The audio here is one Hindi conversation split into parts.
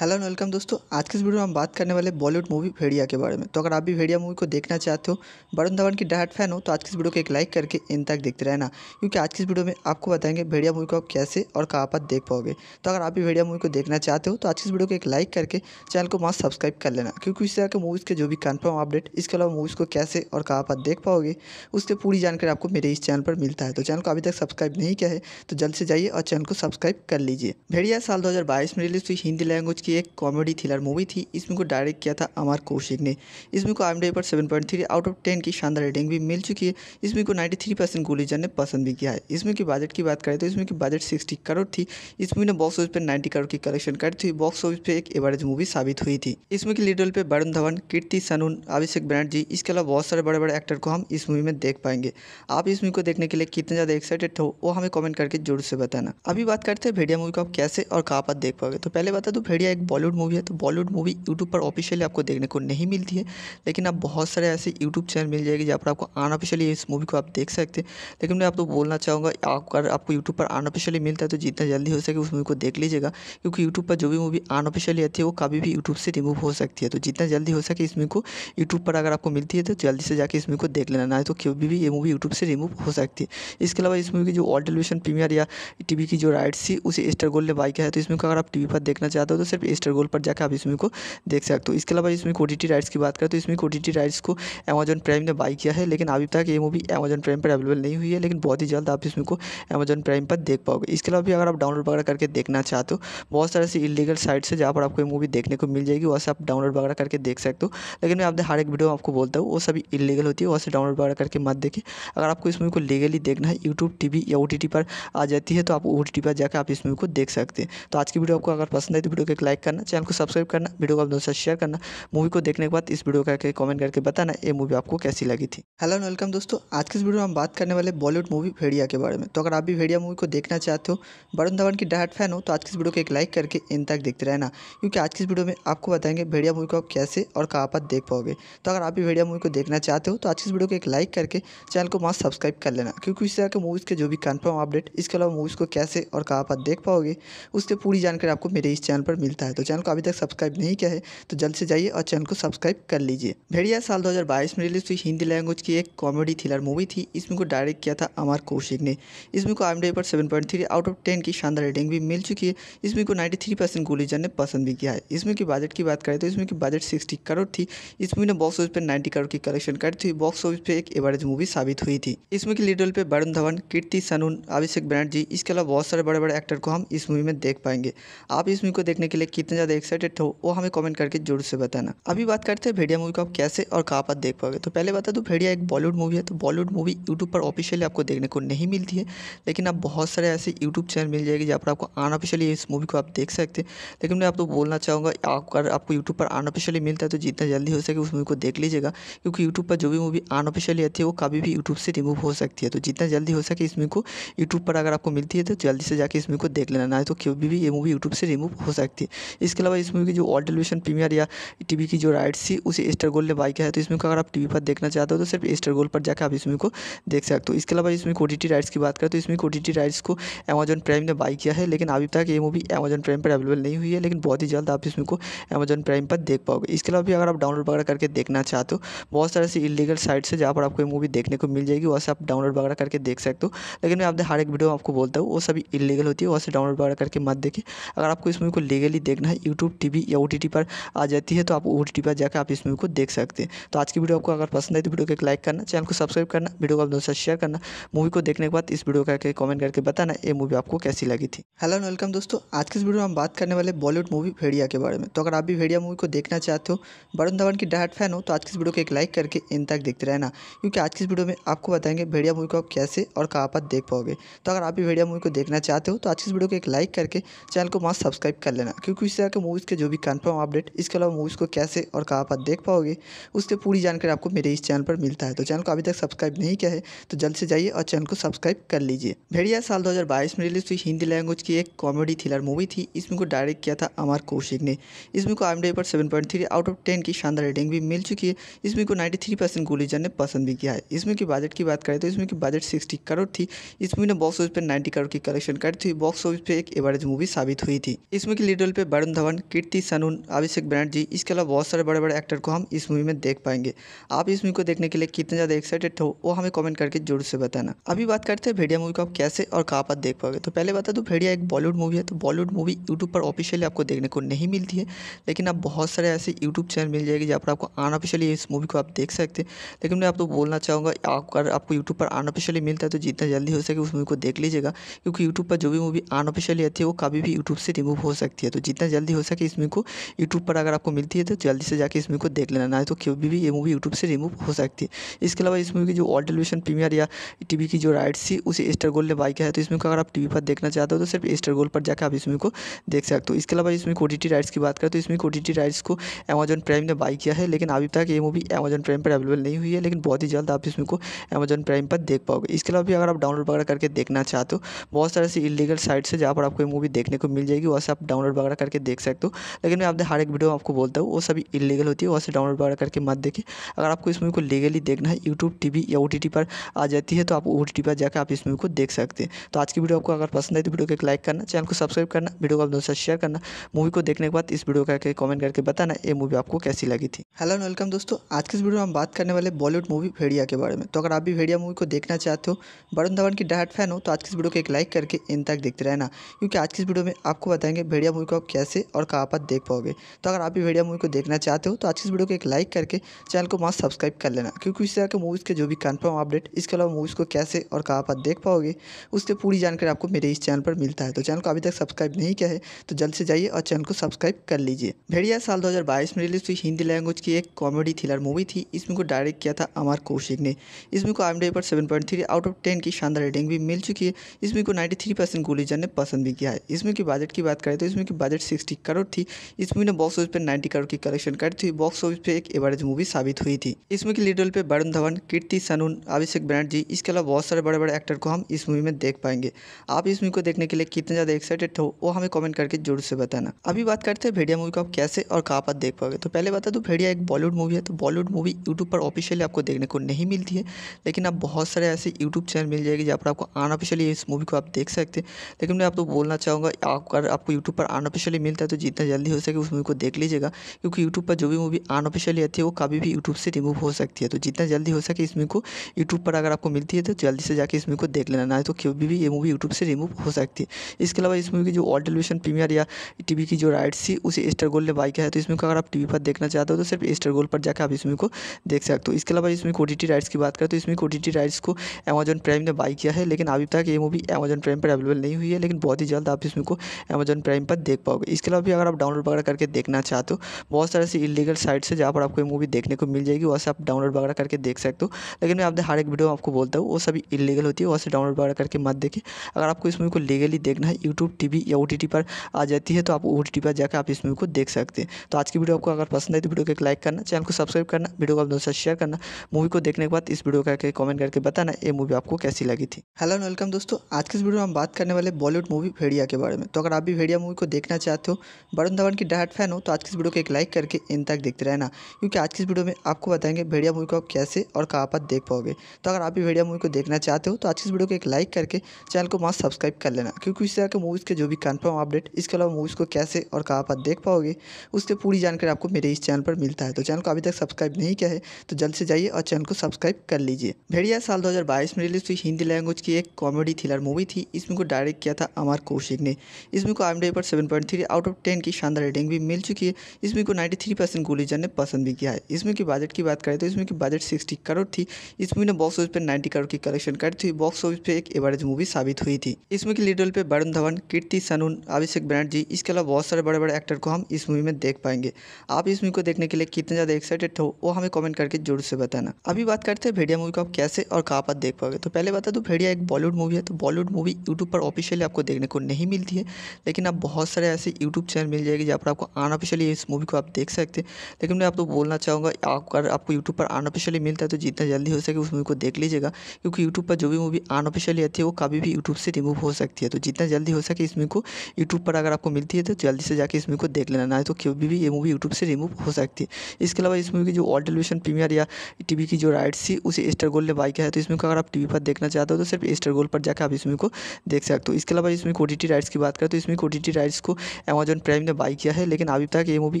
हेलो एंड वेलकम दोस्तों आज के इस वीडियो में हम बात करने वाले बॉलीवुड मूवी भेड़िया के बारे में तो अगर आप भी भेड़िया मूवी को देखना चाहते हो वरुण धवन की डायट फैन हो तो आज की इस वीडियो को एक लाइक करके इन तक देखते रहना क्योंकि आज की इस वीडियो में आपको बताएंगे भेड़िया मूवी को आप कैसे और कहाँ पर देख पाओगे तो अगर आप भी भेड़िया मूवी को देखना चाहते हो तो आज की इस वीडियो को एक लाइक करके चैनल को मास्क सब्सक्राइब कर लेना क्योंकि इस तरह के मूवीज़ के जो भी कन्फर्म अपडेट इसके अलावा मूवीज़ को कैसे और कहाँ पर देख पाओगे उसके पूरी जानकारी आपको मेरे इस चैनल पर मिलता है तो चैनल को अभी तक सब्सक्राइब नहीं किया है तो जल्द से जाइए और चैनल को सब्सक्राइब कर लीजिए भेड़िया साल दो में रिलीज हुई हिंदी लैंग्वेज की एक कॉमेडी थ्रिलर मूवी थी इसमें को डायरेक्ट किया था अमर कौशिक ने इसमें को आई एम पर seven point three out of ten की शानदार रेटिंग भी मिल चुकी है इसमें को नाइन्टी थ्री परसेंट गोलीजन ने पसंद भी किया है इसमें की बजट की बात करें तो इसमें की बजट सिक्सटी करोड़ थी इस मूवी ने बॉक्स ऑफिस पर नाइन्टी करोड़ की कलेक्शन कर थी बॉक्स ऑफिस पर एक एवरेज मूवी साबित हुई थी इसमें की लीडर रोल पर वरुण धवन कीर्ति सनून अभिषेक बनर्जी इसके अलावा बहुत सारे बड़े बड़े एक्टर को हम इस मूवी में देख पाएंगे आप इस मूवी को देखने के लिए कितने ज़्यादा एक्साइटेड हो वो हमें कमेंट करके जोर से बताना अभी बात करते हैं भेड़िया मूवी को आप कैसे और कहाँ पर देख पाओगे तो पहले बता दो भेड़िया एक बॉलीवुड मूवी है तो बॉलीवुड मूवी यूट्यूब पर ऑफिशियली आपको देखने को नहीं मिलती है लेकिन आप बहुत सारे ऐसे यूट्यूब चैनल मिल जाएगी जहाँ पर आपको अनऑफिशियली इस मूवी को आप देख सकते हैं लेकिन मैं आपको बोलना चाहूँगा अगर आपको यूट्यूब पर अनऑफिशियली मिलता है तो जितना जल्दी हो सके उस मूवी को देख लीजिएगा क्योंकि यूट्यूब पर जो भी मूवी अनऑफिशियली आती है वो कभी भी यूट्यूब से रिमूव हो सकती है तो जितना जल्दी हो सके इस मूवी को यूट्यूब पर अगर आपको मिलती है तो जल्दी से जाकर इस मूवी को देख लेना ना है तो कभी भी ये मूवी यूट्यूब से रिमूव हो सकती है इसके अलावा इस मूवी की जो ऑल टेलीविजन प्रीमियर या टीवी की जो राइट्स थी उसे स्टार गोल्ड ने बाई किया है तो इसमें अगर आप टीवी पर देखना चाहते हो तो सिर्फ पे स्टार गोल पर जाकर आप इसमें को देख सकते हो इसके अलावा इसमें ओ राइट्स की बात करें तो इसमें ओ राइट्स को अमेजन प्राइम ने बाई किया है लेकिन अभी तक ये मूवी अमेजन प्राइम पर अवेलेबल नहीं हुई है लेकिन बहुत ही जल्द आप इसमें को अमेजन प्राइम पर देख पाओगे इसके अलावा भी अगर आप डाउनलोड वगैरह करके देखना चाहते हो बहुत सारे ऐसी इलीगल साइट्स है जहाँ पर आपको ये मूवी देखने को मिल जाएगी वैसे आप डाउनलोड वगैरह करके देख सकते हो लेकिन मैं आपने हर एक वीडियो आपको बोलता हूँ वो सभी इलीगल होती है वैसे से डाउनलोड वगैरह करके मत देखें अगर आपको इस मूवी को लीगली देखना है यूट्यूब टी या ओ पर आ जाती है तो आप ओ पर जाकर आप इस मूवी को देख सकते हैं तो आज की वीडियो आपको अगर पसंद आए तो वीडियो को एक लाइक लाइक करना चैनल को सब्सक्राइब करना वीडियो को अपने दोस्तों शेयर करना मूवी को देखने के बाद इस वीडियो का कमेंट करके बताना ये मूवी आपको कैसी लगी थी हेलो वेलकम दोस्तों आज के इस वीडियो में हम बात करने वाले बॉलीवुड मूवी भेड़िया के बारे में तो अगर आप भी भेड़िया मूवी को देखना चाहते हो वरुण धवन की डायट फैन हो तो आज की इस वीडियो को एक लाइक करके इन तक देखते रहना क्योंकि आज की इस वीडियो में आपको बताएंगे भेड़िया मूवी को आप कैसे और कहाँ पर देख पाओगे तो अगर आप भी भेड़िया मूवी को देखना चाहते हो तो आज की इस वीडियो को एक लाइक करके चैनल को मास्क सब्सक्राइब कर लेना क्योंकि इस तरह के मूवीज़ के जो भी कन्फर्म अपडेट इसके अलावा मूवीज़ को कैसे और कहाँ पर देख पाओगे उसकी पूरी जानकारी आपको मेरे इस चैनल पर मिलता है सकता है तो चैनल को अभी तक सब्सक्राइब नहीं किया है तो जल्द से जाइए और चैनल को सब्सक्राइब कर लीजिए भेड़िया साल 2022 में रिलीज हुई हिंदी लैंग्वेज की एक कॉमेडी थ्रिलर मूवी थी इसमें को डायरेक्ट किया था अमर कौशिक ने इसमें को आई पर seven point three out of ten की शानदार रेटिंग भी मिल चुकी है इसमें को नाइन्टी थ्री परसेंट गुलीजन ने पसंद भी किया है इसमें की बजट की बात करें तो इसमें की बजट सिक्सटी करोड़ थी इस मूवी ने बॉक्स ऑफिस पर नाइन्टी करोड़ की कलेक्शन करी थी बॉक्स ऑफिस पर एक एवरेज मूवी साबित हुई थी इसमें की लीडर पर वरुण धवन कीर्ति सनून अभिषेक बनर्जी इसके अलावा बहुत सारे बड़े बड़े एक्टर को हम इस मूवी में देख पाएंगे आप इस मूवी को देखने के लिए कितने ज़्यादा एक्साइटेड हो वो हमें कमेंट करके जरूर से बताना अभी बात करते हैं भेड़िया मूवी को आप कैसे और कहाँ पर देख पाओगे तो पहले बता दो तो भेड़िया एक बॉलीवुड मूवी है तो बॉलीवुड मूवी यूट्यूब पर ऑफिशियली आपको देखने को नहीं मिलती है लेकिन आप बहुत सारे ऐसे यूट्यूब चैनल मिल जाएगी जहाँ पर आपको अनऑफिशियली इस मूवी को आप देख सकते हैं लेकिन मैं आपको बोलना चाहूँगा अगर आपको यूट्यूब पर अनऑफिशियली मिलता है तो जितना जल्दी हो सके उस मूवी को देख लीजिएगा क्योंकि यूट्यूब पर जो भी मूवी अनऑफिशियली आती है वो कभी भी यूट्यूब से रिमूव हो सकती है तो जितना जल्दी हो सके इस मूवी को यूट्यूब पर अगर आपको मिलती है तो जल्दी से जाकर इस मूवी को देख लेना ना तो कभी भी ये मूवी यूट्यूब से रिमूव हो सकती है इसके अलावा इस मूवी की जो ऑल टेलीविजन प्रीमियर या टी की जो राइट्स थी उसे एस्टर गोल्ड ने बाई किया है तो इसमें को अगर आप टी पर देखना चाहते हो तो सिर्फ एस्टर गोल्ड पर जाकर आप इस मूवी को देख सकते हो इसके अलावा इसमें मूवी टी राइट्स की बात करें तो इसमें को राइट्स को अमेजन प्राइम ने बाई किया है लेकिन अभी तक ये मूवी अमेजन प्राइम पर अवेलेबल नहीं हुई है लेकिन बहुत ही जल्द आप इसमें को अमेजन प्राइम पर देख पाओगे इसके अलावा भी अगर आप डाउनलोड वगैरह करके देखना चाहते हो बहुत सारे ऐसी इलीगल साइट्स है जहाँ पर आपको ये मूवी देखने को मिल जाएगी वैसे आप डाउनलोड वगैरह करके देख सकते हो लेकिन मैं आपने हर एक वीडियो आपको बोलता हूँ वो सभी इलीगल होती है वैसे से डाउनलोड वगैरह करके मत देखिए अगर आपको इस मूवी को लीगली देखना है यूट्यूब टी या ओ टी टी पर आ जाती है तो आप ओ टी टी पर जाकर आप इस मूवी को देख सकते हैं तो आज की वीडियो आपको अगर पसंद आई तो वीडियो को एक लाइक करना चैनल को सब्सक्राइब करना वीडियो को आप दोस्तों शेयर करना मूवी को देखने के बाद इस वीडियो करके कमेंट करके बताना ये मूवी आपको कैसी लगी थी हेलो वेलकम दोस्तों आज की इस वीडियो में हम बात करने वाले बॉलीवुड मूवी भेड़िया के बारे में तो अगर आप भी भेड़िया मूवी को देखना चाहते हो वरुण धवन की डायट फैन हो तो आज की इस वीडियो को एक लाइक करके इन तक देखते रहना क्योंकि आज की इस वीडियो में आपको बताएंगे भेड़िया मूवी को आप कैसे और कहाँ पर देख पाओगे तो अगर आप भी भेड़िया मूवी को देखना चाहते हो तो आज की इस वीडियो को एक लाइक करके चैनल को वहाँ सब्सक्राइब कर लेना क्योंकि क्योंकि इससे आके मूवीज़ के जो भी कन्फर्म अपडेट इसके अलावा मूवीज़ को कैसे और कहाँ पर देख पाओगे उसके पूरी जानकारी आपको मेरे इस चैनल पर मिलता है तो चैनल को अभी तक सब्सक्राइब नहीं किया है तो जल्द से जाइए और चैनल को सब्सक्राइब कर लीजिए भेड़िया साल दो में रिलीज हुई हिंदी लैंग्वेज की एक कॉमेडी थ्रिलर मूवी थी इसमें को डायरेक्ट किया था अमर कौशिक ने इसमें को आई पर सेवन आउट ऑफ टेन की शानदार रेटिंग भी मिल चुकी है इसमें को नाइन्टी थ्री परसेंट ने पसंद भी किया है इसमें की बजट की बात करें तो इसमें की बजट सिक्सटी करोड़ थी इसमें ने बॉक्स ऑफिस पर नाइन्टी करोड़ की कलेक्शन करी थी बॉक्स ऑफिस पर एक एवरेज मूवी साबित हुई थी इसमें की लीडल पे पे वरुण धवन कीर्ति सनून अभिषेक बनर्जी इसके अलावा बहुत सारे बड़े बड़े एक्टर को हम इस मूवी में देख पाएंगे आप इस मूवी को देखने के लिए कितने ज़्यादा एक्साइटेड हो वो हमें कमेंट करके जरूर से बताना अभी बात करते हैं भेड़िया मूवी को आप कैसे और कहाँ पर देख पाओगे तो पहले बता दूँ तो भेड़िया एक बॉलीवुड मूवी है तो बॉलीवुड मूवी यूट्यूब पर ऑफिशियली आपको देखने को नहीं मिलती है लेकिन आप बहुत सारे ऐसे यूट्यूब चैनल मिल जाएगी जहाँ पर आपको अनऑफिशियली इस मूवी को आप देख सकते हैं लेकिन मैं आपको बोलना चाहूँगा अगर आपको यूट्यूब पर अनऑफिशियली मिलता है तो जितना जल्दी हो सके उस मूवी को देख लीजिएगा क्योंकि यूट्यूब पर जो भी मूवी अनऑफिशियली आती है वो कभी भी यूट्यूब से रिमूव हो सकती है तो जितना जल्दी हो सके इस मूवी को यूट्यूब पर अगर आपको मिलती है तो जल्दी से जाके इस मूवी को देख लेना ना तो कभी भी ये मूवी यूट्यूब से रिमूव हो सकती है इसके अलावा इस मूवी की जो ऑल टेलीविजन प्रीमियर या टीवी की जो राइट्स थी उसे स्टार गोल्ड ने बाई किया है तो इसमें को अगर आप टीवी पर देखना चाहते हो तो सिर्फ स्टार गोल्ड पर जाकर आप इस मूवी को देख सकते हो इसके अलावा इसमें ओ राइट्स की बात करें तो इसमें ओ राइट्स को अमेजन प्राइम ने बाई किया है लेकिन अभी तक ये मूवी अमेजन प्राइम पर अवेलेबल नहीं हुई है लेकिन बहुत ही जल्द आप इसमें को अमेजन प्राइम पर देख पाओगे इसके अलावा भी अगर आप डाउनलोड वगैरह करके देखना चाहते हो बहुत सारे ऐसी इलीगल साइट्स है जहाँ पर आपको ये मूवी देखने को मिल जाएगी वहाँ से आप डाउनलोड वगैरह करके देख सकते हो लेकिन मैं आपने हर एक वीडियो आपको बोलता हूँ वो सभी इलीगल होती है वहाँ से डाउनलोड वगैरह करके मत देखे अगर आपको इस मूवी को लीगली देखना है यूट्यूब टी या ओ पर आ जाती है तो आप ओ पर जाकर आप इस मूवी को देख सकते हैं तो आज की वीडियो आपको अगर पसंद आई तो वीडियो को एक लाइक करना चैनल को सब्सक्राइब करना वीडियो को आप दोस्तों शेयर करना मूवी को देखने के बाद इस वीडियो करके कमेंट करके बताना ये मूवी आपको कैसी लगी थी हेलो वेलकम दोस्तों आज की इस वीडियो में हम बात करने वाले बॉलीवुड मूवी भेड़िया के बारे में तो अगर आप भी भेड़िया मूवी को देखना चाहते हो वरुण धवन की डायट फैन हो तो आज की इस वीडियो को एक लाइक करके इन तक देखते रहना क्योंकि आज की इस वीडियो में आपको बताएंगे भेड़िया मूवी को आप कैसे और कहाँ पर देख पाओगे तो अगर आप भी भेड़िया मूवी को देखना चाहते हो तो आज इस वीडियो को एक लाइक करके चैनल को मास्क सब्सक्राइब कर लेना क्योंकि इस तरह के मूवीज़ के जो भी कन्फर्म अपडेट इसके अलावा मूवीज़ को कैसे और कहाँ पर देख पाओगे उसके पूरी जानकारी आपको मेरे इस चैनल पर मिलता है तो चैनल को अभी तक सब्सक्राइब नहीं किया है तो जल्द से जाइए और चैनल को सब्सक्राइब कर लीजिए भेड़िया साल दो में रिलीज हुई हिंदी लैंग्वेज की एक कॉमेडी थ्रिलर मूवी थी इसमें को डायरेक्ट किया था अमर कौशिक ने इसमें को आई पर सेवन आउट ऑफ टेन की शानदार रेटिंग भी मिल चुकी है इसमें को नाइन्टी थ्री परसेंट गुलीजन ने पसंद भी किया है इसमें की बजट की बात करें तो इसमें की बजट सिक्सटी करोड़ थी इस मूवी ने बॉक्स ऑफिस पर नाइन्टी करोड़ की कलेक्शन कर थी बॉक्स ऑफिस पर एक एवरेज मूवी साबित हुई थी इस मूवी के पे पर वरुण धवन कीर्ति सनून अभिषेक बनर्जी इसके अलावा बहुत सारे बड़े बड़े एक्टर को हम इस मूवी में देख पाएंगे आप इस मूवी को देखने के लिए कितने ज़्यादा एक्साइटेड हो वो हमें कॉमेंट करके जरूर से बताना अभी बात करते हैं भेड़िया मूवी को आप कैसे और कहाँ पर देख पाओगे तो पहले बता दो भेड़िया एक बॉलीवुड मूवी है तो बॉलीवुड मूवी यूट्यूब पर ऑफिशियली आपको देखने को नहीं मिलती है लेकिन आप बहुत सारे ऐसे यूट्यूब चैनल मिल जाएगी जहाँ पर आपको अनऑफिशियली इस मूवी को आप देख सकते हैं लेकिन मैं आपको बोलना चाहूँगा अगर आपको यूट्यूब पर अनऑफिशियली ऑफिशियली मिलता है तो जितना जल्दी हो सके उस मूवी को देख लीजिएगा क्योंकि यूट्यूब पर जो भी मूवी अनऑफिशियली आती है वो कभी भी यूट्यूब से रिमूव हो सकती है तो जितना जल्दी हो सके इस मूवी को यूट्यूब पर अगर आपको मिलती है तो जल्दी से जाकर इस मूवी को देख लेना ना तो कभी भी ये मूवी यूट्यूब से रिमूव हो सकती है इसके अलावा इस मूवी की जो ऑल टेलीविजन प्रीमियर या टीवी की जो राइट्स थी उसे एस्टर गोल्ड ने बाई किया है तो इसमें अगर आप टीवी पर देखना चाहते हो तो सिर्फ एस्टर गोल्ड पर जाकर आप इस मूवी को देख सकते हो इसके अलावा इसमें ओ राइट्स की बात करें तो इसमें ओ राइट्स को अमेजन प्राइम ने बाई किया है लेकिन अभी तक ये मूवी अमेजन प्राइम पर अवेलेबल नहीं हुई है लेकिन बहुत ही जल्द आप इसमें को अमेजन प्राइम पर देख पाओ पाओगे इसके अलावा भी अगर आप डाउनलोड वगैरह करके देखना चाहते हो बहुत सारे ऐसी इलीगल साइट्स है जहाँ पर आपको मूवी देखने को मिल जाएगी वैसे आप डाउनलोड वगैरह करके देख सकते हो लेकिन मैं आपने हर एक वीडियो आपको बोलता हूँ वो सभी इलीगल होती है वैसे से डाउनलोड वगैरह करके मत देखें अगर आपको इस मूवी को लीगली देखना है यूट्यूब टी या ओ पर आ जाती है तो आप ओ पर जाकर आप इस मूवी को देख सकते हैं तो आज की वीडियो आपको अगर पसंद है तो वीडियो को एक लाइक करना चैनल को सब्सक्राइब करना वीडियो को आप दोस्तों शेयर करना मूवी को देखने के बाद इस वीडियो करके कमेंट करके बताना ये मूवी आपको कैसी लगी थी हेलो वेलकम दोस्तों आज की इस वीडियो में हम बात करने वाले बॉलीवुड मूवी भेड़िया के बारे में तो अगर आप भी भेड़िया मूवी को देखना चाहते हो वरुण धवन की डायट फैन हो तो आज की इस वीडियो को एक लाइक करके इन तक देखते रहना क्योंकि आज की इस वीडियो में आपको बताएंगे भेड़िया मूवी को आप कैसे और कहाँ पर देख पाओगे तो अगर आप भी भेड़िया मूवी को देखना चाहते हो तो आज की इस वीडियो को एक लाइक करके चैनल को मास्क सब्सक्राइब कर लेना क्योंकि इस तरह के मूवीज़ के जो भी कन्फर्म अपडेट इसके अलावा मूवीज़ को कैसे और कहाँ पर देख पाओगे उसकी पूरी जानकारी आपको मेरे इस चैनल पर मिलता है तो चैनल को अभी तक सब्सक्राइब नहीं किया है तो जल्द से जाइए और चैनल को सब्सक्राइब कर लीजिए भेड़िया साल दो में रिलीज हुई हिंदी लैंग्वेज की एक कॉमेडी थ्रिलर मूवी थी इसमें को डायरेक्ट किया था अमर कौशिक ने इसमें को आई पर seven three out of ten की शानदार रेटिंग भी मिल चुकी है इस मूवी को नाइन्टी थ्री परसेंट गुलीजन ने पसंद भी किया है इस मूवी बजट की बात करें तो इस मूवी की बजट सिक्सटी करोड़ थी इस मूवी ने बॉक्स ऑफिस पर नाइन्टी करोड़ की कलेक्शन कर थी बॉक्स ऑफिस पर एक एवरेज मूवी साबित हुई थी इस मूवी के लीड पर वरुण धवन कीर्ति सनून अभिषेक बनर्जी इसके अलावा बहुत सारे बड़े बड़े एक्टर को हम इस मूवी में देख पाएंगे आप इस मूवी को देखने के लिए कितने ज़्यादा एक्साइटेड हो वो हमें कमेंट करके जरूर से बताना अभी बात करते हैं भेड़िया मूवी को आप कैसे और कहाँ पर देख पाओगे तो पहले बता दो तो भेड़िया एक बॉलीवुड मूवी है तो बॉलीवुड मूवी यूट्यूब पर ऑफिशियली आपको देखने को नहीं मिलती है लेकिन आप बहुत सारे ऐसे ऐसे यूट्यूब चैनल मिल जाएगी जहाँ पर आपको अनऑफिशियली इस मूवी को आप देख सकते हैं लेकिन मैं आपको बोलना चाहूँगा अगर आपको यूट्यूब पर अनऑफिशियली मिलता है तो जितना जल्दी हो सके उस मूवी को देख लीजिएगा क्योंकि यूट्यूब पर जो भी मूवी अनऑफिशियली आती है वो कभी भी यूट्यूब से रिमूव हो सकती है तो जितना जल्दी हो सके इस मूवी को यूट्यूब पर अगर आपको मिलती है तो जल्दी से जाकर इस मूवी को देख लेना ना तो कभी भी ये मूवी यूट्यूब से रिमूव हो सकती है इसके अलावा इस मूवी की जो ऑल टेलीविजन प्रीमियर या टीवी की जो राइट्स थी उसे एस्टर गोल्ड ने बाई किया है तो इसमें अगर आप टीवी पर देखना चाहते हो तो सिर्फ एस्टर गोल्ड पर जाकर आप इसमें को देख सकते हो इसके अलावा इसमें ओ राइट्स की बात करें तो इसमें ओ राइट्स को अमेज़न प्राइम ने बाई किया है लेकिन अभी तक ये मूवी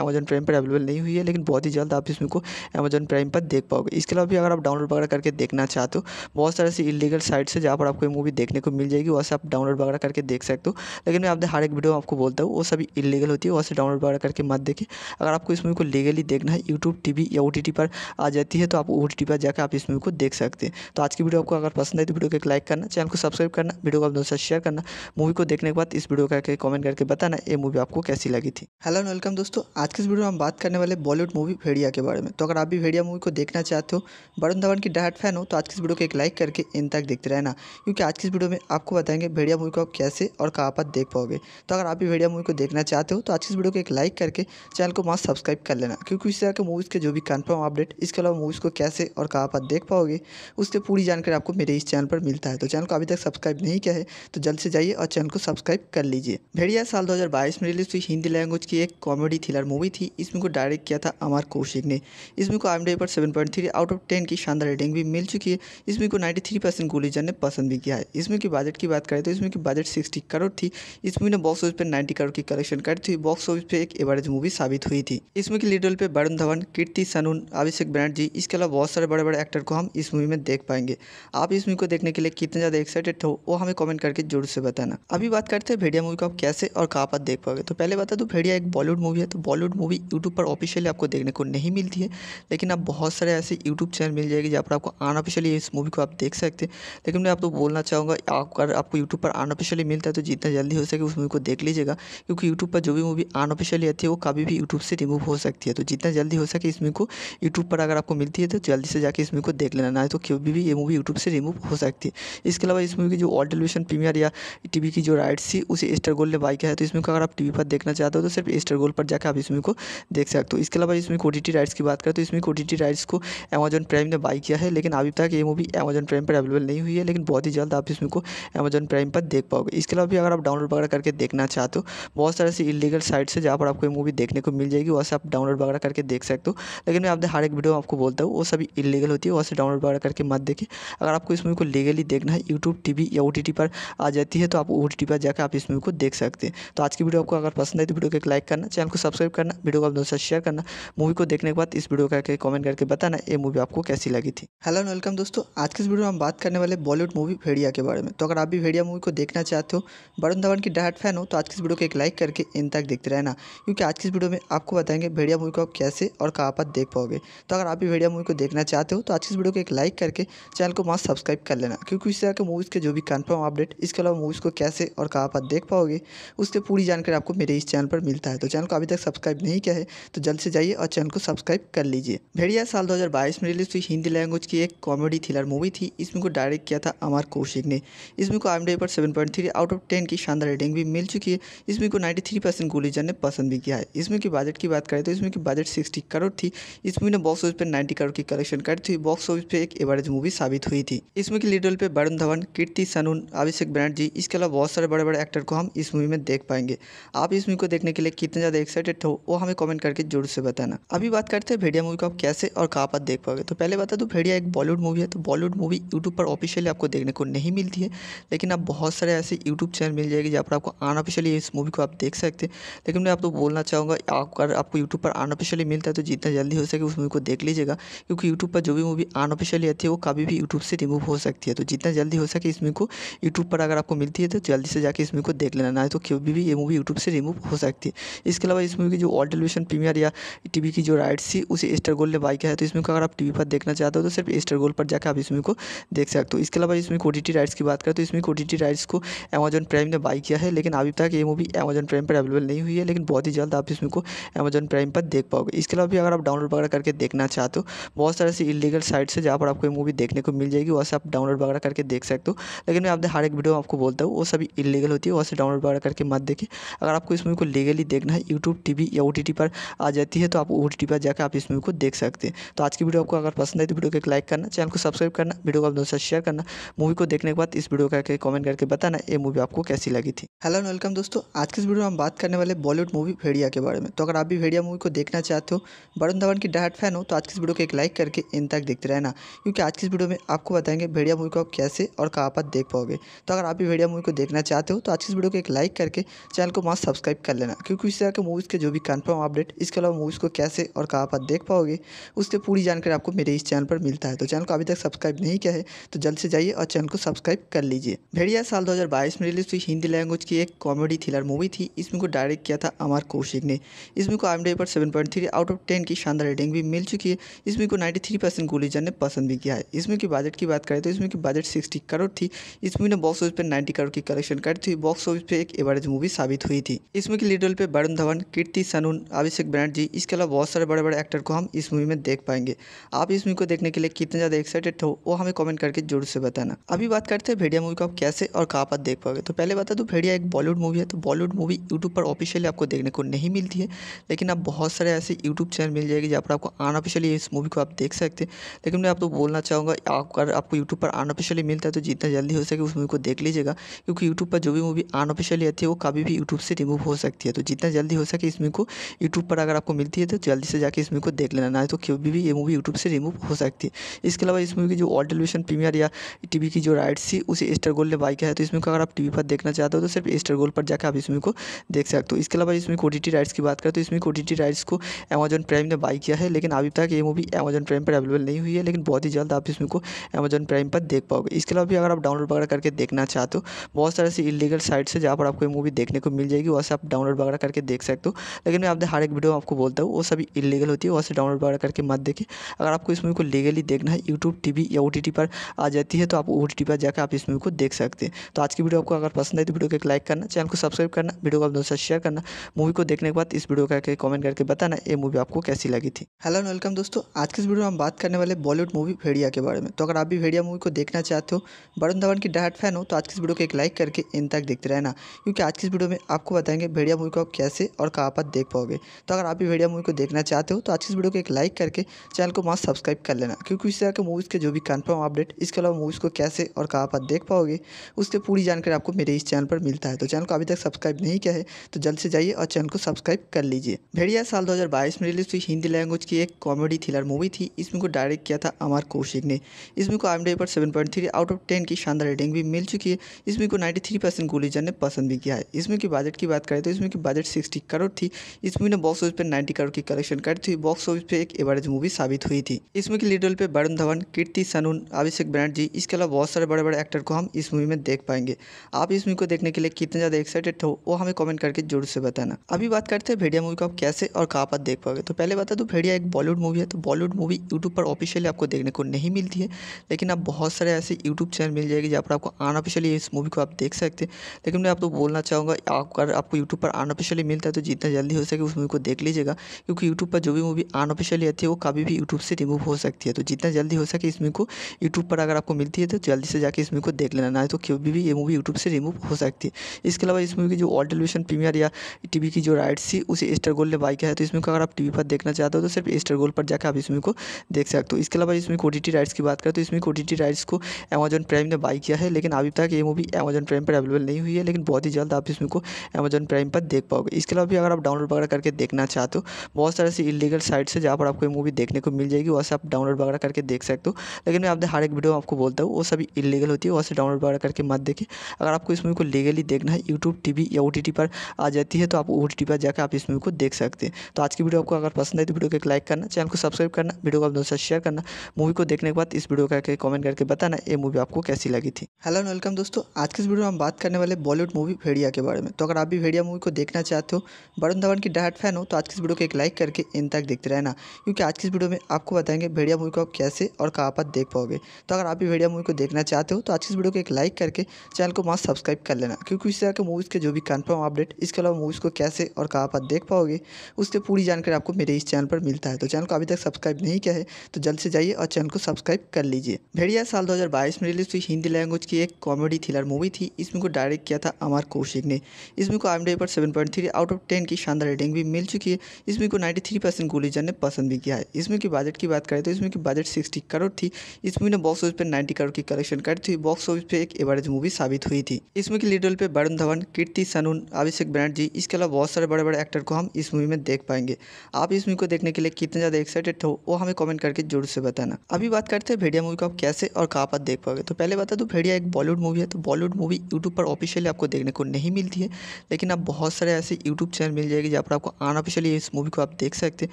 अमेज़न प्राइम पर अवेलेबल नहीं हुई है लेकिन बहुत ही जल्द आप इस को अमेज़न प्राइम पर देख पाओगे इसके अलावा भी अगर आप डाउनलोड वगैरह करके देखना चाहते हो बहुत सारे ऐसी इलीगल साइट्स है जहाँ पर आपको ये मूवी देखने को मिल जाएगी वैसे से आप डाउनलोड वगैरह करके देख सकते हो लेकिन मैं आपने हर एक वीडियो आपको बोलता हूँ वो सभी इलीगल होती है वैसे से डाउनलोड वगैरह करके मत देखें अगर आपको इस मूवी को लीगली देखना है यूट्यूब टी या ओ पर आ जाती है तो आप ओ पर जाकर आप इस मूवी को देख सकते हैं तो आज की वीडियो आपको अगर पसंद आई तो वीडियो को एक लाइक करना चैनल को सब्सक्राइब करना वीडियो को आप दोस्तों शेयर करना मूवी को देखने के बाद इस वीडियो करके कमेंट करके बताना ये मूवी आपको कैसी लगी थी हेलो एंड वेलकम दोस्तों आज के इस वीडियो में हम बात करने वाले बॉलीवुड मूवी भेड़िया के बारे में तो अगर आप भी भेड़िया मूवी को देखना चाहते हो वरुण धवन की डायट फैन हो तो आज की इस वीडियो को एक लाइक करके इन तक देखते रहना क्योंकि आज की इस वीडियो में आपको बताएंगे भेड़िया मूवी को आप कैसे और कहाँ पर देख पाओगे तो अगर आप भी भेड़िया मूवी को देखना चाहते हो तो आज की इस वीडियो को एक लाइक करके चैनल को मास्क सब्सक्राइब कर लेना क्योंकि इस तरह के मूवीज़ के जो भी कन्फर्म अपडेट इसके अलावा मूवीज़ को कैसे और कहाँ पर देख पाओगे उसके पूरी जानकारी आपको मेरे इस चैनल पर मिलता है तो चैनल को अभी तक सब्सक्राइब नहीं किया है तो जल्द से जाइए और चैनल को सब्सक्राइब कर लीजिए भेड़िया साल दो 2022 में रिलीज हुई हिंदी लैंग्वेज की एक कॉमेडी थ्रिलर मूवी थी इसमें को डायरेक्ट किया था अमर कौशिक ने इसमें को आई एम पर 7.3 आउट ऑफ 10 की शानदार रेटिंग भी मिल चुकी है इसमें मूवी को 93 परसेंट गोलीजन ने पसंद भी किया है इसमें की बजट की बात करें तो इसमें की बजट सिक्सटी करोड़ थी इस मूवी ने बॉक्स ऑफिस पर नाइन्टी करोड़ की कलेक्शन कर थी बॉक्स ऑफिस पर एक एवरेज मूवी साबित हुई थी इसमें की लीडर पर वरुण धवन कीर्ति सनून अभिषेक बनर्जी इसके अलावा बहुत सारे बड़े बड़े एक्टर को हम इस मूवी में देख पाएंगे आप इस मूवी को देखने के लिए कितने ज़्यादा एक्साइटेड हो वो हमें कमेंट करके जोर से बताना अभी बात करते हैं भेड़िया मूवी को आप कैसे और कहाँ पर देख पाओगे तो पहले बता दूँ भेड़िया एक बॉलीवुड मूवी है तो बॉलीवुड मूवी यूट्यूब पर ऑफिशियली आपको देखने को नहीं मिलती है लेकिन आप बहुत सारे ऐसे यूट्यूब चैनल मिल जाएगी जहाँ पर आपको अनऑफिशियली इस मूवी को आप देख सकते हैं लेकिन मैं आपको बोलना चाहूँगा अगर आपको यूट्यूब पर अनऑफिशियली मिलता है तो जितना जल्दी हो सके उस मूवी को देख लीजिएगा क्योंकि यूट्यूब पर जो भी मूवी अनऑफिशियली आती है वो कभी भी यूट्यूब से रिमूव हो सकती है तो जितना जल्दी हो सके इस मूवी को यूट्यूब पर अगर आपको मिलती है तो जल्दी से जाकर इस मूवी को देख लेना ना तो कभी भी ये मूवी यूट्यूब से रिमूव हो सकती है इसके अलावा इस मूवी की जो ऑल टेलीविजन प्रीमियर या टीवी की जो राइट्स थी उसे स्टार गोल्ड ने बाई किया है तो इसमें को अगर आप टीवी पर देखना चाहते हो तो सिर्फ एस्टर गोल पर जाकर आप इसमें को देख सकते हो इसके अलावा इसमें मूवी राइट्स की बात करें तो इसमें मूवी राइट्स को अमेजन प्राइम ने बाई किया है लेकिन अभी तक ये मूवी अमेजन प्राइम पर अवेलेबल नहीं हुई है लेकिन बहुत ही जल्द आप इसमें को अमेजन प्राइम पर देख पाओगे इसके अलावा भी अगर आप डाउनलोड वगैरह करके देखना चाहते हो बहुत सारे ऐसी इलीगल साइट्स है जहाँ पर आपको ये मूवी देखने को मिल जाएगी वैसे आप डाउनलोड वगैरह करके देख सकते हो लेकिन मैं आपने हर एक वीडियो आपको बोलता हूँ वो सभी इलीगल होती है वैसे से डाउनलोड वगैरह करके मत देखें अगर आपको इस मूवी को लीगली देखना है यूट्यूब टी या ओ पर आ जाती है तो आप ओ पर जाकर आप इस मूवी को देख सकते हैं तो आज की वीडियो आपको अगर पसंद आई तो वीडियो को एक लाइक करना चैनल को सब्सक्राइब करना वीडियो को आप दोस्तों शेयर करना मूवी को देखने के बाद इस वीडियो का कमेंट करके बताना ये मूवी आपको कैसी लगी थी हेलो एंड वेलकम दोस्तों आज की इस वीडियो में हम बात करने वाले बॉलीवुड मूवी भेड़िया के बारे में तो अगर आप भी भेड़िया मूवी को देखना चाहते हो वरुण धवन की डायट फैन हो तो आज की इस वीडियो को एक लाइक करके इन तक देखते रहना क्योंकि आज की इस वीडियो में आपको बताएंगे भेड़िया मूवी को आप कैसे और कहाँ पर देख पाओगे तो अगर आप भी भेड़िया मूवी को देखना चाहते हो तो आज की इस वीडियो को एक लाइक करके चैनल को मास्क सब्सक्राइब कर लेना क्योंकि इस तरह के मूवीज़ के जो भी कन्फर्म अपडेट इसके अलावा मूवीज़ को कैसे और कहाँ पर देख पाओगे उसके पूरी जानकारी आपको मेरे इस चैनल पर मिलता है तो चैनल को अभी तक सब्सक्राइब नहीं किया है तो जल्द से जाइए और चैनल को सब्सक्राइब कर लीजिए भेड़िया साल 2022 में रिलीज हुई हिंदी लैंग्वेज की एक कॉमेडी थ्रिलर मूवी थी इसमें को डायरेक्ट किया था अमर कौशिक ने इसमें को आई पर seven point three out of ten की शानदार रेटिंग भी मिल चुकी है इसमें को नाइन्टी थ्री परसेंट गुलीजन ने पसंद भी किया है इसमें की बजट की बात करें तो इसमें की बजट सिक्सटी करोड़ थी इस मूवी ने बॉक्स ऑफिस पर नाइन्टी करोड़ की कलेक्शन करी थी बॉक्स ऑफिस पर एक एवरेज मूवी साबित हुई थी इसमें की लीडर पर वरुण धवन कीर्ति सनून अभिषेक बनर्जी इसके अलावा बहुत सारे बड़े बड़े एक्टर को हम इस मूवी में देख पाएंगे आप इस मूवी को देखने के लिए कितने ज़्यादा एक्साइटेड हो वो हमें कमेंट करके जरूर से बताना अभी बात करते हैं भेड़िया मूवी को आप कैसे और कहाँ पर देख पाओगे तो पहले बता दूँ तो भेड़िया एक बॉलीवुड मूवी है तो बॉलीवुड मूवी यूट्यूब पर ऑफिशियली आपको देखने को नहीं मिलती है लेकिन आप बहुत सारे ऐसे यूट्यूब चैनल मिल जाएगी जहाँ पर आपको अनऑफिशियली इस मूवी को आप देख सकते हैं लेकिन मैं आपको बोलना चाहूँगा अगर आपको यूट्यूब पर अनऑफिशियली मिलता है तो जितना जल्दी हो सके उस मूवी को देख लीजिएगा क्योंकि यूट्यूब पर जो भी मूवी अनऑफिशियली आती है वो कभी भी यूट्यूब से रिमूव हो सकती है तो जितना जल्दी हो सके इस मूवी को यूट्यूब पर अगर आपको मिलती है तो जल्दी से जाके इस मूवी को देख लेना ना है तो कभी भी ये मूवी मूवी यूट्यूब से रिमूव हो सकती है इसके अलावा इस मूवी की जो ऑल टेलीविजन प्रीमियर या टीवी की जो राइट्स थी उसे स्टार गोल्ड ने बाई किया है तो इसमें को अगर आप टीवी पर देखना चाहते हो तो सिर्फ एस्टर गोल्ड पर जाकर आप इस मूवी को देख सकते हो इसके अलावा इसमें मूवी को राइट्स की बात करें तो इसमें ओ राइट्स को अमेजन प्राइम ने बाई किया है लेकिन अभी तक ये मूवी अमेजन प्राइम पर अवेलेबल नहीं हुई है लेकिन बहुत ही जल्द आप इसमें को अमेजन प्राइम पर देख पाओगे इसके अलावा भी अगर आप डाउनलोड वगैरह करके देखना चाहते हो बहुत सारे ऐसी इलीगल साइट्स है जहाँ पर आपको ये मूवी देखने को मिल जाएगी वैसे आप डाउनलोड वगैरह करके देख सकते हो लेकिन मैं आपने हर एक वीडियो आपको बोलता हूँ वो सभी इलीगल होती है वैसे से डाउनलोड वगैरह करके मत देखिए अगर आपको इस मूवी को लीगली देखना है यूट्यूब टी या ओ पर आ जाती है तो आप ओ पर जाकर आप इस मूवी को देख सकते हैं तो आज की वीडियो आपको अगर पसंद आई तो वीडियो को एक लाइक करना चैनल को सब्सक्राइब करना वीडियो को आप दोस्तों शेयर करना मूवी को देखने के बाद इस वीडियो का कमेंट करके बताना ये मूवी आपको कैसी लगी थी हेलो एंड वेलकम दोस्तों आज की इस वीडियो में हम बात करने वाले बॉलीवुड मूवी भेड़िया के बारे में तो अगर आप भी भेड़िया मूवी को देखना चाहते हो वरुण धवन की डायट फैन हो तो आज की इस वीडियो को एक लाइक करके इन तक देखते रहना क्योंकि आज की इस वीडियो में आपको बताएंगे भेड़िया मूवी को आप कैसे और कहाँ पर देख पाओगे तो अगर आप भी भेड़िया मूवी को देखना चाहते हो तो आज की इस वीडियो को एक लाइक करके चैनल चैनल को मास्क सब्सक्राइब कर लेना क्योंकि इस तरह के मूवीज़ के जो भी कन्फर्म अपडेट इसके अलावा मूवीज़ को कैसे और कहाँ पर देख पाओगे उसके पूरी जानकारी आपको मेरे इस चैनल पर मिलता है तो चैनल को अभी तक सब्सक्राइब नहीं किया है तो जल्द से जाइए और चैनल को सब्सक्राइब कर लीजिए भेड़िया साल दो में रिलीज हुई हिंदी लैंग्वेज की एक कॉमेडी थ्रिलर मूवी थी इसमें को डायरेक्ट किया था अमर कौशिक ने इसमें को आई पर सेवन आउट ऑफ टेन की शानदार रेटिंग भी मिल चुकी है इसमें को थ्री परसेंट गुलीजन ने पसंद भी किया है इसमें की बजट की बात करें तो इसमें की बजट सिक्सटी करोड़ थी इसमें बॉक्स ऑफिस पर नाइन्टी करोड़ की कलेक्शन कर थी बॉक्स ऑफिस पर एक एवरेज मूवी साबित साबित हुई थी इस मूवी की लीड रोल पे वरुण धवन कीर्ति सनून अभिषेक बनर्जी इसके अलावा बहुत सारे बड़े बड़े एक्टर को हम इस मूवी में देख पाएंगे आप इस मूवी को देखने के लिए कितने ज़्यादा एक्साइटेड हो वो हमें कॉमेंट करके जरूर से बताना अभी बात करते हैं भेड़िया मूवी को आप कैसे और कहाँ पर देख पाओगे तो पहले बता दो भेड़िया एक बॉलीवुड मूवी है तो बॉलीवुड मूवी यूट्यूब पर ऑफिशियली आपको देखने को नहीं मिलती है लेकिन आप बहुत सारे ऐसे यूट्यूब चैनल मिल जाएगी जहाँ पर आपको अनऑफिशियली इस मूवी को आप देख सकते हैं लेकिन मैं आपको बोलना चाहूँगा अगर आपको यूट्यूब पर अनऑफिशियली मिलता है तो जितना जल्दी हो सके उस मूवी को देख लीजिएगा क्योंकि यूट्यूब पर जो भी मूवी अनऑफिशियली आती है वो कभी भी यूट्यूब से रिमूव हो सकती है तो जितना जल्दी हो सके इस मूवी को यूट्यूब पर अगर आपको मिलती है तो जल्दी से जाकर इस मूवी को देख लेना ना तो कभी भी ये मूवी यूट्यूब से रिमूव हो सकती है इसके अलावा इस मूवी की जो ऑल टेलीविजन प्रीमियर या टीवी की जो राइट्स थी उसे एस्टर गोल्ड ने बाई किया है तो इसमें को अगर आप टीवी पर देखना चाहते हो तो सिर्फ एस्टर गोल्ड पर जाकर आप इस मूवी को देख सकते हो इसके अलावा इसमें कोटी टी राइट्स की बात करें तो इसमें कोटी टी राइट्स को अमेजन प्राइम ने बाई किया है लेकिन अभी तक ये मूवी अमेजन प्राइम पर अवेलेबल नहीं हुई है लेकिन बहुत ही जल्द आप इस मूवी को अमेजन प्राइम पर देख पाओगे इसके अलावा भी अगर आप डाउनलोड वगैरह करके देखना चाहते हो बहुत सारे ऐसी इलीगल साइट्स है जहाँ पर आपको ये मूवी देखने को आपको मिल जाएगी वहाँ से आप डाउनलोड वगैरह करके देख सकते हो लेकिन मैं आपने हर एक वीडियो आपको बोलता हूँ वो सभी इलीगल होती है वहाँ से डाउनलोड वगैरह करके मत देखें अगर आपको इस मूवी को लीगली देखना है यूट्यूब टी या ओ पर आ जाती है तो आप ओ पर जाकर आप इस मूवी को देख सकते हैं तो आज की वीडियो आपको अगर पसंद है तो वीडियो को एक लाइक करना चैनल को सब्सक्राइब करना वीडियो को आप दोस्तों शेयर करना मूवी को देखने के बाद इस वीडियो करके कमेंट करके बताना ये मूवी आपको कैसी लगी थी हेलो वेलकम दोस्तों आज की इस वीडियो में हम बात करने वाले बॉलीवुड मूवी भेड़िया के बारे में तो अगर आप भी भेड़िया मूवी को देखना चाहते हो वरुण धवन की डायट फैन हो तो आज की इस वीडियो को एक लाइक करके इन तक देखते रहना क्योंकि आज की इस वीडियो में में आपको बताएंगे भेड़िया मूवी को आप कैसे और कहाँ पर देख पाओगे तो अगर आप भी भेड़िया मूवी को देखना चाहते हो तो आज की इस वीडियो को एक लाइक करके चैनल को मास्क सब्सक्राइब कर लेना क्योंकि इस तरह के मूवीज़ के जो भी कन्फर्म अपडेट इसके अलावा मूवीज़ को कैसे और कहाँ पर देख पाओगे उसकी पूरी जानकारी आपको मेरे इस चैनल पर मिलता है तो चैनल को अभी तक सब्सक्राइब नहीं किया है तो जल्द से जाइए और चैनल को सब्सक्राइब कर लीजिए भेड़िया साल दो में रिलीज हुई हिंदी लैंग्वेज की एक कॉमेडी थ्रिलर मूवी थी इसमें को डायरेक्ट किया था अमर कौशिक ने इसमें को आई पर seven point three out of ten की शानदार रेटिंग भी मिल चुकी है इसमें को नाइन्टी थ्री परसेंट जन ने पसंद भी किया है इसमें इसकी बजट की बात करें तो इसमें की बजट सिक्सटी करोड़ थी इस मूवी ने बॉक्स ऑफिस पर नाइन्टी करोड़ की कलेक्शन कर थी बॉक्स ऑफिस पर एक एवरेज मूवी साबित हुई थी इसमें की लीडर रोल पर वरुण धवन कीर्ति सनून अभिषेक बनर्जी इसके अलावा बहुत सारे बड़े बड़े एक्टर को हम इस मूवी में देख पाएंगे आप इस मूवी को देखने के लिए कितने ज़्यादा एक्साइटेड हो वो हमें कमेंट करके जोर से बताना अभी बात करते हैं भेड़िया मूवी को आप कैसे और कहाँ पर देख पाओगे तो पहले बता दो तो भेड़िया एक बॉलीवुड मूवी है तो बॉलीवुड मूवी यूट्यूब पर ऑफिशियली आपको देखने को नहीं मिलती है लेकिन आप बहुत सारे ऐसे यूट्यूब चैनल मिल जाएगी जहाँ पर आपको अनऑफिशियली इस मूवी को आप देख सकते हैं लेकिन मैं आपको बोलना चाहूँगा अगर आपको यूट्यूब पर अनऑफिशियली मिलता है तो जितना जल्दी हो सके उस मूवी को देख लीजिएगा क्योंकि यूट्यूब पर जो भी मूवी अनऑफिशियली आती है वो कभी भी यूट्यूब से रिमूव हो सकती है तो जितना जल्दी हो सके इस मूवी को यूट्यूब पर अगर आपको मिलती है तो जल्दी से जाकर इस मूवी को देख लेना ना तो कभी भी ये मूवी यूट्यूब से रिमूव हो सकती है इसके अलावा इस मूवी की जो ऑल टेलीविजन प्रीमियर या टीवी की जो राइट्स थी उसे स्टार गोल्ड ने बाई किया है तो इसमें अगर आप टीवी पर देखना चाहते हो तो सिर्फ एस्टर गोल्ड पर जाकर आप इसमें को देख सकते हो इसके अलावा इसमें ओ राइट्स की बात करें तो इसमें ओ राइट्स को अमेजन प्राइम ने बाई किया है लेकिन अभी तक ये मूवी अमेजन प्राइम पर अवेलेबल नहीं हुई है लेकिन बहुत ही जल्द आप इसमें को अमेज़न प्राइम पर देख पाओगे इसके अलावा भी अगर आप डाउनलोड वगैरह करके देखना चाहते हो बहुत सारे ऐसी इलीगल साइट्स है जहाँ पर आपको मूवी देखने को मिल जाएगी वैसे आप डाउनलोड वगैरह करके देख सकते हो लेकिन मैं आपने हर एक वीडियो आपको बोलता हूँ वो सभी इलीगल होती है वैसे से डाउनलोड वगैरह करके मत देखें अगर आपको इस मूवी को लीगली देखना है यूट्यूब टी या ओ पर आ जाती है तो आप ओ पर जाकर आप इस मूवी को देख सकते हैं तो आज की वीडियो आपको अगर पसंद आई तो वीडियो को एक लाइक करना चैनल को सब्सक्राइब करना वीडियो को आप दोस्तों शेयर करना मूवी को देखने के बाद इस वीडियो करके कमेंट करके बताना ये मूवी आपको कैसी लगी थी हेलो वेलकम दोस्तों आज की इस वीडियो में हम बात करने वाले बॉलीवुड मूवी भेड़िया के बारे में तो अगर आप भी भेड़िया मूवी को देखना चाहते हो वरुण धवन की डायट फैन हो तो आज की इस वीडियो को एक लाइक करके इन तक देखते रहना क्योंकि आज की इस वीडियो में आपको बताएंगे भेड़िया मूवी को आप कैसे और कहाँ पर देख पाओगे तो अगर आप भी भेड़िया मूवी को देखना चाहते हो तो आज की इस वीडियो को एक लाइक करके चैनल को मास्क सब्सक्राइब कर लेना क्योंकि इस तरह के मूवीज़ के जो भी कन्फर्म अपडेट इसके अलावा मूवीज़ को कैसे और कहाँ पर देख पाओगे उसकी पूरी जानकारी आपको मेरे इस चैनल पर मिलता है तो चैनल को अभी तक सब्सक्राइब नहीं किया है तो जल्द से जाइए और चैनल को सब्सक्राइब कर लीजिए भेड़िया साल दो में रिलीज हुई हिंदी लैंग्वेज की एक कॉमेडी थ्रिलर मूवी थी इसमें को डायरेक्ट किया था अमर कौशिक ने इस मूवी को आई पर seven point three out of ten की शानदार रेटिंग भी मिल चुकी है इस को नाइन्टी थ्री परसेंट गुलीजन ने पसंद भी किया है इस मूवी की बजट की बात करें तो इसमें की बजट सिक्सटी करोड़ थी इस मूवी ने बॉक्स ऑफिस पर नाइन्टी करोड़ की कलेक्शन कर थी बॉक्स ऑफिस पर एक एवरेज मूवी साबित हुई थी इसमें की लीडर पर वरुण धवन कीर्ति सनून अभिषेक बनर्जी इसके अलावा बहुत सारे बड़े बड़े एक्टर को हम इस मूवी में देख पाएंगे आप इस मूवी को देखने के लिए कितने ज़्यादा एक्साइटेड हो वो हमें कमेंट करके जरूर से बताना अभी बात करते हैं भेड़िया मूवी को आप कैसे और कहाँ पर देख पाओगे तो पहले बता दो तो भेड़िया एक बॉलीवुड मूवी है तो बॉलीवुड मूवी यूट्यूब पर ऑफिशियली आपको देखने को नहीं मिलती है लेकिन आप बहुत सारे ऐसे यूट्यूब चैनल मिल जाएगी जहाँ पर आपको अनऑफिशियली इस मूवी को आप देख सकते हैं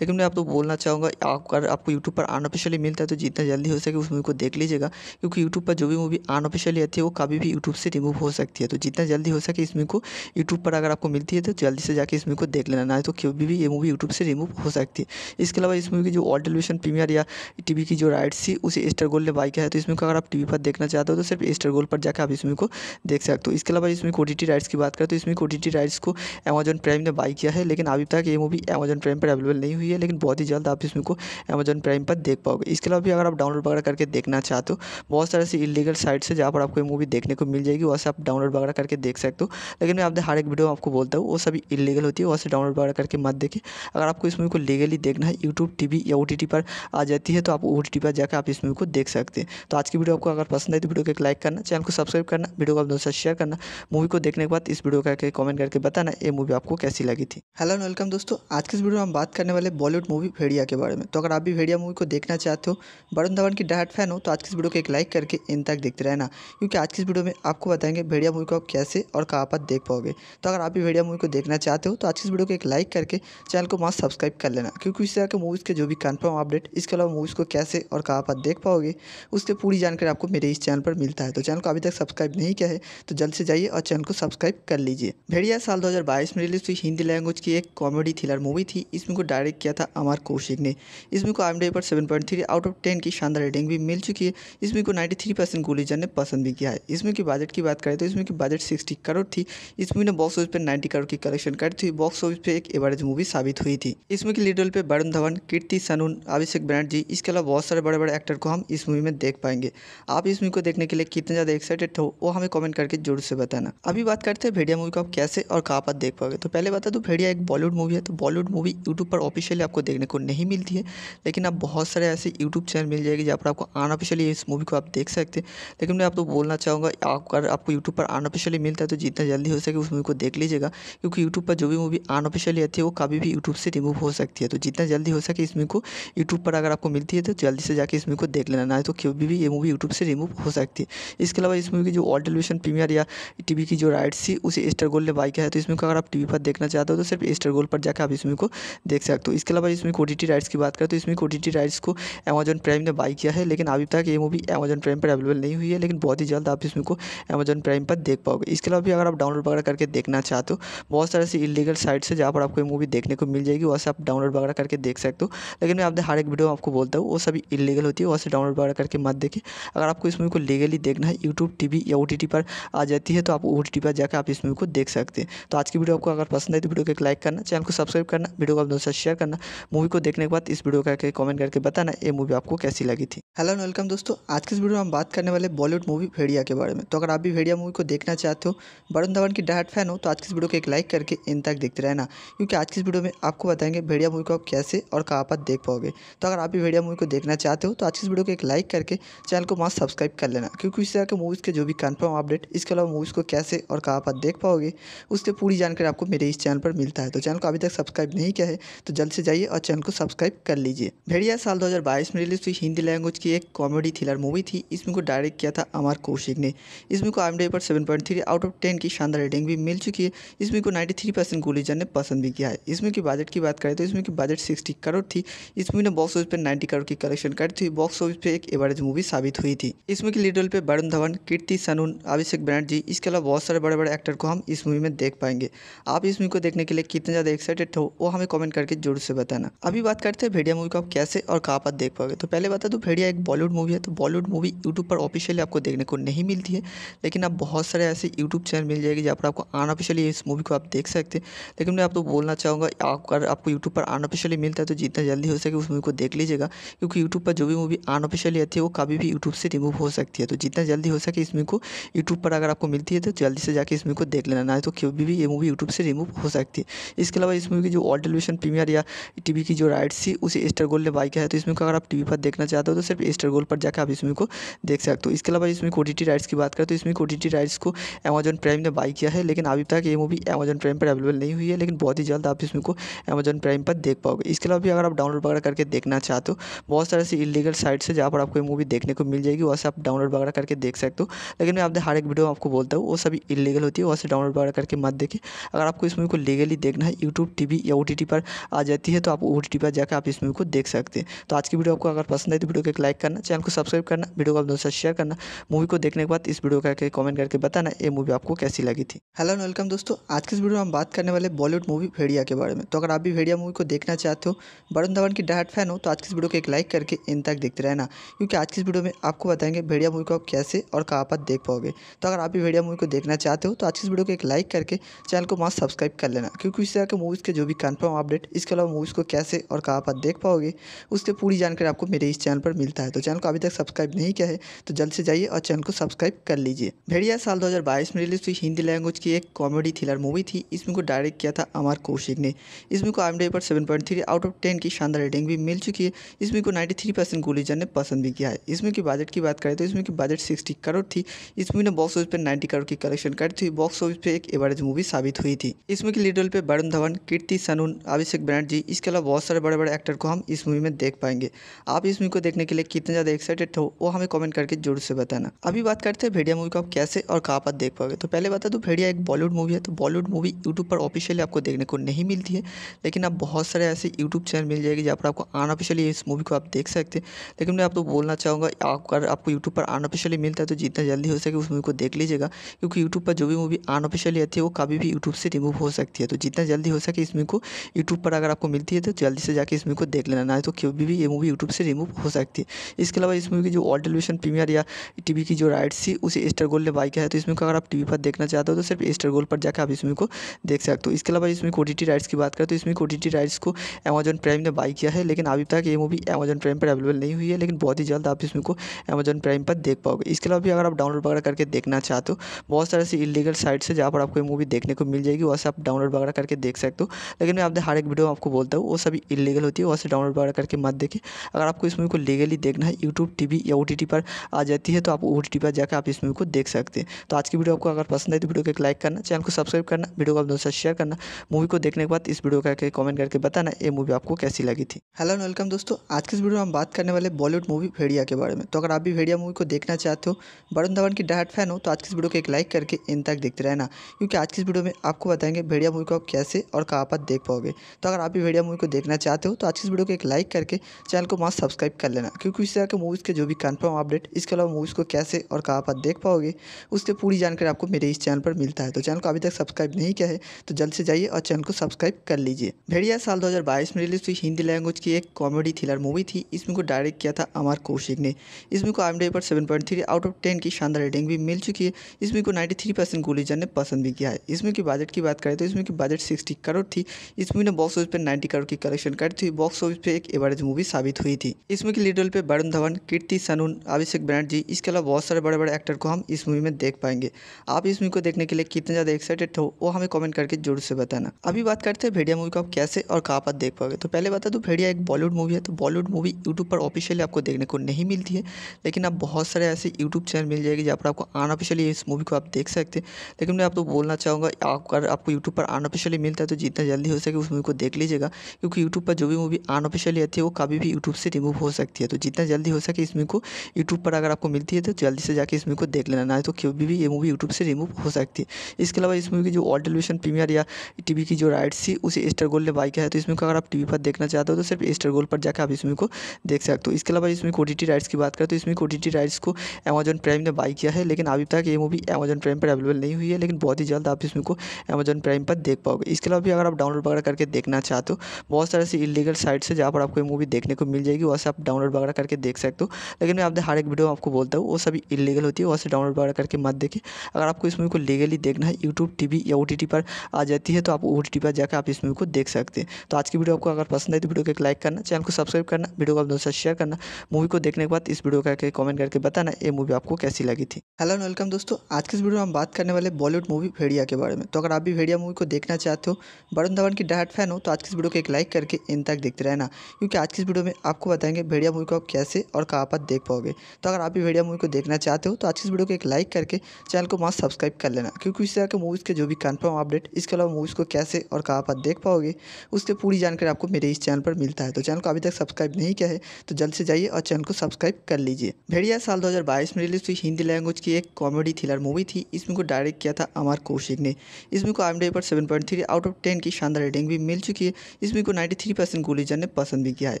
लेकिन मैं आपको बोलना चाहूँगा अगर आपको यूट्यूब पर अनऑफिशियली मिलता है तो जितना जल्दी हो सके उस मूवी को देख लीजिएगा क्योंकि यूट्यूब पर जो भी मूवी अनऑफिशियली आती है वो कभी भी यूट्यूब से रिमूव हो सकती है तो जितना जल्दी हो सके इस मूवी को यूट्यूब पर अगर आपको मिलती है तो जल्दी से जाकर इस मूवी को देख लेना ना तो कभी भी ये मूवी यूट्यूब से रिमूव हो सकती है इसके अलावा इस मूवी की जो ऑल टेलीविजन प्रीमियर या टीवी की जो राइट्स थी उसे एस्टर गोल्ड ने बाई किया है तो इसमें अगर आप टीवी पर देखना चाहते हो तो सिर्फ एस्टर गोल्ड पर जाकर आप इस मूवी को देख सकते हो इसके अलावा इसमें ओ टी राइट्स की बात बात करें तो इसमें ओ टी राइट्स को अमेजन प्राइम ने बाई किया है लेकिन अभी तक ये मूवी अमेजन प्राइम पर अवेलेबल नहीं हुई है लेकिन बहुत ही जल्द आप इसमें को अमेजन प्राइम पर देख पाओगे इसके अलावा भी अगर आप डाउनलोड वगैरह करके देखना चाहते हो बहुत सारे ऐसी इलीगल साइट्स है जहाँ पर आपको ये मूवी देखने को मिल जाएगी वैसे आप डाउनलोड वगैरह करके देख सकते हो लेकिन मैं आपने हर एक वीडियो आपको बोलता हूँ वो सभी इलीगल होती है वैसे डाउनलोड वगैरह करके मत देखें अगर आपको इस मूवी को लीगली देखना है यूट्यूब टी या ओ पर आ जाती है तो आप ओ पर जाकर आप इस मूवी को देख सकते हैं तो आज की वीडियो आपको अगर पसंद है तो वीडियो को एक लाइक करना चैनल को सब्सक्राइब करना वीडियो को आप दोस्तों शेयर करना मूवी को देखने के बाद इस वीडियो करके कमेंट करके बताना ये मूवी आपको कैसी लगी थी हेलो एंड वेलकम दोस्तों आज के इस वीडियो में हम बात करने वाले बॉलीवुड मूवी भेड़िया के बारे में तो अगर आप भी भेड़िया मूवी को देखना चाहते हो वरुण धवन की डायट फैन हो तो आज की इस वीडियो को एक लाइक करके इन तक देखते रहना क्योंकि आज की इस वीडियो में आपको बताएंगे भेड़िया मूवी को आप कैसे और कहाँ पर देख पाओगे तो अगर आप भी भेड़िया मूवी को देखना चाहते हो तो आज की इस वीडियो को एक लाइक करके चैनल को मास्क सब्सक्राइब कर लेना क्योंकि इस तरह के मूवीज़ के जो भी कन्फर्म अपडेट इसके अलावा मूवीज़ को कैसे और कहाँ पर देख पाओगे उसकी पूरी जानकारी आपको मेरे इस चैनल पर मिलता है तो चैनल को अभी तक सब्सक्राइब नहीं किया है तो जल्द से जाइए और चैनल को सब्सक्राइब कर लीजिए भेड़िया साल 2022 में रिलीज हुई हिंदी लैंग्वेज की एक कॉमेडी थ्रिलर मूवी थी इसमें को डायरेक्ट किया था अमर कौशिक ने इसमें को आई एम पर seven point three out of ten की शानदार रेटिंग भी मिल चुकी है इसमें को नाइन्टी थ्री परसेंट गुलीजन ने पसंद भी किया है इसमें की बजट की बात करें तो इसमें की बजट सिक्सटी करोड़ थी इसमें ने बॉक्स ऑफिस पर नाइन्टी करोड़ की कलेक्शन कर थी बॉक्स ऑफिस पर एक एवरेज मूवी साबित हुई थी इसमें की लीडर पर वरुण धवन कीर्ति सनून अभिषेक बनर्जी इसके अलावा बहुत सारे बड़े बड़े एक्टर को हम इस मूवी में देख पाएंगे आप इस मूवी को देखने के लिए कितने ज़्यादा एक्साइटेड हो वो हमें कमेंट करके जोर से बताना अभी बात करते हैं भेड़िया मूवी को आप कैसे और कहाँ पर देख पाओगे तो पहले बता दूँ तो भेड़िया एक बॉलीवुड मूवी है तो बॉलीवुड मूवी यूट्यूब पर ऑफिशियली आपको देखने को नहीं मिलती है लेकिन आप बहुत सारे ऐसे यूट्यूब चैनल मिल जाएगी जहाँ पर आपको अनऑफिशियली इस मूवी को आप देख सकते हैं लेकिन मैं आपको बोलना चाहूँगा अगर आपको यूट्यूब पर अनऑफिशियली मिलता है तो जितना जल्दी हो सके उस मूवी को देख लीजिएगा क्योंकि यूट्यूब पर जो भी मूवी अनऑफिशियली आती है वो कभी भी यूट्यूब से रिमूव हो सकती है तो जितना जल्दी हो सके इस मूवी को यूट्यूब पर अगर आपको मिलती है तो जल्दी से जाकर इस मूवी को देख लेना ना तो कभी भी ये मूवी यूट्यूब से रिमूव हो सकती है इसके अलावा इस मूवी की जो ऑल टेलीविजन प्रीमियर या टीवी की जो राइट्स थी उसी स्टार गोल्ड बाई बाइक है तो इसमें को अगर आप टीवी पर देखना चाहते हो तो सिर्फ स्टार गोल्ड पर जाकर आप इसमें को देख सकते हो इसके अलावा इसमें कोटीटी को टी राइट्स की बात करें तो इसमें को टी राइट्स को अमेजन प्राइम ने बाई किया है लेकिन अभी तक ये मूवी अमेजन प्राइम पर अवेलेबल नहीं हुई है लेकिन बहुत ही जल्द आप इसमें को अमेजन प्राइम पर देख पाओगे इसके अलावा भी अगर आप डाउनलोड वगैरह करके देखना चाहते हो बहुत सारे ऐसी इलीगल साइट्स है जहाँ पर आपको ये मूवी देखने को मिल जाएगी वैसे आप डाउनलोड वगैरह करके देख सकते हो लेकिन मैं आपने हर एक वीडियो आपको बोलता हूँ वो सभी इलीगल होती है वैसे से डाउनलोड वगैरह करके मत देखिए अगर आपको इस मूवी को लीगली देखना है यूट्यूब टी या ओ पर आ जाती है तो आप ओ पर जाकर आप इस मूवी को देख सकते हैं तो आज की वीडियो आपको अगर पसंद आई तो वीडियो को एक लाइक करना चैनल को सब्सक्राइब करना वीडियो को आप दोस्तों शेयर करना मूवी को देखने के बाद इस वीडियो का कमेंट करके बताना ये मूवी आपको कैसी लगी थी हेलो एंड वेलकम दोस्तों आज की इस वीडियो में हम बात करने वाले बॉलीवुड मूवी भेड़िया के बारे में तो अगर आप भी भेड़िया मूवी को देखना चाहते हो वरुण धवन की डायट फैन हो तो आज की इस वीडियो को एक लाइक करके इन तक देखते रहना क्योंकि आज की इस वीडियो में आपको बताएंगे भेड़िया मूवी को आप कैसे और कहाँ पर देख पाओगे तो अगर आप भी भेड़िया मूवी को देखना चाहते हो तो आज की इस वीडियो को एक लाइक करके चैनल को मास्क सब्सक्राइब कर लेना क्योंकि इस तरह के मूवीज़ के जो भी कन्फर्म अपडेट इसके अलावा मूवीज़ को कैसे और कहाँ पर देख देख पाओगे उसके पूरी जानकारी आपको मेरे इस चैनल पर मिलता है तो चैनल को अभी तक सब्सक्राइब नहीं किया है तो जल्द से जाइए और चैनल को सब्सक्राइब कर लीजिए भेड़िया साल 2022 में रिलीज हुई हिंदी लैंग्वेज की एक कॉमेडी थ्रिलर मूवी थी इसमें को डायरेक्ट किया था अमर कौशिक ने इसमें को आई पर seven three out of ten की शानदार रेटिंग भी मिल चुकी है इसमें को नाइन्टी थ्री परसेंट जन ने पसंद भी किया है इसमें की बजट की बात करें तो इसमें की बजट सिक्सटी करोड़ थी इस मूवी ने बॉक्स ऑफिस पर नाइन्टी करोड़ की कलेक्शन कर थी बॉक्स ऑफिस पर एक एवरेज मूवी साबित हुई थी इसमें की लीडर पर वरुण धवन कीर्ति सनून अभिषेक बनर्जी इसके अलावा बहुत सारे बड़े बड़े एक्टर को हम इस मूवी में देख पाएंगे आप इस मूवी को देखने के लिए कितने ज़्यादा एक्साइटेड हो वो हमें कमेंट करके जरूर से बताना अभी बात करते हैं भेड़िया मूवी को आप कैसे और कहाँ पर देख पाओगे तो पहले बता दो भेड़िया एक बॉलीवुड मूवी है तो बॉलीवुड मूवी यूट्यूब पर ऑफिशियली आपको देखने को नहीं मिलती है लेकिन आप बहुत सारे ऐसे यूट्यूब चैनल मिल जाएगी जहाँ पर आपको अनऑफिशियली इस मूवी को आप देख सकते हैं लेकिन मैं आपको बोलना चाहूँगा अगर आपको यूट्यूब पर अनऑफिशियली मिलता है तो जितना जल्दी हो सके उस मूवी को देख लीजिएगा क्योंकि यूट्यूब पर जो भी मूवी अनऑफिशियली आती है वो कभी भी यूट्यूब से रिमूव हो सकती है तो जितना जल्दी हो सके इस मूवी को यूट्यूब पर अगर आपको मिलती है तो जल्दी से जाके इस मूवी को को देख लेना ना तो कभी भी ये मूवी यूट्यूब से रिमूव हो सकती है इसके अलावा इस मूवी की जो ऑल टेलीविजन प्रीमियर या टीवी की जो राइट्स थी उसे स्टार गोल्ड ने बाई किया है तो इसमें अगर आप टीवी पर देखना चाहते हो तो सिर्फ एस्टर गोल्ड पर जाकर आप इस मूवी को देख सकते हो इसके अलावा इसमें कोटी राइट्स की बात करें तो इसमें कोटी राइट्स को अमेजन प्राइम ने बाई किया है लेकिन अभी तक ये मूवी अमेजन प्राइम पर अवेलेबल नहीं हुई है लेकिन बहुत ही जल्द आप इसमें को अमेजन प्राइम पर देख पाओगे इसके अलावा भी अगर आप डाउनलोड वगैरह करके देखना चाहते हो बहुत सारे ऐसी इलीगल साइट्स है जहाँ पर आपको ये मूवी देखने को मिल जाएगी वहाँ से आप डाउनलोड वगैरह करके देख सकते हो लेकिन मैं आपने हर एक वीडियो आपको बोलता हूँ वो सभी इलीगल होती है वहाँ से डाउनलोड वगैरह करके मत देखें अगर आपको इस मूवी को लीगली देखना है यूट्यूब टी या ओ पर आ जाती है तो आप ओ पर जाकर आप इस मूवी को देख सकते हैं तो आज की वीडियो आपको अगर पसंद आए तो वीडियो को एक लाइक करना चैनल को सब्सक्राइब करना वीडियो को आप दोस्तों शेयर करना मूवी को देखने के बाद इस वीडियो करके कमेंट करके बताना ये मूवी आपको कैसी लगी थी हेलो एंड वेलकम दोस्तों आज की इस वीडियो में हम बात करने वाले बॉलीवुड मूवी भेड़िया के बारे में तो अगर आप भी भेड़िया मूवी को देखना चाहते हो वरुण धवन की डायट फैन हो तो आज की इस वीडियो को एक लाइक करके इन तक देखते रहना क्योंकि आज की इस वीडियो में आपको बताएंगे भेड़िया मूवी को आप कैसे और कहाँ पर देख पाओगे तो अगर आप भी भेड़िया मूवी को देखना चाहते हो तो आज इस वीडियो को एक लाइक करके चैनल को मस्त सब्सक्राइब कर लेना क्योंकि इस तरह के मूवीज़ के जो भी कन्फर्म अपडेट इसके अलावा मूवीज़ को कैसे और कहाँ पर देख पाओगे उसके पूरी जानकारी आपको मेरे इस चैनल पर मिलता है तो चैनल को अभी तक सब्सक्राइब नहीं किया है तो जल्द से जाइए और चैनल को सब्सक्राइब कर लीजिए भेड़िया साल दो में रिलीज हुई हिंदी लैंग्वेज की एक कॉमेडी थ्रिलर मूवी थी इसमें को डायरेक्ट किया था अमर कौशिक ने इसमें को आई पर seven point three out of ten की शानदार रेटिंग भी मिल चुकी है इसमें को नाइन्टी थ्री परसेंट गुलीजन ने पसंद भी किया है इसमें की बजट की बात करें तो इसमें की बजट सिक्सटी करोड़ थी इसमें ने बॉक्स ऑफिस पर नाइन्टी करोड़ की कलेक्शन करी थी बॉक्स बॉक्स ऑफिस पे एक एवरेज मूवी साबित हुई थी इस मूवी के पे वरुण धवन कीर्ति सनून अभिषेक बनर्जी इसके अलावा बहुत सारे बड़े बड़े एक्टर को हम इस मूवी में देख पाएंगे आप इस मूवी को देखने के लिए कितने ज़्यादा एक्साइटेड हो वो हमें कॉमेंट करके जरूर से बताना अभी बात करते हैं भेड़िया मूवी को आप कैसे और कहाँ पर देख पाओगे तो पहले बता दो तो भेड़िया एक बॉलीवुड मूवी है तो बॉलीवुड मूवी यूट्यूब पर ऑफिशियली आपको देखने को नहीं मिलती है लेकिन आप बहुत सारे ऐसे यूट्यूब चैनल मिल जाएगी जहाँ पर आपको अनऑफिशियली इस मूवी को आप देख सकते हैं लेकिन मैं आपको बोलना चाहूँगा अगर आपको यूट्यूब पर अनऑफिशियली मिलता है तो जितना जल्दी हो सके उस मूवी को देख लीजिएगा क्योंकि यूट्यूब पर जो भी मूवी अनऑफिशियली आती है वो कभी भी यूट्यूब से रिमूव हो सकती है तो जितना जल्दी हो सके इस मूवी को यूट्यूब पर अगर आपको मिलती है तो जल्दी से जाकर इस मूवी को देख लेना ना तो कभी भी ये मूवी यूट्यूब से रिमूव हो सकती है इसके अलावा इस मूवी की जो ऑल टेलीविजन प्रीमियर या टीवी की जो राइट्स थी उसे एस्टर गोल्ड ने बाई किया है तो इसमें को अगर आप टीवी पर देखना चाहते हो तो सिर्फ एस्टर गोल्ड पर जाकर आप इस मूवी को देख सकते हो इसके अलावा इसमें ओ टी राइट्स की बात करें तो इसमें ओ टी राइट्स को अमेजन प्राइम ने बाई किया है लेकिन अभी तक ये मूवी अमेजन प्राइम पर अवेलेबल नहीं हुई है लेकिन बहुत ही जल्द आप इसमें को अमेजन प्राइम पर देख पाओगे इसके अलावा भी अगर आप डाउनलोड वगैरह करके देखना चाहते हो बहुत सारे ऐसे इलीगल साइट साइट से जहाँ पर आपको ये मूवी देखने को मिल जाएगी वहाँ से आप डाउनलोड वगैरह करके देख सकते हो लेकिन मैं आपने हर एक वीडियो आपको बोलता हूँ वो सभी इलीगल होती है वहाँ से डाउनलोड वगैरह करके मत देखें अगर आपको इस मूवी को लीगली देखना है यूट्यूब टी या ओ पर आ जाती है तो आप ओ पर जाकर आप इस मूवी को देख सकते हैं तो आज की वीडियो आपको अगर पसंद आई तो वीडियो को एक लाइक करना चैनल को सब्सक्राइब करना वीडियो को आप दोस्तों शेयर करना मूवी को देखने के बाद इस वीडियो करके कमेंट करके बताना ये मूवी आपको कैसी लगी थी हेलो एंड वेलकम दोस्तों आज की इस वीडियो में हम बात करने वाले बॉलीवुड मूवी भेड़िया के बारे में तो अगर आप भी भेड़िया मूवी को देखना चाहते हो वरुण धवन की डायट फैन हो तो आज की इस वीडियो को एक लाइक करके इन तक देखते देखते रहना क्योंकि आज की इस वीडियो में आपको बताएंगे भेड़िया मूवी को आप कैसे और कहाँ पर देख पाओगे तो अगर आप भी भेड़िया मूवी को देखना चाहते हो तो आज की इस वीडियो को एक लाइक करके चैनल को मास्क सब्सक्राइब कर लेना क्योंकि इस तरह के मूवीज़ के जो भी कन्फर्म अपडेट इसके अलावा मूवीज़ को कैसे और कहाँ पर देख पाओगे उसकी पूरी जानकारी आपको मेरे इस चैनल पर मिलता है तो चैनल को अभी तक सब्सक्राइब नहीं किया है तो जल्द से जाइए और चैनल को सब्सक्राइब कर लीजिए भेड़िया साल दो में रिलीज हुई हिंदी लैंग्वेज की एक कॉमेडी थ्रिलर मूवी थी इसमें को डायरेक्ट किया था अमर कौशिक ने इसमें को आई पर seven point three out of ten की शानदार रेटिंग भी मिल चुकी है इसमें को ninety three percent Google user ने पसंद भी किया है इसमें की बजट की बात करें तो इसमें की बजट सिक्सटी करोड़ थी इस मूवी ने बॉक्स ऑफिस पर नाइन्टी करोड़ की कलेक्शन कर थी बॉक्स ऑफिस पर एक एवरेज मूवी साबित हुई थी इसमें की लीडर पर वरुण धवन कीर्ति सनून अभिषेक बनर्जी इसके अलावा बहुत सारे बड़े बड़े एक्टर को हम इस मूवी में देख पाएंगे आप इस मूवी को देखने के लिए कितने ज़्यादा एक्साइटेड हो वो हमें कमेंट करके जरूर से बताना अभी बात करते हैं भेड़िया मूवी को आप कैसे और कहाँ पर देख पाओगे तो पहले बता दो तो भेड़िया एक बॉलीवुड मूवी है तो बॉलीवुड मूवी यूट्यूब पर ऑफिशियली आपको देखने को नहीं मिलती है लेकिन आप बहुत सारे ऐसे यूट्यूब चैनल मिल जाएगी जहाँ पर आपको अनऑफिशियली इस मूवी को आप देख सकते हैं लेकिन मैं आपको बोलना चाहूँगा अगर आपको यूट्यूब पर अनऑफिशियली मिलता है तो जितना जल्दी हो सके उस मूवी को देख लीजिएगा क्योंकि यूट्यूब पर जो भी मूवी अनऑफिशियली आती है वो कभी भी यूट्यूब से रिमूव हो सकती है तो जितना जल्दी हो सके इस मूवी को यूट्यूब पर अगर आपको मिलती है तो जल्दी से जाकर इस मूवी को देख लेना ना तो कभी भी ये मूवी यूट्यूब से रिमूव हो सकती है इसके अलावा इस मूवी की जो ऑल टेलीविजन प्रीमियर या टीवी की जो राइट्स थी उसे एस्टर गोल्ड ने बाई किया है तो इसमें को अगर आप टीवी पर देखना चाहते हो तो सिर्फ एस्टर गोल्ड पर जाकर आप इस मूवी को देख सकते हो इसके अलावा इसमें ओ राइट्स की बात करें तो इसमें ओ राइट्स को अमेजन प्राइम ने बाई किया है लेकिन अभी तक ये मूवी अमेजन प्राइम पर अवेलेबल नहीं हुई हुई है लेकिन बहुत ही जल्द आप इसमें को अमेजन प्राइम पर देख पाओगे इसके अलावा भी अगर आप डाउनलोड वगैरह करके देखना चाहते हो बहुत सारे ऐसी इलीगल साइट्स है जहाँ पर आपको मूवी देखने को मिल जाएगी वैसे आप डाउनलोड वगैरह करके देख सकते हो लेकिन मैं आपने हर एक वीडियो आपको बोलता हूँ वो सभी इलीगल होती है वैसे से डाउनलोड वगैरह करके मत देखें अगर आपको इस मूवी को लीगली देखना है यूट्यूब टी या ओ पर आ जाती है तो आप ओ पर जाकर आप इस मूवी को देख सकते हैं तो आज की वीडियो आपको अगर पसंद आई तो वीडियो को एक लाइक करना चैनल को सब्सक्राइब करना वीडियो को आप दोस्तों शेयर करना मूवी को देखने के बाद इस वीडियो करके कमेंट करके बताना ये मूवी आपको कैसी लगी थी हेलो वेलकम दोस्तों आज के इस वीडियो में हम बात करने वाले बॉलीवुड मूवी भेड़िया के बारे में तो अगर आप भी भेड़िया मूवी को देखना चाहते हो वरुण धवन की डायट फैन हो तो आज की इस वीडियो को एक लाइक करके इन तक देखते रहना क्योंकि आज की इस वीडियो में आपको बताएंगे भेड़िया मूवी को आप कैसे और कहाँ पर देख पाओगे तो अगर आप भी भेड़िया मूवी को देखना चाहते हो तो आज की इस वीडियो को एक लाइक करके चैनल को मास्क सब्सक्राइब कर लेना क्योंकि इस तरह के मूवीज़ के जो भी कन्फर्म अपडेट इसके अलावा मूवीज़ को कैसे और कहाँ पर देख पाओगे उसके पूरी जानकारी आपको मेरे इस चैनल पर मिलता है तो चैनल को अभी तक सब्सक्राइब नहीं किया है तो जल्द से जाइए और चैनल को सब्सक्राइब कर लीजिए भेड़िया साल दो में रिलीज हुई हिंदी लैंग्वेज की एक कॉमेडी थ्रिलर मूवी थी इसमें को डायरेक्ट किया था अमर कौशिक ने इस मूवी को आई पर seven point three out of ten की शानदार रेटिंग भी मिल चुकी है इस मूवी को नाइन्टी थ्री परसेंट गोलीजन ने पसंद भी किया है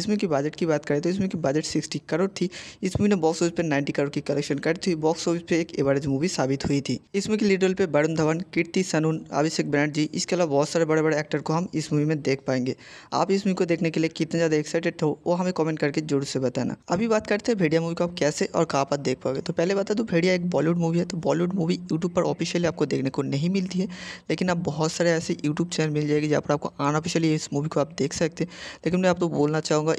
इस मूवी की बजट की बात करें तो इसमें की बजट सिक्सटी करोड़ थी इस मूवी ने बॉक्स ऑफिस पर नाइन्टी करोड़ की कलेक्शन कर थी बॉक्स ऑफिस पर एक एवरेज मूवी साबित हुई थी इसमें की लीडर पर वरुण धवन कीर्ति सनून अभिषेक बनर्जी इसके अलावा बहुत सारे बड़े बड़े एक्टर को हम इस मूवी में देख पाएंगे आप इस मूवी को देखने के लिए कितने ज़्यादा एक्साइटेड हो वो हमें कमेंट करके जोर से बताना अभी बात करते हैं भेड़िया मूवी को आप कैसे और कहाँ पर देख पाओगे तो पहले बता दो तो भेड़िया एक बॉलीवुड मूवी है तो बॉलीवुड मूवी यूट्यूब पर ऑफिशियल ऑफिशियली आपको देखने को नहीं मिलती है लेकिन आप बहुत सारे ऐसे यूट्यूब चैनल मिल जाएगी जहाँ पर आपको अनऑफिशियली इस मूवी को आप देख सकते हैं लेकिन मैं आपको बोलना चाहूँगा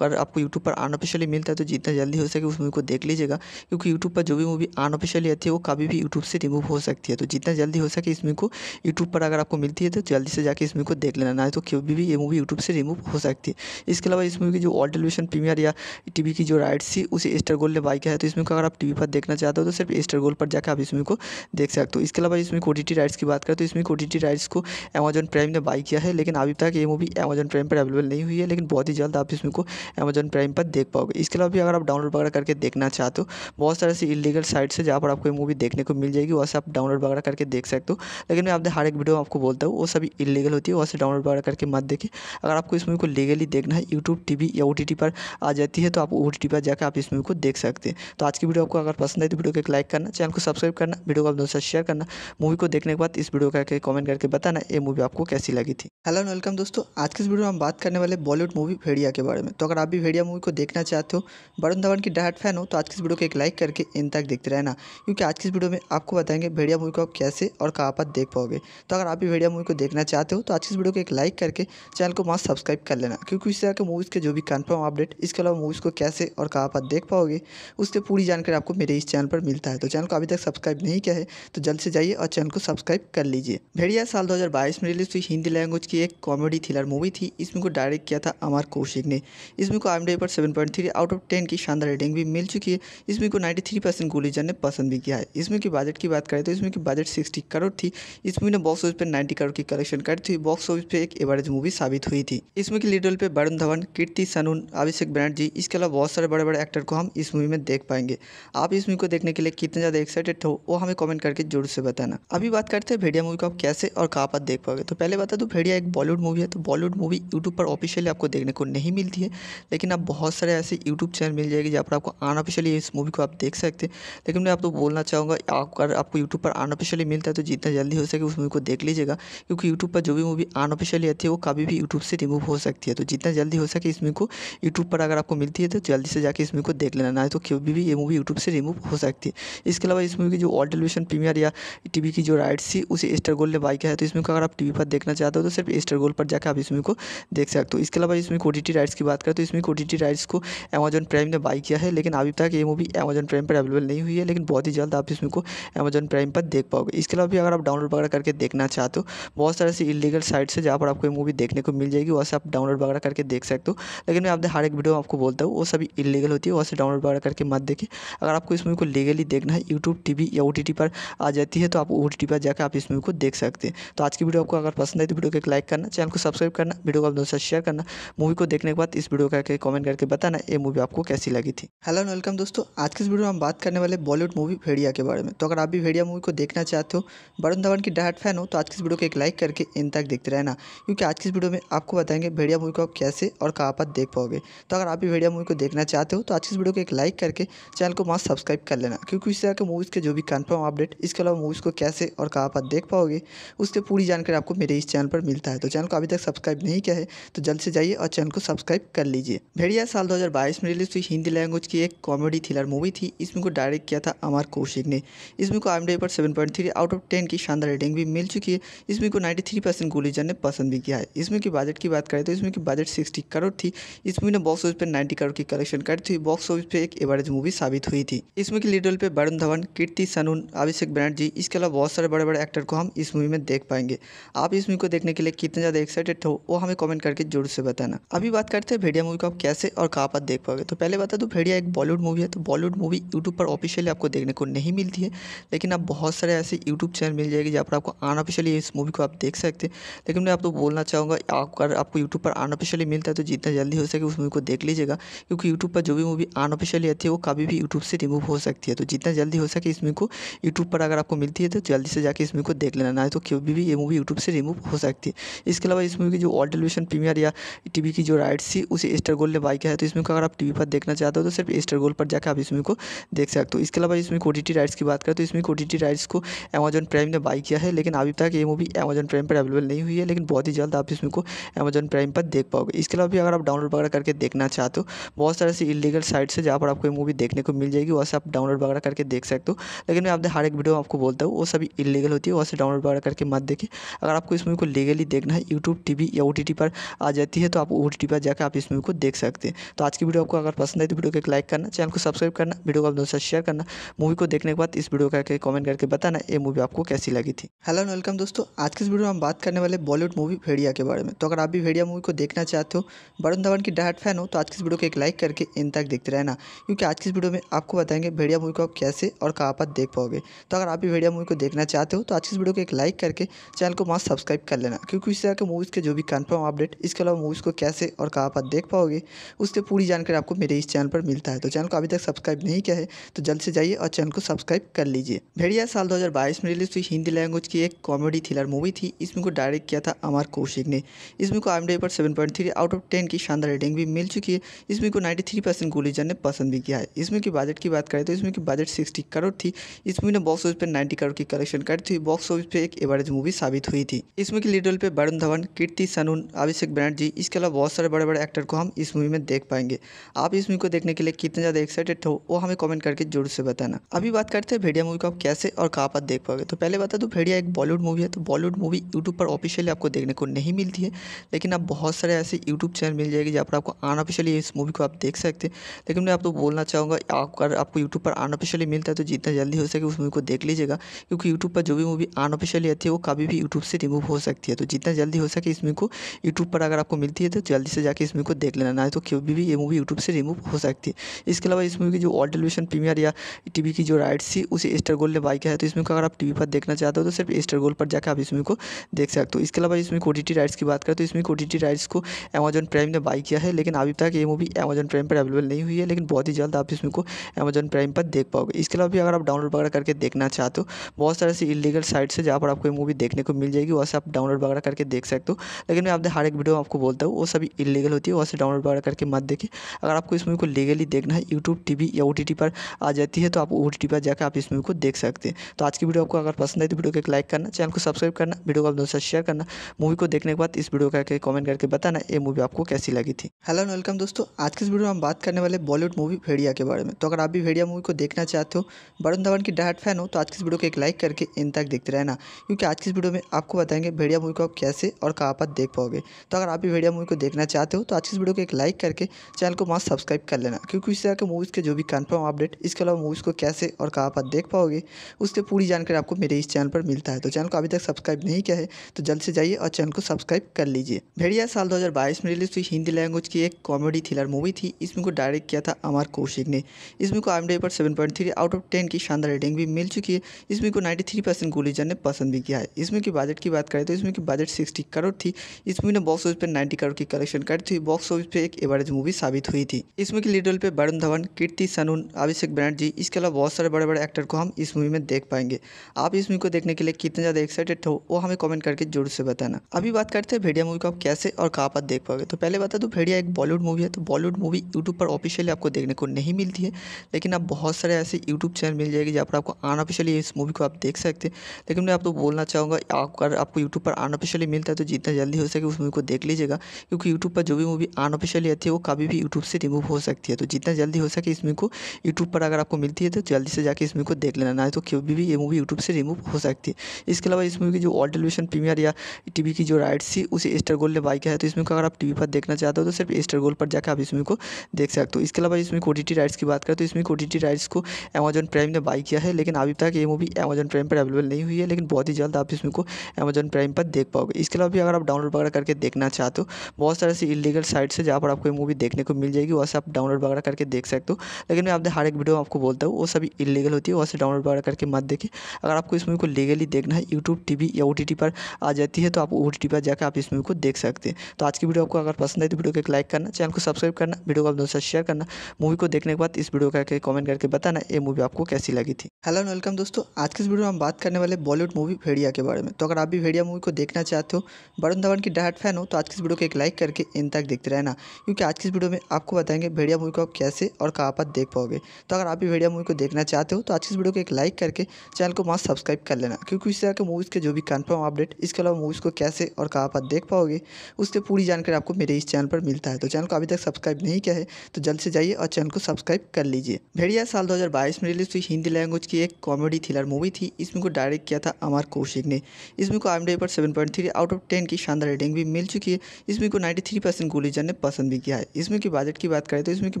अगर आपको यूट्यूब पर अनऑफिशियली मिलता है तो जितना जल्दी हो सके उस मूवी को देख लीजिएगा क्योंकि यूट्यूब पर जो भी मूवी अनऑफिशियली आती है वो कभी भी यूट्यूब से रिमूव हो सकती है तो जितना जल्दी हो सके इस मूवी को यूट्यूब पर अगर आपको मिलती है तो जल्दी से जाकर इस मूवी को देख लेना ना तो कभी भी ये मूवी यूट्यूब से रिमूव हो सकती है इसके अलावा इस मूवी की जो ऑल टेलीविजन प्रीमियर या टीवी की जो राइट्स थी उसे स्टार गोल्ड ने बाई किया है तो इसमें को अगर आप टीवी पर देखना चाहते हो तो सिर्फ स्टार गोल्ड पर जाकर आप इस मूवी को देख सकते हो इसके अलावा इसमें कोटिटी राइट्स की बात करें तो इसमें कोटिटी राइट्स को अमेजन प्राइम ने बाई किया है लेकिन अभी तक ये मूवी अमेजन प्राइम पर अवेलेबल नहीं हुई है लेकिन बहुत ही जल्द आप इसमें को अमेजन प्राइम पर देख पाओगे इसके अलावा भी अगर आप डाउनलोड वगैरह करके देखना चाहते हो बहुत सारे ऐसी इलीगल साइट्स है जहाँ पर आपको ये मूवी देखने को मिल जाएगी वैसे आप डाउनलोड वगैरह करके देख सकते हो लेकिन मैं आपने हर एक वीडियो आपको बोलता हूँ वो सभी इलीगल होती है वैसे से डाउनलोड वगैरह करके मत देखे अगर आपको इस मूवी को लीगली देखना है यूट्यूब टी या ओ पर आ जाती है तो आप ओ पर जाकर आप इस मूवी को देख सकते हैं तो आज की वीडियो आपको अगर पसंद आए तो वीडियो को एक लाइक करना चैनल को सब्सक्राइब करना वीडियो को आप दोस्तों शेयर करना करना मूवी को देखने के बाद इस वीडियो करके कमेंट करके बताना ये मूवी आपको कैसी लगी थी हेलो वेलकम दोस्तों आज के इस वीडियो में हम बात करने वाले बॉलीवुड मूवी भेड़िया के बारे में तो अगर आप भी भेड़िया मूवी को देखना चाहते हो वरुण धवन की डायट फैन हो तो आज की इस वीडियो को एक लाइक करके इन तक देखते रहना क्योंकि आज की इस वीडियो में आपको बताएंगे भेड़िया मूवी को आप कैसे और कहाँ पर देख पाओगे तो अगर आप भी भेड़िया मूवी को देखना चाहते हो तो आज की इस वीडियो को एक लाइक करके चैनल को मास्क सब्सक्राइब कर लेना क्योंकि इस तरह के मूवीज़ के जो भी कन्फर्म अपडेट इसके अलावा मूवीज़ को कैसे और कहाँ पर देख पाओगे उसके पूरी जानकारी आपको मेरे इस चैनल पर मिलता है तो चैनल को अभी तक सब्सक्राइब नहीं किया है तो जल्द से से जाइए और चैनल को सब्सक्राइब कर लीजिए भेड़िया साल 2022 में रिलीज हुई हिंदी लैंग्वेज की एक कॉमेडी थ्रिलर मूवी थी इसमें को डायरेक्ट किया था अमर कौशिक ने इसमें को आई पर 7.3 आउट ऑफ 10 की शानदार रेटिंग भी मिल चुकी है इसमें को 93 परसेंट गुलीजन ने पसंद भी किया है इसमें की बजट की बात करें तो इसमें की बजट सिक्सटी करोड़ थी इस मूवी ने बॉक्स ऑफिस पर नाइन्टी करोड़ की कलेक्शन कर थी बॉक्स ऑफिस पर एक एवरेज मूवी साबित हुई थी इसमें की लीडर पर वरुण धवन कीर्ति सनून अभिषेक बनर्जी इसके अलावा बहुत सारे बड़े बड़े एक्टर को हम इस मूवी में देख पाएंगे आप इस मूवी को देखने के लिए कितने ज़्यादा एक्साइटेड हो वो हमें कॉमेंट करके जरूर से से बताना अभी बात करते हैं भेड़िया मूवी को आप कैसे और कहाँ पर देख पाओगे तो पहले बता दूँ भेड़िया एक बॉलीवुड मूवी है तो बॉलीवुड मूवी यूट्यूब पर ऑफिशियली आपको देखने को नहीं मिलती है लेकिन आप बहुत सारे ऐसे यूट्यूब चैनल मिल जाएगी जहाँ पर आपको अनऑफिशियली इस मूवी को आप देख सकते हैं लेकिन मैं आपको बोलना चाहूँगा अगर आपको यूट्यूब पर अनऑफिशियली मिलता है तो जितना जल्दी हो सके उस मूवी को देख लीजिएगा क्योंकि यूट्यूब पर जो भी मूवी अनऑफिशियली आती है वो कभी भी यूट्यूब से रिमूव हो सकती है तो जितना जल्दी हो सके इस मूवी को यूट्यूब पर अगर आपको मिलती है तो जल्दी से जाकर इस मूवी को देख लेना ना तो कभी भी ये मूवी यूट्यूब से रिमूव हो सकती है इसके अलावा इस मूवी की जो ऑल टेलीविजन प्रीमियर या टी की जो राइट्स थी उसे एस्टर गोल्ड ने बाई किया है तो इसमें को अगर आप टी वी पर देखना चाहते हो तो सिर्फ एस्टर गोल्ड पर जाकर आप इसमें को देख सकते हो इसके अलावा इसमें कोटी टी राइट्स की बात करें तो इसमें कोटी टी राइट्स को अमेजन प्राइम ने बाई किया है लेकिन अभी तक ये मूवी अमेजन प्राइम पर अवेलेबल नहीं हुई है लेकिन बहुत ही जल्द आप इसमें को अमेजन प्राइम पर देख पाओगे इसके अलावा भी अगर आप डाउनलोड वगैरह करके देखना चाहते हो बहुत सारे ऐसी इलीगल साइट्स है जहाँ पर आपको ये मूवी देखने को मिल जाएगी वहाँ से आप डाउनलोड वगैरह करके देख सकते हो लेकिन मैं आपने हर एक वीडियो आपको बोलता हूँ वो सभी इलीगल होती है वहाँ से डाउनलोड वगैरह करके मत देखें अगर आपको इस मूवी को लीगली देखना है यूट्यूब टी या ओ पर आ जाती रहती है तो आप ओ टी पर जाकर आप इस मूवी को देख सकते हैं तो आज की वीडियो आपको अगर पसंद आई तो वीडियो को एक लाइक करना चैनल को सब्सक्राइब करना वीडियो को आप दोस्तों शेयर करना मूवी को देखने के बाद इस वीडियो करके कमेंट करके बताना ये मूवी आपको कैसी लगी थी हेलो वेलकम दोस्तों आज की इस वीडियो में हम बात करने वाले बॉलीवुड मूवी भेड़िया के बारे में तो अगर आप भी भेड़िया मूवी को देखना चाहते हो वरुण धवन की डायट फैन हो तो आज की इस वीडियो को एक लाइक करके इन तक देखते रहना क्योंकि आज की इस वीडियो में आपको बताएंगे भेड़िया मूवी को आप कैसे और कहाँ पर देख पाओगे तो अगर आप भी भेड़िया मूवी को देखना चाहते हो तो आज की इस वीडियो को एक लाइक करके चैनल को मास्क सब्सक्राइब कर लेना क्योंकि इस तरह के मूवीज़ के जो भी कन्फर्म अपडेट इसके अलावा मूवीज़ को कैसे और कहाँ पर देख पाओगे उसके पूरी जानकारी आपको मेरे इस चैनल पर मिलता है तो चैनल को अभी तक सब्सक्राइब नहीं किया है तो जल्द से जाइए और चैनल को सब्सक्राइब कर लीजिए भेड़िया साल 2022 में रिलीज हुई हिंदी लैंग्वेज की एक कॉमेडी थ्रिलर मूवी थी इसमें को डायरेक्ट किया था अमर कौशिक ने इसमें को आई पर seven point three out of ten की शानदार रेटिंग भी मिल चुकी है इसमें को नाइन्टी थ्री परसेंट गोलीजन ने पसंद भी किया है इसमें की बजट की बात करें तो इसमें की बजट सिक्सटी करोड़ थी इस मूवी ने बॉक्स ऑफिस पर नाइन्टी करोड़ की कलेक्शन करी थी बॉक्स ऑफिस पर एक एवरेज मूवी साबित हुई थी इसमें की लीड पर वरुण धवन कीर्ति सनून अभिषेक बनर्जी होगी इसके अलावा बहुत सारे बड़े बड़े एक्टर को हम इस मूवी में देख पाएंगे आप इस मूवी को देखने के लिए कितने ज़्यादा एक्साइटेड हो वो हमें कमेंट करके जरूर से बताना अभी बात करते हैं भेड़िया मूवी को आप कैसे और कहाँ पर देख पाओगे तो पहले बता दो भेड़िया एक बॉलीवुड मूवी है तो बॉलीवुड मूवी यूट्यूब पर ऑफिशियली आपको देखने को नहीं मिलती है लेकिन आप बहुत सारे ऐसे यूट्यूब चैनल मिल जाएगी जहाँ पर आपको अनऑफिशियली इस मूवी को आप देख सकते हैं लेकिन मैं आपको बोलना चाहूँगा अगर आपको यूट्यूब पर अनऑफिशियली मिलता है तो जितना जल्दी हो सके उस मूवी को देख लीजिएगा क्योंकि यूट्यूब पर जो भी मूवी अनऑफिशियली आती है वो कभी भी यूट्यूब से रिमूव हो सकती है तो जितना जल्दी हो सके इस मूवी को यूट्यूब पर अगर आपको मिलती है तो जल्दी से जाके इस मूवी को देख लेना ना तो कभी भी ये मूवी यूट्यूब से रिमूव हो सकती है इसके अलावा इस मूवी की जो ऑल टेलीविजन प्रीमियर या टीवी की जो राइट्स थी उसे एस्टर गोल्ड ने बाई किया है तो इसमें को अगर आप टीवी पर देखना चाहते हो तो सिर्फ एस्टर गोल्ड पर जाकर आप इस मूवी को देख सकते हो इसके अलावा इसमें ओ टी राइट्स की बात करें तो इसमें ओ टी राइट्स को अमेजन प्राइम ने बाई किया है लेकिन अभी तक ये मूवी अमेजन प्राइम पर अवेलेबल नहीं हुई है लेकिन बहुत ही जल्द आप इस मूवी को अमेजन प्राइम पर देख पाओगे इसके अलावा भी अगर आप डाउनलोड वगैरह करके देखना चाहते हो बहुत सारे ऐसी इलीगल साइट्स है जहाँ पर आपको ये मूवी देखने को मिल जाएगी वहाँ से आप डाउनलोड वगैरह करके देख सकते हो लेकिन मैं आपने हर एक वीडियो आपको बहुत बोलता हूँ वो सभी इलीगल होती है वहाँ से डाउनलोड वगैरह करके मत देखिए अगर आपको इस मूवी को लीगली देखना है यूट्यूब टी या ओ पर आ जाती है तो आप ओ पर जाकर आप इस मूवी को देख सकते हैं तो आज की वीडियो आपको अगर पसंद आई तो वीडियो को एक लाइक करना चैनल को सब्सक्राइब करना वीडियो को आप दोस्तों शेयर करना मूवी को देखने के बाद इस वीडियो करके कॉमेंट करके बताना ये मूवी आपको कैसी लगी थी हेलो एंड वेलकम दोस्तों आज की इस वीडियो में हम बात करने वाले बॉलीवुड मूवी भेड़िया के बारे में तो अगर आप भी भेड़िया मूवी को देखना चाहते हो वरुण धवन की डायट फैन हो तो आज की इस वीडियो को एक लाइक करके इन तक देखते रहना क्योंकि आज की इस वीडियो में आपको बताएंगे भेड़िया मूवी को आप कैसे और कहाँ पर देख पाओगे तो अगर आप भी मीडिया मूवी को देखना चाहते हो तो आज इस वीडियो को एक लाइक करके चैनल को मस्त सब्सक्राइब कर लेना क्योंकि इस तरह के मूवीज़ के जो भी कन्फर्म अपडेट इसके अलावा मूवीज़ को कैसे और कहाँ पर देख पाओगे उसके पूरी जानकारी आपको मेरे इस चैनल पर मिलता है तो चैनल को अभी तक सब्सक्राइब नहीं किया है तो जल्द से जाइए और चैनल को सब्सक्राइब कर लीजिए भेड़िया साल दो में रिलीज हुई हिंदी लैंग्वेज की एक कॉमेडी थ्रिलर मूवी थी इसमें को डायरेक्ट किया था अमर कौशिक ने इसमें को आई पर सेवन आउट ऑफ टेन की शानदार रेटिंग भी मिल चुकी है इसमें को नाइन्टी थ्री परसेंट गुलीजन ने पसंद भी किया है इसमें की बजट की बात करें तो इसमें की बजट सिक्सटी करोड़ थी इसमें ने बॉक्स ऑफिस पर 90 करोड़ की कलेक्शन करती हुई बॉक्स ऑफिस पे एक एवरेज मूवी साबित हुई थी इस मूवी के पे वरुण धवन कीर्ति सनून अभिषेक बनर्जी इसके अलावा बहुत सारे बड़े बड़े एक्टर को हम इस मूवी में देख पाएंगे आप इस मूवी को देखने के लिए कितने ज़्यादा एक्साइटेड हो वो हमें कॉमेंट करके जरूर से बताना अभी बात करते हैं भेड़िया मूवी को आप कैसे और कहाँ पर देख पाओगे तो पहले बता दो भेड़िया एक बॉलीवुड मूवी है तो बॉलीवुड मूवी यूट्यूब पर ऑफिशियली आपको देखने को नहीं मिलती है लेकिन आप बहुत सारे ऐसे यूट्यूब चैनल मिल जाएगी जहाँ पर आपको अनऑफिशियली इस मूवी को आप देख सकते हैं लेकिन मैं आपको बोलना चाहूँगा अगर आपको यूट्यूब पर अनऑफिशियली मिलता है तो जितना जल्दी हो सके उस मूवी को देख लीजिएगा जाएगा क्योंकि यूट्यूब पर जो भी मूवी अनऑफिशियली आती है वो कभी भी यूट्यूब से रिमूव हो सकती है तो जितना जल्दी हो सके इसमें को यूट्यूब पर अगर आपको मिलती है तो जल्दी से इस इसमें को देख लेना ना तो कभी भी ये मूवी यूट्यूब से रिमूव हो सकती है इसके अलावा इस मूवी की जो ऑल टेलीविजन प्रीमियर या टीवी की जो राइट्स थी उसे स्टार गोल्ड ने बाई किया है तो इसमें को अगर आप टीवी पर देखना चाहते हो तो सिर्फ एस्टर गोल्ड पर जाकर आप इसमें को देख सकते हो इसके अलावा इसमें ओ राइट्स की बात करें तो इसमें ओ राइट्स को अमेजन प्राइम ने बाई किया है लेकिन अभी तक ये मूवी अमेजन प्राइम पर अवेलेबल नहीं हुई है लेकिन बहुत ही जल्द आप इसमें को अमेजन प्राइम पर देख पाओगे इसके अलावा भी अगर आप डाउनलोड वगैरह करके देखना चाहते हो हो तो बहुत सारे ऐसी इलीगल साइट्स है जहाँ पर आपको ये मूवी देखने को मिल जाएगी वैसे आप डाउनलोड वगैरह करके देख सकते हो लेकिन मैं आपने हर एक वीडियो आपको बोलता हूँ वो सभी इलीगल होती है वैसे से डाउनलोड वगैरह करके मत देखें अगर आपको इस मूवी को लीगली देखना है यूट्यूब टी या ओ पर आ जाती है तो आप ओ पर जाकर आप इस मूवी को देख सकते हैं तो आज की वीडियो आपको अगर पसंद आई तो वीडियो को एक लाइक करना चैनल को सब्सक्राइब करना वीडियो को आप दोस्तों शेयर करना मूवी को देखने के बाद इस वीडियो करके कमेंट करके बताना ये मूवी आपको कैसी लगी थी हेलो वेलकम दोस्तों आज के इस वीडियो में हम बात करने वाले बॉलीवुड मूवी भेड़िया के बारे में तो अगर आप भी भेड़िया मूवी को देखना चाहते हो वरुण धवन की डायट फैन हो तो आज की वीडियो को एक लाइक करके इन तक देखते रहना क्योंकि आज की इस वीडियो में आपको बताएंगे भेड़िया मूवी को आप कैसे और कहाँ पर देख पाओगे तो अगर आप भी भेड़िया मूवी को देखना चाहते हो तो आज की इस वीडियो को एक लाइक करके चैनल को मास्क सब्सक्राइब कर लेना क्योंकि इस तरह के मूवीज़ के जो भी कन्फर्म अपडेट इसके अलावा मूवीज़ को कैसे और कहाँ पर देख पाओगे उसके पूरी जानकारी आपको मेरे इस चैनल पर मिलता है तो चैनल को अभी तक सब्सक्राइब नहीं किया है तो जल्द से जाइए और चैनल को सब्सक्राइब कर लीजिए भेड़िया साल दो में रिलीज हुई हिंदी लैंग्वेज की एक कॉमेडी थ्रिलर मूवी थी इसमें को डायरेक्ट किया था अमर कौशिक ने इसमें को आई पर seven point three out of ten की शानदार रेटिंग भी मिल चुकी है इस को नाइन्टी थ्री परसेंट गुलीजन ने पसंद भी किया है इसमें की बजट की बात करें तो इसमें की बजट सिक्सटी करोड़ थी इस मूवी ने बॉक्स ऑफिस पर नाइन्टी करोड़ की कलेक्शन करी थी बॉक्स ऑफिस पर एक एवरेज मूवी साबित हुई थी इसमें की लीडर पे पर वरुण धवन कीर्ति सनून अभिषेक बनर्जी इसके अलावा बहुत सारे बड़े बड़े एक्टर को हम इस मूवी में देख पाएंगे आप इस मूवी को देखने के लिए कितने ज़्यादा एक्साइटेड हो वो हमें कॉमेंट करके जरूर से बताना अभी बात करते हैं भेड़िया मूवी को आप कैसे और कहाँ पर देख पाओगे तो पहले बता दो तो भेड़िया एक बॉलीवुड मूवी है तो बॉलीवुड मूवी यूट्यूब पर ऑफिशियली आपको देखने को नहीं मिलती है लेकिन आप बहुत सारे ऐसे यूट्यूब चैनल मिल जाएगी जहाँ पर आपको अनऑफिशियली इस इस मूवी को आप देख सकते हैं लेकिन मैं आपको तो बोलना चाहूँगा आप अगर आपको यूट्यूब पर अनऑफिशियली मिलता है तो जितना जल्दी हो सके उस मूवी को देख लीजिएगा क्योंकि यूट्यूब पर जो भी मूवी अनऑफिशियली आती है वो कभी भी यूट्यूब से रिमूव हो सकती है तो जितना जल्दी हो सके इस मूवी को यूट्यूब पर अगर आपको मिलती है तो जल्दी से जाकर इस मूवी को देख लेना ना तो कभी भी ये मूवी यूट्यूब से रिमूव हो सकती है इसके अलावा इस मूवी की जो ऑल टेलीविजन प्रीमियर या टीवी की जो राइट्स थी उसे एस्टर गोल्ड ने बाई किया है तो इसमें को अगर आप टीवी पर देखना चाहते हो तो सिर्फ एस्टर गोल्ड पर जाकर आप इस मूवी को देख सकते हो इसके अलावा इसमें ओ राइट्स की बात करें तो इसमें ओ राइट्स को अमेजन प्राइम ने बाई किया है लेकिन अभी तक ये मूवी भी अमेजन प्राइम पर अवेलेबल नहीं हुई है लेकिन बहुत ही जल्द आप इसमें को अमेजन प्राइम पर देख पाओगे इसके अलावा भी अगर आप डाउनलोड वगैरह करके देखना चाहते हो बहुत सारे ऐसी इलीगल साइट्स है जहाँ पर आपको मूवी देखने को मिल जाएगी वैसे आप डाउनलोड वगैरह करके देख सकते हो लेकिन मैं आपने हर एक वीडियो आपको बोलता हूँ वो सभी इलीगल होती है वैसे से डाउनलोड वगैरह करके मत देखे अगर आपको इस मूवी को लीगली देखना है यूट्यूब टी या ओ पर आ जाती है तो आप ओ पर जाकर आप इस मूवी को देख सकते हैं तो आज की वीडियो आपको अगर पसंद आई तो वीडियो को एक लाइक करना चैनल को सब्सक्राइब करना वीडियो को आप दोस्तों शेयर करना मूवी को देखने के बाद इस वीडियो करके कमेंट करके बताना ये मूवी आपको कैसी लगी थी हेलो एंड वेलकम दोस्तों आज के इस वीडियो में हम बात करने वाले बॉलीवुड मूवी भेड़िया के बारे में तो अगर आप भी भेड़िया मूवी को देखना चाहते हो वरुण धवन की डायट फैन हो तो आज की इस वीडियो को एक लाइक करके इन तक देखते रहना क्योंकि आज की इस वीडियो में आपको बताएंगे भेड़िया मूवी को आप कैसे और कहाँ पर देख पाओगे तो अगर आप भी भेड़िया मूवी को देखना चाहते हो तो आज की इस वीडियो को एक लाइक करके चैनल को मास्क सब्सक्राइब कर लेना क्योंकि इस तरह के मूवीज़ के जो भी कन्फर्म अपडेट इसके अलावा मूवीज़ को कैसे और कहाँ पर देख पाओगे उसकी पूरी जानकारी आपको मेरे इस चैनल पर मिलता है तो चैनल को अभी तक सब्सक्राइब नहीं किया है तो जल्द से जाइए और चैनल को सब्सक्राइब कर लीजिए भेड़िया साल दो में रिलीज हुई हिंदी लैंग्वेज की एक कॉमेडी थी मज़ेदार मूवी थी इसमें को डायरेक्ट किया था अमर कौशिक ने इसमें को आई एम पर seven point three out of ten की शानदार रेटिंग भी मिल चुकी है इसमें को नाइन्टी थ्री परसेंट गोलीजन ने पसंद भी किया है इसमें की बजट की बात करें तो इसमें की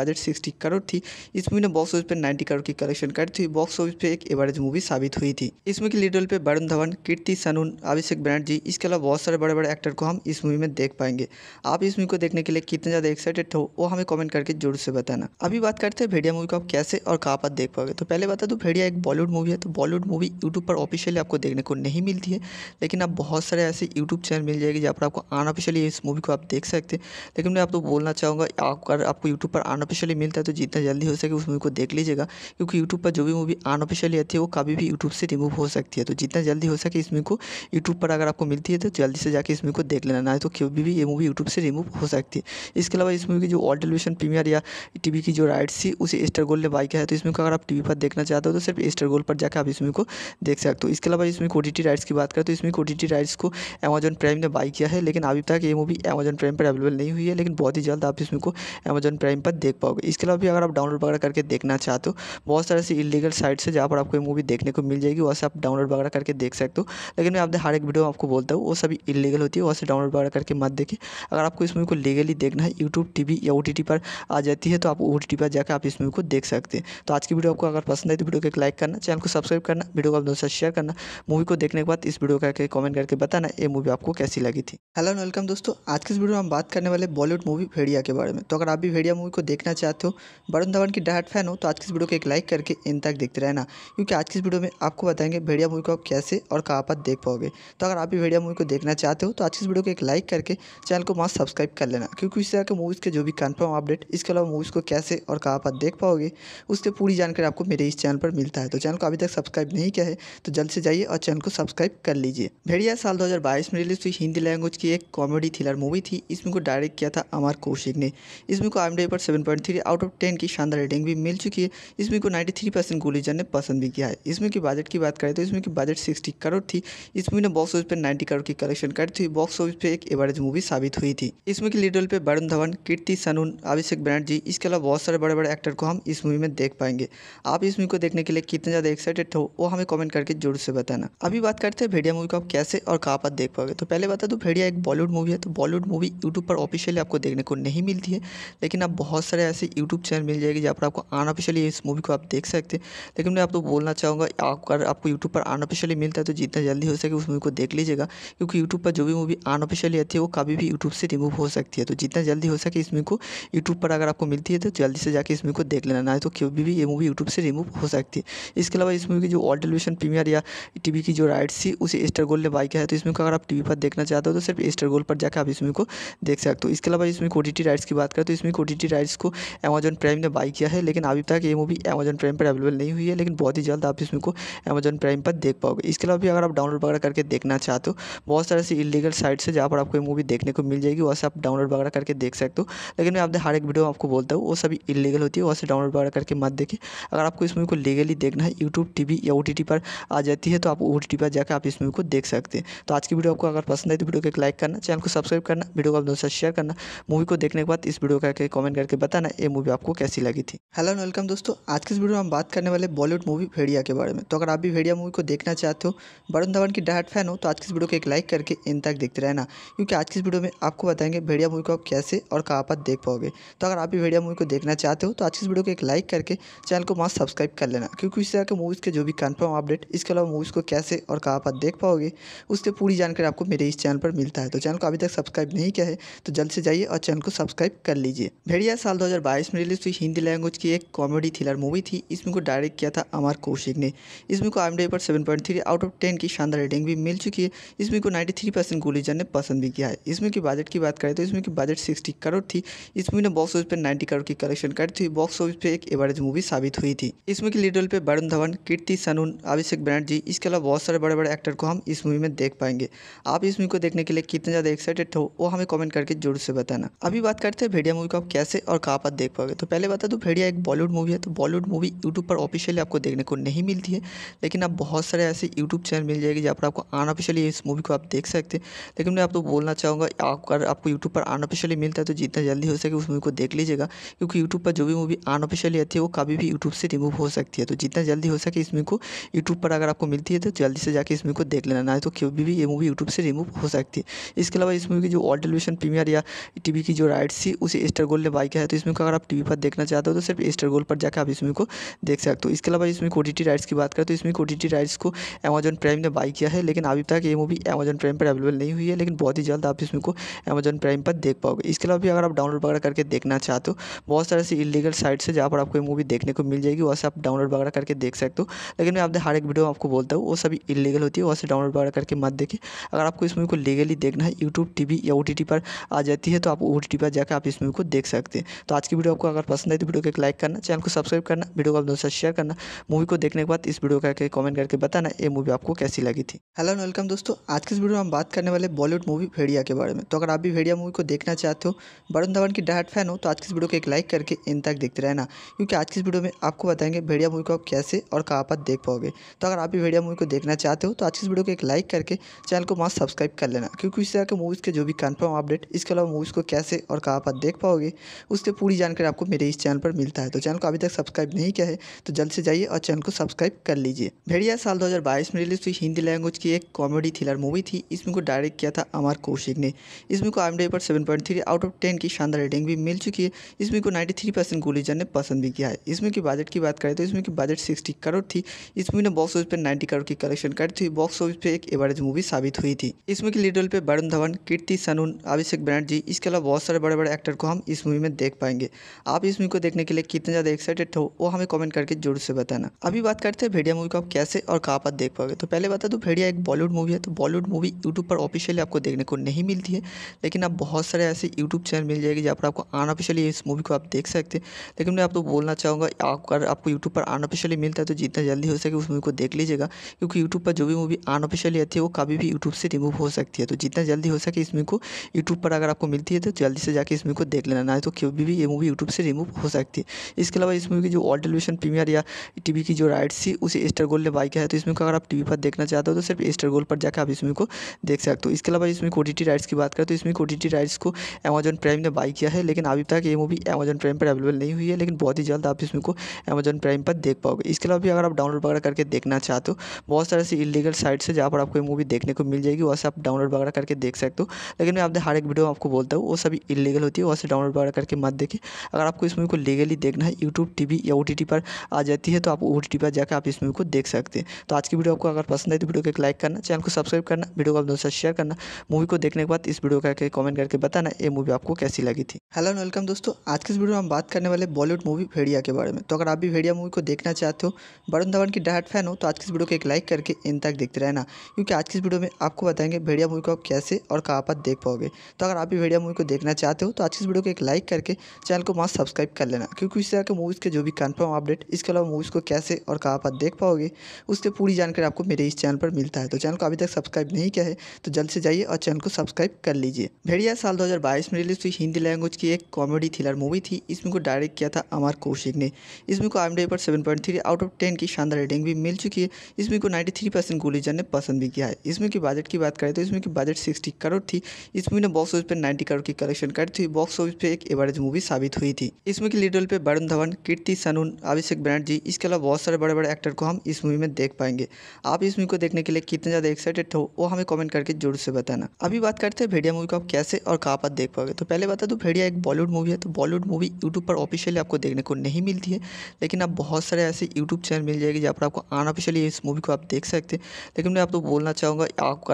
बजट सिक्सटी करोड़ थी इस मूवी ने बॉक्स ऑफिस पर नाइन्टी करोड़ की कलेक्शन कर थी बॉक्स ऑफिस पर एक एवरेज मूवी साबित हुई थी इसमें की लीडर पर वरुण धवन कीर्ति सनून अभिषेक बनर्जी इसके अलावा बहुत सारे बड़े बड़े एक्टर को हम इस मूवी में देख पाएंगे आप इस मूवी को देखने के लिए कितने ज़्यादा एक्साइटेड हो वो हमें कमेंट करके जोर से बताना अभी बात करते हैं भेड़िया मूवी को आप कैसे और कहाँ पर देख पाओगे तो पहले बता दो तो भेड़िया एक बॉलीवुड मूवी है तो बॉलीवुड मूवी यूट्यूब पर ऑफिशियली आपको देखने को नहीं मिलती है लेकिन आप बहुत सारे ऐसे यूट्यूब चैनल मिल जाएगी जहाँ पर आपको अनऑफिशियली इस मूवी को आप देख सकते हैं लेकिन मैं आपको बोलना चाहूँगा अगर आपको यूट्यूब पर अनऑफिशियली मिलता है तो जितना जल्दी हो सके उस मूवी को देख लीजिएगा क्योंकि यूट्यूब पर जो भी मूवी अनऑफिशियली आती है वो कभी भी यूट्यूब से रिमूव हो सकती है तो जितना जल्दी हो सके इस मूवी को यूट्यूब पर अगर आपको मिलती है तो जल्दी से जाकर इस मूवी को देख लेना ना तो कभी भी ये मूवी यूट्यूब से रिमूव हो सकती है इसके अलावा इस मूवी की जो ऑल टेलीविजन प्रीमियर या टीवी की जो राइट्स थी उसे स्टार गोल्ड ने बाई किया है तो इसमें अगर आप टीवी पर देखना चाहते हो तो सिर्फ एस्टर गोल्ड पर जाकर आप इसमें को देख सकते हो इसके अलावा इसमें ओ राइट्स की बात करें तो इसमें ओ राइट्स को अमेजन प्राइम ने बाई किया है लेकिन अभी तक ये मूवी अमेजन प्राइम पर अवेलेबल नहीं हुई है लेकिन बहुत ही जल्द आप इसमें को अमेजन प्राइम पर देख पाओगे इसके अलावा भी अगर आप डाउनलोड वगैरह करके देखना चाहते हो बहुत सारे ऐसी इलीगल साइट्स है जहाँ पर आपको ये मूवी देखने को मिल जाएगी वहाँ से आप डाउनलोड वगैरह करके देख सकते हो लेकिन मैं आपने हर एक वीडियो आपको बोलता हूँ वो सभी इलीगल होती है वहाँ से डाउनलोड वगैरह करके मत देखें अगर आपको इस मूवी को लीगली देखना है यूट्यूब टी या ओ पर आ जाती है तो आप ओ पर जाकर आप इस मूवी को देख सकते हैं तो आज की वीडियो आपको अगर पसंद आए तो वीडियो को एक लाइक करना चैनल को सब्सक्राइब सब्सक्राइब करना वीडियो को आप दोस्तों शेयर करना मूवी को देखने के बाद इस वीडियो का कमेंट करके बताना ये मूवी आपको कैसी लगी थी हेलो एंड वेलकम दोस्तों आज के इस वीडियो में हम बात करने वाले बॉलीवुड मूवी भेड़िया के बारे में तो अगर आप भी भेड़िया मूवी को देखना चाहते हो वरुण धवन की डायट फैन हो तो आज की इस वीडियो को एक लाइक करके इन तक देखते रहना क्योंकि आज की इस वीडियो में आपको बताएंगे भेड़िया मूवी को आप कैसे और कहाँ पर देख पाओगे तो अगर आप भी भेड़िया मूवी को देखना चाहते हो तो आज की इस वीडियो को एक लाइक करके चैनल को मास्क सब्सक्राइब कर लेना क्योंकि इस तरह के मूवीज़ के जो भी कन्फर्म अपडेट इसके अलावा मूवीज़ को कैसे और कहाँ पर देख पाओगे उसके पूरी जानकारी आपको मेरे इस चैनल पर मिलता है तो चैनल को अभी तक सब्सक्राइब नहीं किया है तो जल्द से जाइए और चैनल को सब्सक्राइब कर लीजिए भेड़िया साल 2022 में रिलीज हुई हिंदी लैंग्वेज की एक कॉमेडी थ्रिलर मूवी थी इसमें को डायरेक्ट किया था अमर कौशिक ने इसमें को आई पर seven point three out of ten की शानदार रेटिंग भी मिल चुकी है इसमें को नाइन्टी थ्री परसेंट गुलीजन ने पसंद भी किया है इसमें की बजट की बात करें तो इसमें की बजट सिक्सटी करोड़ थी इस मूवी ने बॉक्स ऑफिस पर नाइन्टी करोड़ की कलेक्शन करती थी बॉक्स ऑफिस पर एक एवरेज मूवी साबित हुई थी इसमें की लीडर रोल पर वरुण धवन कीर्ति सनून अभिषेक बनर्जी इसके अलावा बहुत सारे बड़े बड़े एक्टर को हम इस मूवी में देख पाएंगे आप इस मूवी को देखने के लिए कितने ज़्यादा एक्साइटेड फेवरेट हो तो वो हमें कमेंट करके जरूर से बताना अभी बात करते हैं भेड़िया मूवी को आप कैसे और कहाँ पर देख पाओगे तो पहले बता दूँ भेड़िया एक बॉलीवुड मूवी है तो बॉलीवुड मूवी यूट्यूब पर ऑफिशियली आपको देखने को नहीं मिलती है लेकिन आप बहुत सारे ऐसे यूट्यूब चैनल मिल जाएगी जहाँ पर आपको अनऑफिशियली इस मूवी को आप देख सकते हैं लेकिन मैं आपको बोलना चाहूँगा अगर आपको यूट्यूब पर अनऑफिशियली मिलता है तो जितना जल्दी हो सके उस मूवी को देख लीजिएगा क्योंकि यूट्यूब पर जो भी मूवी अनऑफिशियली आती है वो कभी भी यूट्यूब से रिमूव हो सकती है तो जितना जल्दी हो सके इस मूवी को यूट्यूब पर अगर आपको मिलती है तो जल्दी से जाकर इस मूवी को देख लेना ना है तो कभी भी ये मूवी यूट्यूब से रिमूव हो सकती है इसके अलावा इस मूवी क्योंकि जो ऑल टेलीविजन प्रीमियर या टीवी की जो राइट्स थी उसे स्टार गोल्ड ने बाई किया है तो इसमें को अगर आप टीवी पर देखना चाहते हो तो सिर्फ स्टार गोल्ड पर जाकर आप इसमें को देख सकते हो इसके अलावा इसमें कोटी राइट्स की बात करें तो इसमें कोटी राइट्स को अमेजन प्राइम ने बाई किया है लेकिन अभी तक ये मूवी अमेजन प्राइम पर अवेलेबल नहीं हुई है लेकिन बहुत ही जल्द आप इसमें को अमेजन प्राइम पर देख पाओगे इसके अलावा भी अगर आप डाउनलोड वगैरह करके देखना चाहते हो बहुत सारे ऐसी इलीगल साइट्स है जहाँ पर आपको ये मूवी देखने को मिल जाएगी वैसे आप डाउनलोड वगैरह करके देख सकते हो लेकिन मैं आपने हर एक वीडियो आपको बोलता हूँ वो सभी इलीगल होती है वैसे डाउनलोड वगैरह करके मत देखें अगर आपको इस मूवी को लीगली देखना है यूट्यूब टी भी या ओ पर आ जाती है तो आप ओ पर जाकर आप इस मूवी को देख सकते हैं तो आज की वीडियो आपको अगर पसंद आई तो वीडियो को एक लाइक करना चैनल को सब्सक्राइब करना वीडियो को आप दोस्तों शेयर करना मूवी को देखने के बाद इस वीडियो का कमेंट करके बताना ये मूवी आपको कैसी लगी थी हेलो एंड वेलकम दोस्तों आज की इस वीडियो में हम बात करने वाले बॉलीवुड मूवी भेड़िया के बारे में तो अगर आप भी भेड़िया मूवी को देखना चाहते हो वरुण धवन की डायट फैन हो तो आज की इस वीडियो को एक लाइक करके इन तक देखते रहना क्योंकि आज की इस वीडियो में आपको बताएंगे भेड़िया मूवी को आप कैसे और कहाँ पर देख पाओगे तो अगर आप भी भेड़िया मूवी को देखना चाहते हो तो आज की इस वीडियो को एक लाइक करके चैनल को मास्क सब्सक्राइब कर लेना क्योंकि इस तरह के मूवीज़ के जो भी कन्फर्म अपडेट इसके अलावा मूवीज़ को कैसे और कहाँ पर देख पाओगे उसके पूरी जानकारी आपको मेरे इस चैनल पर मिलता है तो चैनल को अभी तक सब्सक्राइब नहीं किया है तो जल्द से जाइए और चैनल को सब्सक्राइब कर लीजिए भेड़िया साल 2022 में रिलीज हुई हिंदी लैंग्वेज की एक कॉमेडी थ्रिलर मूवी थी इसमें को डायरेक्ट किया था अमर कौशिक ने इसमें को आई पर seven point three out of ten की शानदार रेटिंग भी मिल चुकी है इसमें को नाइन्टी थ्री परसेंट गुलीजन ने पसंद भी किया है इसमें की बजट की बात करें तो इसमें की बजट सिक्सटी करोड़ थी इस मूवी ने बॉक्स ऑफिस पर नाइन्टी करोड़ की कलेक्शन करी थी बॉक्स ऑफिस पर एक एवरेज मूवी साबित हुई थी इसमें की लीडर पर वरुण धवन कीर्ति कृति सनून अभिषेक बनर्जी इसके अलावा बहुत सारे बड़े बड़े एक्टर को हम इस मूवी में देख पाएंगे आप इस मूवी को देखने के लिए कितने ज़्यादा एक्साइटेड हो वो हमें कमेंट करके जरूर से बताना अभी बात करते हैं भेड़िया मूवी को आप कैसे और कहाँ पर देख पाओगे तो पहले बता दूँ तो भेड़िया एक बॉलीवुड मूवी है तो बॉलीवुड मूवी यूट्यूब पर ऑफिशियली आपको देखने को नहीं मिलती है लेकिन आप बहुत सारे ऐसे यूट्यूब चैनल मिल जाएगी जहाँ पर आपको अनऑफिशियली इस मूवी को आप देख सकते हैं लेकिन मैं आपको बोलना चाहूँगा अगर आपको यूट्यूब पर अनऑफिशियली मिलता है तो जितना जल्दी हो सके उस मूवी को देख लीजिएगा क्योंकि यूट्यूब पर जो भी मूवी अनऑफिशियली आती है वो कभी भी यूट्यूब से रिमूव हो सकती है तो जितना जल्दी हो सके इस इसमें को यूट्यूब पर अगर आपको मिलती है तो जल्दी से जाकर इसमें को देख लेना ना है तो कभी भी ये मूवी यूट्यूब से रिमूव हो सकती है इसके अलावा इस मूवी की जो ऑल टेलीविजन प्रीमियर या टीवी की जो राइट्स थी उसे स्टार गोल्ड ने बाई किया है तो इसमें को अगर आप टीवी पर देखना चाहते हो तो सिर्फ स्टार गोल्ड पर जाकर आप इसमें को देख सकते हो इसके अलावा इसमें ओ राइट्स की बात करें तो इसमें ओ राइट्स को अमेजन प्राइम ने बाई किया है लेकिन अभी तक ये मूवी अमेजन प्राइम पर अवेलेबल नहीं हुई है लेकिन बहुत ही जल्द आप इसमें को अमेजन प्राइम पर देख पाओगे इसके अलावा भी अगर आप डाउनलोड वगैरह करके देखना चाहते हो बहुत सारे ऐसी इलीगल साइट्स है जहाँ पर आपको ये मूवी देखने को मिल जाएगी वहाँ से आप डाउनलोड वगैरह करके देख सकते हो लेकिन मैं आपने हर एक वीडियो आपको बोलता हूँ वो सभी इलीगल होती है वहाँ से डाउनलोड वगैरह करके मत देखिए अगर आपको इस मूवी को लीगली देखना है यूट्यूब टी या ओ पर आ जाती है तो आप ओ पर जाकर आप इस मूवी को देख सकते हैं तो आज की वीडियो आपको अगर पसंद आई तो वीडियो को एक लाइक करना चैनल को सब्सक्राइब करना वीडियो को अपने दोस्तों शेयर करना मूवी को देखने के बाद इस वीडियो करके कमेंट करके बताना ये मूवी आपको कैसी लगी थी हेलो वेलकम दोस्तों आज के इस वीडियो में हम बात करने वाले बॉलीवुड मूवी भेड़िया के बारे में तो अगर आप भी भेड़िया मूवी को देखना चाहते हो वरुण धवन की डायट फैन हो तो आज की इस वीडियो को एक लाइक करके इन तक देखते रहना क्योंकि आज की इस वीडियो में आपको बताएंगे भेड़िया मूवी को आप कैसे और कहाँ आप देख पाओगे तो अगर आप भी भेड़िया मूवी को देखना चाहते हो तो आज इस वीडियो को एक लाइक करके चैनल को मास्क सब्सक्राइब कर लेना क्योंकि इस तरह के मूवीज़ के जो भी कन्फर्म अपडेट इसके अलावा मूवीज़ को कैसे और कहाँ आप देख पाओगे उसकी पूरी जानकारी आपको मेरे इस चैनल पर मिलता है तो चैनल को अभी तक सब्सक्राइब नहीं किया है तो जल्द से जाइए और चैनल को सब्सक्राइब कर लीजिए भेड़िया साल दो में रिलीज हुई हिंदी लैंग्वेज की एक कॉमेडी थ्रिलर मूवी थी इसमें को डायरेक्ट किया था अमर कौशिक ने इसमें को आई पर थ्री आउट ऑफ टेन की शानदार रेटिंग भी मिल चुकी है इस मूवी को थ्री परसेंट गोलीजन ने पसंद भी किया है इसमें की बजट की बात करें तो इसमें की बजट सिक्सटी करोड़ थी थी इस मूवी ने बॉक्स ऑफिस पर नाइन्टी करोड़ की कलेक्शन करी थी बॉक्स ऑफिस पर एक एवरेज मूवी साबित हुई थी इस मूवी के लीड पर वरुण धवन कीर्ति सनून अभिषेक बनर्जी इसके अलावा बहुत सारे बड़े बड़े एक्टर को हम इस मूवी में देख पाएंगे आप इस मूवी को देखने के लिए कितने ज़्यादा एक्साइटेड हो वो हमें कमेंट करके जरूर से बताना अभी बात करते हैं भेड़िया मूवी को आप कैसे और कहाँ पर देख पाओगे तो पहले बता दो तो भेड़िया एक बॉलीवुड मूवी है तो बॉलीवुड मूवी यूट्यूब पर ऑफिशियली आपको देखने को नहीं मिलती है लेकिन आप बहुत सारे ऐसे यूट्यूब चैनल मिल जाएगी जहाँ पर आपको अनऑफिशियली इस मूवी को आप देख सकते हैं लेकिन मैं आपको बोलना चाहूँगा अगर आपको यूट्यूब पर अनऑफिशियली मिलता है तो जितना जल्दी हो सके उस मूवी को देख लीजिएगा क्योंकि यूट्यूब पर जो भी मूवी अनऑफिशियली आती है वो कभी भी यूट्यूब से रिमूव हो सकती है तो जितना जल्दी हो सके इस मूवी को यूट्यूब पर अगर आपको मिलती है तो जल्दी से जाकर इस मूवी को देख लेना ना तो कभी भी ये मूवी यूट्यूब से रिमूव हो सकती है इसके अलावा इस मूवी की जो ऑल टेलीविजन प्रीमियर या टीवी की जो राइट्स थी उसे एस्टर गोल्ड ने बाई किया है तो इसमें को अगर आप टीवी पर देखना चाहते हो तो सिर्फ एस्टर गोल्ड पर जाकर आप इस मूवी को देख सकते हो इसके अलावा इसमें ओ राइट्स की बात करें तो इसमें ओ राइट्स को अमेजन प्राइम ने बाई किया है लेकिन अभी तक ये मूवी अमेजन प्राइम पर अवेलेबल नहीं हुई है लेकिन बहुत ही जल्द आप इसमें को अमेजन प्राइम पर देख पाओगे इसके अलावा भी अगर आप डाउनलोड वगैरह करके देखना चाहते हो बहुत सारे ऐसी इलीगल साइट्स है जहाँ पर आपको ये मूवी देखने को मिल जाएगी वैसे आप डाउनलोड वगैरह करके देख सकते हो लेकिन मैं आपने हर एक वीडियो आपको बोलता हूँ वो सभी इलीगल होती है वैसे डाउनलोड वगैरह करके मत देखे अगर आपको इस मूवी को लीगली देखना है यूट्यूब टी या ओ पर आ जाती है तो आप ओ पर जाकर आप इस मूवी को देख सकते हैं तो आज की वीडियो आपको अगर पसंद है तो वीडियो को एक लाइक करना चैनल को सब्सक्राइब करना वीडियो को आप दोस्तों शेयर करना मूवी को देखने के बाद इस वीडियो करके कमेंट करके बताना ये मूवी आपको कैसी लगी थी हेलो वेलकम दोस्तों आज के इस वीडियो में हम बात करने वाले बॉलीवुड मूवी भेड़िया के बारे में तो अगर आप भी भेड़िया मूवी को देखना चाहते हो बड़े वरुण धवन की डायट फैन हो तो आज की इस वीडियो को एक लाइक करके इन तक देखते रहना क्योंकि आज की इस वीडियो में आपको बताएंगे भेड़िया मूवी को आप कैसे और कहाँ पर देख पाओगे तो अगर आप भी भेड़िया मूवी को देखना चाहते हो तो आज की इस वीडियो को एक लाइक करके चैनल को मास्क सब्सक्राइब कर लेना क्योंकि इस तरह के मूवीज़ के जो भी कन्फर्म अपडेट इसके अलावा मूवीज़ को कैसे और कहाँ पर देख पाओगे उसकी पूरी जानकारी आपको मेरे इस चैनल पर मिलता है तो चैनल को अभी तक सब्सक्राइब नहीं किया है तो जल्द से जाइए और चैनल को सब्सक्राइब कर लीजिए भेड़िया साल दो में रिलीज हुई हिंदी लैंग्वेज की एक कॉमेडी थ्रिलर मूवी थी इसमें को डायरेक्ट किया था अमर कौशिक ने इसमें को आई पर seven point three out of ten की शानदार रेटिंग भी मिल चुकी है इस मूवी को 93 परसेंट गुलीजन ने पसंद भी किया है इस की बजट की बात करें तो इसमें की बजट 60 करोड़ थी इस मूवी ने बॉक्स ऑफिस पर 90 करोड़ की कलेक्शन कर थी बॉक्स ऑफिस पर एक एवरेज मूवी साबित हुई थी इस की के पे पर वरुण धवन कीर्ति सनून अभिषेक बनर्जी इसके अलावा बहुत सारे बड़े बड़े एक्टर को हम इस मूवी में देख पाएंगे आप इस मूवी को देखने के लिए कितने ज़्यादा एक्साइटेड हो वो हमें कॉमेंट करके जरूर से बताना अभी बात करते हैं भेड़िया मूवी को आप कैसे और कहाँ पर देख पाओगे तो पहले बता दो तो भेड़िया एक बॉलीवुड मूवी है तो बॉलीवुड मूवी यूट्यूब पर ऑफिशियली आपको देखने को नहीं मिलती है लेकिन आप बहुत सारे ऐसे यूट्यूब चैनल मिल मिल जाएगी जहाँ पर आपको अनऑफिशियली इस मूवी को आप देख सकते हैं लेकिन मैं आपको तो बोलना चाहूँगा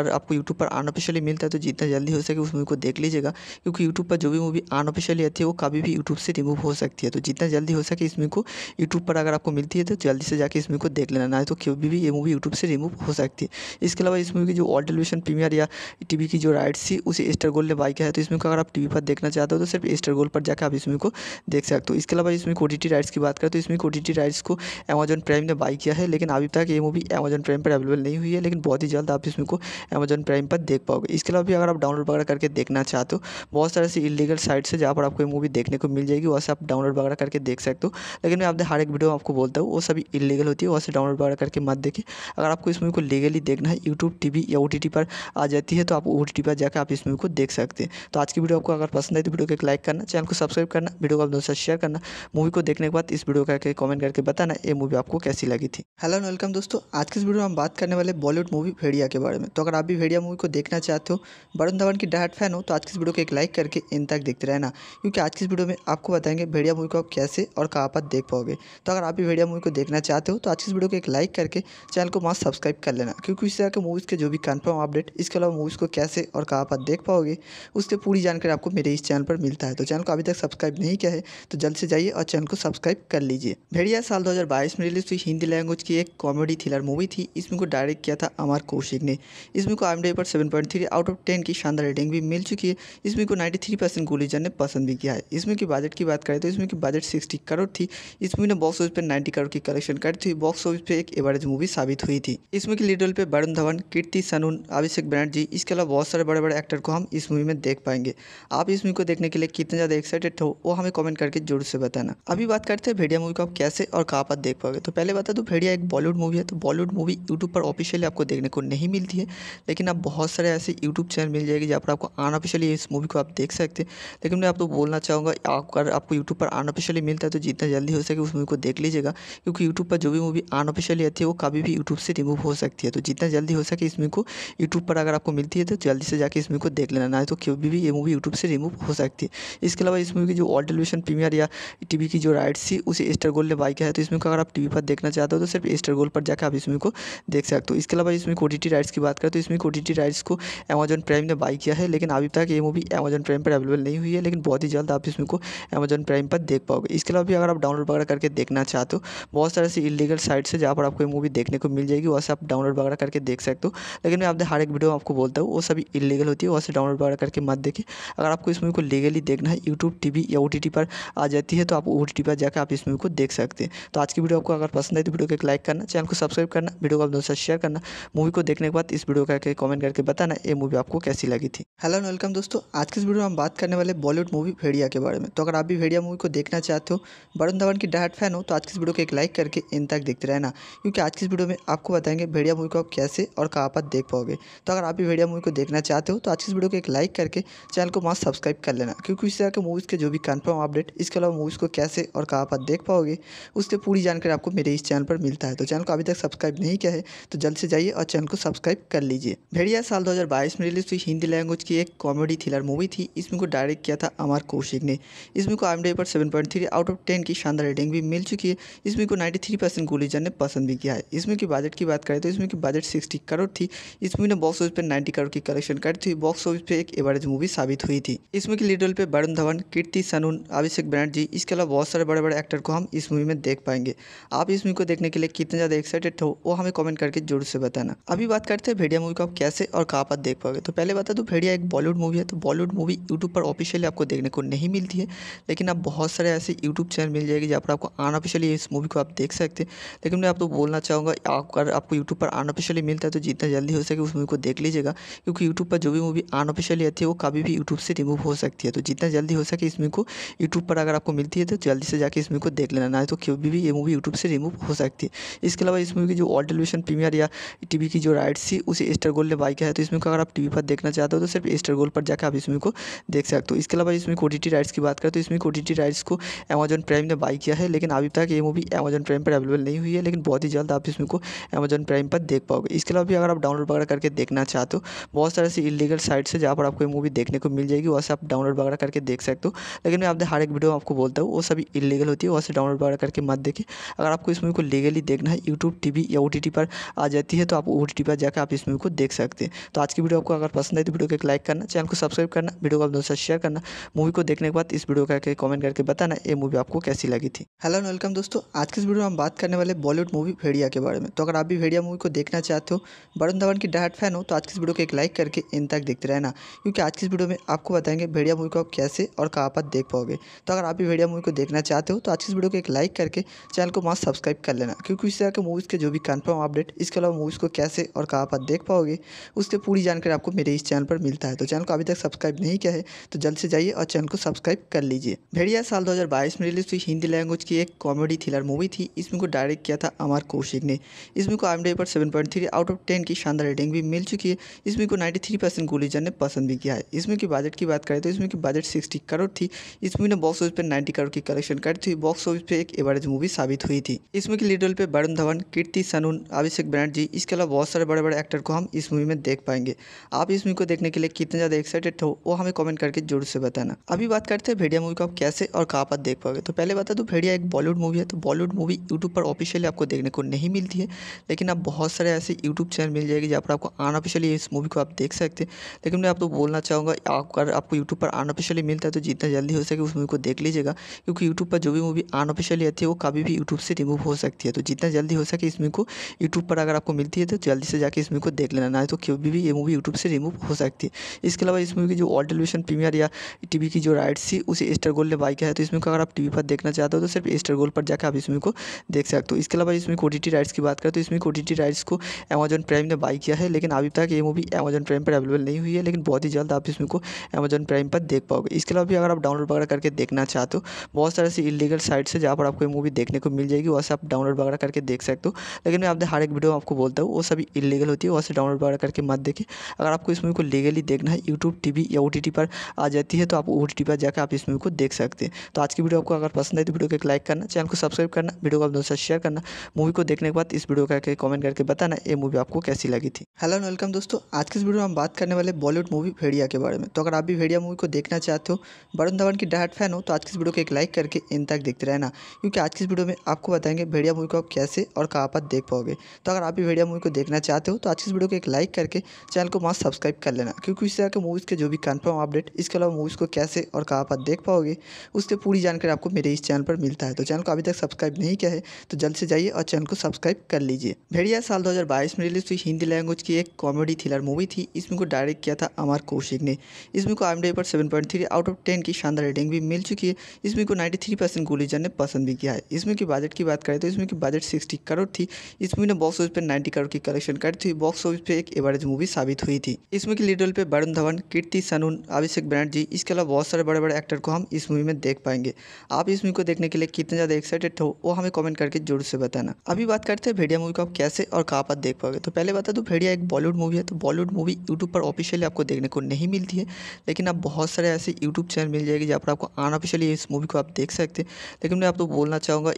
अगर आपको यूट्यूब पर अनऑफिशियली मिलता है तो जितना जल्दी हो सके उस मूवी को देख लीजिएगा क्योंकि यूट्यूब पर जो भी मूवी अनऑफिशियली आती है वो कभी भी यूट्यूब से रिमूव हो सकती है तो जितना जल्दी हो सके इस मूवी को यूट्यूब पर अगर आपको मिलती है तो जल्दी से जाकर इस मूवी को देख लेना है तो कभी भी ये मूवी यूट्यूब से रिमूव हो सकती है इसके अलावा इस मूवी की जो ऑल टेलीविजन प्रीमियर या टीवी की जो राइट्स थी उसे स्टार गोल्ड ने बाई किया है तो इसमें अगर आप टीवी पर देखना चाहते हो तो सिर्फ एस्टर गोल्ड पर जाकर आप इसमें को देख सकते हो इसके अलावा इसमें को राइट्स की बात करें तो इसमें को राइट्स को अमेजन प्राइम ने बाई किया है लेकिन अभी तक ये मूवी अमेजन प्राइम पर अवेलेबल नहीं हुई है लेकिन बहुत ही जल्द आप इस मूवी को अमेजन प्राइम पर देख पाओगे इसके अलावा भी अगर आप डाउनलोड वगैरह करके देखना चाहते हो बहुत सारे ऐसी इलीगल साइट्स है जहाँ पर आपको ये मूवी देखने को मिल जाएगी वहाँ से आप डाउनलोड वगैरह करके देख सकते हो लेकिन मैं आपने हर एक वीडियो आपको बोलता हूँ वो सभी इलीगल होती है वहाँ से डाउनलोड वगैरह करके मत देखें अगर आपको इस मूवी को लीगली देखना है यूट्यूब टी या ओ पर आ जाती है तो आप ओ पर जाकर आप इस मूवी को देख सकते हैं तो आज की वीडियो आपको अगर पसंद है तो वीडियो को एक लाइक करना चैनल को सब्सक्राइब करना वीडियो को आप दोस्तों शेयर करना मूवी को देखने के बाद इस वीडियो को कमेंट करके बताना ये मूवी आपको कैसी अच्छी लगी थी हेलो एंड वेलकम दोस्तों आज के इस वीडियो में हम बात करने वाले बॉलीवुड मूवी भेड़िया के बारे में तो अगर आप भी भेड़िया मूवी को देखना चाहते हो वरुण धवन की डायट फैन हो तो आज की इस वीडियो को एक लाइक करके इन तक देखते रहना क्योंकि आज की इस वीडियो में आपको बताएंगे भेड़िया मूवी को आप कैसे और कहाँ पर देख पाओगे तो अगर आप भी भेड़िया मूवी को देखना चाहते हो तो आज की इस वीडियो को एक लाइक करके चैनल को मास्क सब्सक्राइब कर लेना क्योंकि इस तरह के मूवीज़ के जो भी कन्फर्म अपडेट इसके अलावा मूवीज़ को कैसे और कहाँ पर देख पाओगे उसके पूरी जानकारी आपको मेरे इस चैनल पर मिलता है तो चैनल को अभी तक सब्सक्राइब नहीं किया है तो जल्द से जाइए और चैनल को सब्सक्राइब कर लीजिए भेड़िया साल दो में रिलीज हुई हिंदी लैंग्वेज की एक कॉमेडी थ्रिलर मूवी थी इसमें को डायरेक्ट किया था अमर कौशिक ने इसमें को आई पर seven point three out of ten की शानदार रेटिंग भी मिल चुकी है इसमें को नाइन्टी थ्री परसेंट गुलीजन ने पसंद भी किया है इसमें की बजट की बात करें तो इसमें की बजट सिक्सटी करोड़ थी इस मूवी ने बॉक्स ऑफिस पर नाइन्टी करोड़ की कलेक्शन कर थी बॉक्स ऑफिस पर एक एवरेज मूवी साबित हुई थी इसमें की लीडर पर वरुण धवन कीर्ति सनून अभिषेक बनर्जी इसके अलावा बहुत सारे बड़े बड़े एक्टर को हम इस मूवी में देख पाएंगे आप इस मूवी को देखने के लिए कितने ज़्यादा एक्साइटेड हो वो हमें कमेंट करके जरूर से बताना अभी बात करते हैं भेड़िया मूवी को आप कैसे और कहाँ पर देख पाओगे तो पहले बात बता दूँ भेड़िया एक बॉलीवुड मूवी है तो बॉलीवुड मूवी यूट्यूब पर ऑफिशियली आपको देखने को नहीं मिलती है लेकिन आप बहुत सारे ऐसे यूट्यूब चैनल मिल जाएगी जहाँ पर आपको अनऑफिशियली इस मूवी को आप देख सकते हैं लेकिन मैं आपको बोलना चाहूँगा अगर आपको यूट्यूब पर अनऑफिशियली मिलता है तो जितना जल्दी हो सके उस मूवी को देख लीजिएगा क्योंकि यूट्यूब पर जो भी मूवी अनऑफिशियली आती है वो कभी भी यूट्यूब से रिमूव हो सकती है तो जितना जल्दी हो सके इस मूवी को यूट्यूब पर अगर आपको मिलती है तो जल्दी से जाकर इस मूवी को देख लेना ना तो कभी भी ये मूवी यूट्यूब से रिमूव हो सकती है इसके अलावा इस मूवी की जो ऑल टेलीविजन प्रीमियर या टीवी की जो राइट्स थी उसे स्टार गोल्ड ने बाई किया है तो इसमें अगर आप टीवी पर देखना चाहते हो तो सिर्फ स्टार गोल्ड पर जाकर आप इसमें को देख सकते हो इसके अलावा इसमें कोडिटी राइट्स की बात करें तो इसमें कोडिटी राइट्स को अमेजन प्राइम ने बाई किया है लेकिन अभी तक ये मूवी अमेजन प्राइम पर अवेलेबल नहीं हुई है लेकिन बहुत ही जल्द आप इसमें को अमेजन प्राइम पर देख पाओगे इसके अलावा भी अगर आप डाउनलोड वगैरह करके देखना चाहते हो बहुत सारे ऐसी इलीगल साइट्स है जहाँ पर आपको ये मूवी देखने को मिल जाएगी वैसे आप डाउनलोड वगैरह करके देख सकते हो लेकिन मैं आपने हर एक वीडियो आपको बोलता हूँ वो सभी इलीगल होती है वैसे डाउनलोड वगैरह करके मत देखें अगर आपको इस मूवी को लीगली देखना है यूट्यूब टी या ओ पर आ जाती है तो आप ओ पर जाकर आप इस मूवी को देख सकते हैं तो आज की वीडियो आपको अगर पसंद आई तो वीडियो को एक लाइक करना चैनल को सब्सक्राइब करना वीडियो को अपने दोस्तों शेयर करना मूवी को देखने के बाद इस वीडियो का कमेंट करके बताना ये मूवी आपको कैसी लगी थी हेलो वेलकम दोस्तों आज के इस वीडियो में हम बात करने वाले बॉलीवुड मूवी भेड़िया के बारे में तो अगर आप भी भेड़िया मूवी को देखना चाहते हो वरुण धवन की डायट फैन हो तो आज की इस वीडियो को एक लाइक करके इन तक देखते रहना क्योंकि आज की इस वीडियो में आपको बताएंगे भेड़िया मूवी को आप कैसे और कहाँ पर देख पाओगे तो अगर आप भी भेड़िया मूवी को देखना चाहते हो तो आज की इस वीडियो को एक लाइक करके चैनल को मास्क सब्सक्राइब कर लेना क्योंकि इस तरह के मूवीज़ के जो भी कन्फर्म अपडेट इसके अलावा मूवीज़ को कैसे और कहाँ पर देख पाओगे उसके पूरी जानकारी आपको मेरे इस चैनल चैनल पर मिलता है तो चैनल को अभी तक सब्सक्राइब नहीं किया है तो जल्द से जाइए और चैनल को सब्सक्राइब कर लीजिए भेड़िया साल 2022 में रिलीज हुई हिंदी लैंग्वेज की एक कॉमेडी थ्रिलर मूवी थी इसमें को डायरेक्ट किया था अमर कौशिक ने इसमें को आई पर सेवन आउट ऑफ टेन की शानदार रेटिंग भी मिल चुकी है इसमें को नाइन्टी गुलीजन ने पसंद भी किया है इसमें की बजट की बात करें तो इसमें की बजट सिक्सटी करोड़ थी इसमें ने बॉक्स ऑफिस पर नाइन्टी करोड़ की कलेक्शन करी थी बॉक्स ऑफिस पर एक एवरेज मूवी साबित हुई थी इसमें की लीडर पर वरुण धवन कीर्ति सनून अभिषेक बनर्जी इसके अलावा बहुत सारे बड़े बड़े एक्टर को हम इस मूवी में देख पाएंगे आप इस को देखने के लिए कितने ज़्यादा एक्साइटेड हो वो हमें कमेंट करके जरूर से बताना अभी बात करते हैं भेड़िया मूवी को आप कैसे और कहाँ पर देख पाओगे तो पहले बता दो तो भेड़िया एक बॉलीवुड मूवी है तो बॉलीवुड मूवी यूट्यूब पर ऑफिशियली आपको देखने को नहीं मिलती है लेकिन आप बहुत सारे ऐसे यूट्यूब चैनल मिल जाएगी जहाँ पर आपको अनऑफिशियली इस मूवी को आप देख सकते हैं लेकिन मैं आपको बोलना चाहूँगा अगर आपको यूट्यूब पर अनऑफिशियली मिलता है तो जितना जल्दी हो सके उस मूवी को देख लीजिएगा क्योंकि यूट्यूब पर जो भी मूवी अनऑफिशियली आती है वो कभी भी यूट्यूब से रिमूव हो सकती है तो जितना जल्दी हो सके इस मूवी को यूट्यूब पर अगर आपको मिलती है तो जल्दी से जाकर इस मूवी को देख लेना ना तो कभी भी ये मूवी यूट्यूब से रिमूव हो सकती है इसके अलावा इस मूवी की जो ऑल टेलीविजन प्रीमियर या टीवी की जो राइट्स थी उसे स्टार गोल्ड ने बाई किया है तो इसमें को अगर आप टीवी पर देखना चाहते हो तो सिर्फ स्टार गोल्ड पर जाकर आप इस मूवी को देख सकते हो इसके अलावा इसमें ओ राइट्स की बात करें तो इसमें ओ राइट्स को अमेजन प्राइम ने बाई किया है लेकिन अभी तक ये मूवी अमेजन प्राइम पर अवेलेबल नहीं हुई है लेकिन बहुत ही जल्द आप इसमें को अमेजन प्राइम पर देख पाओगे इसके अलावा भी अगर आप डाउनलोड वगैरह करके देखना चाहते हो बहुत सारे ऐसी इलीगल साइट्स है जहाँ पर आपको ये मूवी देखने को मिल जाएगी वैसे आप डाउनलोड वगैरह करके देख सकते हो लेकिन मैं आपने हर एक वीडियो आपको बोलता हूँ वो सभी इलीगल होती है वैसे डाउनलोड वगैरह करके मत देखिए अगर आपको इस मूवी को लीगली देखना है यूट्यूब टी या ओ पर आ जाती है तो आप ओ पर जाकर आप इस मूवी को देख सकते हैं तो आज की वीडियो आपको अगर पसंद आई तो वीडियो को एक लाइक करना चैनल को सब्सक्राइब करना वीडियो को अपने साथ शेयर करना मूवी को देखने के बाद इस वीडियो का कमेंट करके बताना ये मूवी आपको कैसी लगी थी हेलो वेलकम दोस्तों आज के इस वीडियो में हम बात करने वाले बॉलीवुड मूवी भेड़िया के बारे में तो अगर आप भी भेड़िया मूवी को देखना चाहते हो वरुण धवन की डायट फैन हो तो आज की इस वीडियो को एक लाइक करके इन तक देखते रहना क्योंकि आज की इस वीडियो में आपको बताएंगे भेड़िया मूवी को आप कैसे और कहाँ पर देख पाओगे तो अगर आप भी भेड़िया मूवी को देखना चाहते हो तो आज की इस वीडियो को एक लाइक करके चैनल को मास्क सब्सक्राइब कर लेना क्योंकि इस तरह के मूवीज़ के जो भी कन्फर्म अपडेट इसके अलावा मूवीज़ को कैसे और कहाँ पर देख पाओगे उसकी पूरी जानकारी आपको मेरे इस चैनल पर मिलता है तो चैनल को अभी तक सब्सक्राइब नहीं किया है तो जल्द से जाइए और चैनल को सब्सक्राइब कर लीजिए भेड़िया साल दो में रिलीज हुई हिंदी लैंग्वेज की एक कॉमेडी थ्रिलर मूवी थी इसमें को डायरेक्ट किया था अमर कौशिक ने इसमें को आई पर seven point three out of ten की शानदार रेटिंग भी मिल चुकी है इसमें को नाइन्टी थ्री परसेंट गोलीजन ने पसंद भी किया है इसमें की बजट की बात करें तो इसमें की बजट सिक्सटी करोड़ थी इसमें ने बॉक्स ऑफिस पर नाइन्टी करोड़ की कलेक्शन करती थी बॉक्स ऑफिस पर एक एवरेज मूवी साबित हुई थी इसमें मूवी के लीड रोल पे वरुण धवन कीर्ति सनून अभिषेक बनर्जी इसके अलावा बहुत सारे बड़े बड़े एक्टर को हम इस मूवी में देख पाएंगे आप इस मूवी को देखने के लिए कितने ज़्यादा एक्साइटेड हो वो हमें कमेंट करके जरूर से बताना अभी बात करते हैं भेड़िया मूवी को आप कैसे और कहाँ पर देख पाओगे तो पहले बता दूँ भेड़िया एक बॉलीवुड मूवी है तो बॉलीवुड मूवी यूट्यूब पर ऑफिशियली आपको देखने को नहीं मिलती है लेकिन आप बहुत सारे ऐसे यूट्यूब चैनल मिल जाएगी जहाँ पर आपको अनऑफिशियली इस मूवी को आप देख सकते हैं लेकिन मैं आपको बोलना चाहूँगा अगर आपको यूट्यूब पर अनऑफिशियली मिलता है तो जितना जल्दी हो सके उस मूवी को देख लीजिएगा क्योंकि यूट्यूब पर जो भी मूवी अनऑफिशियली आती है वो कभी भी यूट्यूब से रिमूव हो सकती सकती है तो जितना जल्दी हो सके इस मूवी को यूट्यूब पर अगर आपको मिलती है तो जल्दी से जाकर इस मूवी को देख लेना ना तो कभी भी ये मूवी यूट्यूब से रिमूव हो सकती है इसके अलावा इस मूवी की जो ऑल्ड टेलीविजन प्रीमियर या टीवी की जो राइट्स थी उसे एस्टर गोल्ड ने बाई किया है तो इसमें को अगर आप टीवी पर देखना चाहते हो तो सिर्फ एस्टर गोल्ड पर जाकर आप इस मूवी को देख सकते हो इसके अलावा इसमें ओ राइट्स की बात करें तो इसमें ओ राइट्स को अमेजन प्राइम ने बाई किया है लेकिन अभी तक ये मूवी अमेजन प्राइम पर अवेलेबल नहीं हुई है लेकिन बहुत ही जल्द आप इसमें को अमेजन प्राइम पर देख पाओगे इसके अलावा भी अगर आप डाउनलोड वगैरह करके देखना चाहते हो बहुत सारे ऐसी इलीगल साइट्स है जहाँ पर आपको ये मूवी देखने को मिल जाएगी वहाँ से आप डाउनलोड वगैरह करके देख सकते हो लेकिन मैं आपने हर एक वीडियो आपको बोलता हूँ वो सभी इलीगल होती है वहाँ से डाउनलोड वगैरह करके मत देखे अगर आपको इस मूवी को लीगली देखना है यूट्यूब टी या ओ पर आ जाती है तो आप ओ पर जाकर आप इस मूवी को देख सकते हैं तो आज की वीडियो आपको अगर पसंद आई तो वीडियो को एक लाइक करना चैनल को सब्सक्राइब करना वीडियो को आप साथ शेयर करना मूवी को देखने के बाद इस वीडियो करके कमेंट करके बताना ये मूवी आपको कैसी लगी थी हेलो वेलकम दोस्तों आज की इस वीडियो में हम बात करने वाले बॉलीवुड मूवी भेड़िया के बारे में तो अगर आप भी भेड़िया मूवी को देखना चाहते हो वरुण धवन की डायट फैन हो तो आज की इस वीडियो को एक लाइक करके इन तक देखते रहना क्योंकि आज की इस वीडियो में आपको बताएंगे भेड़िया भेड़िया मूवी को आप कैसे और कहाँ पर देख पाओगे तो अगर आप भी भेड़िया मूवी को देखना चाहते हो तो आज इस वीडियो को एक लाइक करके चैनल को मास्क सब्सक्राइब कर लेना क्योंकि इस तरह के मूवीज़ के जो भी कन्फर्म अपडेट इसके अलावा मूवीज़ को कैसे और कहाँ पर देख पाओगे उसकी पूरी जानकारी आपको मेरे इस चैनल पर मिलता है तो चैनल को अभी तक सब्सक्राइब नहीं किया है तो जल्द से जाइए और चैनल को सब्सक्राइब कर लीजिए भेड़िया साल दो में रिलीज हुई हिंदी लैंग्वेज की एक कॉमेडी थ्रिलर मूवी थी इसमें को डायरेक्ट किया था अमर कौशिक ने इसमें को आई पर सेवन आउट ऑफ टेन की शानदार रेटिंग भी मिल चुकी है इसमें को थ्री परसेंट गुलीजन ने पसंद भी किया है इसमें की बजट की बात करें तो इस जिसमें कि बजट सिक्सटी करोड़ थी इस मूवी ने बॉक्स ऑफिस पर नाइन्टी करोड़ की कलेक्शन कर थी बॉक्स ऑफिस पर एक एवरेज मूवी साबित हुई थी इसमें की लीडर पर वरुण धवन कीर्ति सनून अभिषेक बनर्जी इसके अलावा बहुत सारे बड़े बड़े एक्टर को हम इस मूवी में देख पाएंगे आप इस मूवी को देखने के लिए कितने ज़्यादा एक्साइटेड हो वो हमें कमेंट करके जरूर से बताना अभी बात करते हैं भेड़िया मूवी को आप कैसे और कहाँ पर देख पाओगे तो पहले बता दो तो भेड़िया एक बॉलीवुड मूवी है तो बॉलीवुड मूवी यूट्यूब पर ऑफिशियली आपको देखने को नहीं मिलती है लेकिन आप बहुत सारे ऐसे यूट्यूब चैनल मिल जाएगी जहाँ पर आपको अनऑफिशियली इस मूवी को आप देख सकते हैं लेकिन मैं आपको बोलना चाहूँगा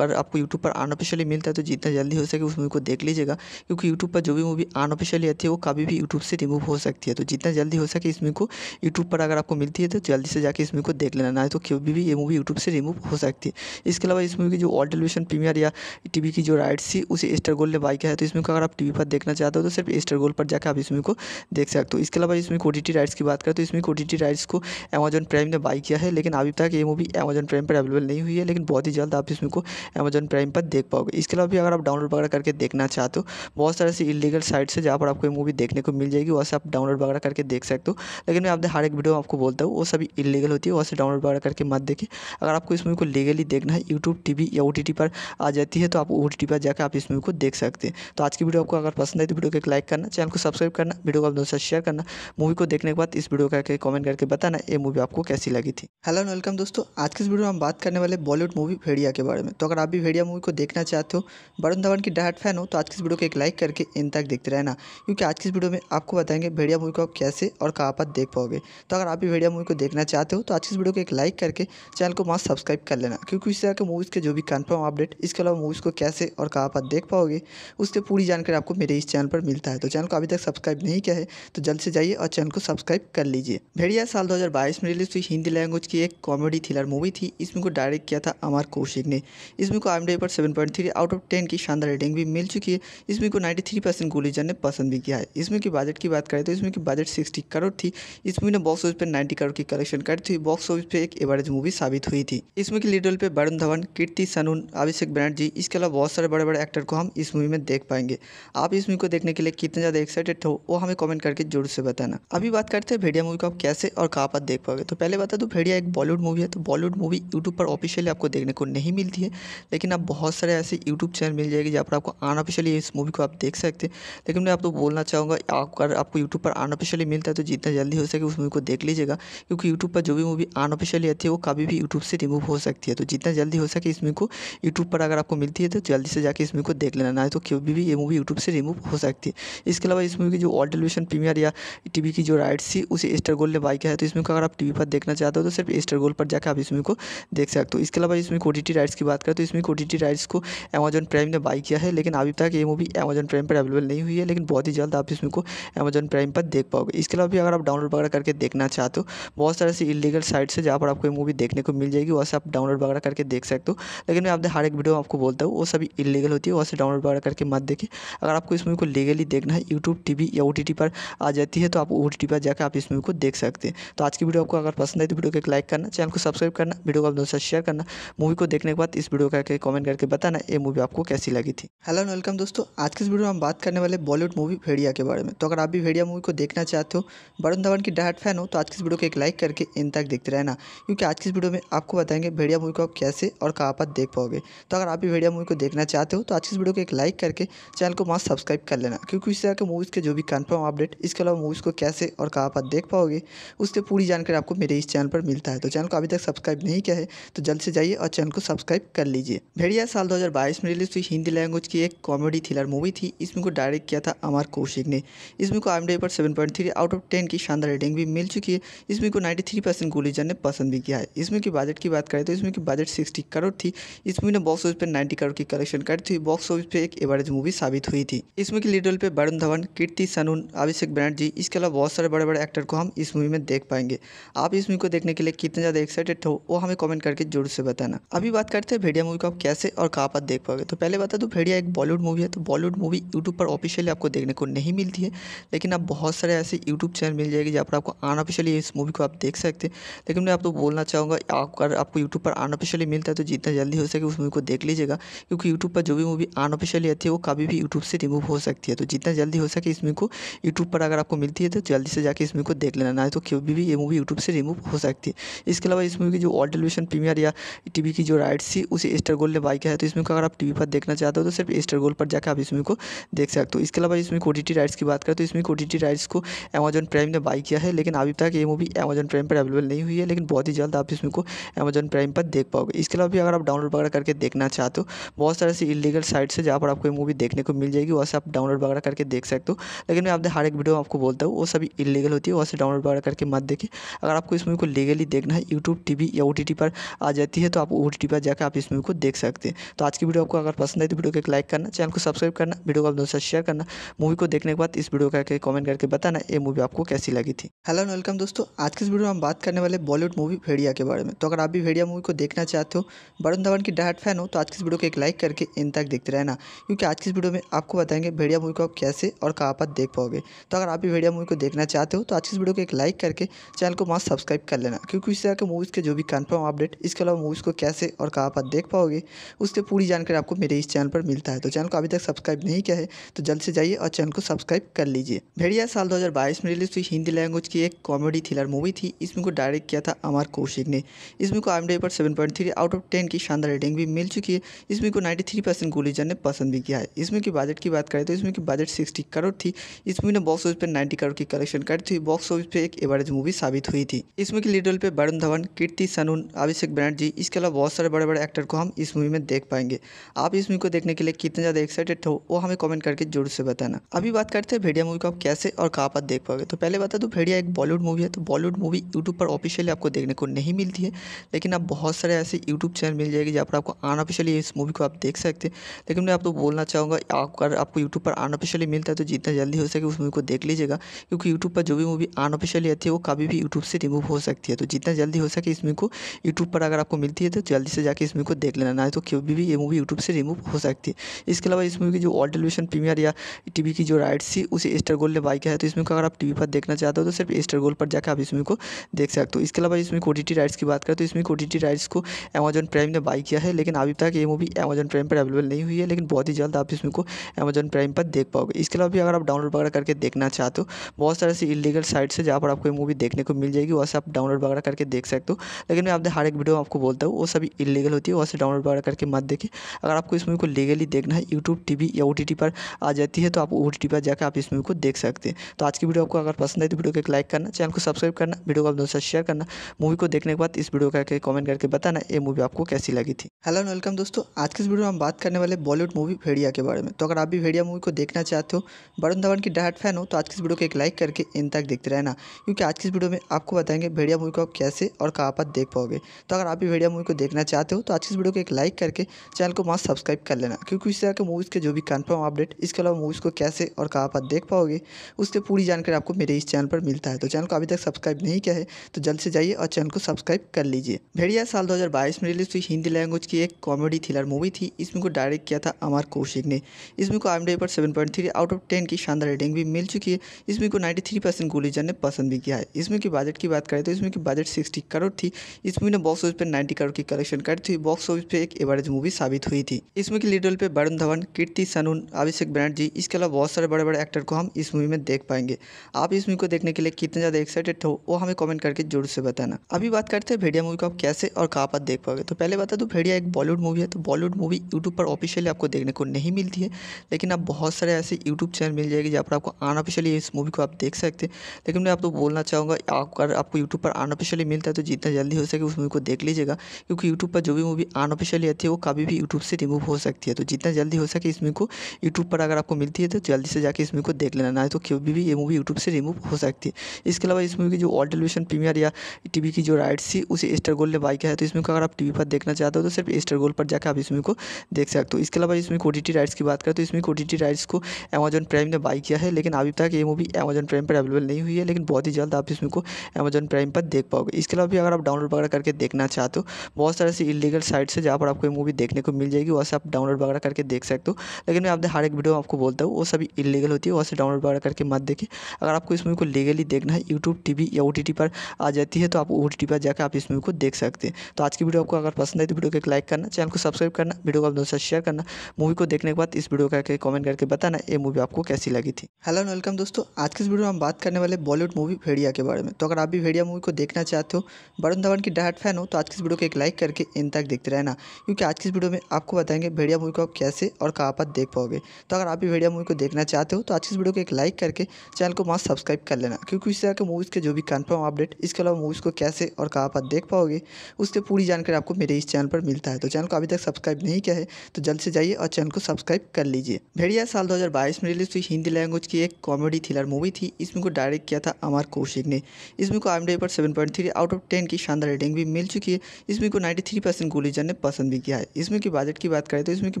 अगर आपको यूट्यूब यूट्यूब पर अनऑफिशियली मिलता है तो जितना जल्दी हो सके उस मूवी को देख लीजिएगा क्योंकि यूट्यूब पर जो भी मूवी अनऑफिशियली आती है वो कभी भी यूट्यूब से रिमूव हो सकती है तो जितना जल्दी हो सके इस मूवी को यूट्यूब पर अगर आपको मिलती है तो जल्दी से जाकर इस मूवी को देख लेना ना तो कभी भी ये मूवी यूट्यूब से रिमूव हो सकती है इसके अलावा इस मूवी की जो ऑल टेलीविजन प्रीमियर या टीवी की जो राइट्स थी उसे एस्टर गोल्ड ने बाई किया है तो इसमें को अगर आप टीवी पर देखना चाहते हो तो सिर्फ एस्टर गोल्ड पर जाकर आप इस मूवी को देख सकते हो इसके अलावा इसमें ओ राइट्स की बात करें तो इसमें ओ टी राइट्स को अमेजन प्राइम ने बाई किया है लेकिन अभी तक ये मूवी अमेजन प्राइम पर अवेलेबल नहीं हुई है लेकिन बहुत ही जल्द आप इसमें को अमेजन प्राइम टाइम पर देख पाओगे इसके अलावा भी अगर आप डाउनलोड वगैरह करके देखना चाहते हो बहुत सारे ऐसी इलीगल साइट्स है जहाँ पर आपको ये मूवी देखने को मिल जाएगी वहाँ से आप डाउनलोड वगैरह करके देख सकते हो लेकिन मैं आपने हर एक वीडियो आपको बोलता हूँ वो सभी इलीगल होती है वहाँ से डाउनलोड वगैरह करके मत देखिए अगर आपको इस मूवी को लीगली देखना है यूट्यूब टी या ओ पर आ जाती है तो आप ओ पर जाकर आप इस मूवी को देख सकते हैं तो आज की वीडियो आपको अगर पसंद है तो वीडियो को एक लाइक करना चैनल को सब्सक्राइब करना वीडियो को आप दोस्तों शेयर करना मूवी को देखने के बाद इस वीडियो करके कमेंट करके बताना ये मूवी आपको कैसी लगी थी हेलो वेलकम दोस्तों आज के इस वीडियो में हम बात करने वाले बॉलीवुड मूवी भेड़िया के बारे में तो अगर आप भी भेड़िया मूवी मूवी को देखना चाहते हो वरुण धवन की डायट फैन हो तो आज की इस वीडियो को एक लाइक करके इन तक देखते रहना क्योंकि आज की इस वीडियो में आपको बताएंगे भेड़िया मूवी को आप कैसे और कहाँ पर देख पाओगे तो अगर आप भी भेड़िया मूवी को देखना चाहते हो तो आज की इस वीडियो को एक लाइक करके चैनल को मास्क सब्सक्राइब कर लेना क्योंकि इस तरह के मूवीज़ के जो भी कन्फर्म अपडेट इसके अलावा मूवीज़ को कैसे और कहाँ पर देख पाओगे उसकी पूरी जानकारी आपको मेरे इस चैनल पर मिलता है तो चैनल को अभी तक सब्सक्राइब नहीं किया है तो जल्द से जाइए और चैनल को सब्सक्राइब कर लीजिए भेड़िया साल दो में रिलीज हुई हिंदी लैंग्वेज की एक कॉमेडी थ्रिलर मूवी थी इसमें को डायरेक्ट किया था अमर कौशिक ने इसमें को आई पर seven point three out of ten की शानदार रेटिंग भी मिल चुकी है इस मूवी को नाइन्टी थ्री परसेंट गुलीजन ने पसंद भी किया है इसमें की बजट की बात करें तो इसमें की बजट सिक्सटी करोड़ थी इस मूवी ने बॉक्स ऑफिस पर नाइन्टी करोड़ की कलेक्शन करी थी बॉक्स ऑफिस पर एक एवरेज मूवी साबित हुई थी इसमें की लीडर पे पर वरुण धवन कीर्ति सनून अभिषेक बनर्जी इसके अलावा बहुत सारे बड़े बड़े एक्टर को हम इस मूवी में देख पाएंगे आप इस मूवी को देखने के लिए कितने ज़्यादा एक्साइटेड हो वो हमें कमेंट करके जरूर से बताना अभी बात करते हैं भेड़िया मूवी को आप कैसे और कहाँ पर देख पाओगे तो पहले बता दो तो भेड़िया एक बॉलीवुड मूवी है तो बॉलीवुड मूवी यूट्यूब पर ऑफिशियली आपको देखने को नहीं मिलती है लेकिन आप बहुत बहुत सारे ऐसे यूट्यूब चैनल मिल जाएगी जहाँ पर आपको अनऑफिशियली इस मूवी को आप देख सकते हैं लेकिन मैं आपको तो बोलना चाहूँगा अगर आपको यूट्यूब पर अनऑफिशियली मिलता है तो जितना जल्दी हो सके उस मूवी को देख लीजिएगा क्योंकि यूट्यूब पर जो भी मूवी अनऑफिशियली आती है वो कभी भी यूट्यूब से रिमूव हो सकती है तो जितना जल्दी हो सके इस मूवी को यूट्यूब पर अगर आपको मिलती है तो जल्दी से जाकर इस मूवी को देख लेना ना तो कभी भी ये मूवी यूट्यूब से रिमूव हो सकती है इसके अलावा इस मूवी की जो ऑल टेलीविजन प्रीमियर या टीवी की जो राइट्स थी उसे एस्टर गोल्ड ने बाई किया है तो इसमें अगर आप टीवी पर देखना चाहते हो तो सिर्फ एस्टर गोल्ड पर जाकर आप इस मूवी को देख सकते हो इसके अलावा इसमें ओ राइट्स की बात करें तो इसमें ओ राइट्स शायद इसको अमेजन प्राइम ने बाई किया है लेकिन अभी तक ये मूवी अमेजन प्राइम पर अवेलेबल नहीं हुई है लेकिन बहुत ही जल्द आप इसमें को अमेजन प्राइम पर देख पाओगे इसके अलावा भी अगर आप डाउनलोड वगैरह करके देखना चाहते हो बहुत सारे ऐसी इलीगल साइट्स है जहाँ पर आपको ये मूवी देखने को मिल जाएगी वैसे आप डाउनलोड वगैरह करके देख सकते हो लेकिन मैं आपने हर एक वीडियो आपको बोलता हूँ वो सभी इलीगल होती है वैसे से डाउनलोड वगैरह करके मत देखें अगर आपको इस मूवी को लीगली देखना है यूट्यूब टी या ओ पर आ जाती है तो आप ओ पर जाकर आप इस मूवी को देख सकते हैं तो आज की वीडियो आपको अगर पसंद है तो वीडियो को एक लाइक करना चैनल को सब्सक्राइब करना वीडियो को आप दोस्तों शेयर करना मूवी को देखने के बाद इस वीडियो को कमेंट करके करके बताना ये मूवी आपको कैसी लगी थी हेलो एंड वेलकम दोस्तों आज के इस वीडियो में हम बात करने वाले बॉलीवुड मूवी भेड़िया के बारे में तो अगर आप भी भेड़िया मूवी को देखना चाहते हो वरुण धवन की डायट फैन हो तो आज की इस वीडियो को एक लाइक करके इन तक देखते रहना क्योंकि आज की इस वीडियो में आपको बताएंगे भेड़िया मूवी को आप कैसे और कहाँ पर देख पाओगे तो अगर आप भी भेड़िया मूवी को देखना चाहते हो तो आज की इस वीडियो को एक लाइक करके चैनल को मास्क सब्सक्राइब कर लेना क्योंकि इस तरह के मूवीज़ के जो भी कन्फर्म अपडेट इसके अलावा मूवीज़ को कैसे और कहाँ पर देख पाओगे उसकी पूरी जानकारी आपको मेरे इस चैनल पर मिलता है तो चैनल को अभी तक सब्सक्राइब नहीं किया है तो जल्द से जाइए और चैनल को सब्सक्राइब कर लीजिए भेड़िया साल 2022 में रिलीज हुई हिंदी लैंग्वेज की एक कॉमेडी थ्रिलर मूवी थी इसमें को डायरेक्ट किया था अमर कौशिक ने इसमें को आई पर 7.3 आउट ऑफ 10 की शानदार रेटिंग भी मिल चुकी है इसमें मूवी को 93 परसेंट गुलीजन ने पसंद भी किया है इसमें की बजट की बात करें तो इसमें की बजट सिक्सटी करोड़ थी इस मूवी ने बॉक्स ऑफिस पर नाइन्टी करोड़ की कलेक्शन कर थी बॉक्स ऑफिस पर एक एवरेज मूवी साबित हुई थी इसमें की लीडर पर वरुण धवन कीर्ति सनून अभिषेक बनर्जी इसके अलावा बहुत सारे बड़े बड़े एक्टर को हम इस मूवी में देख पाएंगे आप इस मूवी को देखने के लिए कितने ज़्यादा एक्साइटेड हो वो हमें कॉमेंट करके जरूर से बताना अभी बात करते हैं भेड़िया मूवी को आप कैसे से और कहाँ पर देख पाओगे तो पहले बता दूँ तो भेड़िया एक बॉलीवुड मूवी है तो बॉलीवुड मूवी यूट्यूब पर ऑफिशियली आपको देखने को नहीं मिलती है लेकिन आप बहुत सारे ऐसे यूट्यूब चैनल मिल जाएगी जहाँ पर आपको अनऑफिशियली इस मूवी को आप देख सकते हैं लेकिन मैं आपको बोलना चाहूँगा अगर आपको यूट्यूब पर अनऑफिशियली मिलता है तो जितना जल्दी हो सके उस मूवी को देख लीजिएगा क्योंकि यूट्यूब पर जो भी मूवी अनऑफिशियली आती है वो कभी भी यूट्यूब से रिमूव हो सकती है तो जितना जल्दी हो सके इस मूवी को यूट्यूब पर अगर आपको मिलती है तो जल्दी से जाकर इस मूवी को देख लेना ना तो कभी भी ये मूवी यूट्यूब से रिमूव हो सकती है इसके अलावा इस मूवी की जो ऑल टेलीविजन प्रीमियर या टीवी की जो राइट्स थी उसे स्टार गोल्ड ने बाई क्या है तो इसमें को अगर आप टी पर देखना चाहते हो तो सिर्फ स्टार गोल्ड पर जाकर आप इसमें को देख सकते हो इसके अलावा इसमें कोटी राइट्स की बात करें तो इसमें ओ राइट्स को अमेजन प्राइम ने बाई किया है लेकिन अभी तक ये मूवी अमेजन प्राइम पर अवेलेबल नहीं हुई है लेकिन बहुत ही जल्द आप इसमें को अमेजन प्राइम पर देख पाओगे इसके अलावा भी अगर आप डाउनलोड वगैरह करके देखना चाहते हो बहुत सारे ऐसी इलीगल साइट्स है जहाँ पर आपको ये मूवी देखने को मिल जाएगी वैसे आप डाउनलोड वगैरह करके देख सकते हो लेकिन मैं आपने हर एक वीडियो आपको बोलता हूँ वो सभी इलीगल होती है वैसे से डाउनलोड वगैरह करके मत देखें अगर आपको इस मूवी को लीगली देखना है यूट्यूब टी या ओ पर आ जाती है तो आप ओ पर जाकर आप इस मूवी को देख सकते हैं हैं तो आज की वीडियो आपको अगर पसंद आई तो वीडियो को एक लाइक करना चैनल को सब्सक्राइब करना वीडियो को आप दोस्तों शेयर करना मूवी को देखने के बाद इस वीडियो करके कमेंट करके बताना ये मूवी आपको कैसी लगी थी हेलो वेलकम दोस्तों आज की इस वीडियो में हम बात करने वाले बॉलीवुड मूवी भेड़िया के बारे में तो अगर आप भी भेड़िया मूवी को देखना चाहते हो वरुण धवन की डायट फैन हो तो आज की इस वीडियो को एक लाइक करके इन तक देखते रहना क्योंकि आज की इस वीडियो में आपको बताएंगे भेड़िया मूवी को आप कैसे और कहाँ पर देख पाओगे तो अगर आप भी भेड़िया मूवी को देखना चाहते हो तो आज की इस वीडियो को एक लाइक करके चैनल को मास्क सब्सक्राइब कर लेना क्योंकि इस तरह के मूवीज़ के जो भी कन्फर्म अपडेट इसके अलावा मूवीज़ को कैसे और कहाँ पर देख पाओगे उसके पूरी जानकारी आपको मेरे इस चैनल पर मिलता है तो चैनल को अभी तक सब्सक्राइब नहीं किया है तो जल्द से जाइए और चैनल को सब्सक्राइब कर लीजिए भेड़िया साल 2022 में रिलीज हुई हिंदी लैंग्वेज की एक कॉमेडी थ्रिलर मूवी थी इसमें को डायरेक्ट किया था अमर कौशिक ने इसमें को आई पर seven point three out of ten की शानदार रेटिंग भी मिल चुकी है इसमें को नाइन्टी थ्री परसेंट गुलीजन ने पसंद भी किया है इसमें की बजट की बात करें तो इसमें की बजट सिक्सटी करोड़ थी इसमें ने बॉक्स ऑफिस पर नाइन्टी करोड़ की कलेक्शन करी थी बॉक्स ऑफिस पर एक एवरेज मूवी साबित हुई थी इसमें की लीडर पर वरुण धवन कीर्ति सनून अभिषेक बनर्जी इसके अलावा बहुत सारे बड़े बड़े एक्टर को हम इस मूवी में देख पाएंगे आप इस मूवी को देखने के लिए कितने ज़्यादा एक्साइटेड हो वो हमें कमेंट करके जरूर से बताना अभी बात करते हैं भेड़िया मूवी को आप कैसे और कहाँ पर देख पाओगे तो पहले बता दूँ तो भेड़िया एक बॉलीवुड मूवी है तो बॉलीवुड मूवी यूट्यूब पर ऑफिशियली आपको देखने को नहीं मिलती है लेकिन आप बहुत सारे ऐसे यूट्यूब चैनल मिल जाएगी जहाँ पर आपको अनऑफिशियली इस मूवी को आप देख सकते हैं लेकिन मैं आपको बोलना चाहूँगा अगर आपको यूट्यूब पर अनऑफिशियली मिलता है तो जितना जल्दी हो सके उस मूवी को देख लीजिएगा क्योंकि यूट्यूब पर जो भी मूवी अनऑफिशियली आती है वो कभी भी यूट्यूब से रिमूव हो सकती है तो जितना जल्दी हो सके इस मूवी को यूट्यूब पर अगर आपको मिलती है तो जल्दी से जाके इस मूवी को देख लेना ना तो क्यों भी, भी ये मूवी यूट्यूब से रिमूव हो सकती है इसके अलावा इस मूवी की जो ऑल टेलीविजन प्रीमियर या टीवी की जो राइट्स थी उसे स्टार गोल्ड ने बाई किया है तो इसमें अगर आप टीवी पर देखना चाहते हो तो सिर्फ स्टार गोल्ड पर जाकर आप इस मूवी को देख सकते हो इसके अलावा इसमें ओ राइट्स की बात करें तो इसमें ओ राइट्स को अमेजन प्राइम ने बाई किया है लेकिन अभी तक ये मूवी अमेजन प्राइम पर अवेलेबल नहीं हुई है लेकिन बहुत ही जल्द आप इसमें को अमेजन प्राइम पर देख पाओगे इसके अलावा भी अगर आप डाउनलोड वगैरह करके देखना चाहते हो बहुत सारे ऐसी इलीगल साइट्स है जहाँ पर आपको ये मूवी देखने को मिल जाएगी वैसे आप डाउनलोड वगैरह करके देख सकते हो लेकिन मैं आपने हर एक वीडियो आपको बोलता हूँ वो सभी इलीगल होती है वैसे डाउनलोड वगैरह करके मत देखिए अगर आपको इस मूवी को लीगली देखना है यूट्यूब टी या ओ पर आ जाती है तो आप ओ पर जाकर आप इस मूवी को देख सकते हैं तो आज की वीडियो आपको अगर पसंद आई तो वीडियो को एक लाइक करना चैनल को सब्सक्राइब करना वीडियो को आप दोस्तों शेयर करना मूवी को देखने के बाद इस वीडियो का कमेंट करके बताना ये मूवी आपको कैसी लगी थी हेलो एंड वेलकम दोस्तों आज के इस वीडियो में हम बात करने वाले बॉलीवुड मूवी भेड़िया के बारे में तो अगर आप भी भेड़िया मूवी को देखना चाहते हो वरुण धवन की डायट फैन हो तो आज की इस वीडियो को एक लाइक करके इन तक देखते रहना क्योंकि आज की इस वीडियो में आपको बताएंगे भेड़िया मूवी को आप कैसे और कहाँ पर देख पाओगे तो अगर आप भी भेड़िया मूवी को देखना चाहते हो तो आज की इस वीडियो को एक लाइक करके करके चैनल को मस्त सब्सक्राइब कर लेना क्योंकि इस तरह के मूवीज़ के जो भी कन्फर्म अपडेट इसके अलावा मूवीज़ को कैसे और कहाँ पर देख पाओगे उसके पूरी जानकारी आपको मेरे इस चैनल पर मिलता है तो चैनल को अभी तक सब्सक्राइब नहीं किया है तो जल्द से जाइए और चैनल को सब्सक्राइब कर लीजिए भेड़िया साल दो में रिलीज हुई हिंदी लैंग्वेज की एक कॉमेडी थ्रिलर मूवी थी इसमें को डायरेक्ट किया था अमर कौशिक ने इसमें को आई पर सेवन आउट ऑफ टेन की शानदार रेटिंग भी मिल चुकी है इसमें को 93 परसेंट गुलीजन ने पसंद भी किया है इसमें की बजट की बात करें तो इसमें की बजट सिक्सटी करोड़ थी इसमें ने बॉक्स ऑफिस पर नाइन्टी करोड़ की कलेक्शन करी थी बॉक्स ऑफिस पर एक एवर एवरेज मूवी साबित हुई थी इस मूवी के पे वरुण धवन कीर्ति सनून अभिषेक बनर्जी इसके अलावा बहुत सारे बड़े बड़े एक्टर को हम इस मूवी में देख पाएंगे आप इस मूवी को देखने के लिए कितने ज़्यादा एक्साइटेड हो वो हमें कॉमेंट करके जरूर से बताना अभी बात करते हैं भेड़िया मूवी को आप कैसे और कहाँ पर देख पाओगे तो पहले बता दो तो भेड़िया एक बॉलीवुड मूवी है तो बॉलीवुड मूवी यूट्यूब पर ऑफिशियली आपको देखने को नहीं मिलती है लेकिन आप बहुत सारे ऐसे यूट्यूब चैनल मिल जाएगी जहाँ पर आपको अनऑफिशियली इस मूवी को आप देख सकते हैं लेकिन मैं आपको बोलना चाहूँगा अगर आपको यूट्यूब पर अनऑफिशियली मिलता है तो जितना जल्दी हो सके उस मूवी को देख लीजिएगा क्योंकि यूट्यूब पर जो भी मूवी अनऑफिशियली आती है वो कभी भी यूट्यूब से रिमूव हो सकती है तो जितना जल्दी हो सके इस मूवी को यूट्यूब पर अगर आपको मिलती है तो जल्दी से जाकर इस मूवी को देख लेना है तो कभी भी ये मूवी यूट्यूब से रिमूव हो सकती है इसके अलावा इस मूवी की जो ऑल टेलीविजन प्रीमियर या टीवी की जो राइट्स थी उसे एस्टर गोल्ड ने बाई किया है तो इसमें को अगर आप टीवी पर देखना चाहते हो तो सिर्फ एस्टर गोल्ड पर जाकर आप इस मूवी को देख सकते हो इसके अलावा इसमें कोटी टी राइट्स की बात करें तो इसमें कोटी राइट्स को अमेजन प्राइम ने बाई किया है लेकिन अभी तक ये मूवी अमेजन प्राइम पर अवेलेबल नहीं हुई है लेकिन बहुत ही जल्द आप इस मूवी को अमेजन प्राइम पर देख पाओगे इसके अलावा भी अगर आप डाउनलोड वगैरह करके देखना चाहते हो बहुत सारे ऐसी इलीगल साइट्स है जहाँ पर आपको मूवी देखने को मिल जाएगी वहाँ से आप डाउनलोड वगैरह करके देख सकते हो लेकिन मैं आपने हर एक वीडियो आपको बोलता हूँ वो सभी इलीगल होती है वहाँ से डाउनलोड वगैरह करके मत देखिए अगर आपको इस मूवी को लीगली देखना है यूट्यूब टी या ओ पर आ जाती है तो आप ओ पर जाकर आप इस मूवी को देख सकते हैं तो आज की वीडियो आपको अगर पसंद है तो वीडियो को एक लाइक करना चैनल को सब्सक्राइब करना वीडियो को आप दोस्तों शेयर करना मूवी को देखने के बाद इस वीडियो करके कमेंट करके बताना ये मूवी आपको कैसी लगी थी हेलो वेलकम दोस्तों आज की इस वीडियो में हम बात करने वाले बॉलीवुड मूवी भेड़िया के बारे में तो अगर आप भी भेड़िया मूवी को देखना चाहते हो वरुण धवन की डायट फैन हो तो आज की इस वीडियो को एक लाइक करके इन तक देखते रहना क्योंकि आज की इस वीडियो में आपको बताएंगे भेड़िया मूवी को आप कैसे और कहाँ पर देख पाओगे तो अगर आप भी भेड़िया मूवी को देखना चाहते हो तो आज की इस वीडियो को एक लाइक करके चैनल को मास्क सब्सक्राइब कर लेना क्योंकि इस तरह के मूवीज़ के जो भी कन्फर्म अपडेट इसके अलावा मूवीज़ को कैसे और कहाँ पर देख पाओगे उसकी पूरी जानकारी आपको मेरे इस चैनल पर मिलता है तो चैनल को अभी तक सब्सक्राइब नहीं किया है तो जल्द से जाइए और चैनल को सब्सक्राइब कर लीजिए भेड़िया साल दो में रिलीज हुई हिंदी लैंग्वेज की एक कॉमेडी थ्रिलर मूवी थी इसमें को डायरेक्ट किया था अमर कौशिक ने इसमें को आई पर सेवन आउट ऑफ टेन की शानदार रेटिंग भी मिल चुकी है इसमें को नाइन्टी जन ने पसंद भी किया है इसमें की बजट की बात करें तो इसमें की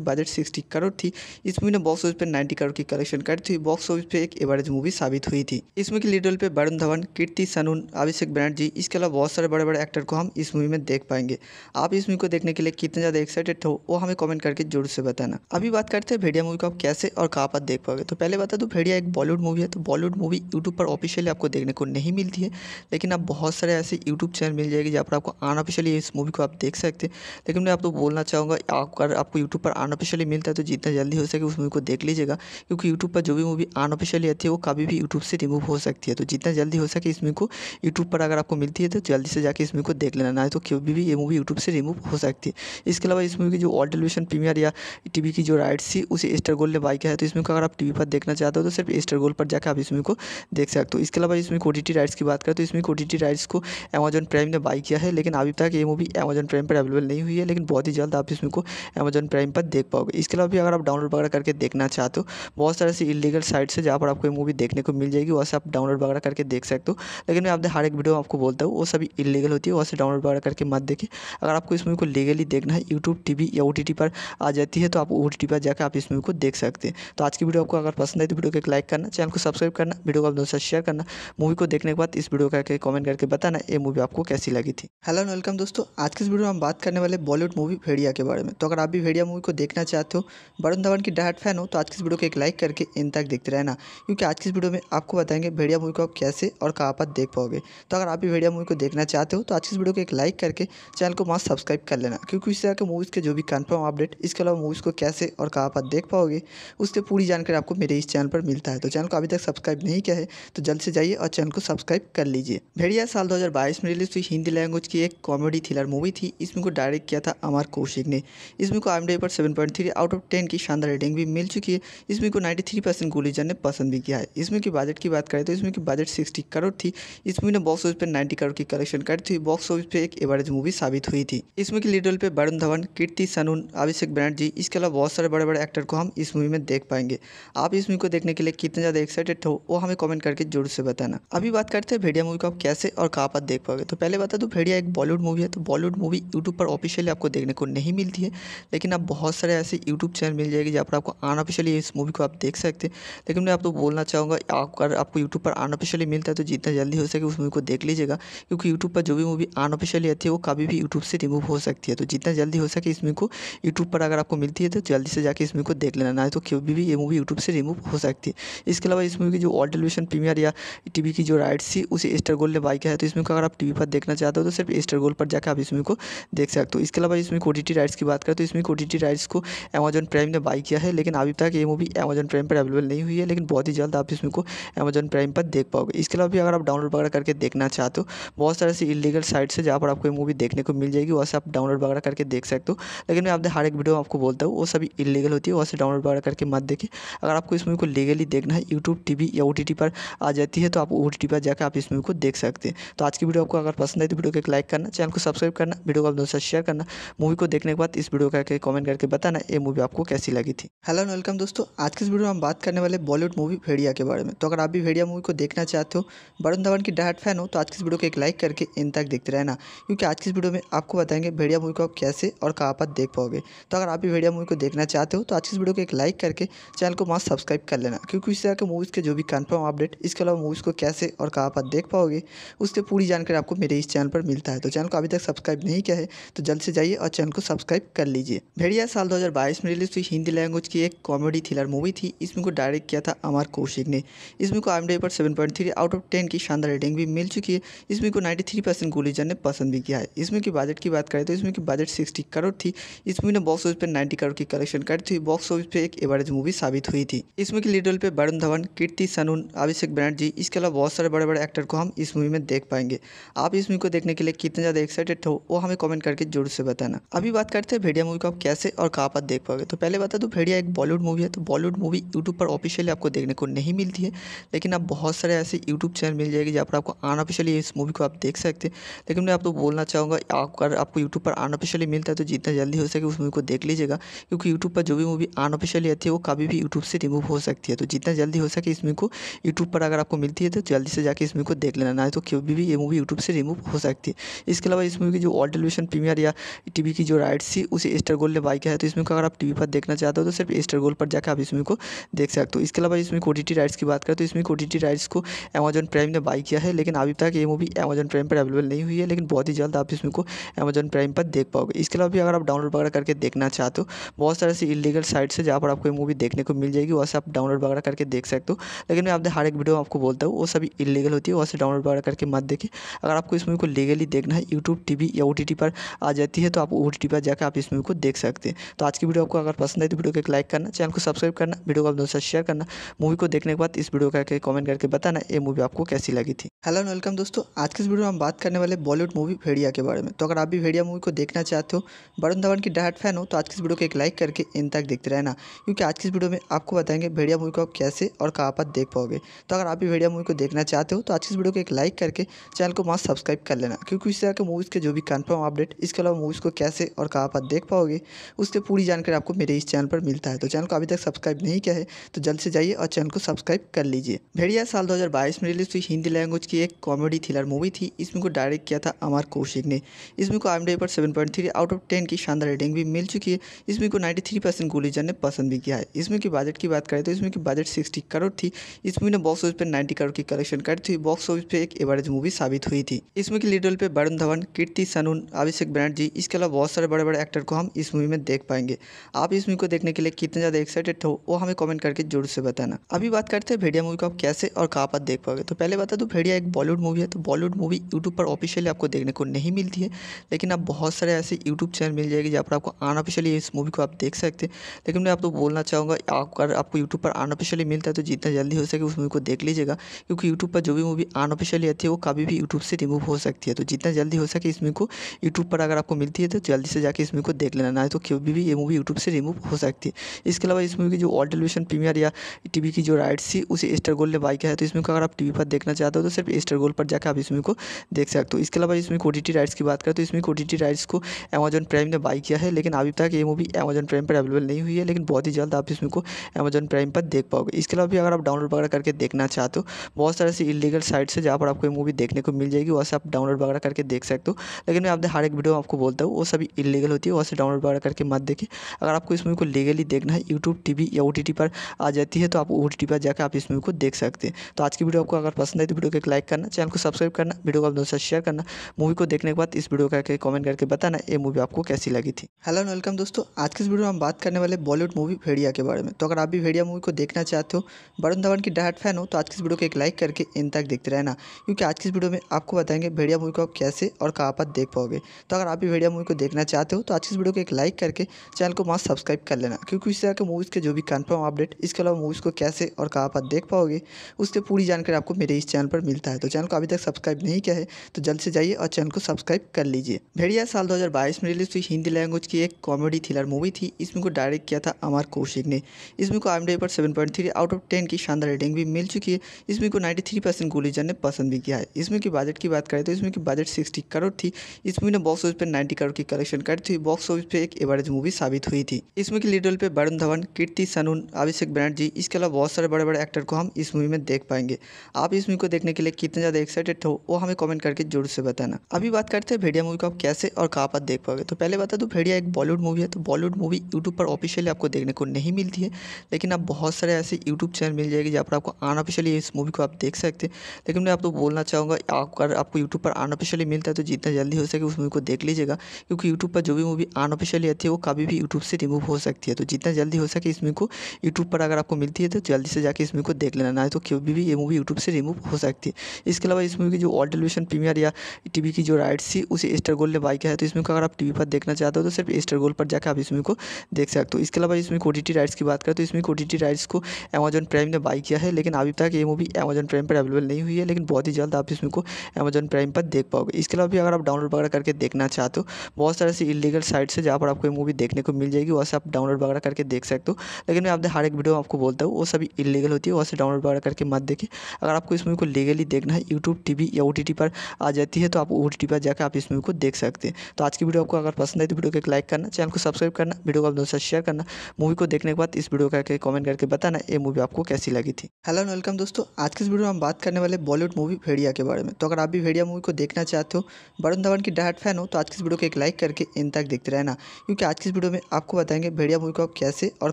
बजट सिक्सटी करोड़ थी इस मूवी ने बॉक्स ऑफिस पर नाइन्टी करोड़ की कलेक्शन कर थी बॉक्स ऑफिस पर एक एवरेज मूवी साबित हुई थी इसमें की लीडर पर वरुण धवन कीर्ति सनून अभिषेक बनर्जी इसके अलावा बहुत सारे बड़े बड़े एक्टर को हम इस मूवी में देख पाएंगे आप इस मूवी को देखने के लिए कितने ज़्यादा एक्साइटेड हो वो हमें कॉमेंट करके जरूर से बताना अभी बात करते हैं भेड़िया मूवी को आप कैसे और कहाँ पर देख पाओगे तो पहले बता दो भेड़िया एक बॉलीवुड मूवी है तो बॉलीवुड मूवी यूट्यूब पर ऑफिशियली आपको देखने को नहीं मिलती है लेकिन आप बहुत सारे ऐसे यूट्यूब चैनल मिल जाएगी जहाँ पर आपको अनऑफिशियली इस मूवी को आप देख सकते हैं लेकिन मैं आपको बोलना चाहूँगा अगर आपको यूट्यूब पर अनऑफिशियली मिलता है तो जितना जल्दी हो सके उस मूवी को देख लीजिएगा क्योंकि यूट्यूब पर जो भी मूवी अनऑफिशियली आती है वो कभी भी यूट्यूब से रिमूव हो सकती है तो जितना जल्दी हो सके इस मूवी को यूट्यूब पर अगर आपको मिलती है तो जल्दी से जाकर इस मूवी को देख लेना ना तो कभी भी ये मूवी यूट्यूब से रिमूव हो सकती है इसके अलावा इस मूवी की जो ऑल टेलीविजन प्रीमियर या टीवी की जो राइट्स थी उसे स्टार गोल्ड ने बाई किया है तो इसमें अगर आप टीवी पर देखना चाहते हो तो सिर्फ स्टार गोल्ड पर जाकर आप इस मूवी को देख सकते हो इसके अलावा इसमें ओ राइट्स की बात करें तो इसमें ओ राइट्स को अमेजन प्राइम ने बाई किया है लेकिन अभी तक ये मूवी अमेजन प्राइम पर अवेलेबल नहीं हुई है लेकिन बहुत ही जल्द आप इसमें को अमेजन प्राइम पर देख पाओगे इसके अलावा भी अगर आप डाउनलोड वगैरह करके देखना चाहते हो बहुत सारे ऐसी इलीगल साइट्स है जहाँ पर आपको मूवी देखने को मिल जाएगी वैसे से आप डाउनलोड वगैरह करके देख सकते हो लेकिन मैं आपने हर एक वीडियो आपको बोलता हूँ वो सभी इलीगल होती है वैसे डाउनलोड वगैरह करके मत देखें अगर आपको इस मूवी को लीगली देखना है यूट्यूब टी या ओ पर आ जाती है तो आप ओ पर जाकर आप इस मूवी को देख सकते हैं तो आज की वीडियो आपको अगर पसंद आई तो वीडियो को एक लाइक करना चैनल को सब्सक्राइब करना वीडियो को आप दोस्तों शेयर करना मूवी को देखने के बाद इस वीडियो करके कमेंट करके बताना ये मूवी आपको कैसी लगी थी हेलो वेलकम दोस्तों आज की इस वीडियो में हम बात करने वाले बॉलीवुड मूवी भेड़िया भेड़िया के बारे में तो अगर आप भी भेड़िया मूवी को देखना चाहते हो वरुण धवन की डायट फैन हो तो आज की इस वीडियो को एक लाइक करके इन तक देखते रहना क्योंकि आज की इस वीडियो में आपको बताएंगे भेड़िया मूवी को आप कैसे और कहाँ पर देख पाओगे तो अगर आप भी भेड़िया मूवी को देखना चाहते हो तो आज की इस वीडियो को एक लाइक करके चैनल को मास्क सब्सक्राइब कर लेना क्योंकि इस तरह के मूवीज़ के जो भी कन्फर्म अपडेट इसके अलावा मूवीज़ को कैसे और कहाँ पर देख पाओगे उसकी पूरी जानकारी आपको मेरे इस चैनल पर मिलता है तो चैनल को अभी तक सब्सक्राइब नहीं किया है तो जल्द से जाइए और चैनल को सब्सक्राइब कर लीजिए भेड़िया साल दो में रिलीज हुई हिंदी लैंग्वेज की एक कॉमेडी थ्रिलर मूवी थी इसमें को डायरेक्ट किया था अमर कौशिक कौशिक ने इस बुक को आई पर seven point three out of ten की शानदार रेटिंग भी मिल चुकी है इस बुक को नाइन्टी थ्री परसेंट गुलीजन ने पसंद भी किया है इस की बजट की बात करें तो इसमें की बजट सिक्सटी करोड़ थी इस मूवी ने बॉक्स ऑफिस पर नाइन्टी करोड़ की कलेक्शन कर थी बॉक्स ऑफिस पर एक एवरेज मूवी साबित हुई थी इस मूवी के लीड पर वरुण धवन कीर्ति सनून अभिषेक बनर्जी इसके अलावा बहुत सारे बड़े बड़े एक्टर को हम इस मूवी में देख पाएंगे आप इस मूवी को देखने के लिए कितने ज़्यादा एक्साइटेड हो वो हमें कमेंट करके जरूर से बताना अभी बात करते हैं भेड़िया मूवी को आप कैसे और कहाँ पर देख पाओगे तो पहले बता दो तो भेड़िया एक बॉलीवुड मूवी है तो बॉलीवुड मूवी यूट्यूब पर ऑफिशियली आपको देखने को नहीं नहीं मिलती है लेकिन आप बहुत सारे ऐसे यूट्यूब चैनल मिल जाएगी जहाँ पर आपको अनऑफिशियली इस मूवी को आप देख सकते हैं लेकिन मैं आपको बोलना चाहूँगा अगर आपको यूट्यूब पर अनऑफिशियली मिलता है तो जितना जल्दी हो सके उस मूवी को देख लीजिएगा क्योंकि यूट्यूब पर जो भी मूवी अनऑफिशियली आती है वो कभी भी यूट्यूब से रिमूव हो सकती है तो जितना जल्दी हो सके इस मूवी को यूट्यूब पर अगर आपको मिलती है तो जल्दी से जाकर इस मूवी को देख लेना ना तो कभी भी ये मूवी यूट्यूब से रिमूव हो सकती है इसके अलावा इस मूवी की जो ऑल टेलीविजन प्रीमियर या टीवी की जो राइट्स थी उसे एस्टर गोल्ड ने बाई किया है तो इसमें अगर आप टीवी पर देखना चाहते हो तो सिर्फ एस्टर गोल्ड पर जाकर आप इसमें को देख सकते हो इसके अलावा इसमें ओ टी राइट्स की बात करें तो इसमें ओ टी ओटीटी राइट्स को अमेजन प्राइम ने बाई किया है लेकिन अभी तक ये मूवी अमेजन प्राइम पर अवेलेबल नहीं हुई है लेकिन बहुत ही जल्द आप इसमें को अमेजन प्राइम पर देख पाओगे इसके अलावा भी अगर आप डाउनलोड वगैरह करके देखना चाहते हो बहुत सारे ऐसी इलीगल साइट्स है जहाँ पर आपको ये मूवी देखने को मिल जाएगी वैसे आप डाउनलोड वगैरह करके देख सकते हो लेकिन मैं आपने हर एक वीडियो आपको बोलता हूँ वो सभी इलीगल होती है वैसे डाउनलोड वगैरह करके मत देखें अगर आपको इस मूवी को लीगली देखना है यूट्यूब टी या ओ पर आ जाती है तो आप ओ पर जाकर आप इस मूवी को देख सकते हैं तो आज की वीडियो आपको अगर पसंद आए तो वीडियो को एक लाइक करना चैनल को सब्सक्राइब करना वीडियो को आप दोस्तों शेयर करना मूवी को देख देखने के बाद इस वीडियो का कमेंट करके बताना ये मूवी आपको कैसी लगी थी हेलो एंड वेलकम दोस्तों आज के इस वीडियो में हम बात करने वाले बॉलीवुड मूवी भेड़िया के बारे में तो अगर आप भी भेड़िया मूवी को देखना चाहते हो वरुण धवन की डायट फैन हो तो आज की इस वीडियो को एक लाइक करके इन तक देखते रहना क्योंकि आज की इस वीडियो में आपको बताएंगे भेड़िया मूवी को आप कैसे और कहाँ पर देख पाओगे तो अगर आप भी भेड़िया मूवी को देखना चाहते हो तो आज की इस वीडियो को एक लाइक करके चैनल को मास्क सब्सक्राइब कर लेना क्योंकि इस तरह के मूवीज़ के जो भी कन्फर्म अपडेट इसके अलावा मूवीज़ को कैसे और कहाँ पर देख पाओगे उसके पूरी जानकारी आपको मेरे इस चैनल पर मिलता है तो चैनल को अभी तक सब्सक्राइब नहीं किया है तो जल्द से जाइए और चैनल को सब्सक्राइब कर लीजिए भेड़िया साल 2022 में रिलीज हुई हिंदी लैंग्वेज की एक कॉमेडी थ्रिलर मूवी थी इसमें को डायरेक्ट किया था अमर कौशिक ने इसमें को आई पर seven point three out of ten की शानदार रेटिंग भी मिल चुकी है इसमें को नाइन्टी थ्री परसेंट गुलीजन ने पसंद भी किया है इसमें की बजट की बात करें तो इसमें की बजट सिक्सटी करोड़ थी इस मूवी ने बॉक्स ऑफिस पर नाइन्टी करोड़ की कलेक्शन कर थी बॉक्स ऑफिस पर एक एवरेज मूवी साबित हुई थी इसमें की लीडर पर वरुण धवन कीर्ति सनून अभिषेक बनर्जी इसके अलावा बहुत सारे बड़े बड़े एक्टर को हम इस मूवी में देख पाएंगे आप इस मूवी को देखने के लिए कितने ज़्यादा एक्साइटेड हो वो हमें कमेंट करके जरूर से बताना अभी बात करते हैं भेड़िया मूवी को आप कैसे और कहाँ पर देख पाओगे तो पहले बता दूँ तो भेड़िया एक बॉलीवुड मूवी है तो बॉलीवुड मूवी यूट्यूब पर ऑफिशियली आपको देखने को नहीं मिलती है लेकिन आप बहुत सारे ऐसे यूट्यूब चैनल मिल जाएगी जहाँ पर आपको अनऑफिशियली इस मूवी को आप देख सकते हैं लेकिन मैं आपको बोलना चाहूँगा अगर आपको यूट्यूब पर अनऑफिशियली मिलता है तो जितना जल्दी हो सके उस मूवी को देख लीजिएगा क्योंकि यूट्यूब पर जो भी मूवी अनऑफिशियली आती है वो कभी भी यूट्यूब से रिमूव हो सकती है तो जितना जल्दी हो सके इस मूवी को यूट्यूब पर अगर आपको मिलती है तो जल्दी से जाकर इस मूवी को देख लेना ना तो कभी भी ये मूवी यूट्यूब से रिमूव हो सकती है इसके अलावा इस मूवी की जो ऑल टेलीविजन प्रीमियर या टीवी की जो राइट सी उसी एस्टर गोल्ड ने बाई किया है तो इसमें को अगर आप टीवी पर देखना चाहते हो तो सिर्फ एस्टर गोल्ड पर जाकर आप इसमें को देख सकते हो इसके अलावा इसमें मूवी टी राइट्स की बात करें तो इसमें को राइट्स को अमेजन प्राइम ने बाई किया है लेकिन अभी तक ये मूवी अमेजन प्राइम पर अवेलेबल नहीं हुई है लेकिन बहुत ही जल्द आप इसमें को अमेजन प्राइम पर देख पाओगे इसके अलावा भी अगर आप डाउनलोड वगैरह करके देखना चाहते हो बहुत सारे ऐसी इलीगल साइट्स है जहाँ पर आपको ये मूवी देखने को मिल जाएगी वैसे आप डाउनलोड वगैरह करके देख सकते हो लेकिन मैं आपने हर एक वीडियो आपको बोलता हूँ वो सभी इलीगल होती है वैसे डाउनलोड वगैरह करके मत देखिए अगर आपको इस मूवी को लीगली देखना है यूट्यूब टी या ओ पर आ जाती है तो आप ओ पर वगैरह जाकर आप इस मूवी को देख सकते हैं तो आज की वीडियो आपको अगर पसंद आई तो वीडियो को एक लाइक करना चैनल को सब्सक्राइब करना वीडियो को आप दोस्तों शेयर करना मूवी को देखने के बाद इस वीडियो करके कमेंट करके बताना ये मूवी आपको कैसी लगी थी हेलो एंड वेलकम दोस्तों आज की इस वीडियो में हम बात करने वाले बॉलीवुड मूवी भेड़िया के बारे में तो अगर आप भी भेड़िया मूवी को देखना चाहते हो वरुण धवन की डायट फैन हो तो आज की इस वीडियो को एक लाइक करके इन तक देखते रहना क्योंकि आज की इस वीडियो में आपको बताएंगे भेड़िया मूवी को आप कैसे और कहाँ पर देख पाओगे तो अगर आप भी भेड़िया मूवी को देखना चाहते हो तो आज की इस वीडियो को एक लाइक करके चैनल को मास्क सब्सक्राइब कर लेना क्योंकि इस तरह के मूवीज़ के जो भी कन्फर्म अपडेट इसके अलावा मूवीज़ को कैसे और का आप देख पाओगे उससे पूरी जानकारी आपको मेरे इस चैनल पर मिलता है तो चैनल को अभी तक सब्सक्राइब नहीं किया है तो जल्द से जाइए और चैनल को सब्सक्राइब कर लीजिए भेड़िया साल 2022 में रिलीज हुई हिंदी लैंग्वेज की एक कॉमेडी थ्रिलर मूवी थी इसमें को डायरेक्ट किया था अमर कौशिक ने इसमें को आई पर सेवन आउट ऑफ टेन की शानदार रेटिंग भी मिल चुकी है इसमें को नाइन्टी थ्री परसेंट गुलीजन ने पसंद भी किया है इसमें की बजट की बात करें तो इसमें की बजट सिक्सटी करोड़ थी इस मूवी ने बॉक्स ऑफिस पर नाइन्टी करोड़ की कलेक्शन करी थी बॉक्स ऑफिस पर एक एवरेज मूवी साबित हुई थी इसमें की लीडर रोल पर वरुण धवन कीर्ति सनून अभिषेक बनर्जी इसके अलावा बहुत सारे बड़े बड़े एक्टर को हम इस मूवी में देख पाएंगे आप इस मूवी को देखने के लिए कितने ज़्यादा एक्साइटेड हो वो हमें कमेंट करके जरूर से बताना अभी बात करते हैं भेड़िया मूवी को आप कैसे और कहाँ पर देख पाओगे तो पहले बता दूँ तो भेड़िया एक बॉलीवुड मूवी है तो बॉलीवुड मूवी यूट्यूब पर ऑफिशियली आपको देखने को नहीं मिलती है लेकिन आप बहुत सारे ऐसे यूट्यूब चैनल मिल जाएगी जहाँ पर आपको अनऑफिशियली इस मूवी को आप देख सकते हैं लेकिन मैं आपको बोलना चाहूँगा अगर आपको यूट्यूब पर अनऑफिशियली मिलता है तो जितना जल्दी हो सके उस मूवी को देख लीजिएगा क्योंकि यूट्यूब पर जो भी मूवी अनऑफिशियली आती है वो कभी भी यूट्यूब से रिमूव हो सकती है तो जितना जल्दी हो सके इस मूवी को यूट्यूब पर अगर आपको मिलती है तो जल्दी से से जाके इस मूवी को देख लेना ना तो कभी भी ये मूवी यूट्यूब से रिमूव हो सकती है इसके अलावा इस मूवी की जो ऑल टेलीविजन प्रीमियर या टीवी की जो राइट्स थी उसे एस्टर गोल्ड ने बाई किया है तो इसमें अगर आप टीवी पर देखना चाहते हो तो सिर्फ एस्टर गोल्ड पर जाकर आप इस मूवी को देख सकते हो इसके अलावा इसमें कोटी राइट्स की बात करें तो इसमें कोटी राइट्स को अमेजन प्राइम ने बाई किया है लेकिन अभी तक ये मूवी अमेजन प्राइम पर अवेलेबल नहीं हुई है लेकिन बहुत ही जल्द आप इस मूवी को अमेजन प्राइम पर देख पाओगे इसके अलावा भी अगर आप डाउनलोड वगैरह करके देखना चाहते हो बहुत सारे ऐसी इलीगल साइट्स है जहाँ पर आपको ये मूवी देखने को मिल जाएगी वहाँ से आप डाउनलोड वगैरह करके देख सकते हो लेकिन मैं आपने हर एक वीडियो आपको बोलता हूँ वो सभी लीगल होती है वहाँ से डाउनलोड वगैरह करके मत देखिए अगर आपको इस मूवी को लीगली देखना है यूट्यूब टी या ओ पर आ जाती है तो आप ओ पर जाकर आप इस मूवी को देख सकते हैं तो आज की वीडियो आपको अगर पसंद है तो वीडियो को एक लाइक करना चैनल को सब्सक्राइब करना वीडियो को आप दोस्तों शेयर करना मूवी को देखने के बाद इस वीडियो करके कमेंट करके बताना ये मूवी आपको कैसी लगी थी हेलो वेलकम दोस्तों आज की इस वीडियो में हम बात करने वाले बॉलीवुड मूवी भेड़िया के बारे में तो अगर आप भी भेड़िया मूवी को देखना चाहते हो वरुण धवन की डायट फैन हो तो आज की इस वीडियो को एक लाइक करके इन तक देखते रहना क्योंकि आज की इस वीडियो में आपको बताएंगे भेड़िया मूवी को आप कैसे और कहाँ पर देख पाओगे तो अगर आप भी भेड़िया मूवी को देखना चाहते चाहते हो तो आज इस वीडियो को एक लाइक करके चैनल को मास्क सब्सक्राइब कर लेना क्योंकि इस तरह के मूवीज़ के जो भी कन्फर्म अपडेट इसके अलावा मूवीज़ को कैसे और कहाँ पर देख पाओगे उसके पूरी जानकारी आपको मेरे इस चैनल पर मिलता है तो चैनल को अभी तक सब्सक्राइब नहीं किया है तो जल्द से जाइए और चैनल को सब्सक्राइब कर लीजिए भेड़िया साल दो में रिलीज हुई हिंदी लैंग्वेज की एक कॉमेडी थ्रिलर मूवी थी इसमें को डायरेक्ट किया था अमर कौशिक ने इसमें को आई पर सेवन आउट ऑफ टेन की शानदार रेटिंग भी मिल चुकी है इसमें को थ्री परसेंट गुलीजन ने पसंद भी किया है इसमें की बजट की बात करें तो इसमें की बजट सिक्सटी करोड़ थी इसमें ने बॉक्स ऑफिस पर नाइन्टी करोड़ की कलेक्शन जानकारी थी बॉक्स ऑफिस पे एक एवरेज मूवी साबित हुई थी इस मूवी के लीड पे वरुण धवन कीर्ति सनून अभिषेक बनर्जी इसके अलावा बहुत सारे बड़े बड़े एक्टर को हम इस मूवी में देख पाएंगे आप इस मूवी को देखने के लिए कितने ज़्यादा एक्साइटेड हो वो हमें कॉमेंट करके जरूर से बताना अभी बात करते हैं भेड़िया मूवी को आप कैसे और कहाँ पर देख पाओगे तो पहले बता दो भेड़िया एक बॉलीवुड मूवी है तो बॉलीवुड मूवी यूट्यूब पर ऑफिशियली आपको देखने को नहीं मिलती है लेकिन आप बहुत सारे ऐसे यूट्यूब चैनल मिल जाएगी जहाँ पर आपको अनऑफिशियली इस मूवी को आप देख सकते हैं लेकिन मैं आपको बोलना चाहूँगा अगर आपको यूट्यूब पर अनऑफिशियली मिलता है तो जितना जल्दी हो सके उस मूवी को देख लीजिएगा क्योंकि यूट्यूब पर पर जो भी मूवी अनऑफिशियली आती है वो कभी भी यूट्यूब से रिमूव हो सकती है तो जितना जल्दी हो सके इस मूवी को यूट्यूब पर अगर आपको मिलती है तो जल्दी से जाकर इस मूवी को देख लेना ना तो कभी भी ये मूवी यूट्यूब से रिमूव हो सकती है इसके अलावा इस मूवी की जो ऑल टेलीविजन प्रीमियर या टीवी की जो राइट्स थी उसे एस्टर गोल्ड ने बाई किया है तो इसमें अगर आप टीवी पर देखना चाहते हो तो सिर्फ एस्टर गोल्ड पर जाकर आप इस मूवी को देख सकते हो इसके अलावा इसमें ओ राइट्स की बात करें तो इसमें ओ राइट्स को अमेजन प्राइम ने बाई किया है लेकिन अभी तक ये मूवी अमेजन प्राइम पर अवेलेबल नहीं हुई है लेकिन बहुत ही जल्द आप इसमें को अमेजन प्राइम पर देख पाओगे इसके अलावा भी अगर आप डाउनलोड वगैरह करके देखना चाहते हो बहुत सारे इलीगल साइट से जहाँ पर आपको ये मूवी देखने को मिल जाएगी वहाँ से आप डाउनलोड वगैरह करके देख सकते हो लेकिन मैं आपने हर एक वीडियो आपको बोलता हूँ वो सभी इलीगल होती है वहाँ से डाउनलोड वगैरह करके मत देखिए अगर आपको इस मूवी को लीगली देखना है यूट्यूब टी या ओ पर आ जाती है तो आप ओ पर जाकर आप इस मूवी को देख सकते हैं तो आज की वीडियो आपको अगर पसंद आई तो वीडियो को एक लाइक करना चैनल को सब्सक्राइब करना वीडियो को आप दोस्तों शेयर करना मूवी को देखने के बाद इस वीडियो करके कमेंट करके बताना ये मूवी आपको कैसी लगी थी हेलो एंड वेलकम दोस्तों आज के इस वीडियो में हम बात करने वाले बॉलीवुड मूवी भेड़िया के बारे में तो अगर आप भी भेड़िया मूवी को देखना चाहते हो वरुण धवन की डायट फैन हो तो आज की इस वीडियो को एक लाइक करके इन तक देखते रहना क्योंकि आज की इस वीडियो में आपको बताएंगे भेड़िया मूवी को आप कैसे और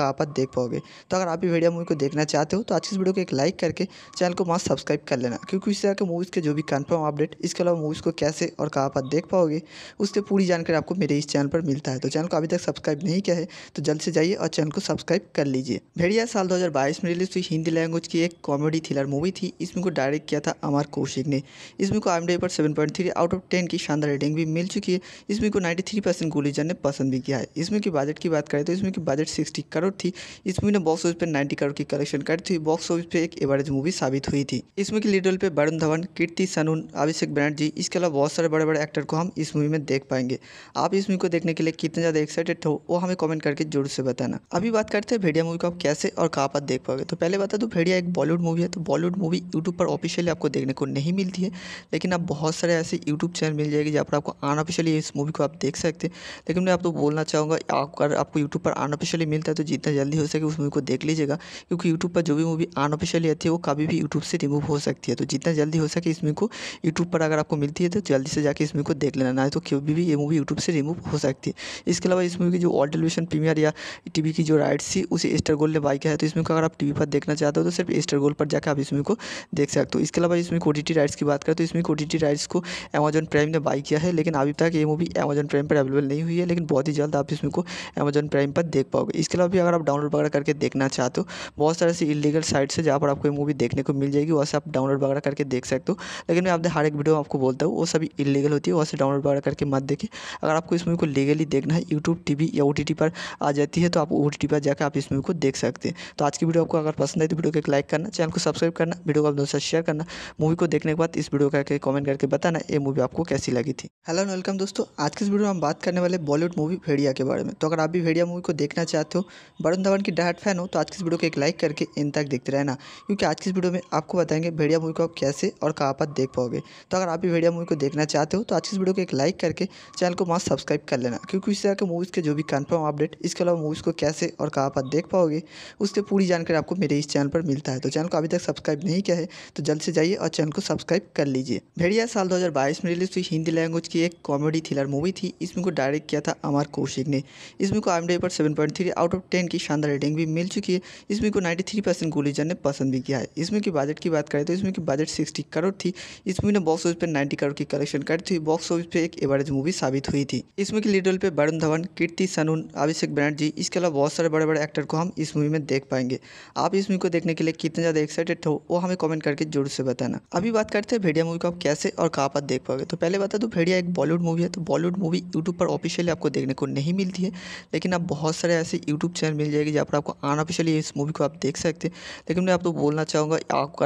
कहाँ पर देख पाओगे तो अगर आप भी भेड़िया मूवी को देखना चाहते हो तो आज की इस वीडियो को एक लाइक करके चैनल को मास्क सब्सक्राइब कर लेना क्योंकि इस तरह के मूवीज़ के जो भी कन्फर्म अपडेट इसके अलावा मूवीज़ को कैसे और कहाँ पर देख पाओगे उसके पूरी जानकारी आपको मेरे इस चैनल पर मिलता है तो चैनल को अभी तक सब्सक्राइब नहीं किया है तो जल्द से जाइए और चैनल को सब्सक्राइब कर लीजिए भेड़िया साल दो में रिलीज हुई हिंदी लैंग्वेज की एक कॉमेडी थ्रिलर मूवी थी इसमें को डायरेक्ट किया था अमर कौशिक ने इसमें को आई पर seven point three out of ten की शानदार रेटिंग भी मिल चुकी है इसमें को नाइन्टी थ्री सिक्सटी परसेंट गोलीजन ने पसंद भी किया है इसमें की बजट की बात करें तो इसमें की बजट सिक्सटी करोड़ थी इस मूवी ने बॉक्स ऑफिस पर नाइन्टी करोड़ की कलेक्शन करी थी बॉक्स ऑफिस पर एक एवरेज मूवी साबित हुई थी इसमें की लीडर रोल पर वरुण धवन कीर्ति सनून अभिषेक बनर्जी इसके अलावा बहुत सारे बड़े बड़े एक्टर को हम इस मूवी में देख पाएंगे आप इस मूवी को देखने के लिए कितने ज़्यादा एक्साइटेड हो वो हमें कमेंट करके जरूर से बताना अभी बात करते हैं भेड़िया मूवी को आप कैसे और कहाँ पर देख पाओगे तो पहले बता दो तो भेड़िया एक बॉलीवुड मूवी है तो बॉलीवुड मूवी यूट्यूब पर ऑफिशियली आपको देखने को नहीं मिलती है लेकिन आप बहुत सारे ऐसे यूट्यूब चैनल मिल जाएगी जहाँ पर आपको अनऑफिशियली इस मूवी को आप देख सकते सकते लेकिन मैं आपको तो बोलना चाहूँगा अगर आपको यूट्यूब पर अनऑफिशियली मिलता है तो जितना जल्दी हो सके उस मूवी को देख लीजिएगा क्योंकि यूट्यूब पर जो भी मूवी अनऑफिशियली आती है वो कभी भी यूट्यूब से रिमूव हो सकती है तो जितना जल्दी हो सके इस मूवी को यूट्यूब पर अगर आपको मिलती है तो जल्दी से जाकर इस मूवी को देख लेना ना तो कभी भी ये मूवी यूट्यूब से रिमूव हो सकती है इसके अलावा इस मूवी की जो ऑल टेलीविजन प्रीमियर या टीवी की जो राइट्स थी उसे एस्टर गोल्ड ने बाई किया है तो इसमें अगर आप टीवी पर देखना चाहते हो तो सिर्फ एस्टर गोल्ड पर जाकर आप इस मूवी को देख सकते हो इसके अलावा इसमें टी राइट्स की बात करें तो इसमें टी राइट्स को अमेजन प्राइम ने बाई किया है लेकिन अभी तक ये मूवी अमेजन प्राइम पर अवेलेबल नहीं हुई है लेकिन बहुत ही जल्द आप इसमें को अमेजन प्राइम पर देख पाओगे इसके अलावा भी अगर आप डाउनलोड वगैरह करके देखना चाहते हो बहुत सारे ऐसी इलीगल साइट्स है जहाँ पर आपको मूवी देखने को मिल जाएगी वैसे आप डाउनलोड वगैरह करके देख सकते हो लेकिन मैं आपने हर एक वीडियो आपको बोलता हूँ वो सभी इलीगल होती है वैसे से डाउनलोड वगैरह करके मत देखें अगर आपको इस मूवी को लीगली देखना है यूट्यूब टी या ओ पर आ जाती है तो आप ओ पर जाकर आप इस मूवी को देख सकते हैं तो आज की वीडियो आपको अगर पसंद आई तो वीडियो को एक लाइक करना चैनल को सब्सक्राइब करना वीडियो को आप दोस्तों शेयर करना मूवी को देखने के बाद इस वीडियो करके कमेंट करके बताना ये मूवी आपको कैसी लगी थी हेलो वेलकम दोस्तों आज की इस वीडियो में हम बात बात करने वाले बॉलीवुड मूवी भेड़िया के बारे में तो अगर आप भी भेड़िया मूवी को देखना चाहते हो वरुण धवन की डायट फैन हो तो आज की इस वीडियो को एक लाइक करके इन तक देखते रहना क्योंकि आज की इस वीडियो में आपको बताएंगे भेड़िया मूवी को आप कैसे और कहाँ पर देख पाओगे तो अगर आप भी भेड़िया मूवी को देखना चाहते हो तो आज की इस वीडियो को एक लाइक करके चैनल को मास्क सब्सक्राइब कर लेना क्योंकि इस तरह के मूवीज़ के जो भी कन्फर्म अपडेट इसके अलावा मूवीज़ को कैसे और कहाँ पर देख पाओगे उसके पूरी जानकारी आपको मेरे इस चैनल पर मिलता है तो चैनल को अभी तक सब्सक्राइब नहीं किया है तो जल्द से जाइए और चैनल को सब्सक्राइब कर लीजिए भेड़िया साल दो में रिलीज हुई हिंदी लैंग्वेज की एक कॉमेडी थ्रिलर मूवी थी इसमें इसमें को डायरेक्ट किया था अमर कौशिक ने इसमें को आई एम पर seven point three out of ten की शानदार रेटिंग भी मिल चुकी है इसमें को नाइन्टी थ्री परसेंट गोलीजन ने पसंद भी किया है इसमें की बजट की बात करें तो इसमें की बजट सिक्सटी करोड़ थी इसमें ने बॉक्स ऑफिस पर नाइन्टी करोड़ की कलेक्शन करी थी बॉक्स ऑफिस पर एक एवरेज मूवी साबित हुई थी इसमें की लीडर पर वरुण धवन कीर्ति सनून अभिषेक बनर्जी इसके अलावा बहुत सारे बड़े बड़े एक्टर को हम इस मूवी में देख पाएंगे आप इस मूवी को देखने के लिए कितने ज़्यादा एक्साइटेड हो वो हमें कमेंट करके जोर से बताना अभी बात करते हैं भेड़िया मूवी को आप कैसे और कहाँ पर देख पाओगे तो पहले बता दो तो भेड़िया एक बॉलीवुड मूवी है तो बॉलीवुड मूवी यूट्यूब यूट्यूब पर ऑफिशियली आपको देखने को नहीं मिलती है लेकिन आप बहुत सारे ऐसे यूट्यूब चैनल मिल जाएगी जहाँ पर आपको अनऑफिशियली इस मूवी को आप देख सकते हैं लेकिन मैं आपको बोलना चाहूँगा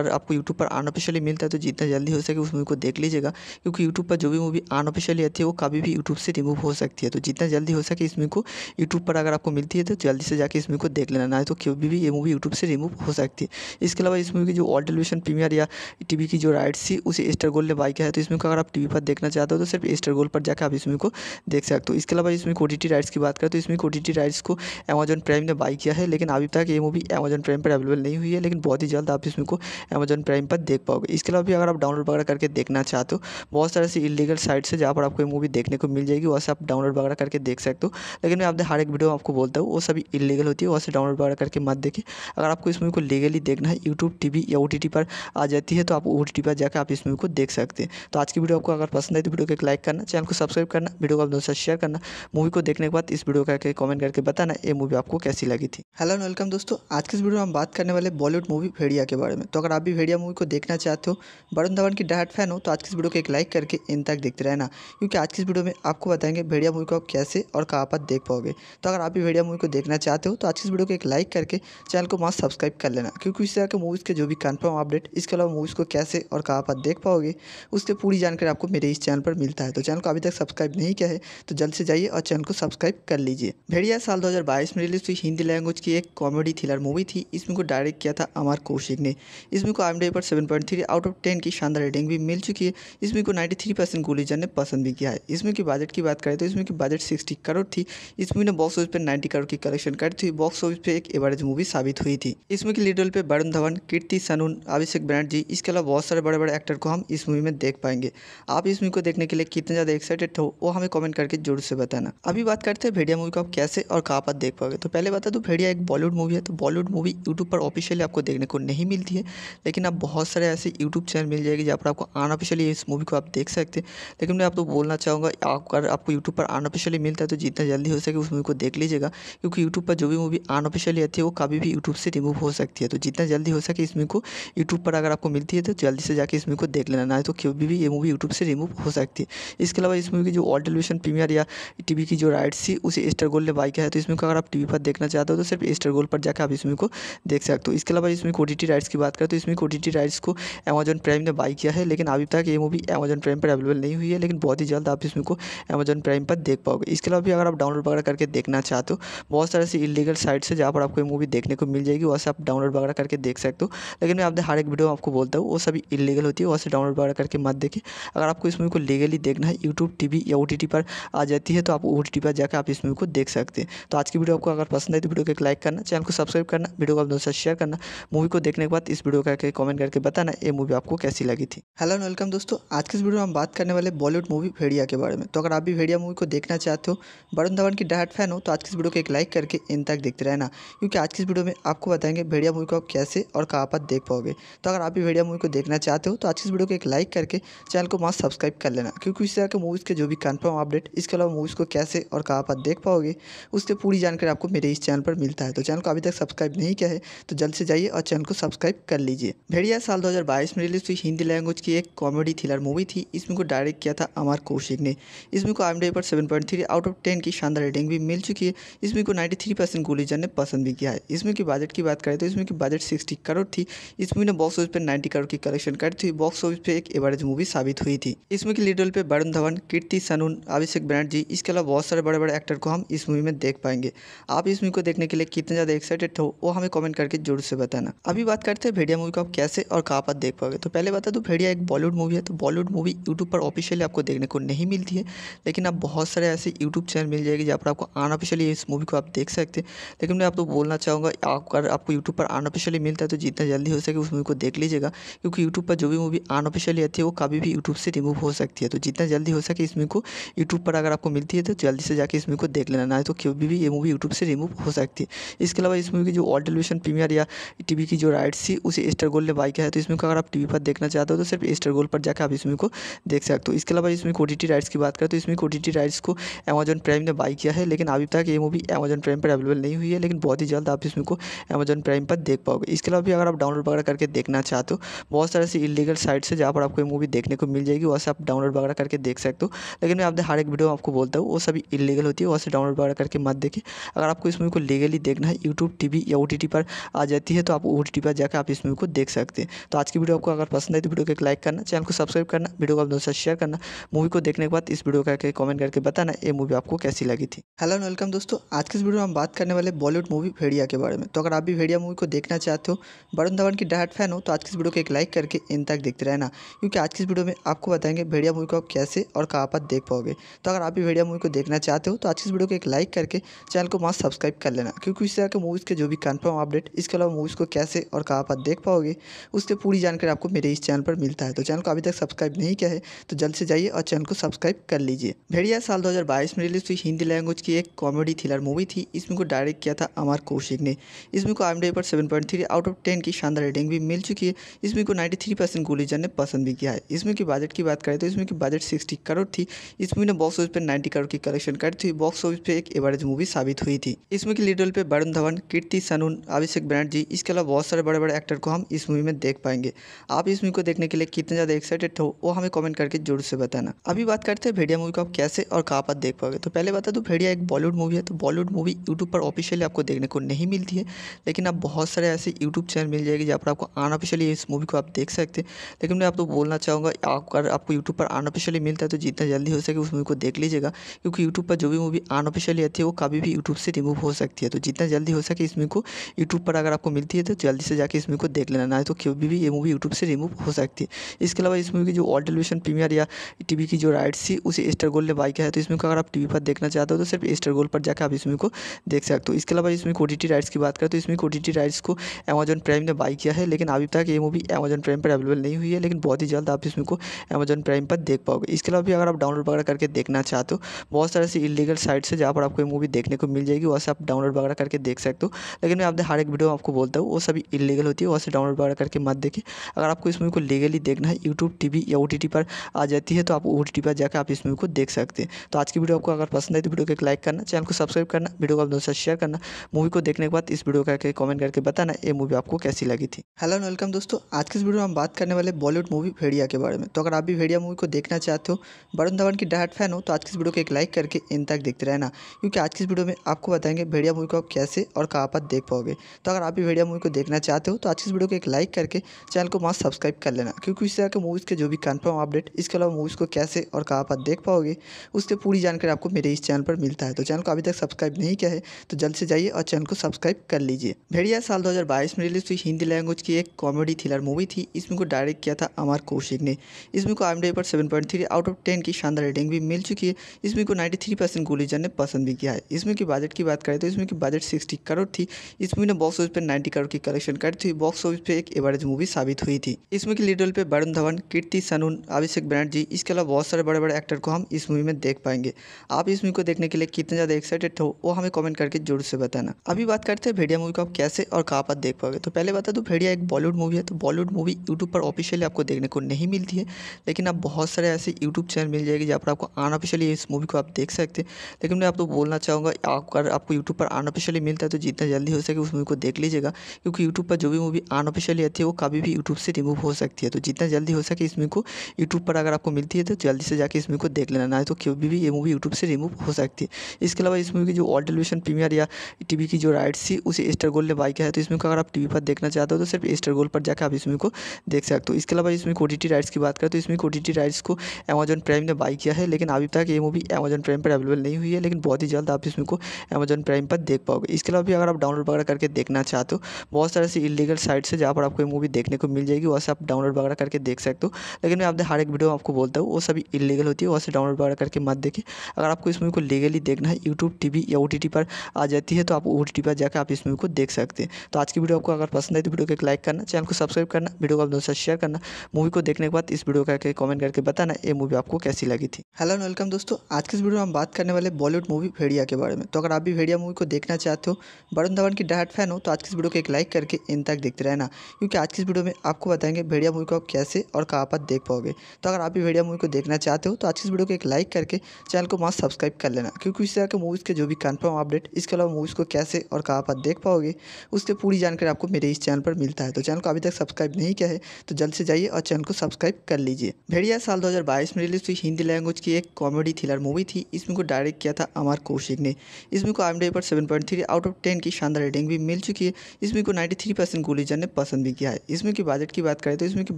अगर आपको यूट्यूब पर अनऑफिशियली मिलता है तो जितना जल्दी हो सके उस मूवी को देख लीजिएगा क्योंकि यूट्यूब पर जो भी मूवी अनऑफिशियली आती है वो कभी भी यूट्यूब से रिमूव हो सकती है तो जितना जल्दी हो सके इस मूवी को यूट्यूब पर अगर आपको मिलती है तो जल्दी से जाकर इस मूवी को देख लेना ना तो कभी भी ये मूवी यूट्यूब से रिमूव हो सकती है इसके अलावा इस मूवी की जो ऑल टेलीविजन प्रीमियर या टीवी की जो राइट्स थी उसे एस्टर गोल्ड ने बाई किया है तो इसमें को अगर आप टीवी पर देखना चाहते हो तो सिर्फ स्टार गोल्ड पर जाकर आप इस मूवी को देख सकते हो इसके अलावा इसमें कोटिटी राइट्स की बात करें तो इसमें कोटिटी राइट्स को अमेजन प्राइम ने बाई किया है लेकिन अभी तक ये मूवी अमेजन प्राइम पर अवेलेबल नहीं हुई है लेकिन बहुत ही जल्द आप इसमें को अमेजन प्राइम पर देख पाओगे इसके अलावा भी अगर आप डाउनलोड वगैरह करके देखना चाहते हो बहुत सारे ऐसी इलीगल साइट्स है जहाँ पर आपको ये मूवी देखने को मिल जाएगी वैसे से आप डाउनलोड वगैरह करके देख सकते हो लेकिन मैं आपने हर एक वीडियो आपको बोलता हूँ वो सभी इलीगल होती है वैसे से डाउनलोड वगैरह करके मत देखें अगर आपको इस मूवी को लीगली देखना है यूट्यूब टी या ओ पर आ जाती है तो आप ओ टी पर जाकर आप इस मूवी को देख सकते हैं तो आज की वीडियो आपको अगर पसंद है तो वीडियो को एक लाइक करना चैनल को सब्सक्राइब करना वीडियो को आप साथ शेयर करना मूवी को देखने के बाद इस वीडियो करके कमेंट करके बताना ये मूवी आपको कैसी लगी थी हेलो एंड वेलकम दोस्तों आज के इस वीडियो में हम बात करने वाले बॉलीवुड मूवी भेड़िया के बारे में तो अगर आप भी भेड़िया मूवी को देखना चाहते हो वरुण धवन की डायट फैन हो तो आज की इस वीडियो को एक लाइक करके इन तक देखते रहना क्योंकि आज की इस वीडियो में आपको बताएंगे भेड़िया मूवी को आप कैसे और कहाँ पर देख पाओगे तो अगर आप भी भेड़िया मूवी को देखना चाहते हो तो आज की इस वीडियो को एक लाइक करके चैनल को मास्क सब्सक्राइब कर लेना क्योंकि इस तरह के मूवीज़ के जो भी कन्फर्म अपडेट इसके अलावा मूवीज़ को कैसे और कहाँ पर देख पाओगे उसके पूरी जानकारी आपको मेरे इस चैनल पर मिलता है तो चैनल को अभी तक सब्सक्राइब नहीं किया है तो जल्द से जाइए और चैनल को सब्सक्राइब कर लीजिए भेड़िया साल 2022 में रिलीज हुई हिंदी लैंग्वेज की एक कॉमेडी थ्रिलर मूवी थी इसमें को डायरेक्ट किया था अमर कौशिक ने इसमें को आई पर सेवन आउट ऑफ टेन की शानदार रेटिंग भी मिल चुकी है इसमें को थ्री परसेंट गुलीजन ने पसंद भी किया है इसमें की बजट की बात करें तो इसमें की बजट सिक्सटी करोड़ थी इस मूवी ने बॉक्स ऑफिस पर नाइन्टी करोड़ की कलेक्शन कर थी बॉक्स ऑफिस पर एक एवरेज मूवी साबित हुई थी इसमें की लीडर पे पर वरुण धवन कीर्ति सनून अभिषेक बनर्जी इसके अलावा बहुत सारे बड़े बड़े एक्टर को हम इस मूवी में देख पाएंगे आप इस मूवी को देखने के लिए कितने ज़्यादा एक्साइटेड हो वो हमें कॉमेंट कमेंट करके जरूर से बताना अभी बात करते हैं भेड़िया मूवी को आप कैसे और कहाँ पर देख पाओगे तो पहले बता दूँ तो भेड़िया एक बॉलीवुड मूवी है तो बॉलीवुड मूवी यूट्यूब पर ऑफिशियली आपको देखने को नहीं मिलती है लेकिन आप बहुत सारे ऐसे यूट्यूब चैनल मिल जाएगी जहाँ पर आपको अनऑफिशियली इस मूवी को आप देख सकते हैं लेकिन मैं आपको बोलना चाहूँगा अगर आपको यूट्यूब पर अनऑफिशियली मिलता है तो जितना जल्दी हो सके उस मूवी को देख लीजिएगा क्योंकि यूट्यूब पर जो भी मूवी अनऑफिशियली आती है वो कभी भी यूट्यूब से रिमूव हो सकती है तो जितना जल्दी हो सके इस मूवी को यूट्यूब पर अगर आपको मिलती है तो जल्दी से जाकर इस मूवी को देख लेना ना तो कभी भी ये मूवी यूट्यूब से रिमूव हो सकती है इसके अलावा इस मूवी की जो ऑल्टरवेशन प्रीमियर या टी की जो राइट्स थी उसे एस्टर गोल्ड ने बाई किया है तो इसमें को अगर आप टी पर देखना चाहते हो तो सिर्फ स्टार गोल्ड पर जाकर आप इसमें को देख सकते हो इसके अलावा इसमें ओ राइट्स की बात करें तो इसमें ओ राइट्स को अमेजन प्राइम ने बाई किया है लेकिन अभी तक ये मूवी अमेजन प्राइम पर अवेलेबल नहीं हुई है लेकिन बहुत ही जल्द आप इसमें को अमेजन प्राइम पर देख पाओगे इसके अलावा भी अगर आप डाउनलोड वगैरह करके देखना चाहते हो बहुत सारे ऐसी इलीगल साइट्स है जहाँ पर आपको ये मूवी देखने को मिल जाएगी वहाँ से आप डाउनलोड वगैरह करके देख सकते हो लेकिन मैं आपने हर एक वीडियो आपको बोलता हूँ वो सभी इलीगल होती है वहाँ से डाउनलोड वगैरह करके मत देखें अगर आपको इस मूवी को लीगली देखना है यूट्यूब टी या ओ पर आ जाती है तो आप ओ टी पर जाकर आप इस मूवी को देख सकते हैं तो आज की वीडियो आपको अगर पसंद आए तो वीडियो को एक लाइक करना चैनल को सब्सक्राइब करना वीडियो को आप दोस्तों शेयर करना मूवी को देखने के बाद इस वीडियो करके कमेंट करके बताना ये मूवी आपको कैसी लगी थी हेलो एंड वेलकम दोस्तों आज की इस वीडियो में हम बात करने वाले बॉलीवुड मूवी भेड़िया के बारे में तो अगर आप भी भेड़िया मूवी को देखना चाहते हो वरुण धवन की डायट फैन हो तो आज की इस वीडियो को एक लाइक करके इन तक देखते रहना क्योंकि आज की इस वीडियो में आपको बताएंगे भेड़िया मूवी को आप कैसे और कहाँ पर देख पाओगे तो अगर आप भी भेड़िया मूवी को देखना चाहते हो तो आज की इस वीडियो को एक लाइक करके चैनल को मास्क सब्सक्राइब कर लेना क्योंकि इस तरह के मूवीज़ के जो भी कन्फर्म अपडेट अपडेट इसके अलावा मूवीज़ को कैसे और कहाँ पर देख पाओगे उसके पूरी जानकारी आपको मेरे इस चैनल पर मिलता है तो चैनल को अभी तक सब्सक्राइब नहीं किया है तो जल्द से जाइए और चैनल को सब्सक्राइब कर लीजिए भेड़िया साल दो में रिलीज हुई हिंदी लैंग्वेज की एक कॉमेडी थ्रिलर मूवी थी इसमें को डायरेक्ट किया था अमर कौशिक ने इसमें को आई पर सेवन आउट ऑफ टेन की शानदार रेटिंग भी मिल चुकी है इसमें को नाइन्टी थ्री परसेंट गुलीजन ने पसंद भी किया है इसमें की बजट की बात करें तो इसमें की बजट सिक्सटी करोड़ थी इस मूवी ने बॉक्स ऑफिस पर नाइन्टी करोड़ की कलेक्शन करी थी बॉक्स ऑफिस पे एक एवरेज मूवी साबित हुई थी इसमें की लीड रोल पर वरुण धवन कीर्ति सनून अभिषेक अभिषेक बनर्जी इसके अलावा बहुत सारे बड़े बड़े एक्टर को हम इस मूवी में देख पाएंगे आप इस मूवी को देखने के लिए कितने ज़्यादा एक्साइटेड हो वो हमें कमेंट करके जरूर से बताना अभी बात करते हैं भेड़िया मूवी को आप कैसे और कहाँ पर देख पाओगे तो पहले बता दो भेड़िया एक बॉलीवुड मूवी है तो बॉलीवुड मूवी यूट्यूब पर ऑफिशियली आपको देखने को नहीं मिलती है लेकिन आप बहुत सारे ऐसे यूट्यूब चैनल मिल जाएगी जहाँ पर आपको अनऑफिशियली इस मूवी को आप देख सकते हैं लेकिन मैं आपको बोलना चाहूँगा अगर आपको यूट्यूब पर अनऑफिशियली मिलता है तो जितना जल्दी हो सके उस मूवी को देख लीजिएगा क्योंकि यूट्यूब पर जो भी मूवी अनऑफिशियली आती है वो कभी भी यूट्यूब से रिमूव हो सकती है तो जितना जल्दी हो सके इस मूवी को यूट्यूब पर अगर आपको मिलती है तो जल्दी से जाके इस मूवी को देख लेना ना तो कभी भी ये मूवी यूट्यूब से रिमूव हो सकती है इसके अलावा इस मूवी की जो ऑल टेलीविजन प्रीमियर या टीवी की जो राइट्स थी उसे एस्टर गोल्ड ने बाई किया है तो इसमें को अगर आप टीवी पर देखना चाहते हो तो सिर्फ एस्टर गोल्ड पर जाकर आप इस मूवी को देख सकते हो इसके अलावा इसमें ओ टी राइट्स की बात करें तो इसमें ओ टी राइट्स को अमेजन प्राइम ने बाई किया है लेकिन अभी तक ये मूवी अमेजन प्राइम पर अवेलेबल नहीं हुई है लेकिन बहुत ही जल्द आप इस मूवी को अमेजन प्राइम पर देख पाओगे इसके अलावा भी अगर आप डाउनलोड वगैरह करके देखना चाहते हो बहुत सारे ऐसी इलीगल साइट्स है जहाँ पर आपको ये मूवी देखने को मिल जाएगी वहाँ से आप डाउनलोड वगैरह करके देख सकते हो लेकिन मैं आपने हर एक वीडियो आपको बोलता हूँ वो सभी इलीगल होती है वहाँ से डाउनलोड वगैरह करके मत देखिए अगर आपको इस मूवी को लीगली देखना है यूट्यूब टी या ओ पर आ जाती है तो आप ओ पर जाकर आप इस मूवी को देख सकते हैं तो आज की वीडियो आपको अगर पसंद है तो वीडियो को एक लाइक करना चैनल को सब्सक्राइब करना वीडियो को आप दोस्तों शेयर करना मूवी को देखने के बाद इस वीडियो करके कमेंट करके बताना ये मूवी आपको कैसी लगी थी हेलो एंड वेलकम दोस्तों आज की इस वीडियो में हम बात करने वाले बॉलीवुड मूवी भेड़िया के बारे में तो अगर आप भी भेड़िया मूवी को देखना चाहते हो वरुण धवन की डायट फैन हो तो आज की इस वीडियो को एक लाइक करके इन तक देखते रहना क्योंकि आज की इस वीडियो में आपको बताएंगे भेड़िया मूवी को आप कैसे और कहाँ पर देख पाओगे तो अगर आप भी भेड़िया मूवी को देखना चाहते हो तो आज इस वीडियो को एक लाइक करके चैनल को मास्क सब्सक्राइब कर लेना क्योंकि इस तरह के मूवीज़ के जो भी कन्फर्म अपडेट इसके अलावा मूवीज़ को कैसे और कहाँ पर देख पाओगे उसकी पूरी जानकारी आपको मेरे इस चैनल पर मिलता है तो चैनल को अभी तक सब्सक्राइब नहीं किया है तो जल्द से जाइए और चैनल को सब्सक्राइब कर लीजिए भेड़िया साल दो में रिलीज हुई हिंदी लैंग्वेज की एक कॉमेडी थ्रिलर मूवी थी इसमें को डायरेक्ट किया था अमर कौशिक ने इसमें को आई पर seven point three out of ten की शानदार रेटिंग भी मिल चुकी है इसमें को नाइन्टी थ्री परसेंट गुलीजन ने पसंद भी किया है इसमें की बजट की बात करें तो इसमें की बजट सिक्सटी करोड़ थी इसमें ने बॉक्स बॉक्स ऑफिस पे 90 करोड़ की कलेक्शन करती हुई बॉक्स ऑफिस पे एक एवरेज मूवी साबित हुई थी इसमें की लीडर पे वरुण धवन कीर्ति सनून अभिषेक बनर्जी इसके अलावा बहुत सारे बड़े बड़े एक्टर को हम इस मूवी में देख पाएंगे आप इस मूवी को देखने के लिए कितने ज़्यादा एक्साइटेड हो वो हमें कॉमेंट करके जरूर से बताना अभी बात करते हैं भेड़िया मूवी को आप कैसे और कहाँ पर देख पाओगे तो पहले बता दो तो भेड़िया एक बॉलीवुड मूवी है तो बॉलीवुड मूवी यूट्यूब पर ऑफिशियली आपको देखने को नहीं मिलती है लेकिन आप बहुत सारे ऐसे यूट्यूब चैनल मिल जाएगी जहाँ पर आपको अनऑफिशियली इस मूवी को आप देख सकते हैं लेकिन मैं आपको बोलना चाहूँगा अगर आपको यूट्यूब पर अनऑफिशियली मिलता है तो जितना जल्दी हो सके उस मूवी को देख लीजिएगा क्योंकि यूट्यूब पर जो भी मूवी अनऑफिशियली आती है वो कभी भी यूट्यूब से रिमूव हो सकती है तो जितना जल्दी हो सके इसमें को यूट्यूब पर अगर आपको मिलती है तो जल्दी से जाकर इसमें को देख लेना ना तो कभी भी ये मूवी यूट्यूब से रिमूव हो सकती है इसके अलावा इस मूवी की जो ऑल टेलीविजन प्रीमियर या टीवी की जो राइट्स थी उसे एस्टर गोल्ड ने बाई किया है तो इसमें को अगर आप टीवी पर देखना चाहते हो तो सिर्फ एस्टर गोल्ड पर जाकर आप इसमें को देख सकते हो इसके अलावा इसमें टी राइट्स की बात करें तो इसमें टी राइट्स को अमेजन प्राइम ने बाई किया है लेकिन अभी तक ये मूवी अमेजन प्राइम पर अवेलेबल नहीं हुई है लेकिन बहुत ही जल्द आप इसमें को अमेजन प्राइम पर देख पाओगे इसके अलावा भी अगर आप डाउनलोड वगैरह करके देखना देखना चाहते हो बहुत सारे ऐसी इलीगल साइट्स है जहाँ पर आपको ये मूवी देखने को मिल जाएगी वैसे आप डाउनलोड वगैरह करके देख सकते हो लेकिन मैं आपने हर एक वीडियो आपको बोलता हूँ वो सभी इलीगल होती है वैसे से डाउनलोड वगैरह करके मत देखें अगर आपको इस मूवी को लीगली देखना है यूट्यूब टी या ओ पर आ जाती है तो आप ओ पर जाकर आप इस मूवी को देख सकते हैं तो आज की वीडियो आपको अगर पसंद आई तो वीडियो को एक लाइक करना चैनल को सब्सक्राइब करना वीडियो को आप दोस्तों शेयर करना मूवी को देखने के बाद इस वीडियो करके कमेंट करके बताना ये मूवी आपको कैसी लगी थी हेलो वेलकम दोस्तों आज की इस वीडियो में हम बात करने वाले बॉलीवुड मूवी भेड़िया के बारे में तो अगर आप भी भेड़िया मूवी को देखना चाहते हो वरुण धवन की डायट फैन हो तो आज की इस वीडियो को एक लाइक करके इन तक देखते रहना क्योंकि आज की इस वीडियो में आपको बताएंगे भेड़िया मूवी को आप कैसे और कहाँ पर देख पाओगे तो अगर आप भी भेड़िया मूवी को देखना चाहते हो तो आज की इस वीडियो को एक लाइक करके चैनल को मास्क सब्सक्राइब कर लेना क्योंकि इस तरह के मूवीज़ के जो भी कन्फर्म अपडेट इसके अलावा मूवीज़ को कैसे और कहाँ पर देख पाओगे उसकी पूरी जानकारी आपको मेरे इस चैनल पर मिलता है तो चैनल को अभी तक सब्सक्राइब नहीं किया है तो जल्द से जाइए और चैनल को सब्सक्राइब कर लीजिए भेड़िया साल दो में रिलीज हुई हिंदी लैंग्वेज की एक कॉमेडी थ्रिलर मूवी थी इसमें को डायरेक्ट किया था अमर कौशिक ने इसमें को आई पर seven point three out of ten की शानदार रेटिंग भी मिल चुकी है इसमें को नाइन्टी थ्री परसेंट गोलीजन ने पसंद भी किया है इसमें की बजट की बात करें तो इसमें की बजट सिक्सटी करोड़ थी इस मूवी ने बॉक्स ऑफिस पर नाइन्टी करोड़ की कलेक्शन करी थी बॉक्स ऑफिस पर एक एवरेज मूवी साबित हुई थी इसमें की लीडर पर वरुण धवन कीर्ति सनून अभिषेक बनर्जी इसके अलावा बहुत सारे बड़े बड़े एक्टर को हम इस मूवी में देख पाएंगे आप इस मूवी को देखने के लिए कितने ज़्यादा एक्साइटेड हो वो हमें कॉमेंट करके जरूर से बताना अभी बात करते हैं भेड़िया मूवी को आप कैसे और कहाँ पर देख पाओगे तो पहले बता दो तो भेड़िया एक बॉलीवुड मूवी है तो बॉलीवुड मूवी यूट्यूब पर ऑफिशियली आपको देखने को नहीं मिलती है लेकिन आप बहुत सारे ऐसे यूट्यूब चैनल मिल जाएगी जहाँ पर आपको आना अनऑफिशियली इस मूवी को आप देख सकते हैं लेकिन मैं आपको तो बोलना चाहूँगा अगर आपको यूट्यूब पर अनऑफिशियली मिलता है तो जितना जल्दी हो सके उस मूवी को देख लीजिएगा क्योंकि यूट्यूब पर जो भी मूवी अनऑफिशियली आती है वो कभी भी यूट्यूब से रिमूव हो सकती है तो जितना जल्दी हो सके इस मूवी को यूट्यूब पर अगर आपको मिलती है तो जल्दी से जाकर इस मूवी को देख लेना ना तो कभी भी ये मूवी यूट्यूब से रिमूव हो सकती है इसके अलावा इस मूवी की जो ऑल टेलीविजन प्रीमियर या टीवी की जो राइट्स थी उसे स्टार गोल्ड ने बाई किया है तो इसमें को अगर आप टीवी पर देखना चाहते हो तो सिर्फ स्टार गोल्ड पर जाकर आप इस मूवी को देख सकते हो इसके अलावा इसमें ओ राइट्स की बात करें तो इसमें ओ राइट्स को अमेजन प्राइम ने बाई किया है लेकिन अभी अभी तक ये मूवी अमेजन प्राइम पर अवेलेबल नहीं हुई है लेकिन बहुत ही जल्द आप इस मूवी को अमेजन प्राइम पर देख पाओगे इसके अलावा भी अगर आप डाउनलोड वगैरह करके देखना चाहते हो बहुत सारे ऐसी इलीगल साइट्स है जहाँ पर आपको ये मूवी देखने को मिल जाएगी वैसे आप डाउनलोड वगैरह करके देख सकते हो लेकिन मैं आपने हर एक वीडियो आपको बोलता हूँ वो सभी इलीगल होती है वैसे डाउनलोड वगैरह करके मत देखें अगर आपको इस मूवी को लीगली देखना है यूट्यूब टी या ओ पर आ जाती है तो आप ओ पर जाकर आप इस मूवी को देख सकते हैं तो आज की वीडियो आपको अगर पसंद आई तो वीडियो को एक लाइक करना चैनल को सब्सक्राइब करना वीडियो को अपने साथ शेयर करना मूवी को देखने के बाद इस वीडियो करके कमेंट करके बताना ये मूवी आपको कैसी लगी थी हेलो वेलकम दोस्तों आज के इस वीडियो में हम बात करने वाले बॉलीवुड मूवी भेड़िया के बारे में तो अगर आप भी भेड़िया मूवी को देखना चाहते हो वरुण धवन की डाट फैन हो तो आज की इस वीडियो को एक लाइक करके इन तक देखते रहना क्योंकि आज की इस वीडियो में आपको बताएंगे भेड़िया मूवी को आप कैसे और कहाँ पर देख पाओगे तो अगर आप भी भेड़िया मूवी को देखना चाहते हो तो आज की इस वीडियो को एक लाइक करके चैनल को मास्क सब्सक्राइब कर लेना क्योंकि इस तरह के मूवीज़ के जो भी कन्फर्म अपडेट इसके अलावा मूवीज़ को कैसे और कहाँ पर देख पाओगे उसके पूरी जानकारी आपको मेरे इस चैनल पर मिलता है तो चैनल को अभी तक सब्सक्राइब नहीं किया है तो जल्द से जाइए और चैनल को सब्सक्राइब कर लीजिए भेड़िया साल दो में रिलीज हुई हिंदी लैंग्वेज की एक कॉमेडी थ्रिलर मूवी थी इसमें को डायरेक्ट किया था अमर कौशिक ने इसमें को आई पर seven point three out of ten की शानदार रेटिंग भी मिल चुकी है इसमें को नाइन्टी थ्री परसेंट गोलीजन ने पसंद भी किया है इसमें की बजट की बात करें तो इसमें की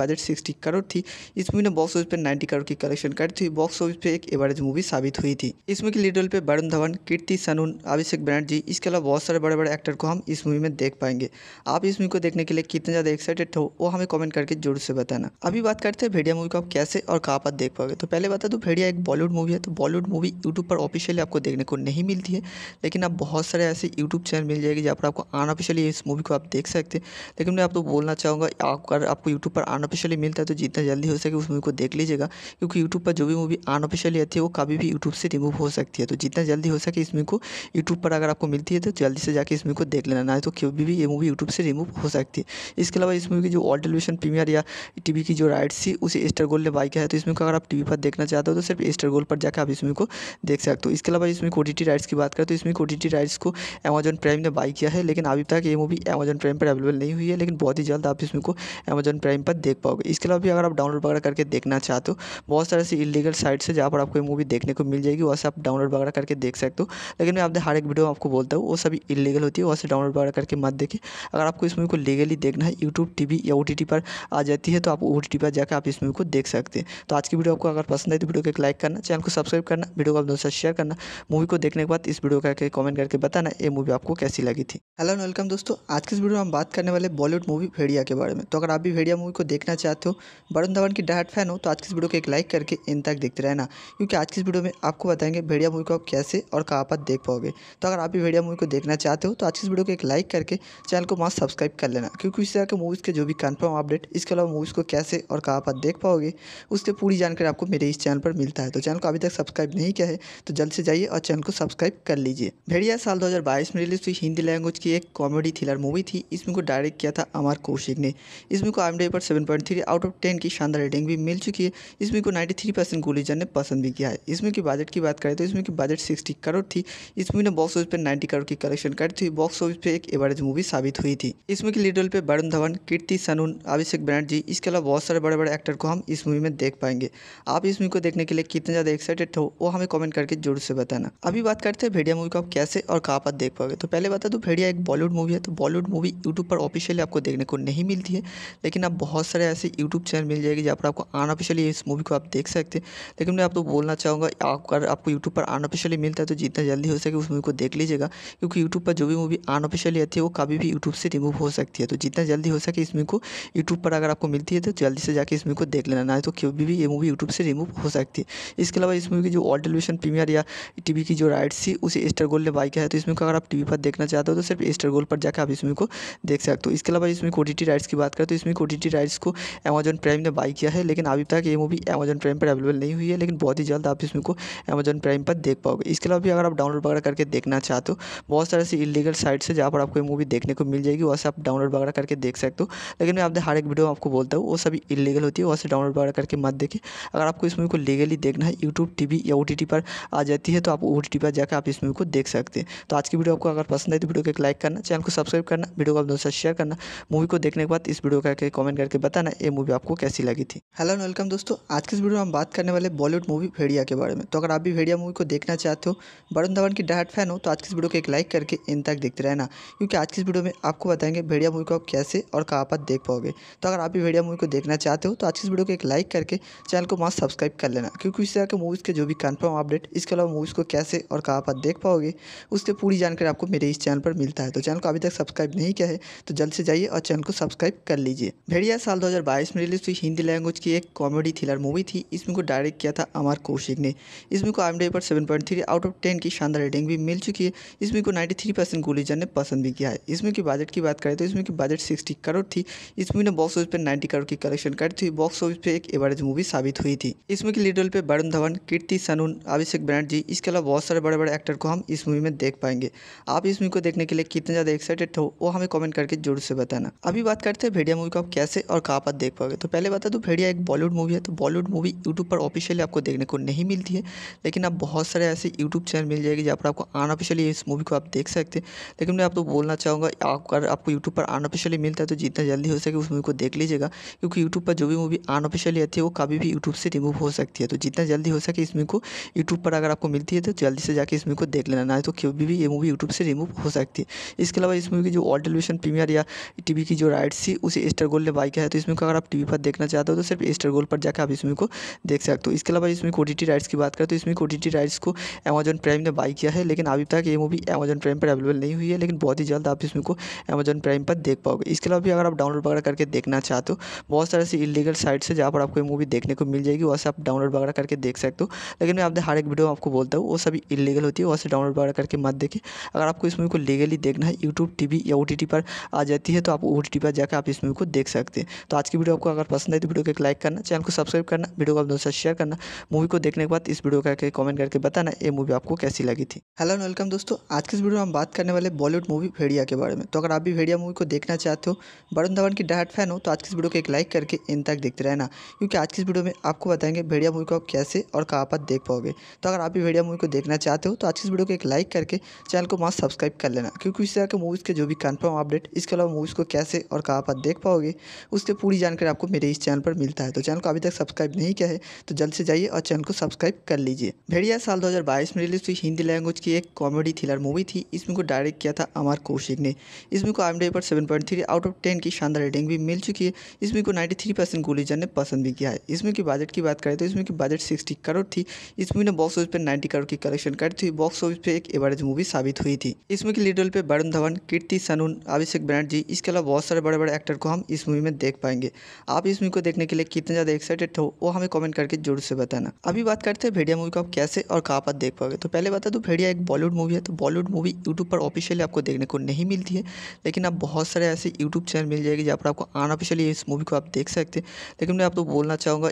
बजट सिक्सटी करोड़ थी इस मूवी ने बॉक्स ऑफिस पर नाइन्टी करोड़ की कलेक्शन करी थी बॉक्स ऑफिस पर एक एवरेज मूवी साबित हुई थी इसमें की लीडर पर वरुण धवन कीर्ति सनून अभिषेक बनर्जी इसके अलावा बहुत सारे बड़े बड़े एक्टर को हम इस मूवी में देख पाएंगे आप इस मूवी को देखने के लिए कितने ज़्यादा एक्साइटेड हो वो हमें कमेंट करके जरूर से बताना अभी बात करते हैं भेड़िया मूवी को आप कैसे और कहाँ पर देख पाओगे तो पहले बता दो तो भेड़िया एक बॉलीवुड बॉलीवुड मूवी है तो बॉलीवुड मूवी यूट्यूब पर ऑफिशियली आपको देखने को नहीं मिलती है लेकिन आप बहुत सारे ऐसे यूट्यूब चैनल मिल जाएगी जहाँ पर आपको अनऑफिशियली इस मूवी को आप देख सकते हैं लेकिन मैं आपको बोलना चाहूँगा अगर आपको यूट्यूब पर अनऑफिशियली मिलता है तो जितना जल्दी हो सके उस मूवी को देख लीजिएगा क्योंकि यूट्यूब पर जो भी मूवी अनऑफिशियली आती है वो कभी भी यूट्यूब से रिमूव हो सकती है तो जितना जल्दी हो सके इस मूवी को यूट्यूब पर अगर आपको मिलती है तो जल्दी से जाकर इस मूवी को देख लेना है तो कभी भी ये मूवी यूट्यूब से रिमूव हो सकती है इसके अलावा इस मूवी की जो ऑल टेलीविजन प्रीमियर या टीवी की जो राइट्स थी उसे स्टार गोल्ड ने बाई किया है तो इसमें अगर आप टीवी पर देखना चाहते हो तो सिर्फ स्टार गोल्ड गूगल पर जाकर आप इस मूवी को देख सकते हो इसके अलावा इसमें ओटीटी राइट्स की बात करें तो इसमें ओटीटी राइट्स को अमेजन प्राइम ने बाई किया है लेकिन अभी तक ये मूवी अमेजन प्राइम पर अवेलेबल नहीं हुई है लेकिन बहुत ही जल्द आप इस मूवी को अमेजन प्राइम पर देख पाओगे इसके अलावा भी अगर आप डाउनलोड वगैरह करके देखना चाहते हो बहुत सारे ऐसी इलीगल साइट्स है जहाँ पर आपको ये मूवी देखने को मिल जाएगी वहाँ से आप डाउनलोड वगैरह करके देख सकते हो लेकिन मैं आपने हर एक वीडियो आपको बोलता हूँ वो सभी इलीगल होती है वहाँ से डाउनलोड वगैरह करके मत देखें अगर आपको इस मूवी को लीगली देखना है यूट्यूब टी या ओ पर आ जाती है तो आप ओ पर जाकर आप इस मूवी को देख सकते हैं तो आज की वीडियो आपको अगर पसंद आए तो वीडियो को एक लाइक करना चैनल को सब्सक्राइब करना वीडियो को आप दोस्तों शेयर करना मूवी को देखने के बाद इस वीडियो करके कमेंट करके बताना ये मूवी आपको कैसी लगी थी हेलो एंड वेलकम दोस्तों आज के इस वीडियो में हम बात करने वाले बॉलीवुड मूवी भेड़िया के बारे में तो अगर आप भी भेड़िया मूवी को देखना चाहते हो वरुण धवन की डायट फैन हो तो आज की इस वीडियो को एक लाइक करके इन तक देखते रहना क्योंकि आज की इस वीडियो में आपको बताएंगे भेड़िया मूवी को आप कैसे और कहाँ पर देख पाओगे तो अगर आप भी भेड़िया मूवी को देखना चाहते हो तो आज की इस वीडियो को एक लाइक करके चैनल को मास्क सब्सक्राइब कर लेना क्योंकि इस तरह के मूवीज़ के जो भी कन्फर्म अपडेट इसके अलावा मूवीज़ को कैसे और कहाँ पर देख पाओगे उसके पूरी जानकारी आपको मेरे इस चैनल पर मिलता है तो चैनल को अभी तक सब्सक्राइब नहीं किया है तो जल्द से जाइए और चैनल को सब्सक्राइब कर लीजिए भेड़िया साल 2022 में रिलीज हुई हिंदी लैंग्वेज की एक कॉमेडी थ्रिलर मूवी थी इसमें को डायरेक्ट किया था अमर कौशिक ने इसमें को आई पर seven point three out of ten की शानदार रेटिंग भी मिल चुकी है इसमें को नाइन्टी थ्री परसेंट गुलीजन ने पसंद भी किया है इसमें की बजट की बात करें तो इसमें की बजट सिक्सटी करोड़ थी इस मूवी ने बॉक्स ऑफिस पर नाइन्टी करोड़ की कलेक्शन कर थी बॉक्स ऑफिस पर एक एवरेज मूवी साबित हुई थी इसमें की लीडर रोल पर वरुण धवन कीर्ति सनून अभिषेक बनर्जी इसके अलावा बहुत सारे बड़े बड़े एक्टर को हम इस मूवी में देख पाएंगे आप इस मूवी को देखने के लिए कितने ज़्यादा एक्साइटेड हो तो वो हमें कमेंट करके जरूर से बताना अभी बात करते हैं भेड़िया मूवी को आप कैसे और कहाँ पर देख पाओगे तो पहले बता दूँ तो भेड़िया एक बॉलीवुड मूवी है तो बॉलीवुड मूवी यूट्यूब पर ऑफिशियली आपको देखने को नहीं मिलती है लेकिन आप बहुत सारे ऐसे यूट्यूब चैनल मिल जाएगी जहाँ पर आपको अनऑफिशियली इस मूवी को आप देख सकते हैं लेकिन मैं आपको बोलना चाहूँगा अगर आपको यूट्यूब पर अनऑफिशियली मिलता है तो जितना जल्दी हो सके उस मूवी को देख लीजिएगा क्योंकि यूट्यूब पर जो भी मूवी अनऑफिशियली आती है वो कभी भी यूट्यूब से रिमूव हो सकती है तो जितना जल्दी हो सके इस मूवी को यूट्यूब पर अगर आपको मिलती है तो जल्दी से जाकर इस मूवी को देख लेना ना है तो कभी भी ये मूवी यूट्यूब से रिमूव हो सकती है इस इसके अलावा इस मूवी की जो ऑल टेलीविजन प्रीमियर या टीवी की जो राइट्स थी उसे एस्टर गोल्ड ने बाई किया है तो इसमें को अगर आप टीवी पर देखना चाहते हो तो सिर्फ एस्टर गोल्ड पर जाकर आप इस मूवी को देख सकते हो इसके अलावा इसमें ओ राइट्स की बात करें तो इसमें ओ राइट्स को अमेजन प्राइम ने बाई किया है लेकिन अभी तक ये मूवी अमेजन प्राइम पर अवेलेबल नहीं हुई है लेकिन बहुत ही जल्द आप इसमें को अमेजन प्राइम पर देख पाओगे इसके अलावा भी अगर आप डाउनलोड वगैरह करके देखना चाहते हो बहुत सारे ऐसी इलीगल साइट्स है जहाँ पर आपको ये मूवी देखने को मिल जाएगी वैसे आप डाउनलोड वगैरह करके देख सकते हो लेकिन मैं आपने हर एक वीडियो आपको बोलता हूँ वो सभी इलीगल होती है वैसे से डाउनलोड वगैरह करके मत देखिए अगर आपको इस मूवी को लीगली देखना है यूट्यूब टी या ओ पर आ जाती है तो आप ओ पर जाकर आप इस मूवी को देख सकते हैं तो आज की वीडियो आपको अगर पसंद आए तो वीडियो को एक लाइक करना चैनल को सब्सक्राइब करना वीडियो को आप दोस्तों शेयर करना मूवी को देखने के बाद इस वीडियो का कमेंट करके बताना ये मूवी आपको कैसी लगी थी हेलो एंड वेलकम दोस्तों आज की इस वीडियो में हम बात करने वाले बॉलीवुड मूवी भेड़िया के बारे में तो अगर आप भी भेड़िया मूवी को देखना चाहते हो वरुण धवन की डायट फैन हो तो आज की इस वीडियो को एक लाइक करके इन तक देखते रहना क्योंकि आज की इस वीडियो में आपको बताएंगे भेड़िया मूवी को आप कैसे और कहाँ पर देख पाओगे तो अगर आप भी भेड़िया मूवी को देखना चाहते हो तो आज की इस वीडियो को एक लाइक करके चैनल को मास्क सब्सक्राइब कर लेना क्योंकि इस तरह के मूवीज़ के जो भी कन्फर्म अपडेट इसके अलावा मूवीज़ को कैसे और कहाँ पर देख पाओगे उसके पूरी जानकारी आपको मेरे इस चैनल पर मिलता है तो चैनल को अभी तक सब्सक्राइब नहीं किया है तो जल्द से जाइए और चैनल को सब्सक्राइब कर लीजिए भेड़िया साल दो में रिलीज हुई हिंदी लैंग्वेज की एक कॉमेडी थ्रिलर मूवी थी इसमें को डायरेक्ट किया था अमर कौशिक ने इसमें को आई पर seven point three out of ten की शानदार रेटिंग भी मिल चुकी है इसमें को नाइन्टी थ्री परसेंट गुलीजन ने पसंद भी किया है इसमें की बजट की बात करें तो इसमें की बजट सिक्सटी करोड़ थी इसमें ने बॉक्स ऑफिस पर नाइन्टी करोड़ की कलेक्शन करी थी बॉक्स ऑफिस पर एक एवरेज मूवी साबित हुई थी इसमें की लीडर पर वरुण धवन कीर्ति सनून अभिषेक बनर्जी इसके अलावा बहुत सारे बड़े बड़े एक्टर को हम इस मूवी में देख पाएंगे आप इस मूवी को देखने के लिए कितने ज़्यादा एक्साइटेड हो वो हमें कमेंट करके जरूर से बताना अभी बात करते हैं भेड़िया मूवी को आप कैसे और कहाँ पर देख पाओगे तो पहले बता दूँ तो भेड़िया एक बॉलीवुड मूवी है तो बॉलीवुड मूवी यूट्यूब पर ऑफिशियली आपको देखने को नहीं मिलती है लेकिन आप बहुत सारे ऐसे यूट्यूब चैनल मिल जाएगी जहाँ पर आपको अनऑफिशियली इस मूवी को आप देख सकते हैं लेकिन मैं आपको बोलना चाहूँगा अगर आपको यूट्यूब पर अनऑफिशियली मिलता है तो जितना जल्दी हो सके उस मूवी को देख लीजिएगा क्योंकि यूट्यूब पर जो भी मूवी अनऑफिशियली आती है वो कभी भी यूट्यूब से रिमूव हो सकती है तो जितना जल्दी हो सके इस मूवी को यूट्यूब पर अगर आपको मिलती है तो जल्दी से जाके इस मूवी को देख लेना ना तो कभी भी ये मूवी यूट्यूब से रिमूव हो सकती है इसके अलावा इस मूवी की जो ऑल टेलीविजन प्रीमियर या टीवी की जो राइट्स थी उसे एस्टर गोल्ड ने बाई किया है तो इसमें को अगर आप टीवी पर देखना चाहते हो तो सिर्फ एस्टर गोल्ड पर जाकर आप इस मूवी को देख सकते हो इसके अलावा इसमें ओ राइट्स की बात करें तो इसमें ओ राइट्स को अमेजन प्राइम ने बाई किया है लेकिन अभी तक ये मूवी अमेजन प्राइम पर अवेलेबल नहीं हुई है लेकिन बहुत ही जल्द आप इसमें को अमेजन प्राइम पर देख पाओगे इसके अलावा भी अगर आप डाउनलोड वगैरह करके देखना चाहते हो बहुत सारे ऐसी इलीगल साइट्स है जहाँ पर आपको ये मूवी देखने को मिल जाएगी वहाँ से आप डाउनलोड वगैरह करके देख देख सकते हो लेकिन मैं आपने हर एक वीडियो आपको बोलता हूँ वो सभी इलीगल होती है वहाँ से डाउनलोड वगैरह करके मत देखिए अगर आपको इस मूवी को लीगली देखना है यूट्यूब टी या ओ पर आ जाती है तो आप ओ पर जाकर आप इस मूवी को देख सकते हैं तो आज की वीडियो आपको अगर पसंद आई तो वीडियो को एक लाइक करना चैनल को सब्सक्राइब करना वीडियो को अपने दोस्तों शेयर करना मूवी को देखने के बाद इस वीडियो करके कमेंट करके बताना ये मूवी आपको कैसी लगी थी हेलो एंड वेलकम दोस्तों आज की इस वीडियो में हम बात करने वाले बॉलीवुड मूवी भेड़िया के बारे में तो अगर आप भी भेड़िया मूवी को देखना चाहते हो वरुण धवन की डायट फैन हो तो आज की इस वीडियो को एक लाइक करके इन तक देखते रहना क्योंकि आज की इस वीडियो में आपको बताएंगे भेड़िया मूवी को आप कैसे और कहाँ पर देख पाओगे तो अगर आप भी भेड़िया मूवी को देखना चाहते हो तो आज इस वीडियो को एक लाइक करके चैनल को मास्क सब्सक्राइब कर लेना क्योंकि इस तरह के मूवीज़ के जो भी कन्फर्म अपडेट इसके अलावा मूवीज़ को कैसे और कहाँ पर देख पाओगे उसके पूरी जानकारी आपको मेरे इस चैनल पर मिलता है तो चैनल को अभी तक सब्सक्राइब नहीं किया है तो जल्द से जाइए और चैनल को सब्सक्राइब कर लीजिए भेड़िया साल दो में रिलीज हुई हिंदी लैंग्वेज की एक कॉमेडी थ्रिलर मूवी थी इसमें को डायरेक्ट किया था अमर कौशिक ने इसमें को आई पर seven point three out of ten की शानदार रेटिंग भी मिल चुकी है इसमें को नाइन्टी थ्री परसेंट गुलीजन ने पसंद भी किया है इसमें की बजट की बात करें तो इसमें की बजट सिक्सटी थी करोड़ थी इस मूवी ने बॉक्स ऑफिस पर नाइन्टी करोड़ की कलेक्शन कर थी बॉक्स ऑफिस पर एक एवरेज मूवी साबित हुई थी इस मूवी के पर वरुण धवन कीर्ति सनून अभिषेक बनर्जी इसके अलावा बहुत सारे बड़े बड़े एक्टर को हम इस मूवी में देख पाएंगे आप इस मूवी को देखने के लिए कितने ज़्यादा एक्साइटेड हो वो हमें कमेंट करके जरूर से बताना अभी बात करते हैं भेड़िया मूवी को आप कैसे और कहाँ पर देख पाओगे तो पहले बता दूँ तो भेड़िया एक बॉलीवुड मूवी है तो बॉलीवुड मूवी यूट्यूब पर ऑफिशियली आपको देखने को नहीं मिलती है लेकिन आप बहुत सारे ऐसे यूट्यूब चैनल मिल जाएगी जहाँ पर आपको अनऑफिशियली इस मूवी को आप देख सकते हैं लेकिन मैं आपको बोलना चाहूँगा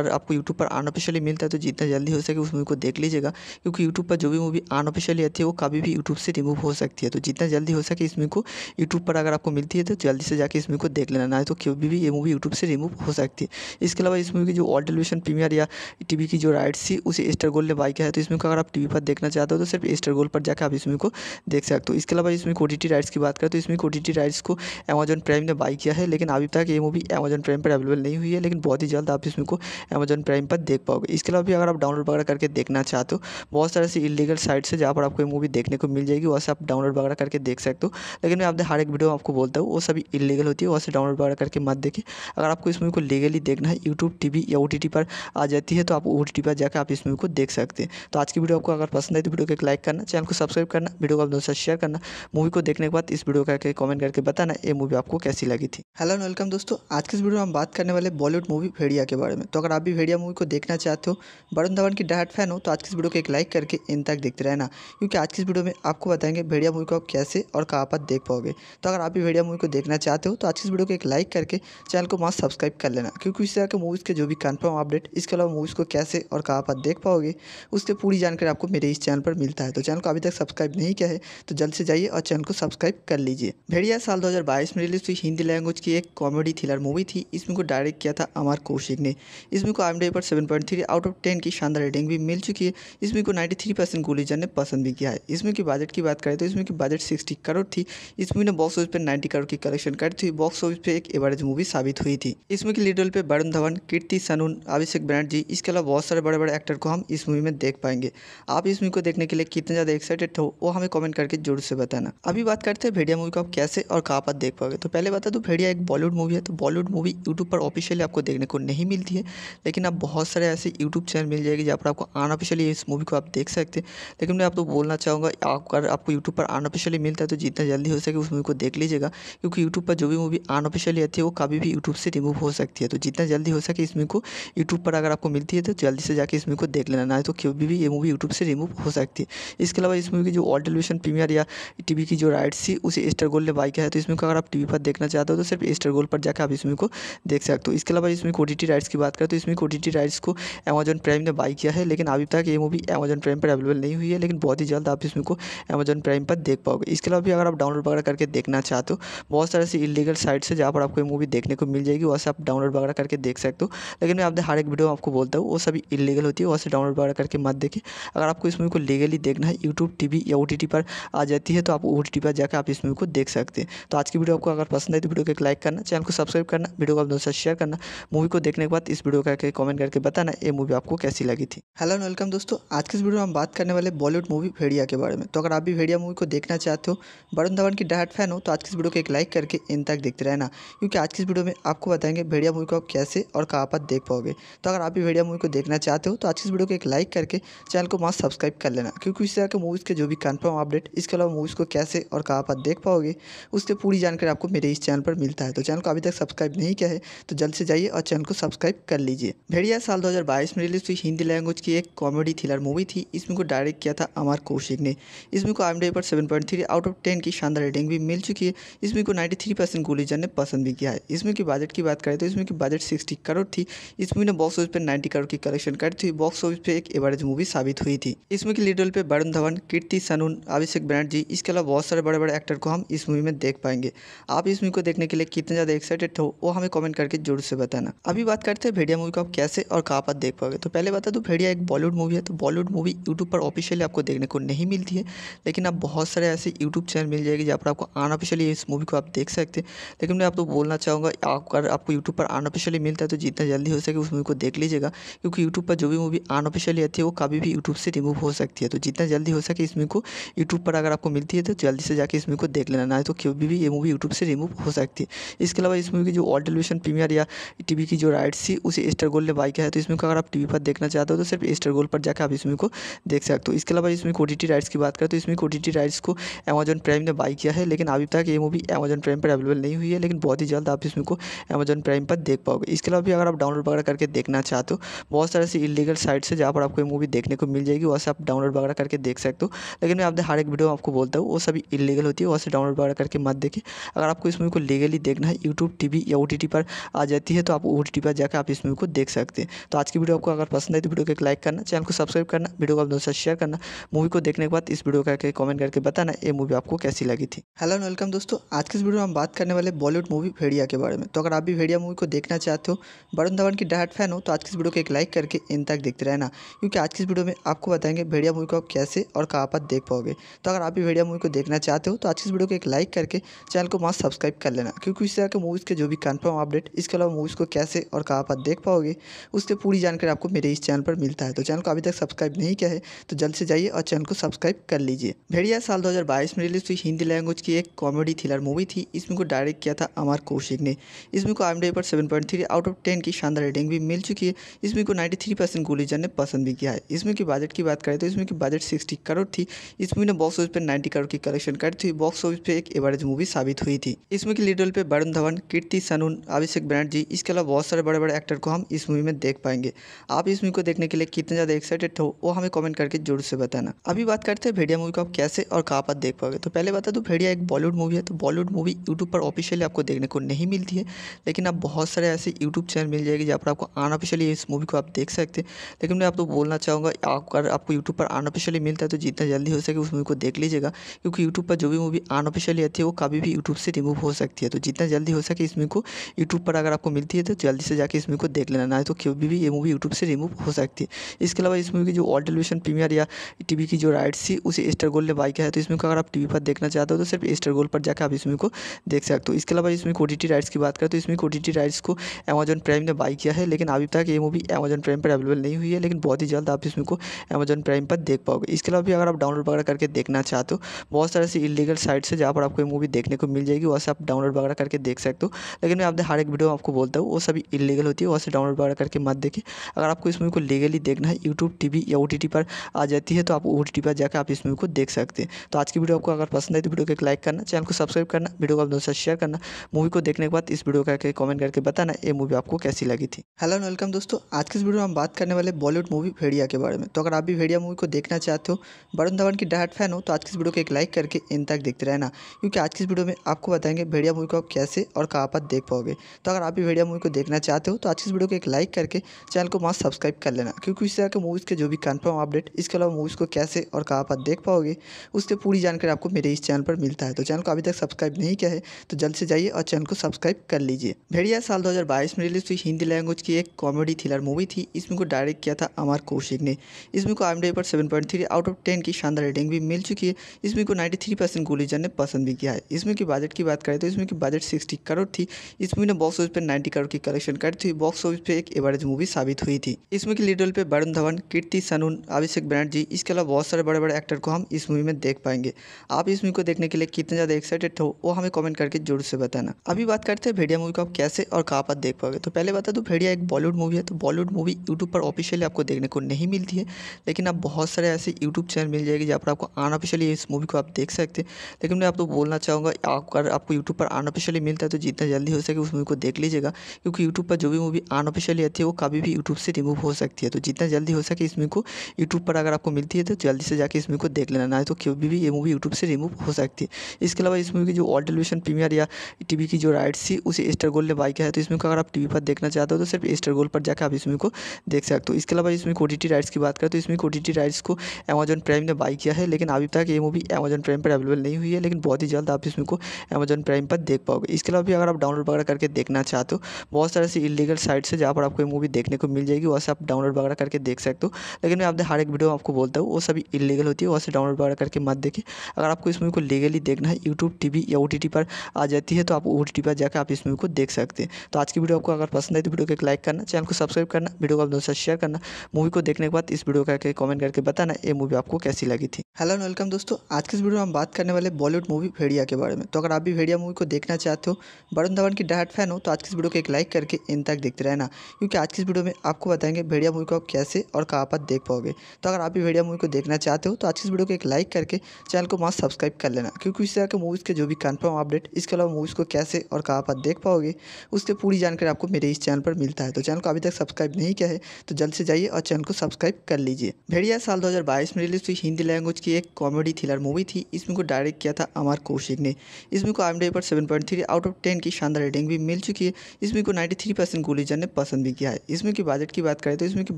अगर आपको यूट्यूब पर अनऑफिशियली मिलता आता है तो जितना जल्दी हो सके उस मूवी को देख लीजिएगा क्योंकि यूट्यूब पर जो भी मूवी अनऑफिशियली आती है वो कभी भी यूट्यूब से रिमूव हो सकती है तो जितना जल्दी हो सके इस मूवी को यूट्यूब पर अगर आपको मिलती है तो जल्दी से जाकर इस मूवी को देख लेना ना तो कभी भी ये मूवी यूट्यूब से रिमूव हो सकती है इसके अलावा इस मूवी की जो ऑल टेलीविजन प्रीमियर या टीवी की जो राइट्स थी उसे एस्टर गोल्ड ने बाई किया है तो इसमें को अगर आप टीवी पर देखना चाहते हो तो सिर्फ एस्टर गोल्ड पर जाकर आप इस मूवी को देख सकते हो इसके अलावा इसमें ओ राइट्स की बात करें तो इसमें ओ राइट्स को अमेजन प्राइम ने बाई किया है लेकिन अभी तक ये मूवी अमेजन प्राइम पर अवेलेबल नहीं हुई है लेकिन बहुत ही जल्द आप इसमें को अमेजन प्राइम पर देख पाओगे इसके खिलाफ भी अगर आप डाउनलोड वगैरह करके देखना चाहते हो बहुत सारे ऐसी इलीगल साइट्स है जहाँ पर आपको मूवी देखने को मिल जाएगी वैसे आप डाउनलोड वगैरह करके देख सकते हो लेकिन मैं आपने हर एक वीडियो आपको बोलता हूँ वो सभी इलीगल होती है वैसे से डाउनलोड वगैरह करके मत देखें अगर आपको इस मूवी को लीगली देखना है यूट्यूब टी या ओ पर आ जाती है तो आप ओ पर जाकर आप इस मूवी को देख सकते हैं तो आज की वीडियो आपको अगर पसंद आई तो वीडियो को एक लाइक करना चैनल को सब्सक्राइब करना वीडियो को आप दोस्तों शेयर करना मूवी को देखने के बाद इस वीडियो करके कमेंट करके बताना ये मूवी आपको कैसी लगी थी हेलो वेलकम दोस्तों आज के इस वीडियो में हम बात करने वाले बॉलीवुड मूवी भेड़िया के बारे में तो अगर आप भी भेड़िया मूवी को देखना चाहते हो वरुण धवन की डायट फैन हो तो आज की इस वीडियो को एक लाइक करके इन तक देखते रहना क्योंकि आज की इस वीडियो में आपको बताएंगे भेड़िया मूवी को आप कैसे और कहाँ पर देख पाओगे तो अगर आप भी भेड़िया मूवी को देखना चाहते हो तो आज की इस वीडियो को एक लाइक करके चैनल को मास्क सब्सक्राइब कर लेना क्योंकि इस तरह के मूवीज़ के जो भी कन्फर्म अपडेट इसके अलावा मूवीज़ को कैसे और कहाँ पर देख पाओगे उसकी पूरी जानकारी आपको मेरे इस चैनल पर मिलता है तो चैनल को अभी तक सब्सक्राइब नहीं किया है तो जल्द से जाइए और चैनल को सब्सक्राइब कर लीजिए भेड़िया साल दो में रिलीज हुई हिंदी लैंग्वेज की एक कॉमेडी थ्रिलर मूवी थी इसमें को डायरेक्ट किया था अमर कौशिक ने इसमें को आई पर seven point three out of ten की शानदार रेटिंग भी मिल चुकी है इस मूवी को नाइन्टी थ्री परसेंट गोलीजन ने पसंद भी किया है इसमें की बजट की बात करें तो इसमें की बजट सिक्सटी करोड़ थी इस मूवी ने बॉक्स ऑफिस पर नाइन्टी करोड़ की कलेक्शन कर थी बॉक्स ऑफिस पर एक एवरेज मूवी साबित हुई थी इसमें की लीडर पर वरुण धवन कीर्ति सनून अभिषेक बनर्जी इसके अलावा बहुत सारे बड़े बड़े एक्टर को हम इस मूवी में देख पाएंगे आप इस मूवी को देखने के लिए कितने ज़्यादा एक्साइटेड हो वो हमें कमेंट करके जरूर से बताना अभी बात करते हैं भेड़िया मूवी को आप कैसे और कहाँ पर देख पाओगे तो पहले बता दो तो भेड़िया एक बॉलीवुड मूवी है तो बॉलीवुड मूवी यूट्यूब पर ऑफिशियली आपको देखने को नहीं मिलती है लेकिन आप बहुत सारे ऐसे यूट्यूब यूट्यूब चैनल मिल जाएगी जहाँ पर आपको अनऑफिशियली इस मूवी को आप देख सकते हैं लेकिन मैं आपको बोलना चाहूँगा अगर आपको यूट्यूब पर अनऑफिशियली मिलता है तो जितना जल्दी हो सके उस मूवी को देख लीजिएगा क्योंकि यूट्यूब पर जो भी मूवी अनऑफिशियली आती है वो कभी भी यूट्यूब से रिमूव हो सकती है तो जितना जल्दी हो सके इस मूवी को यूट्यूब पर अगर आपको मिलती है तो जल्दी से जाकर इस मूवी को देख लेना ना तो कभी भी ये मूवी यूट्यूब से रिमूव हो सकती है इसके अलावा इस मूवी की जो ऑल टेलीविजन प्रीमियर या टीवी की जो राइट्स थी उसे स्टार गोल्ड ने बाई किया है तो इसमें को अगर आप टी पर देखना चाहते हो तो सिर्फ एस्टर गोल्ड पर जाकर आप इसमें को देख सकते हो इसके अलावा इसमें ओ राइट्स की बात करें तो इसमें ओ राइट्स को अमेजोन अमेजन प्राइम ने बाई किया है लेकिन अभी तक ये मूवी अमेजन प्राइम पर अवेलेबल नहीं हुई है लेकिन बहुत ही जल्द आप इस मूवी को अमेजन प्राइम पर देख पाओगे इसके अलावा भी अगर आप डाउनलोड वगैरह करके देखना चाहते हो बहुत सारे ऐसी इलीगल साइट्स है जहाँ पर आपको ये मूवी देखने को मिल जाएगी वहाँ से आप डाउनलोड वगैरह करके देख सकते हो लेकिन मैं आपने हर एक वीडियो आपको बोलता हूँ वो सभी इलीगल होती है वहाँ से डाउनलोड वगैरह करके मत देखें अगर आपको इस मूवी को लीगली देखना है यूट्यूब टी या ओ पर आ जाती है तो आप ओ पर जाकर आप इस मूवी को देख सकते हैं तो आज की वीडियो आपको अगर पसंद है तो वीडियो को एक लाइक करना चैनल को सब्सक्राइब करना वीडियो को आप दोस्तों शेयर करना मूवी को देखने के बाद इस वीडियो करके कमेंट करके बताना ये मूवी वीडियो आपको कैसी लगी थी हेलो एंड वेलकम दोस्तों आज के इस वीडियो में हम बात करने वाले बॉलीवुड मूवी भेड़िया के बारे में तो अगर आप भी भेड़िया मूवी को देखना चाहते हो वरुण धवन की डायट फैन हो तो आज की इस वीडियो को एक लाइक करके इन तक देखते रहना क्योंकि आज की इस वीडियो में आपको बताएंगे भेड़िया मूवी को आप कैसे और कहाँ पर देख पाओगे तो अगर आप भी भेड़िया मूवी को देखना चाहते हो तो आज की इस वीडियो को एक लाइक करके चैनल को मास्क सब्सक्राइब कर लेना क्योंकि इस तरह के मूवीज़ के जो भी कन्फर्म अपडेट इसके अलावा मूवीज़ को कैसे और कहाँ पर देख पाओगे उसके पूरी जानकारी आपको मेरे इस चैनल पर मिलता है तो चैनल को अभी तक सब्सक्राइब नहीं किया है तो जल्द से जाइए और चैनल को सब्सक्राइब कर लीजिए भेड़िया साल दो में रिलीज हुई हिंदी लैंग्वेज की एक कॉमेडी थ्रिलर मूवी थी इसमें को डायरेक्ट किया था अमर कौशिक ने इसमें को आई पर seven point three out of ten की शानदार रेटिंग भी मिल चुकी है इसमें को नाइन्टी थ्री परसेंट गोलीजन ने पसंद भी किया है इसमें की बजट की बात करें तो इसमें की बजट सिक्सटी करोड़ थी इस मूवी ने बॉक्स ऑफिस पर नाइन्टी करोड़ की कलेक्शन कर थी बॉक्स ऑफिस पर एक एवरेज मूवी साबित हुई थी इसमें की लीडर पर वरुण धवन कीर्ति सनून अभिषेक बनर्जी इसके अलावा बहुत सारे बड़े बड़े एक्टर को हम इस मूवी में देख पाएंगे आप इस मूवी को देखने के लिए कितने ज़्यादा एक्साइटेड हो वो हमें कमेंट करके जरूर से बताना अभी बात करते हैं भेड़िया मूवी को आप कैसे और कहाँ पर देख पाओगे पाओगे तो पहले बता दूँ भेड़िया एक बॉलीवुड मूवी है तो बॉलीवुड मूवी यूट्यूब पर ऑफिशियली आपको देखने को नहीं मिलती है लेकिन आप बहुत सारे ऐसे यूट्यूब चैनल मिल जाएगी जहाँ पर आपको अनऑफिशियली इस मूवी को आप देख सकते हैं लेकिन मैं आपको बोलना चाहूँगा अगर आपको यूट्यूब पर अनऑफिशियली मिलता है तो जितना जल्दी हो सके उस मूवी को देख लीजिएगा क्योंकि यूट्यूब पर जो भी मूवी अनऑफिशियली आती है वो कभी भी यूट्यूब से रिमूव हो सकती है तो जितना जल्दी हो सके इस मूवी को यूट्यूब पर अगर आपको मिलती है तो जल्दी से जाकर इस मूवी को देख लेना ना तो कभी भी ये मूवी यूट्यूब से रिमूव हो सकती है इसके अलावा इस मूवी की जो ऑल टेलीविजन प्रीमियर या टीवी की जो राइट्स थी उसे स्टार गोल्ड ने बाई किया है तो इसमें अगर आप टीवी वी पर देखना चाहते हो तो सिर्फ स्टार गोल्ड पर जाकर आप इसमें को देख सकते हो इसके अलावा इसमें ओटीटी राइट्स की बात करें तो इसमें ओटीटी राइट्स को अमेजन प्राइम ने बाई किया है लेकिन अभी तक ये मूवी अमेजन प्राइम पर अवेलेबल नहीं हुई है लेकिन बहुत ही जल्द आप इसमें को अमेजन प्राइम पर देख पाओगे इसके अलावा भी अगर आप डाउनलोड वगैरह करके देखना चाहते हो बहुत सारे ऐसी इलीगल साइट्स है जहाँ पर आपको ये मूवी देखने को मिल जाएगी वहाँ से आप डाउनलोड वगैरह करके देख सकते हो लेकिन मैं आपने हर एक वीडियो आपको बोलता हूँ वो सभी इलीगल होती है वहाँ से डाउनलोड वगैरह करके मत देखें अगर आपको इस मूवी को लीगली देखना है यूट्यूब टी या ओ पर आ जाती है तो आप ओ पर जाकर आप इस मूवी को देख सकते हैं तो आज की वीडियो आपको अगर पसंद आई तो वीडियो को एक लाइक करना चैनल को सब्सक्राइब करना वीडियो को आप दोस्तों शेयर करना मूवी को देखने के बाद इस वीडियो का कमेंट करके बताना ये मूवी आपको कैसी लगी थी हेलो वेलकम दोस्तों आज के इस वीडियो में हम बात करने वाले बॉलीवुड मूवी भेड़िया के बारे में तो अगर आप भी भेड़िया मूवी को देखना चाहते हो वरुण धवन की डायट फैन हो तो आज की इस वीडियो को एक लाइक करके इन तक देखते रहना क्योंकि आज की इस वीडियो में आपको बताएंगे भेड़िया मूवी को आप कैसे और कहाँ पर देख पाओगे तो अगर आप भी भेड़िया मूवी को देखना चाहते हो तो आज की इस वीडियो को एक लाइक करके चैनल को मास्क सब्सक्राइब कर लेना क्योंकि इस तरह के मूवीज़ के जो भी कन्फर्म अपडेट इसके अलावा मूवीज़ को कैसे और कहाँ पर देख पाओगे उसके पूरी जानकारी आपको आपको मेरे इस चैनल पर मिलता है तो चैनल को अभी तक सब्सक्राइब नहीं किया है तो जल्द से जाइए और चैनल को सब्सक्राइब कर लीजिए भेड़िया साल 2022 में रिलीज हुई हिंदी लैंग्वेज की एक कॉमेडी थ्रिलर मूवी थी इसमें को डायरेक्ट किया था अमर कौशिक ने इसमें को आई पर seven point three out of ten की शानदार रेटिंग भी मिल चुकी है इसमें को नाइन्टी थ्री परसेंट गुलीजन ने पसंद भी किया है इसमें की बजट की बात करें तो इसमें की बजट सिक्सटी करोड़ थी इस मूवी ने बॉक्स ऑफिस पर नाइन्टी करोड़ की कलेक्शन कर थी बॉक्स ऑफिस पर एक एवरेज मूवी साबित हुई थी इसमें की के लीड पर वरुण धवन कीर्ति सनून अभिषेक बनर्जी इसके अलावा बहुत सारे बड़े बड़े एक्टर को हम इस मूवी में देख पाएंगे आप इस मूवी को देखने के लिए कितने ज़्यादा एक्साइटेड हो वो हमें कमेंट करके जरूर से बताना अभी बात करते हैं भेड़िया मूवी को आप कैसे और कहाँ पर देख पाओगे तो पहले बता दो तो भेड़िया एक बॉलीवुड मूवी है तो बॉलीवुड मूवी यूट्यूब पर ऑफिशियली आपको देखने को नहीं मिलती है लेकिन आप बहुत सारे ऐसे यूट्यूब चैनल मिल जाएगी जहाँ पर आपको अनऑफिशियली इस मूवी को आप देख सकते हैं लेकिन मैं आपको बोलना चाहूँगा अगर आपको यूट्यूब पर अनऑफिशियली मिलता है तो जितना जल्दी हो सके उस मूवी को देख लीजिएगा क्योंकि यूट्यूब पर जो भी मूवी अनऑफिशियली आती है वो कभी भी यूट्यूब से रिमूव हो सकती है तो जितना जल्दी हो सके इस मूवी को यूट्यूब पर अगर आपको मिलती है तो जल्दी से जाकर इस मूवी को देख लेना ना है तो कभी भी ये मूवी यूट्यूब से से रिमूव हो सकती है इसके अलावा इस मूवी की जो ऑल टेलीविजन प्रीमियर या टीवी की जो राइट्स थी उसे एस्टर गोल्ड ने बाई किया है तो इसमें को अगर आप टीवी पर देखना चाहते हो तो सिर्फ एस्टर गोल्ड पर जाकर आप इसमें को देख सकते हो इसके अलावा इसमें ओ राइट्स की बात करें तो इसमें ओ राइट्स को अमेजन प्राइम ने बाई किया है लेकिन अभी तक ये मूवी अमेजन प्राइम पर अवेलेबल नहीं हुई है लेकिन बहुत ही जल्द आप इसमें को अमेजन प्राइम पर देख पाओगे इसके अलावा भी अगर आप डाउनलोड वगैरह करके देखना चाहते हो बहुत सारे ऐसी इलीगल साइट्स है जहाँ पर आपको ये मूवी देखने को मिल जाएगी वैसे आप डाउनलोड वगैरह करके देख सकते हो लेकिन मैं आपने हर एक वीडियो आपको बोलता हूँ वो सभी इलीगल होती है वैसे डाउनलोड वगैरह करके मत देखिए अगर अगर आपको इस मूवी को लीगली देखना है यूट्यूब टी या ओ पर आ जाती है तो आप ओ पर जाकर आप इस मूवी को देख सकते हैं तो आज की वीडियो आपको अगर पसंद आई तो वीडियो को एक लाइक करना चैनल को सब्सक्राइब करना वीडियो को अपने दोस्तों शेयर करना मूवी को देखने के बाद इस वीडियो करके कमेंट करके बताना ये मूवी आपको कैसी लगी थी हेलो वेलकम दोस्तों आज की इस वीडियो में हम बात करने वाले बॉलीवुड मूवी भेड़िया के बारे में तो अगर आप भी भेड़िया मूवी को देखना चाहते हो वरुण धवन की डायट फैन हो तो आज की इस वीडियो को एक लाइक करके इन तक देखते रहना क्योंकि आज की इस वीडियो में आपको बताएंगे भेड़िया मूवी को आप कैसे और कहाँ पर देख पाओगे तो अगर आप भी भेड़िया मूवी को देखना चाहते हो तो आज की इस वीडियो को एक लाइक करके चैनल को सब्सक्राइब कर लेना क्योंकि इस तरह के मूवीज़ के जो भी कन्फर्म अपडेट इसके अलावा मूवीज़ को कैसे और कहाँ पर देख पाओगे उसके पूरी जानकारी आपको मेरे इस चैनल पर मिलता है तो चैनल को अभी तक सब्सक्राइब नहीं किया है तो जल्द से जाइए और चैनल को सब्सक्राइब कर लीजिए भेड़िया साल दो में रिलीज हुई हिंदी लैंग्वेज की एक कॉमेडी थ्रिलर मूवी थी इसमें को डायरेक्ट किया था अमर कौशिक ने इसमें को आई पर seven point three out of ten की शानदार रेटिंग भी मिल चुकी है इसमें को नाइन्टी थ्री परसेंट गुलीजन ने पसंद भी किया है इसमें की बजट की बात करें तो इसमें की बजट सिक्सटी करोड़ थी इसमें ने बॉक्स ऑफिस पर नाइन्टी करोड़ की कलेक्शन करी थी बॉक्स ऑफिस पर एक एवरेज मूवी साबित हुई थी इस मूवी के लीड रोल पे वरुण धवन कीर्ति सनून अभिषेक बनर्जी इसके अलावा बहुत सारे बड़े बड़े एक्टर को हम इस मूवी में देख पाएंगे आप इस मूवी को देखने के लिए कितने ज़्यादा एक्साइटेड हो वो हमें कॉमेंट करके जरूर से बताना अभी बात करते हैं भेड़िया मूवी को आप कैसे और कहाँ पर देख पाओगे तो पहले बता दो तो भेड़िया एक बॉलीवुड मूवी है तो बॉलीवुड मूवी यूट्यूब पर ऑफिशियली आपको देखने को नहीं मिलती है लेकिन आप बहुत सारे ऐसे यूट्यूब चैनल मिल जाएगी जहाँ पर आपको अनऑफिशियली इस मूवी को आप देख सकते हैं लेकिन मैं आपको बोलना चाहूँगा अगर आपको यूट्यूब पर अनऑफिशियली मिलता है तो जितना जल्दी हो सके उस मूवी को देख लीजिएगा क्योंकि यूट्यूब पर जो भी मूवी अनऑफिशियली आती है वो कभी भी यूट्यूब से रिमूव हो सकती है तो जितना जल्दी हो सके इस मूवी को यूट्यूब पर अगर आपको मिलती है तो जल्दी से जाकर इस मूवी को देख लेना ना तो कभी भी ये मूवी यूट्यूब से रिमूव हो सकती है इसके अलावा इस मूवी की जो ऑल टेलीविजन प्रीमियर या टीवी की जो राइट्स थी उसे एस्टर गोल्ड ने बाई किया है तो इसमें को अगर आप टीवी पर देखना चाहते हो तो सिर्फ एस्टर गोल्ड पर जाकर आप इस मूवी को देख सकते हो इसके अलावा इसमें ओ राइट्स की बात करें तो इसमें ओ राइट्स को अमेजन प्राइम ने बाई किया है लेकिन अभी तक ये मूवी अमेजन प्राइम पर अवेलेबल नहीं हुई है लेकिन बहुत ही जल्द आप इसमें को अमेजन प्राइम पर देख पाओगे इसके अलावा भी अगर आप डाउनलोड वगैरह करके देखना चाहते हो बहुत सारे ऐसी इलीगल साइट्स है जहाँ पर आपको ये मूवी देखने को मिल जाएगी कि वहाँ से आप डाउनलोड वगैरह करके देख सकते हो लेकिन मैं आपने हर एक वीडियो आपको बोलता हूँ वो सभी इलीगल होती है वहाँ से डाउनलोड वगैरह करके मत देखें अगर आपको इस मूवी को लीगली देखना है यूट्यूब टी या ओ पर आ जाती है तो आप ओ पर जाकर आप इस मूवी को देख सकते हैं तो आज की वीडियो आपको अगर पसंद आई तो वीडियो को एक लाइक करना चैनल को सब्सक्राइब करना वीडियो को आप दोस्तों शेयर करना मूवी को देखने के बाद इस वीडियो करके कमेंट करके बताना ये मूवी आपको कैसी लगी थी हेलो वेलकम दोस्तों आज के इस वीडियो में हम बात करने वाले बॉलीवुड मूवी भेड़िया के बारे में तो अगर आप भी भेड़िया मूवी को देखना चाहते हो वरुण धवन की डायट फैन हो तो आज की इस वीडियो को एक लाइक करके इन तक देखते रहना क्योंकि आज की इस वीडियो में आपको बताएंगे भेड़िया मूवी को आप कैसे और कहाँ पर देख पाओगे तो अगर आप भी भेड़िया मूवी को देखना चाहते हो तो आज की इस वीडियो को एक लाइक करके चैनल को मास्क सब्सक्राइब कर लेना क्योंकि इस तरह के मूवीज़ के जो भी कन्फर्म अपडेट इसके अलावा मूवीज़ को कैसे और कहाँ पर देख पाओगे उसके पूरी जानकारी आपको मेरे इस चैनल पर मिलता है तो चैनल को अभी तक सब्सक्राइब नहीं किया है तो जल्द से जाइए और चैनल को सब्सक्राइब कर लीजिए भेड़िया साल दो में रिलीज हुई हिंदी लैंग्वेज की एक कॉमेडी थ्रिलर मूवी थी इसमें को डायरेक्ट किया था अमर कौशिक ने इसमें को आई पर सेवन आउट ऑफ टेन की शानदार रेटिंग भी मिल चुकी है इसमें को थ्री परसेंट गुलीजन ने पसंद भी किया है इसमें की बजट की बात करें तो इसमें की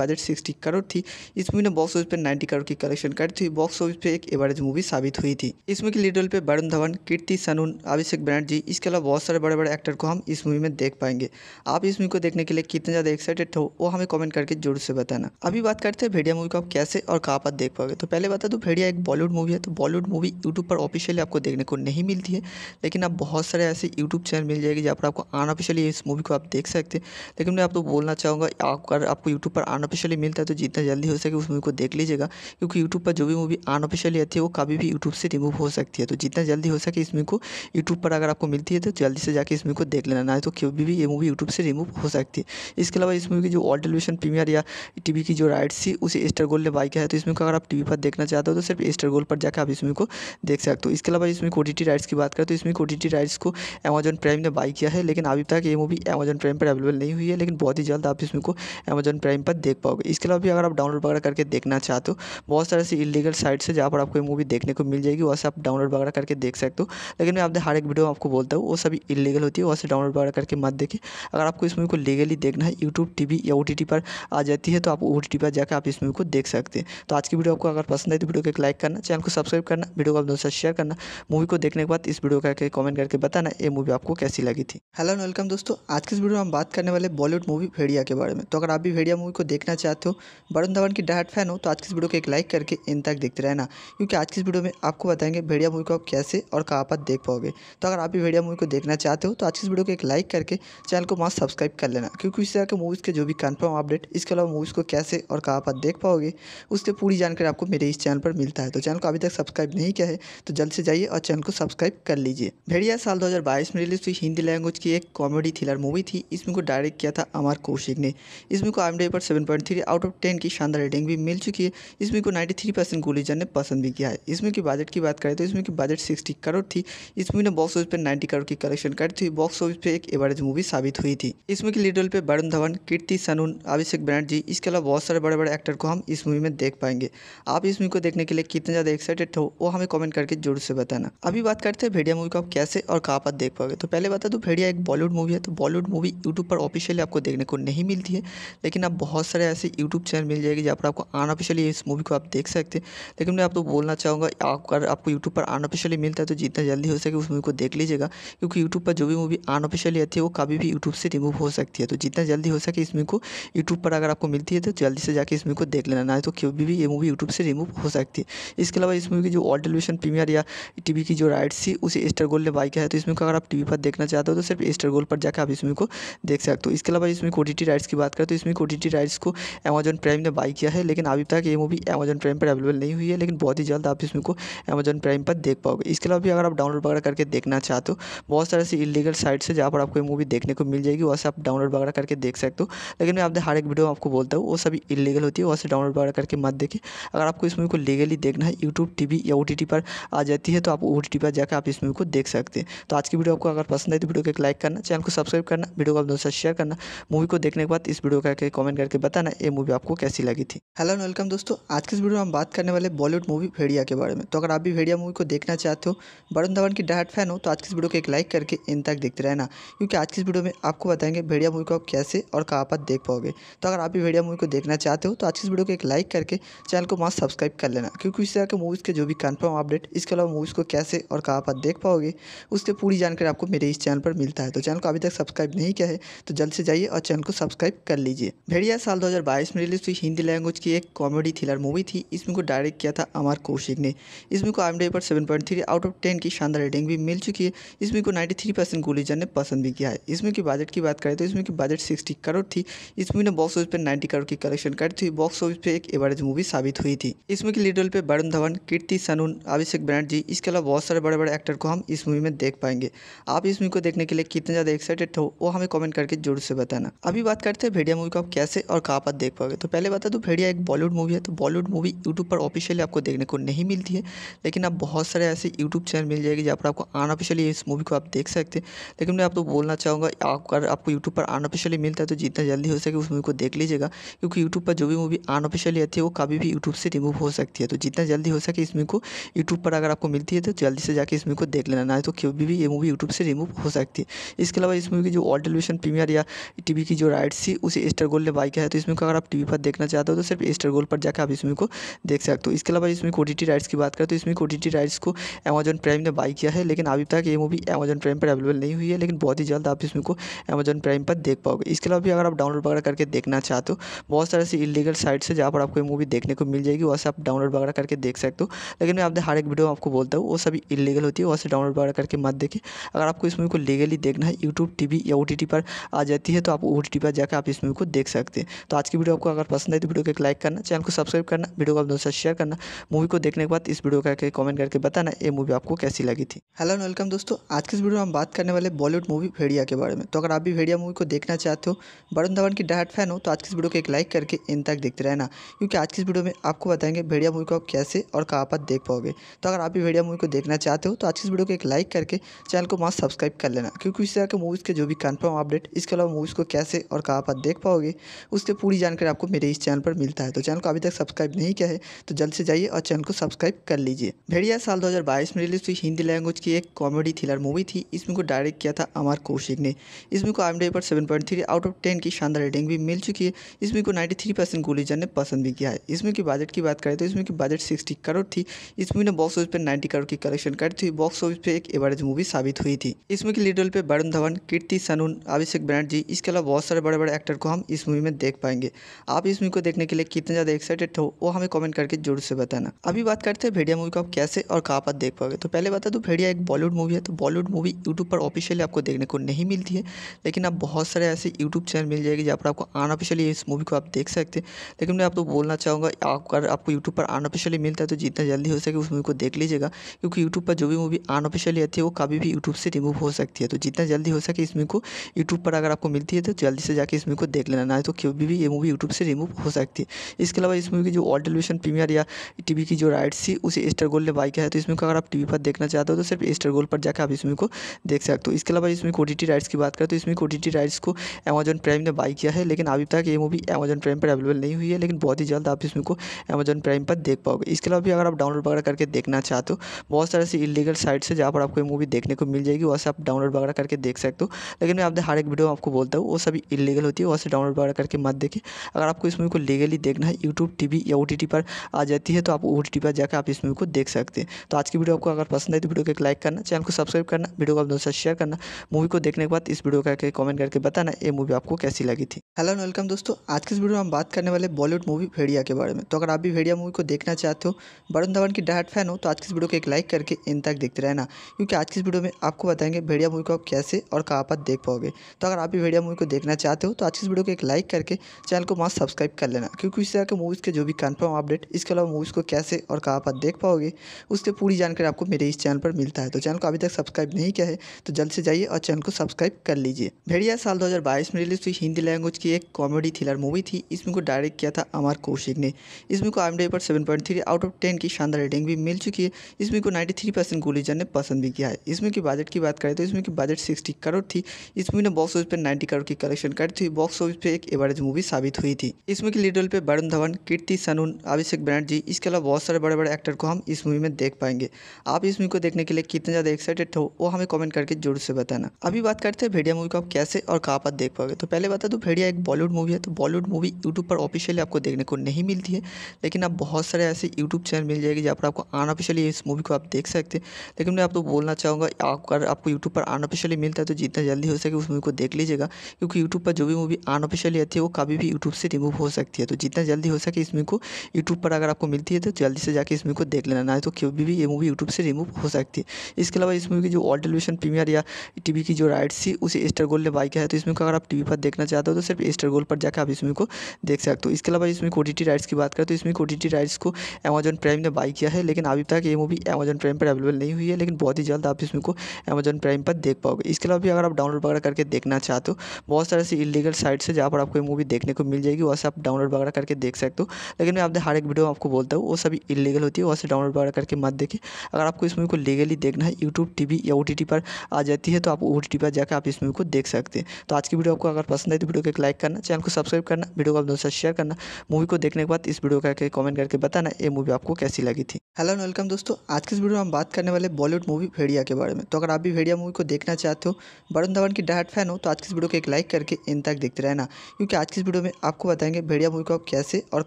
बजट सिक्सटी करोड़ थी इस मूवी ने बॉक्स ऑफिस पर नाइन्टी करोड़ की कलेक्शन करी थी बॉक्स ऑफिस पर एक एवरेज मूवी साबित हुई थी इस मूवी के लीड पर वरुण धवन कीर्ति सनून अभिषेक बनर्जी इसके अलावा बहुत सारे बड़े बड़े एक्टर को हम इस मूवी में देख पाएंगे आप इस मूवी को देखने के लिए कितने ज़्यादा एक्साइटेड हो वो हमें कॉमेंट करके जरूर से बताना अभी बात करते हैं भेड़िया मूवी को आप कैसे और कहाँ पर देख पाओगे तो पहले बता दो तो भेड़िया एक बॉलीवुड मूवी है तो बॉलीवुड मूवी यूट्यूब पर ऑफिशियली आपको देखने को नहीं मिलती है लेकिन आप बहुत सारे ऐसे यूट्यूब चैनल मिल जाएगी जहाँ पर आपको अनऑफिशियली इस मूवी को आप देख सकते हैं लेकिन मैं आपको बोलना चाहूँगा अगर आपको यूट्यूब पर अनऑफिशियली मिलता है तो जितना जल्दी हो सके उस मूवी को देख लीजिएगा क्योंकि यूट्यूब पर जो भी मूवी अनऑफिशियली आती है वो कभी भी यूट्यूब से रिमूव हो सकती है तो जितना जल्दी हो सके इस मूवी को यूट्यूब पर अगर आपको मिलती है तो जल्दी से जाकर इस मूवी को देख लेना है तो कभी भी ये मूवी यूट्यूब से रिमूव हो सकती है इसके अलावा इस मूवी की जो ऑल टेलीविजन प्रीमियर या टीवी की जो राइट्स थी उसे स्टार गोल्ड ने बाई किया है तो इसमें को अगर आप टीवी पर देखना चाहते हो तो सिर्फ एस्टर गोल्ड पर जाकर आप इस मूवी को देख सकते हो इसके अलावा इसमें ओ राइट्स की बात करें तो इसमें ओ राइट्स को अमेजन प्राइम ने बाई किया है लेकिन अभी तक ये मूवी अमेजन प्राइम पर अवेलेबल नहीं हुई है लेकिन बहुत ही जल्द आप इसमें को अमेजोन प्राइम पर देख पाओगे इसके अलावा भी अगर आप डाउनलोड वगैरह करके देखना चाहते हो बहुत सारे ऐसी इलीगल साइट्स है जहाँ पर आपको मूवी देखने को मिल जाएगी वहाँ से आप डाउनलोड वगैरह करके देख सकते हो लेकिन मैं आपने हर एक वीडियो आपको बोलता हूँ वो सभी इलीगल होती है वहाँ से डाउनलोड वगैरह करके मत देखें अगर आपको इस मूवी को लीगली देखना है यूट्यूब टी या ओ पर आ जाती है तो आप ओ पर जाकर आप इस मूवी को देख सकते हैं तो आज की वीडियो आपको अगर पसंद है तो वीडियो को एक लाइक करना चैनल को सब्सक्राइब करना वीडियो को आप दोस्तों शेयर करना मूवी को देखने के बाद इस वीडियो करके कमेंट करके बताना ये मूवी आपको कैसी लगी थी हेलो वेलकम दोस्तों आज की इस वीडियो में हम बात करने वाले बॉलीवुड मूवी भेड़िया के बारे में तो अगर आप भी भेड़िया मूवी को देखना चाहते हो वरुण धवन की डायट फैन हो तो आज की इस वीडियो को एक लाइक करके इन तक देखते रहना क्योंकि आज की इस वीडियो में आपको बताएंगे भेड़िया मूवी को आप कैसे और कहाँ पर देख पाओगे तो अगर आप भी भेड़िया मूवी को देखना चाहते हो तो आज की इस वीडियो को एक लाइक करके चैनल को मास्क सब्सक्राइब कर लेना क्योंकि इस तरह के मूवीज़ के जो भी कन्फर्म अपडेट इसके अलावा मूवीज़ को कैसे और कहाँ पर देख पाओगे उसकी पूरी जानकारी आपको मेरे इस चैनल पर मिलता है तो चैनल को अभी तक सब्सक्राइब नहीं किया है तो जल्द से जाइए और चैनल को सब्सक्राइब कर लीजिए भेड़िया साल दो में रिलीज हुई हिंदी लैंग्वेज की एक कॉमेडी थ्रिलर मूवी थी इसमें को डायरेक्ट किया था अमर कौशिक ने इसमें मूवी को आम डे पर seven point three out of ten की शानदार रेटिंग भी मिल चुकी है इस मूवी को नाइन्टी थ्री परसेंट गुलीजन ने पसंद भी किया है इसमें की बजट की बात करें तो इसमें की बजट सिक्सटी करोड़ थी इस मूवी ने बॉक्स ऑफिस पर नाइन्टी करोड़ की कलेक्शन कर थी बॉक्स ऑफिस पर एक एवरेज मूवी साबित हुई थी इसमें की लीडर पर वरुण धवन कीर्ति सनून अभिषेक बनर्जी इसके अलावा बहुत सारे बड़े बड़े एक्टर को हम इस मूवी में देख पाएंगे आप इस मूवी को देखने के लिए कितने ज़्यादा एक्साइटेड हो वो हमें कमेंट करके जरूर से बताना अभी बात करते हैं भेड़िया मूवी को आप कैसे और कहाँ पर देख पाओगे तो पहले बता दो तो भेड़िया एक बॉलीवुड मूवी है तो बॉलीवुड मूवी यूट्यूब पर ऑफिशियली आपको देखने को नहीं मिलती है लेकिन आप बहुत सारे ऐसे यूट्यूब चैनल मिल जाएगी जहाँ पर आपको अनऑफिशियली इस मूवी को आप देख सकते हैं लेकिन मैं आपको तो बोलना चाहूँगा अगर आपको यूट्यूब पर अनऑफिशियली मिलता है तो जितना जल्दी हो सके उस मूवी को देख लीजिएगा क्योंकि यूट्यूब पर जो भी मूवी अनऑफिशियली आती है वो कभी भी यूट्यूब से रिमूव हो सकती है तो जितना जल्दी हो सके इस मूवी को यूट्यूब पर अगर आपको मिलती है तो जल्दी से जाकर इस मूवी को देख लेना ना तो कभी भी ये मूवी यूट्यूब से रिमूव हो सकती है इसके अलावा इस मूवी की जो ऑल टेलीविजन प्रीमियर या टीवी की जो राइट्स थी उसे एस्टर गोल्ड ने बाई किया है तो इसमें अगर आप टीवी पर देखना चाहते हो तो सिर्फ एस्टर गोल्ड पर जाकर आप इसमें को देख सकते हो इसके अलावा इसमें ओ टी राइट्स की बात करें तो इसमें में ओटीटी राइट्स को अमेजन प्राइम ने बाई किया है लेकिन अभी तक ये मूवी अमेजन प्राइम पर अवेलेबल नहीं हुई है लेकिन बहुत ही जल्द आप इस मूवी को अमेजन प्राइम पर देख पाओगे इसके अलावा भी अगर आप डाउनलोड वगैरह करके देखना चाहते हो बहुत सारे ऐसी इलीगल साइट्स है जहाँ पर आपको ये मूवी देखने को मिल जाएगी वैसे से आप डाउनलोड वगैरह करके देख सकते हो लेकिन मैं आपने हर एक वीडियो आपको बोलता हूँ वो सभी इलीगल होती है वैसे डाउनलोड वगैरह करके मत देखें अगर आपको इस मूवी को लीगली देखना है यूट्यूब टी या ओ पर आ जाती है तो आप ओ पर जाकर आप इस मूवी को देख सकते हैं तो आज की वीडियो आपको अगर पसंद है तो वीडियो को एक लाइक करना चैनल को सब्सक्राइब करना वीडियो को आप दोस्तों शेयर करना मूवी को देखने के बाद इस वीडियो का करके कमेंट करके बताना ये मूवी आपको कैसी लगी थी हेलो एंड वेलकम दोस्तों आज के इस वीडियो में हम बात करने वाले बॉलीवुड मूवी भेड़िया के बारे में तो अगर आप भी भेड़िया मूवी को देखना चाहते हो वरुण धवन की डायट फैन हो तो आज की इस वीडियो को एक लाइक करके इन तक देखते रहना क्योंकि आज की इस वीडियो में आपको बताएंगे भेड़िया मूवी को आप कैसे और कहाँ पर देख पाओगे तो अगर आप भी भेड़िया मूवी को देखना चाहते हो तो आज की इस वीडियो को एक लाइक करके चैनल को मास्क सब्सक्राइब कर लेना क्योंकि इस तरह के मूवीज़ के जो भी कन्फर्म अपडेट इसके अलावा मूवीज़ को कैसे और कहाँ पर देख पाओगे उसकी पूरी जानकारी आपको मेरे इस चैनल पर मिलता है तो चैनल को अभी तक सब्सक्राइब नहीं किया है तो जल्द से जाइए और चैनल को सब्सक्राइब कर लीजिए भेड़िया साल 2022 में रिलीज हुई हिंदी लैंग्वेज की एक कॉमेडी थ्रिलर मूवी थी इसमें को डायरेक्ट किया था अमर कौशिक ने इसमें को आई पर 7.3 आउट ऑफ 10 की शानदार रेटिंग भी मिल चुकी है इसमें को 93 परसेंट गुलीजन ने पसंद भी किया है इसमें की बजट की बात करें तो इसमें की बजट सिक्सटी करोड़ थी इस मूवी ने बॉक्स ऑफिस पर नाइन्टी करोड़ की कलेक्शन कर थी बॉक्स ऑफिस पर एक एवरेज मूवी साबित हुई थी इसमें की लीडर पे पर वरुण धवन कीर्ति सनून अभिषेक बनर्जी इसके अलावा बहुत सारे बड़े बड़े एक्टर को हम इस मूवी में देख पाएंगे आप इस मूवी को देखने के लिए कितने ज़्यादा एक्साइटेड हो वो हमें कॉमेंट करके जरूर से बताना अभी बात करते हैं भेड़िया मूवी का आप कैसे और कहाँ पर देख पाओगे तो पहले बता दूँ भेड़िया एक बॉलीवुड मूवी है तो बॉलीवुड मूवी यूट्यूब पर ऑफिशियली आपको देखने को नहीं मिलती है लेकिन आप बहुत सारे ऐसे यूट्यूब चैनल मिल जाएगी जहाँ पर आपको अनऑफिशियली इस मूवी को आप देख सकते हैं लेकिन मैं आपको बोलना चाहूँगा अगर आपको यूट्यूब पर अनऑफिशियली मिलता है तो जितना जल्दी हो सके उस मूवी को देख लीजिएगा क्योंकि यूट्यूब पर जो भी मूवी अनऑफिशियली आती है वो कभी भी यूट्यूब से रिमूव हो सकती है तो जितना जल्दी हो सके इस मूवी को यूट्यूब पर अगर आपको मिलती है तो जल्दी से जाकर इस मूवी को देख लेना ना तो कभी भी ये मूवी यूट्यूब से रिमूव हो सकती है इसके अलावा इस मूवी की जो ऑल टेलीविजन प्रीमियर या टीवी की जो राइट्स थी उसे स्टार गोल्ड ने बाई है तो इसमें को अगर आप टी पर देखना चाहते हो तो सिर्फ स्टार गोल्ड पर जाकर आप इसमें को देख सकते हो इसके अलावा इसमें कोडिटी राइट्स की बात करें तो इसमें कोडिटी राइट्स को अमेजन प्राइम ने बाई किया है लेकिन अभी तक ये मूवी अमेजन प्राइम पर अवेलेबल नहीं हुई है लेकिन बहुत ही जल्द आप इसमें को अमेजन प्राइम पर देख पाओगे इसके अलावा भी अगर आप डाउनलोड वगैरह करके देखना चाहते हो बहुत सारे ऐसी इलीगल साइट्स है जहाँ पर आपको ये मूवी देखने को मिल जाएगी वैसे आप डाउनलोड वगैरह करके देख सकते हो लेकिन मैं आपने हर एक वीडियो आपको बोलता हूँ वो सभी इलीगल होती है वैसे से डाउनलोड वगैरह करके मत देखें अगर आपको इस मूवी को लीगली देखना है यूट्यूब टी या ओ पर आ जाती है तो आप ओ पर जाकर आप इस मूवी को देख सकते हैं तो आज की वीडियो आपको अगर पसंद आई तो वीडियो को एक लाइक करना चैनल को सब्सक्राइब करना वीडियो को अपने साथ शेयर करना मूवी को देखने के बाद इस वीडियो का कमेंट करके बताना ये मूवी आपको कैसी लगी थी हेलो वेलकम दोस्तों आज की इस वीडियो में हम बात करने वाले बॉलीवुड मूवी भेड़िया के बारे में तो अगर आप भी भेड़िया मूवी को देखना चाहते हो वरुण धवन की डायट फैन हो तो आज की इस वीडियो को एक लाइक करके इन तक देखते रहना क्योंकि आज की इस वीडियो में आपको बताएंगे भेड़िया मूवी को आप कैसे और कहाँ पर देख पाओगे तो अगर आप भी भेड़िया मूवी को देखना चाहते हो तो आज की इस वीडियो को एक लाइक करके चैनल को मास्क सब्सक्राइब कर लेना क्योंकि इस तरह के मूवीज़ के जो भी कन्फर्म अपडेट इसके अलावा मूवीज़ को कैसे और कहाँ पर देख पाओगे करोगे उसके पूरी जानकारी आपको मेरे इस चैनल पर मिलता है तो चैनल को अभी तक सब्सक्राइब नहीं किया है तो जल्द से जाइए और चैनल को सब्सक्राइब कर लीजिए भेड़िया साल 2022 में रिलीज हुई हिंदी लैंग्वेज की एक कॉमेडी थ्रिलर मूवी थी इसमें को डायरेक्ट किया था अमर कौशिक ने इसमें को आई पर seven point three out of ten की शानदार रेटिंग भी मिल चुकी है इसमें को नाइन्टी थ्री परसेंट ने पसंद भी किया है इसमें की बजट की बात करें तो इसमें की बजट सिक्सटी करोड़ थी इस मूवी ने बॉक्स ऑफिस पर नाइन्टी करोड़ की कलेक्शन करी थी बॉक्स ऑफिस पर एक एवरेज मूवी साबित हुई थी इसमें की लीडर पर वरुण धवन कीर्ति सनून अभिषेक बनर्जी इसके अलावा बहुत सारे बड़े बड़े एक्टर को हम इस मूवी में देख पाएंगे आप इस मूवी को देखने के लिए कितने ज़्यादा एक्साइटेड हो वो हमें कमेंट करके जरूर से बताना अभी बात करते हैं भेड़िया मूवी को आप कैसे और कहाँ पर देख पाओगे तो पहले बता दूँ तो भेड़िया एक बॉलीवुड मूवी है तो बॉलीवुड मूवी यूट्यूब पर ऑफिशियली आपको देखने को नहीं मिलती है लेकिन आप बहुत सारे ऐसे यूट्यूब चैनल मिल जाएगी जहाँ पर आपको अनऑफिशियली इस मूवी को आप देख सकते हैं लेकिन मैं आपको बोलना चाहूँगा अगर आपको यूट्यूब पर अनऑफिशियली मिलता है तो जितना जल्दी हो सके उस मूवी को देख लीजिएगा क्योंकि यूट्यूब पर जो भी मूवी अनऑफिशियली आती है वो कभी भी यूट्यूब से रिमूव हो सकती है तो जितना जल्दी हो सके इस मूवी को यूट्यूब पर अगर आपको मिलती है तो जल्दी से जाके इस मूवी को देख लेना है ना तो कभी भी ये मूवी यूट्यूब से रिमूव हो सकती है इसके अलावा इस मूवी की जो ऑल टेलीविजन प्रीमियर या टीवी की जो राइट्स थी उसे स्टार गोल्ड ने बाई किया है तो इसमें अगर आप टीवी पर देखना चाहते हो तो सिर्फ स्टार गोल्ड पर जाकर आप इस मूवी को देख सकते हो इसके अलावा इसमें ओ राइट्स की बात करें तो इसमें ओ राइट्स को अमेजन प्राइम ने बाई किया है लेकिन अभी तक ये मूवी अमेजन प्राइम पर अवेलेबल नहीं हुई है लेकिन बहुत ही जल्द आप इसमें को अमेजन प्राइम पर देख पाओगे इसके अलावा भी अगर आप डाउनलोड वगैरह करके देखना चाहते हो बहुत सारे ऐसी इलीगल साइट्स है जहाँ पर आपको ये मूवी देखने को मिल जाएगी वहाँ से आप डाउनलोड वगैरह करके देख सकते हो लेकिन मैं आपने हर एक वीडियो आपको बोलता हूँ वो सभी इलीगल होती है वहाँ से डाउनलोड वगैरह करके मत देखें अगर आपको इस मूवी को लीगली देखना है यूट्यूब टी या ओ पर आ जाती है तो आप ओ पर जाकर आप इस मूवी को देख सकते हैं तो आज की वीडियो आपको अगर पसंद आई तो वीडियो को एक लाइक करना चैनल को सब्सक्राइब करना वीडियो को आप दोस्तों शेयर करना मूवी को देखने के बाद इस वीडियो करके कमेंट करके बताना ये मूवी आपको कैसी लगी थी हेलो वेलकम दोस्तों आज की इस वीडियो में हम बात करने वाले बॉलीवुड मूवी भेड़िया के बारे में तो अगर आप भी भेड़िया मूवी को देखना चाहते हो वरुण धवन की डायट फैन हो तो आज की इस वीडियो को एक लाइक करके इन तक देखते रहना क्योंकि आज की इस वीडियो में आपको बताएंगे भेड़िया मूवी को आप कैसे और कहाँ पर देख पाओगे तो अगर आप भी भेड़िया मूवी को देखना चाहते हो तो आज की इस वीडियो को एक लाइक करके चैनल को मास्क सब्सक्राइब कर लेना क्योंकि इस तरह के मूवीज़ के जो भी कन्फर्म अपडेट इसके अलावा मूवीज़ को कैसे और कहाँ पर देख पाओगे उसके पूरी जानकारी आपको मेरे इस चैनल पर मिलता है तो चैनल को अभी तक सब्सक्राइब नहीं किया है तो जल्द से जाइए और चैनल को सब्सक्राइब कर लीजिए भेड़िया साल दो में रिलीज हुई हिंदी लैंग्वेज की एक कॉमेडी थ्रिलर मूवी थी इसमें को डायरेक्ट किया था अमर कौशिक ने इसमें को आई पर सेवन आउट ऑफ टेन की शानदार रेटिंग भी मिल चुकी है इसमें को थ्री परसेंट गुलीजन ने पसंद भी किया है इसमें की बजट की बात करें तो इसमें की बजट सिक्सटी करोड़ थी इस मूवी ने बॉक्स ऑफिस पर नाइन्टी करोड़ की कलेक्शन करी थी बॉक्स ऑफिस पर एक एवरेज मूवी साबित हुई थी इस मूवी के पे वरुण धवन कीर्ति सनून अभिषेक बनर्जी इसके अलावा बहुत सारे बड़े बड़े एक्टर को हम इस मूवी में देख पाएंगे आप इस मूवी को देखने के लिए कितने ज़्यादा एक्साइटेड हो वो हमें कॉमेंट करके जरूर से बताना अभी बात करते हैं भेड़िया मूवी को आप कैसे और कहाँ पर देख पाओगे तो पहले बता दो तो भेड़िया एक बॉलीवुड मूवी है तो बॉलीवुड मूवी यूट्यूब पर ऑफिशियली आपको देखने को नहीं मिलती है लेकिन आप बहुत सारे ऐसे यूट्यूब चैनल मिल जाएगी जहाँ पर आपको अनऑफिशियली इस मूवी को आप देख सकते हैं लेकिन मैं आपको बोलना चाहूँगा अगर आपको यूट्यूब पर अनऑफिशियली मिलता है तो जितना जल्दी हो सके उस मूवी को देख लीजिएगा क्योंकि यूट्यूब पर जो भी मूवी अनऑफिशियल ऑफिशियल ये थी वो कभी भी यूट्यूब से रिमूव हो सकती है तो जितना जल्दी हो सके इसमें को यूट्यूब पर अगर आपको मिलती है तो जल्दी से जाकर इसमें को देख लेना ना तो कभी भी ये मूवी यूट्यूब से रिमूव हो सकती है इसके अलावा इस मूवी की जो ऑल टेलीविजन प्रीमियर या टीवी की जो राइट्स थी उसे एस्टर गोल्ड ने बाई किया है तो इसमें को अगर आप टीवी पर देखना चाहते हो तो सिर्फ एस्टर गोल्ड पर जाकर आप इसमें को देख सकते हो इसके अलावा इसमें ओ टी राइट्स की बात करें तो इसमें ओ टी राइट्स को अमेजन प्राइम ने बाई किया है लेकिन अभी तक ये मूवी अमेजन प्राइम पर अवेलेबल नहीं हुई है लेकिन बहुत ही जल्द आप इसमें को अमेजन प्राइम पर देख पाओगे इसके अलावा भी अगर आप डाउनलोड वगैरह करके देखना चाहते हो बहुत सारे ऐसी इलीगल साइट से जहाँ पर आपको ये मूवी देखने को मिल जाएगी वहाँ से आप डाउनलोड वगैरह करके देख सकते हो लेकिन मैं आपने हर एक वीडियो आपको बोलता हूँ वो सभी इलीगल होती है वहाँ से डाउनलोड वगैरह करके मत देखिए अगर आपको इस मूवी को लीगली देखना है यूट्यूब टी या ओ पर आ जाती है तो आप ओ पर जाकर आप इस मूवी को देख सकते हैं तो आज की वीडियो आपको अगर पसंद है तो वीडियो को एक लाइक करना चैनल को सब्सक्राइब करना वीडियो को आप दोस्तों शेयर करना मूवी को देखने के बाद इस वीडियो करके कमेंट करके बताना ये मूवी आपको कैसी लगी थी हेलो वेलकम दोस्तों आज की इस वीडियो में हम बात करने वाले बॉलीवुड मूवी भेड़िया के बारे में तो अगर आप भी भेड़िया मूवी को देखना चाहते हो वरुण धवन की डायट फैन हो तो आज की इस वीडियो को एक लाइक करके इन तक देखते रहना क्योंकि आज की इस वीडियो में आपको बताएंगे भेड़िया मूवी को आप कैसे और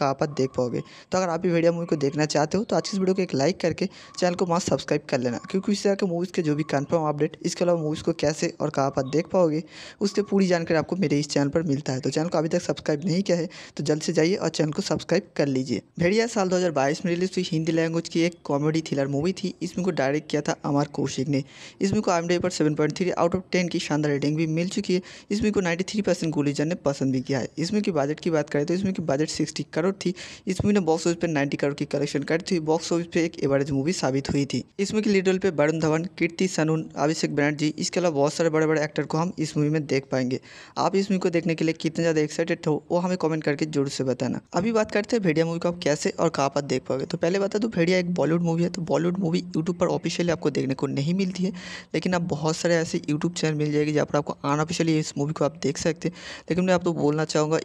कहाँ पर देख पाओगे तो अगर आप भी भेड़िया मूवी को देखना चाहते हो तो आज की इस वीडियो को एक लाइक करके चैनल को मास्क सब्सक्राइब कर लेना क्योंकि इस तरह के मूवीज़ के जो भी कन्फर्म अपडेट इसके अलावा मूवीज़ को कैसे और कहाँ पर देख पाओगे उसकी पूरी जानकारी आपको मेरे इस चैनल पर मिलता है तो चैनल को अभी तक सब्सक्राइब नहीं किया है तो जल्द से जाइए और चैनल को सब्सक्राइब कर लीजिए भेड़िया साल दो में रिलीज हुई हिंदी लैंग्वेज की एक कॉमेडी थ्रिलर मूवी थी इसमें को डायरेक्ट किया था अमर कौशिक ने इसमें को आई पर seven point three out of ten की शानदार रेटिंग भी मिल चुकी है इसमें को नाइन्टी थ्री परसेंट गोली जन ने पसंद भी किया है इस मूवी बजट की बात करें तो इस मूवी की बजट सिक्सटी करोड़ थी इस मूवी ने बॉक्स ऑफिस पर नाइन्टी करोड़ की कलेक्शन कर थी बॉक्स ऑफिस पर एक एवरेज मूवी साबित हुई थी इस मूवी के लीड पर वरुण धवन कीर्ति सनून अभिषेक बनर्जी इसके अलावा बहुत सारे बड़े बड़े एक्टर को हम इस मूवी में देख पाएंगे आप इस मूवी को देखने के लिए कितने ज़्यादा एक्साइटेड हो वो हमें कॉमेंट करके जरूर से बताना अभी बात करते हैं भेड़िया मूवी को आप कैसे और कहाँ पर देख पाओगे तो पहले बता दो तो भेड़िया एक बॉलीवुड मूवी है तो बॉलीवुड मूवी यूट्यूब पर ऑफिशियली आपको देखने को नहीं मिलती है लेकिन आप बहुत सारे ऐसे यूट्यूब चैनल मिल जाएगी जहाँ पर आपको अनऑफिशियली इस मूवी को आप देख सकते हैं लेकिन मैं आप आप तो लोग बोलना चाहूँगा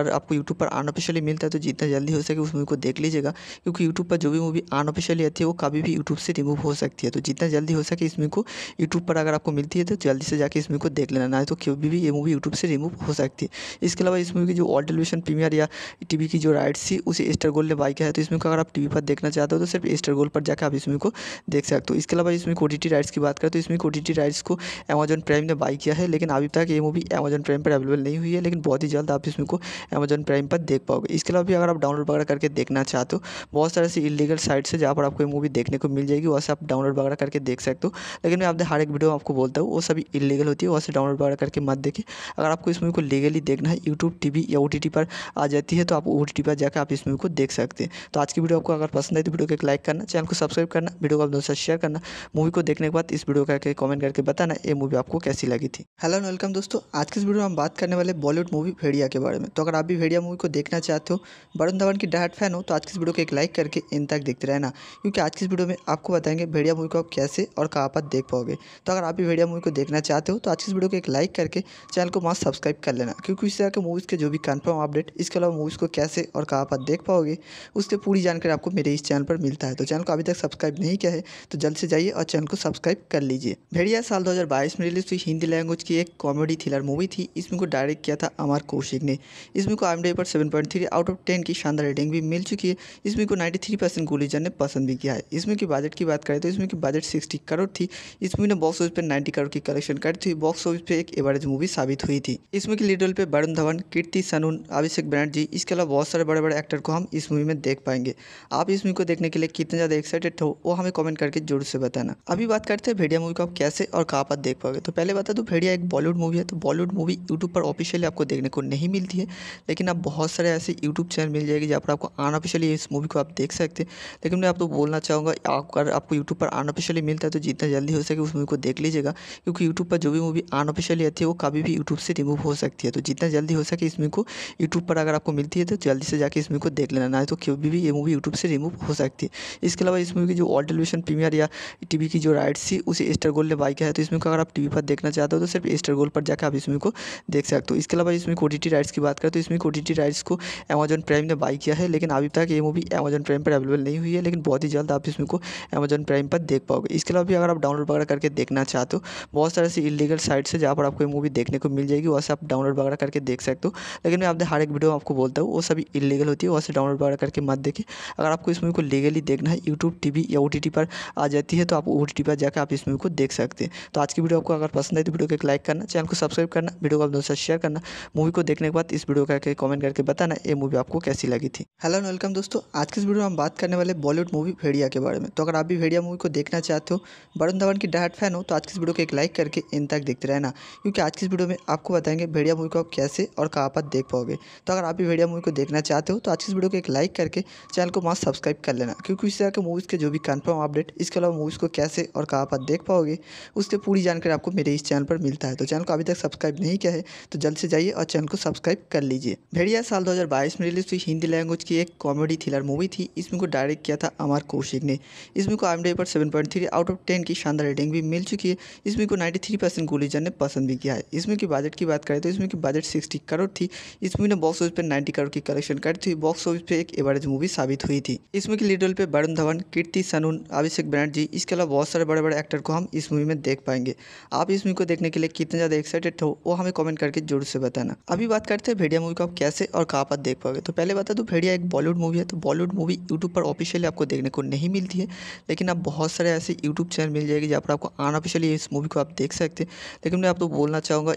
अगर आपको यूट्यूब पर अनऑफिशियली मिलता है तो जितना जल्दी हो सके उस मूवी को देख लीजिएगा क्योंकि यूट्यूब पर जो भी मूवी अनऑफिशियली आती है वो कभी भी यूट्यूब से रिमूव हो सकती है तो जितना जल्दी हो सके इस मूवी को यूट्यूब पर अगर आपको मिलती है तो जल्दी से जाकर इस मूवी को देख लेना ना तो कभी भी ये मूवी यूट्यूब से रिमूव हो सकती है इसके अलावा इस मूवी की जो ऑल टेलीविजन प्रीमियर या टीवी की जो राइट्स थी उसे एस्टर गोल्ड ने बाई किया है तो इसमें अगर आप टीवी पर देखना चाहते हो तो सिर्फ एस्टर गोल्ड पर जाकर आप इस मूवी को देख सकते हो इसके अलावा इसमें ओ राइट्स की बात करें तो इसमें ओ राइट्स को अमेजन प्राइम ने बाई किया है लेकिन अभी तक ये मूवी अमेजन प्राइम पर अवेलेबल नहीं हुई है लेकिन बहुत ही जल्द आप इसमें को अमेजन प्राइम पर देख पाओगे इसके अलावा भी अगर आप डाउनलोड वगैरह करके देखना चाहते हो बहुत सारे ऐसी इलीगल साइट्स है जहाँ पर आपको ये मूवी देखने को मिल जाएगी वैसे आप डाउनलोड वगैरह करके देख सकते हो लेकिन मैं आपने हर एक वीडियो आपको बोलता हूँ वो सभी इलीगल होती है वैसे डाउनलोड वगैरह करके मत देखें अगर आपको इस मूवी को लीगली देखना है यूट्यूब टी या ओ पर आ जाती है तो आप ओ पर जाकर आप इस मूवी को देख सकते हैं तो आज की वीडियो आपको अगर पसंद आई तो वीडियो को एक लाइक करना चैनल को सब्सक्राइब करना वीडियो को आप दोस्तों शेयर करना मूवी को देखने के बाद इस वीडियो करके कमेंट करके बताना ये मूवी आपको कैसी लगी थी हेलो वेलकम दोस्तों आज की इस वीडियो में हम बात करने वाले बॉलीवुड मूवी भेड़िया के बारे में तो अगर आप भी भेड़िया मूवी को देखना चाहते हो वरुण धवन की डायट फैन हो तो आज की इस वीडियो को एक लाइक करके इन तक देखते रहना क्योंकि आज की इस वीडियो में आपको बताएंगे भेड़िया मूवी को आप कैसे और कहाँ पर देख पाओगे तो अगर आप भी भेड़िया मूवी को देखना चाहते हो तो आज की इस वीडियो को एक लाइक करके चैनल को मास्क सब्सक्राइब कर लेना क्योंकि इस तरह के मूवीज़ के जो भी कन्फर्म अपडेट इसके अलावा मूवीज़ को कैसे और कहाँ पर देख पाओगे उसकी पूरी जानकारी आपको मेरे इस चैनल पर मिलता है तो चैनल को अभी तक सब्सक्राइब नहीं किया है तो जल्द से जाइए और चैनल को सब्सक्राइब कर लीजिए भेड़िया साल दो में रिलीज हुई हिंदी लैंग्वेज की एक कॉमेडी थ्रिलर मूवी थी इसमें को डायरेक्ट किया था अमार कौशिक ने इस बुक को आई पर seven point three out of ten की शानदार रेटिंग भी मिल चुकी है इस बुक को नाइन्टी थ्री परसेंट गोलीजन ने पसंद भी किया है इस मूवी की बजट की बात करें तो इसमें की बजट सिक्सटी करोड़ थी इस मूवी ने बॉक्स ऑफिस पर नाइन्टी करोड़ की कलेक्शन कर थी बॉक्स ऑफिस पर एक एवरेज मूवी साबित हुई थी इसमें की के लीड पर वरुण धवन कीर्ति सनून अभिषेक बनर्जी इसके अलावा बहुत सारे बड़े बड़े एक्टर को हम इस मूवी में देख पाएंगे आप इस मूवी को देखने के लिए कितने ज़्यादा एक्साइटेड हो वो हमें कमेंट करके जोर से बताना अभी बात करते हैं भेड़िया मूवी को आप कैसे और कहाँ पर देख पाओगे तो पहले बता दो तो भेड़िया एक बॉलीवुड मूवी है तो बॉलीवुड मूवी यूट्यूब पर ऑफिशियली आपको देखने को नहीं मिलती है लेकिन आप बहुत सारे ऐसे यूट्यूब चैनल मिल जाएगी जहाँ पर आपको अनऑफिशियली इस मूवी को आप देख सकते हैं लेकिन मैं आपको बोलना चाहूँगा अगर आपको यूट्यूब पर अनऑफिशियली मिलता है तो जितना जल्दी हो सके उस मूवी को देख लीजिएगा क्योंकि यूट्यूब पर जो भी मूवी अनऑफिशियली आती है वो कभी भी यूट्यूब से रिमूव हो सकती है तो जितना जल्दी हो सके इस मूवी को यूट्यूब पर अगर आपको मिलती है तो जल्दी से जाकर इस मूवी को देख लेना ना तो कभी भी ये मूवी यूट्यूब से रिमूव हो सकती है इसके अलावा इस मूवी की जो ऑल टेलीविजन प्रीमियर या टीवी की जो राइट्स थी उसे स्टार गोल्ड ने बाई किया है तो इसमें अगर आप टीवी पर देखना चाहते हो तो सिर्फ स्टार गोल्ड पर जाकर आप इस मूवी को देख सकते हो इसके अलावा इसमें कोडिटी राइट्स की बात करें तो इसमें कोडिटी राइट्स को अमेजन प्राइम ने बाई किया है लेकिन अभी तक ये मूवी अमेजन प्राइम पर अवेलेबल नहीं हुई है लेकिन बहुत ही जल्द आप इसमें को अमेजन प्राइम पर देख पाओगे इसके अलावा भी अगर आप डाउनलोड वगैरह करके देखना चाहते हो बहुत सारे ऐसी इलीगल साइट्स है जहाँ पर आपको ये मूवी देखने को मिल जाएगी वैसे आप डाउनलोड वगैरह करके देख सकते हो लेकिन मैं आपने हर एक वीडियो आपको बोलता हूँ वो सभी इलीगल होती है वैसे से डाउनलोड वगैरह करके मत देखें अगर आपको इस मूवी को लीगली देखना है यूट्यूब टी या ओ पर आ जाती है तो आप ओ पर जाकर आप इस मूवी को देख सकते हैं तो आज की वीडियो आपको अगर पसंद आए तो वीडियो को एक लाइक करना चैनल को सब्सक्राइब करना वीडियो को आप दोस्तों शेयर करना मूवी को देखने के बाद इस वीडियो का कमेंट करके बताना ये मूवी आपको कैसी लगी थी हेलो वेलकम दोस्तों आज के इस वीडियो में हम बात करने वाले बॉलीवुड मूवी भेड़िया के बारे में तो अगर आप भी भेड़िया मूवी को देखना चाहते हो वरुण धवन की डायट फैन हो तो आज की इस वीडियो को एक लाइक करके इन तक देखते रहना क्योंकि आज की इस वीडियो में आपको बताएंगे भेड़िया मूवी को आप कैसे और कहाँ पर देख पाओगे तो अगर आप भी भेड़िया मूवी को देखना चाहते हो तो आज की इस वीडियो को एक लाइक करके चैनल को मास्क सब्सक्राइब कर लेना क्योंकि इस तरह के मूवीज़ के जो भी कन्फर्म अपडेट इसके अलावा मूवीज़ को कैसे और कहाँ पर देख पाओगे उसके पूरी जानकारी आपको मेरे इस चैनल पर मिलता है तो चैनल को अभी तक सब्सक्राइब नहीं किया है तो जल्द से जाइए और चैनल को सब्सक्राइब कर लीजिए भेड़िया साल 2022 में रिलीज हुई हिंदी लैंग्वेज की एक कॉमेडी थ्रिलर मूवी थी इसमें को डायरेक्ट किया था अमर कौशिक ने इसमें को आई पर 7.3 आउट ऑफ 10 की शानदार रेटिंग भी मिल चुकी है इसमें को को 93 परसेंट गुलीजन ने पसंद भी किया है इसमें की बजट की बात करें तो इसमें की बजट सिक्सटी करोड़ थी इस मूवी ने बॉक्स ऑफिस पर नाइन्टी करोड़ की कलेक्शन करी थी बॉक्स ऑफिस पर एक एवरेज मूवी साबित हुई थी इसमें की लीडर पे पर वरुण धवन कीर्ति सनून अभिषेक बनर्जी इसके अलावा बहुत सारे बड़े बड़े एक्टर को हम इस मूवी में देख पाएंगे आप इस मूवी को देखने के लिए कितने ज़्यादा एक्साइटेड हो वो हमें कमेंट करके जरूर से बताना जाना अभी बात करते हैं भेड़िया मूवी को आप कैसे और कहाँ पर देख पाओगे तो पहले बता दूँ तो भेड़िया एक बॉलीवुड मूवी है तो बॉलीवुड मूवी यूट्यूब पर ऑफिशियली आपको देखने को नहीं मिलती है लेकिन आप बहुत सारे ऐसे यूट्यूब चैनल मिल जाएगी जहाँ पर आपको अनऑफिशियली इस मूवी को आप देख सकते हैं लेकिन मैं आपको बोलना चाहूँगा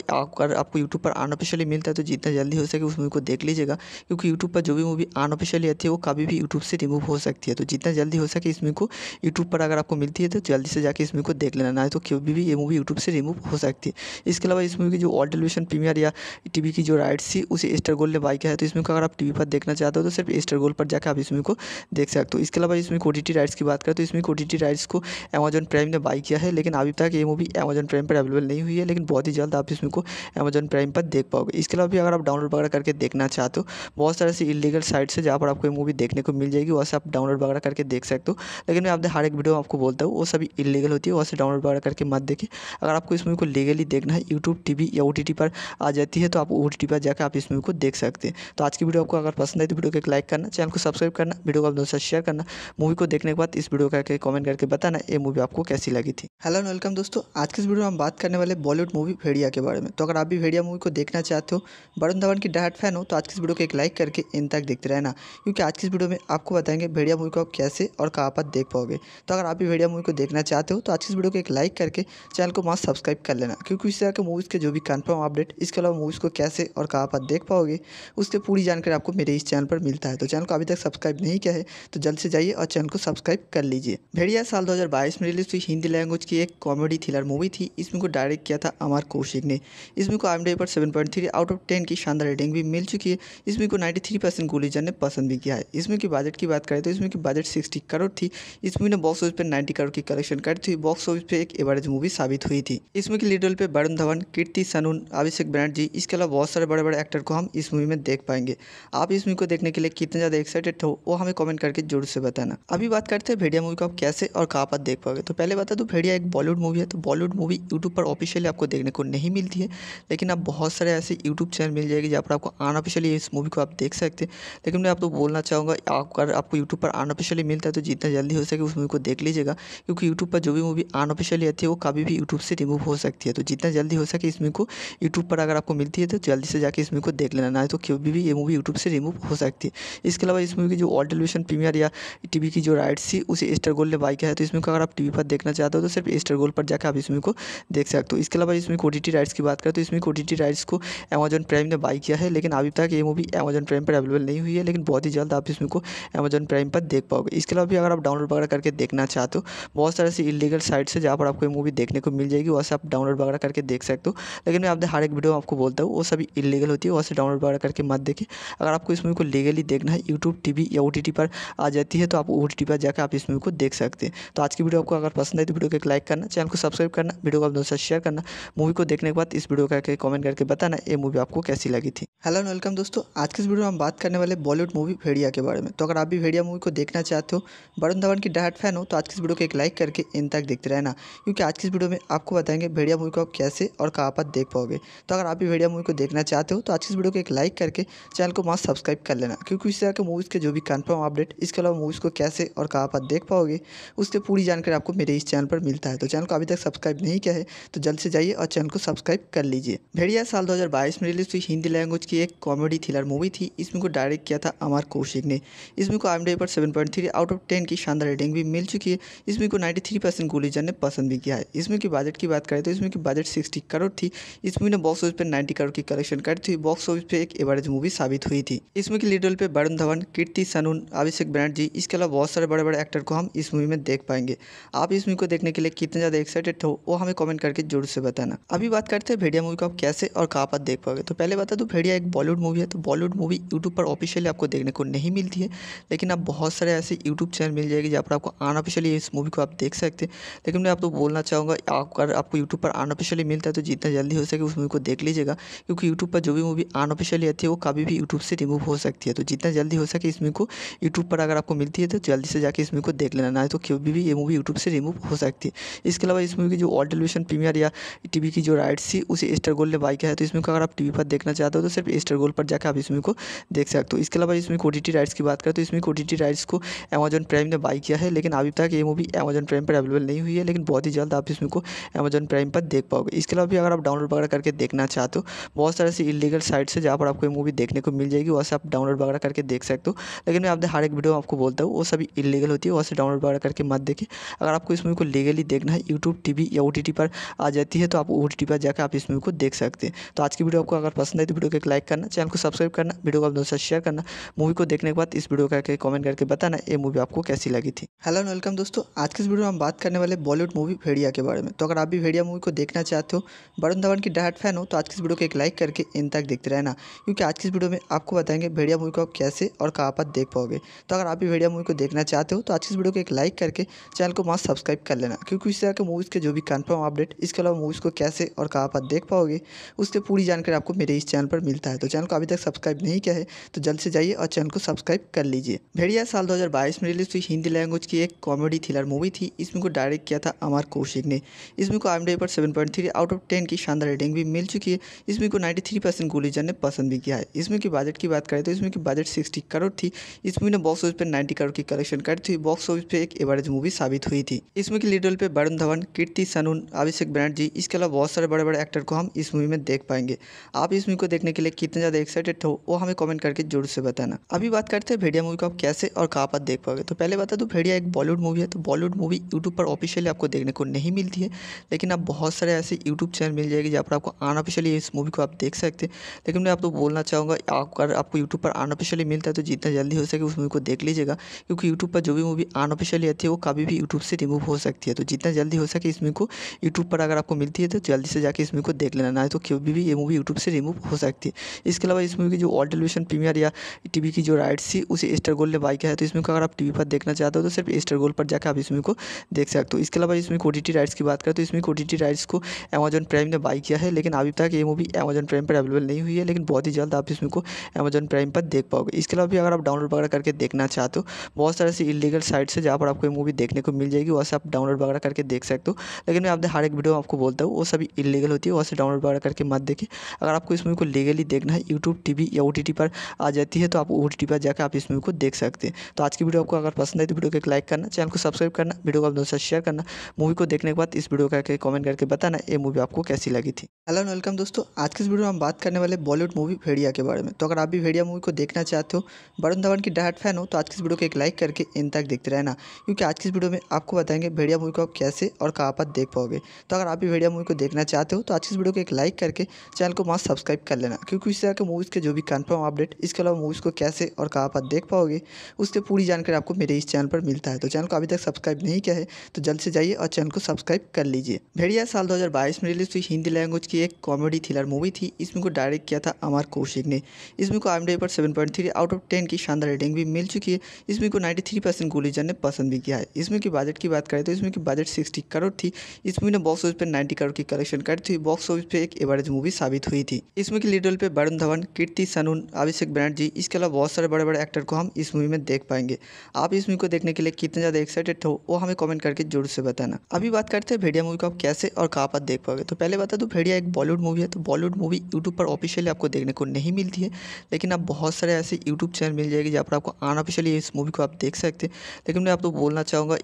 अगर आपको यूट्यूब पर अनऑफिशियली मिलता है तो जितना जल्दी हो सके उस मूवी को देख लीजिएगा क्योंकि यूट्यूब पर जो भी मूवी अनऑफिशियली आती है वो कभी भी यूट्यूब से रिमूव हो सकती है तो जितना जल्दी हो सके इस मूवी को यूट्यूब पर अगर आपको मिलती है तो जल्दी से जाकर इस मूवी को देख लेना ना तो कभी भी ये मूवी यूट्यूब से रिमूव हो सकती है इसके अलावा इस मूवी की जो ऑल टेलीविजन प्रीमियर या टीवी की जो राइट्स थी उसे स्टार गोल्ड ने बाई किया है तो इसमें को अगर आप टीवी पर देखना चाहते हो तो सिर्फ एस्टर गोल्ड पर जाकर आप इसमें को देख सकते हो इसके अलावा इसमें कोटीटी राइट्स की बात करें तो इसमें कोटीटी राइट्स को अमेजन प्राइम ने बाई किया है लेकिन अभी तक ये मूवी अमेजन प्राइम पर अवेलेबल नहीं हुई है लेकिन बहुत ही जल्द आप इसमें को अमेजन प्राइम पर देख पाओगे इसके अलावा भी अगर आप डाउनलोड वगैरह करके देखना चाहते हो बहुत सारे ऐसी इलीगल साइट्स है जहाँ पर आपको ये मूवी देखने को मिल जाएगी वैसे आप डाउनलोड वगैरह करके देख सकते हो लेकिन मैं आपने हर एक वीडियो आपको बोलता हूँ वो सभी इलीगल होती है वैसे डाउनलोड वगैरह करके मत देखिए अगर आपको इस मूवी को लीगली देखना है यूट्यूब टी या ओ पर आ जाती है तो आप आप ओ टी पर जाकर आप इस मूवी को देख सकते हैं तो आज की वीडियो आपको अगर पसंद आई तो वीडियो को एक लाइक करना चैनल को सब्सक्राइब करना वीडियो को आप दोस्तों शेयर करना मूवी को देखने के बाद इस वीडियो करके कमेंट करके बताना ये मूवी आपको कैसी लगी थी हेलो वेलकम दोस्तों आज की इस वीडियो में हम बात करने वाले बॉलीवुड मूवी भेड़िया के बारे में तो अगर आप भी भेड़िया मूवी को देखना चाहते हो वरुण धवन की डायट फैन हो तो आज की इस वीडियो को एक लाइक करके इन तक देखते रहना क्योंकि आज की इस वीडियो में आपको बताएंगे भेड़िया मूवी को आप कैसे और कहाँ पर देख पाओगे तो अगर आप भी भेड़िया मूवी को देखना चाहते हो तो आज की इस वीडियो को एक लाइक करके चैनल को मास्क सब्सक्राइब कर लेना क्योंकि इस तरह के मूवीज़ के जो भी कन्फर्म अपडेट इसके अलावा मूवीज़ को कैसे और कहाँ पर देख पाओगे उसके पूरी जानकारी आपको मेरे इस चैनल पर मिलता है तो चैनल को अभी तक सब्सक्राइब नहीं किया है तो जल्द से जाइए और चैनल को सब्सक्राइब कर लीजिए भेड़िया साल 2022 में रिलीज हुई हिंदी लैंग्वेज की एक कॉमेडी थ्रिलर मूवी थी इसमें को डायरेक्ट किया था अमर कौशिक ने इसमें को आई पर seven three out of ten की शानदार रेटिंग भी मिल चुकी है इसमें को नाइन्टी थ्री परसेंट गुलीजन ने पसंद भी किया है इसमें की बजट की बात करें तो इसमें की बजट सिक्सटी करोड़ थी इस मूवी ने बॉक्स ऑफिस पर नाइन्टी करोड़ की कलेक्शन करी थी बॉक्स ऑफिस पर एक एवरेज मूवी साबित हुई थी इसमें की लीडर पर वरुण धवन कीर्ति सनून अभिषेक बनर्जी इसके अलावा बहुत सारे बड़े बड़े एक्टर को हम इस मूवी में देख पाएंगे आप इस मूवी को देखने के लिए कितने ज़्यादा एक्साइटेड हो वो हमें कमेंट करके जरूर से बताना अभी बात करते हैं भेड़िया मूवी को आप कैसे और कहाँ पर देख पाओगे तो पहले बता दूँ तो भेड़िया एक बॉलीवुड मूवी है तो बॉलीवुड मूवी यूट्यूब पर ऑफिशियली आपको देखने को नहीं मिलती है लेकिन आप बहुत सारे ऐसे यूट्यूब चैनल मिल जाएगी जहाँ पर आपको अनऑफिशियली इस मूवी को आप देख सकते हैं लेकिन मैं आपको बोलना चाहूँगा अगर आपको यूट्यूब पर अनऑफिशियली मिलता है तो जितना जल्दी हो सके उस मूवी को देख लीजिएगा क्योंकि यूट्यूब पर जो भी मूवी अनऑफिशियली आती है वो कभी भी यूट्यूब से रिमूव हो सकती है तो जितना जल्दी हो सके इस मूवी को यूट्यूब पर अगर आपको मिलती है तो जल्दी से जाकर इस मूवी को देख लेना ना तो कभी भी ये मूवी यूट्यूब से रिमूव हो सकती है इसके अलावा इस मूवी की जो ऑल टेलीविजन प्रीमियर या टीवी की जो राइट्स थी उसे एस्टर गोल्ड ने बाई किया है तो इसमें को अगर आप टीवी पर देखना चाहते हो तो सिर्फ एस्टर गोल्ड पर जाकर आप इस मूवी को देख सकते हो इसके अलावा इसमें ओ राइट्स की बात करें तो इसमें ओ राइट्स को अमेजन प्राइम ने बाई किया है लेकिन अभी तक ये मूवी अमेजन प्राइम पर अवेलेबल नहीं हुई है लेकिन बहुत ही जल्द आप इस मूवी को अमेजन प्राइम पर देख पाओगे इसके अलावा भी अगर आप डाउनलोड वगैरह करके देखना चाहते हो बहुत सारे ऐसी इलीगल साइट्स है जहाँ पर आपको ये मूवी देखने को मिल जाएगी वहाँ से आप डाउनलोड वगैरह करके देख सकते हो लेकिन मैं आपने हर एक वीडियो आपको बोलता हूँ वो सभी इलीगल होती है वहाँ से डाउनलोड वगैरह करके मत देखिए अगर आपको इस मूवी को लीगली देखना है यूट्यूब टी या ओ पर आ जाती है तो आप ओ पर जाकर आप इस मूवी को देख सकते हैं तो आज की वीडियो आपको अगर पसंद है तो वीडियो को एक लाइक करना चैनल को सब्सक्राइब करना वीडियो को आप दोस्तों शेयर करना मूवी को देखने के बाद इस वीडियो करके कमेंट करके बताना ये मूवी आपको कैसी लगी थी हेलो वेलकम दोस्तों आज की इस वीडियो में हम बात करने वाले बॉलीवुड मूवी भेड़िया के बारे में तो अगर आप भी भेड़िया मूवी को देखना चाहते हो वरुण धवन की डायट फैन हो तो आज की इस वीडियो को एक लाइक करके इन तक देखते रहना क्योंकि आज की इस वीडियो में आपको बताएंगे भेड़िया मूवी को आप कैसे और कहाँ पर देख पाओगे तो अगर आप भी भेड़िया मूवी को देखना चाहते हो तो आज इस वीडियो को एक लाइक करके चैनल को मास्क सब्सक्राइब कर लेना क्योंकि इस तरह के मूवीज़ के जो भी कन्फर्म अपडेट इसके अलावा मूवीज़ को कैसे और कहाँ पर देख पाओगे उसके पूरी जानकारी आपको मेरे इस चैनल पर मिलता है तो चैनल को अभी तक सब्सक्राइब नहीं किया है तो जल्द से जाइए और चैनल को सब्सक्राइब कर लीजिए भेड़िया साल दो में रिलीज हुई हिंदी लैंग्वेज की एक कॉमेडी थ्रिलर मूवी थी इसमें को डायरेक्ट किया था अमर कौशिक ने इसमें को आई पर सेवन आउट ऑफ टेन की शानदार रेटिंग भी मिल चुकी है इसमें को थ्री परसेंट गुलीजन ने पसंद भी किया है इसमें की बजट की बात करें तो इसमें की बजट सिक्सटी करोड़ थी इस ने बॉक्स ऑफिस पर नाइन्टी करोड़ की कलेक्शन करती हुई बॉक्स ऑफिस पे एक एवरेज मूवी साबित हुई थी इस मूवी के पे वरुण धवन कीर्ति सनून अभिषेक बनर्जी इसके अलावा बहुत सारे बड़े बड़े एक्टर को हम इस मूवी में देख पाएंगे आप इस मूवी को देखने के लिए कितने ज़्यादा एक्साइटेड हो वो हमें कॉमेंट करके जरूर से बताना अभी बात करते हैं भेड़िया मूवी को आप कैसे और कहाँ पर देख पाओगे तो पहले बता दो भेड़िया एक बॉलीवुड मूवी है तो बॉलीवुड मूवी यूट्यूब पर ऑफिशियली आपको देखने को नहीं मिलती है लेकिन आप बहुत सारे ऐसे यूट्यूब चैनल मिल जाएगी जहाँ पर आपको अनऑफिशियली इस मूवी को आप देख सकते हैं लेकिन मैं आपको बोलना चाहूँगा अगर आपको यूट्यूब पर अनऑफिशियली मिलता है तो जितना जल्दी हो सके उस मूवी को देख लीजिएगा क्योंकि यूट्यूब पर जो भी मूवी अनऑफिशियली आती है वो कभी भी यूट्यूब से रिमूव हो सकती है तो जितना जल्दी हो सके इसमें को यूट्यूब पर अगर आपको मिलती है तो जल्दी से जाकर इसमें को देख लेना ना तो कभी भी ये मूवी यूट्यूब से रिमूव हो सकती है इसके अलावा इस मूवी की जो ऑल टेलीविजन प्रीमियर या टीवी की जो राइट्स थी उसे स्टार गोल्ड ने बाई किया है तो इसमें अगर आप टीवी पर देखना चाहते हो तो सिर्फ एस्टर गोल्ड पर जाकर आप इसमें को देख सकते हो इसके अलावा इसमें ओ राइट्स की बात करें तो इसमें ओ राइट्स को अमेजन प्राइम ने बाई किया है लेकिन अभी तक ये मूवी अमेजन प्राइम पर अवेलेबल नहीं हुई है लेकिन बहुत ही जल्द आप इसमें को अमेजन प्राइम पर देख पाओगे इसके अलावा भी अगर आप डाउनलोड वगैरह करके देखना चाहते हो बहुत सारे ऐसी इलीगल साइट्स है जहाँ पर आपको ये मूवी देखने को मिल जाएगी वैसे से आप डाउनलोड वगैरह करके देख सकते हो लेकिन मैं आपने हर एक वीडियो आपको बोलता हूँ वो सभी इलीगल होती है वैसे से डाउनलोड वगैरह करके मत देखिए अगर आपको इस मूवी को लीगली देखना है यूट्यूब टी या ओ पर आ जाती है तो आप ओ पर जाकर आप इस मूवी को देख सकते हैं तो आज की वीडियो आपको अगर पसंद है तो वीडियो को एक लाइक करना चैनल को सब्सक्राइब करना वीडियो को आप दोस्तों शेयर करना मूवी को देखने के बाद इस वीडियो करके कमेंट करके बताना ये मूवी आपको कैसी लगी थी हेलो एंड वेलकम दोस्तों आज की इस वीडियो में हम बात करने वाले बॉलीवुड मूवी भेड़िया के बारे में तो अगर आप भी भेड़िया मूवी को देखना चाहते हो वरुण धवन की डायट फैन हो तो आज की इस वीडियो को एक लाइक लाइक करके इन तक देखते रहना क्योंकि आज की इस वीडियो में आपको बताएंगे भेड़िया मूवी को आप कैसे और कहाँ पर देख पाओगे तो अगर आप भी भेड़िया मूवी को देखना चाहते हो तो आज की इस वीडियो को एक लाइक करके चैनल को मास्क सब्सक्राइब कर लेना क्योंकि इस तरह के मूवीज़ के जो भी कन्फर्म अपडेट इसके अलावा मूवीज़ को कैसे और कहाँ पर देख पाओगे उसके पूरी जानकारी आपको मेरे इस चैनल पर मिलता है तो चैनल को अभी तक सब्सक्राइब नहीं किया है तो जल्द से जाइए और चैनल को सब्सक्राइब कर लीजिए भेड़िया साल दो में रिलीज हुई हिंदी लैंग्वेज की एक कॉमेडी थ्रिलर मूवी थी इसमें को डायरेक्ट किया था अमर कौशिक ने इसमें को आई पर seven point three out of ten की शानदार रेटिंग भी मिल चुकी है इसमें को नाइन्टी थ्री परसेंट गुलीजन ने पसंद भी किया है इसमें की बजट की बात करें तो इसमें की बजट सिक्सटी करोड़ थी इस मूवी ने बॉक्स ऑफिस पर नाइन्टी करोड़ की कलेक्शन कर थी बॉक्स ऑफिस पर एक एवरेज मूवी साबित हुई थी इसमें की लीडर रोल पर वरुण धवन कीर्ति सनून अभिषेक बनर्जी इसके अलावा बहुत सारे बड़े बड़े एक्टर को हम इस मूवी में देख पाएंगे आप इस मूवी को देखने के लिए कितने ज़्यादा एक्साइटेड हो वो हमें कॉमेंट करके जरूर से बताना अभी बात करते हैं भेड़िया मूवी को आप कैसे और कहाँ पर देख पाओगे तो पहले बता दो तो भेड़िया एक बॉलीवुड मूवी है तो बॉलीवुड मूवी यूट्यूब पर ऑफिशियली आपको देखने को नहीं मिलती है लेकिन आप बहुत सारे ऐसे यूट्यूब चैनल मिल जाएगी जहाँ पर आपको अनऑफिशियली इस मूवी को आप देख सकते हैं लेकिन मैं आपको तो बोलना चाहूँगा अगर आपको यूट्यूब पर अनऑफिशियली मिलता है तो जितना जल्दी हो सके उस मूवी को देख लीजिएगा क्योंकि यूट्यूब पर जो भी मूवी अनऑफिशियली आती है वो कभी भी यूट्यूब से रिमूव हो सकती है तो जितना जल्दी हो सके इस मूवी को यूट्यूब पर अगर आपको मिलती है तो जल्दी से जाकर इस मूवी को देख लेना ना तो कभी भी ये मूवी यूट्यूब से रिमूव हो सकती है इसके अलावा इस मूवी की जो ऑल टेलीविजन प्रीमियर या टीवी की जो राइट्स थी उसे एस्टर गोल्ड ने बाई किया है तो इसमें को अगर आप टीवी पर देखना चाहते हो तो सिर्फ एस्टर गोल्ड पर जाकर आप इसमें को देख सकते हो इसके अलावा इसमें ओ राइट्स की बात करें तो इसमें ओ राइट्स को अमेजन प्राइम ने बाई किया है लेकिन अभी तक ये मूवी अमेजन प्राइम पर अवेलेबल नहीं हुई है लेकिन बहुत ही जल्द आप इसमें को अमेजन प्राइम पर देख पाओगे इसके अलावा भी अगर आप डाउनलोड वगैरह करके देखना चाहते हो बहुत सारे ऐसी इलीगल साइट्स है जहाँ पर आपको ये मूवी देखने को मिल जाएगी वैसे आप डाउनलोड वगैरह करके देख सकते हो लेकिन मैं आपने हर एक वीडियो आपको बोलता हूँ वो सभी इलीगल होती है वैसे डाउनलोड वगैरह करके मत देखें अगर आपको इस मूवी को लीगली देखना है यूट्यूब टी या ओ पर आ जाती है तो आप ओ पर जाकर आप इस मूवी को देख सकते हैं तो आज की वीडियो आपको अगर पसंद आई तो वीडियो को एक लाइक करना चैनल को सब्सक्राइब करना वीडियो को आप दोस्तों शेयर करना मूवी को देखने के बाद इस वीडियो करके कमेंट करके बताना ये मूवी आपको कैसी लगी थी हेलो वेलकम दोस्तों आज इस वीडियो में हम बात करने वाले बॉलीवुड मूवी भेड़िया के बारे में तो अगर आप भी भेड़िया मूवी को देखना चाहते हो वरुण धवन की डायट फैन हो तो आज की इस वीडियो को एक लाइक करके इन तक देखते रहना क्योंकि आज की इस वीडियो में आपको बताएंगे भेड़िया मूवी को आप कैसे और कहाँ पर देख पाओगे तो अगर आप भी भेड़िया मूवी को देखना चाहते हो तो आज की इस वीडियो को एक लाइक करके चैनल को मास्क सब्सक्राइब कर लेना क्योंकि इस तरह के मूवीज़ के जो भी कन्फर्म अपडेट इसके अलावा मूवीज़ को कैसे और कहाँ पर देख पाओगे उसकी पूरी जानकारी आपको मेरे इस चैनल पर मिलता है तो चैनल को अभी तक सब्सक्राइब नहीं किया है तो जल्द से जाइए और चैनल को सब्सक्राइब कर लीजिए भेड़िया साल दो में रिलीज हुई हिंदी लैंग्वेज की एक कॉमेडी थ्रिलर मूवी हुई थी इसमें को डायरेक्ट किया था अमर कौशिक ने इसमें को आई पर seven point three out of ten की शानदार रेटिंग भी मिल चुकी है इसमें को नाइन्टी थ्री परसेंट गुलीजन ने पसंद भी किया है इसमें की बजट की बात करें तो इसमें की बजट सिक्सटी करोड़ थी इस मूवी ने बॉक्स ऑफिस पर नाइन्टी करोड़ की कलेक्शन कर थी बॉक्स ऑफिस पर एक एवरेज मूवी साबित हुई थी इसमें की लीडर पर वरुण धवन कीर्ति सनून अभिषेक बनर्जी इसके अलावा बहुत सारे बड़े बड़े एक्टर को हम इस मूवी में देख पाएंगे आप इस मूवी को देखने के लिए कितने ज़्यादा एक्साइटेड हो वो हमें कमेंट करके जरूर से बताना अभी बात करते हैं भेड़िया मूवी को आप कैसे और कहाँ पर देख पाओगे तो पहले बता दो भेड़िया एक बॉलीवुड मूवी है तो बॉलीवुड मूवी यूट्यूब पर ऑफिशियली आपको देखने को नहीं मिलती है लेकिन आप बहुत सारे ऐसे यूट्यूब चैनल मिल जाएगी जहाँ पर आपको अनऑफिशियली इस मूवी को आप देख सकते हैं लेकिन मैं आपको बोलना चाहूँगा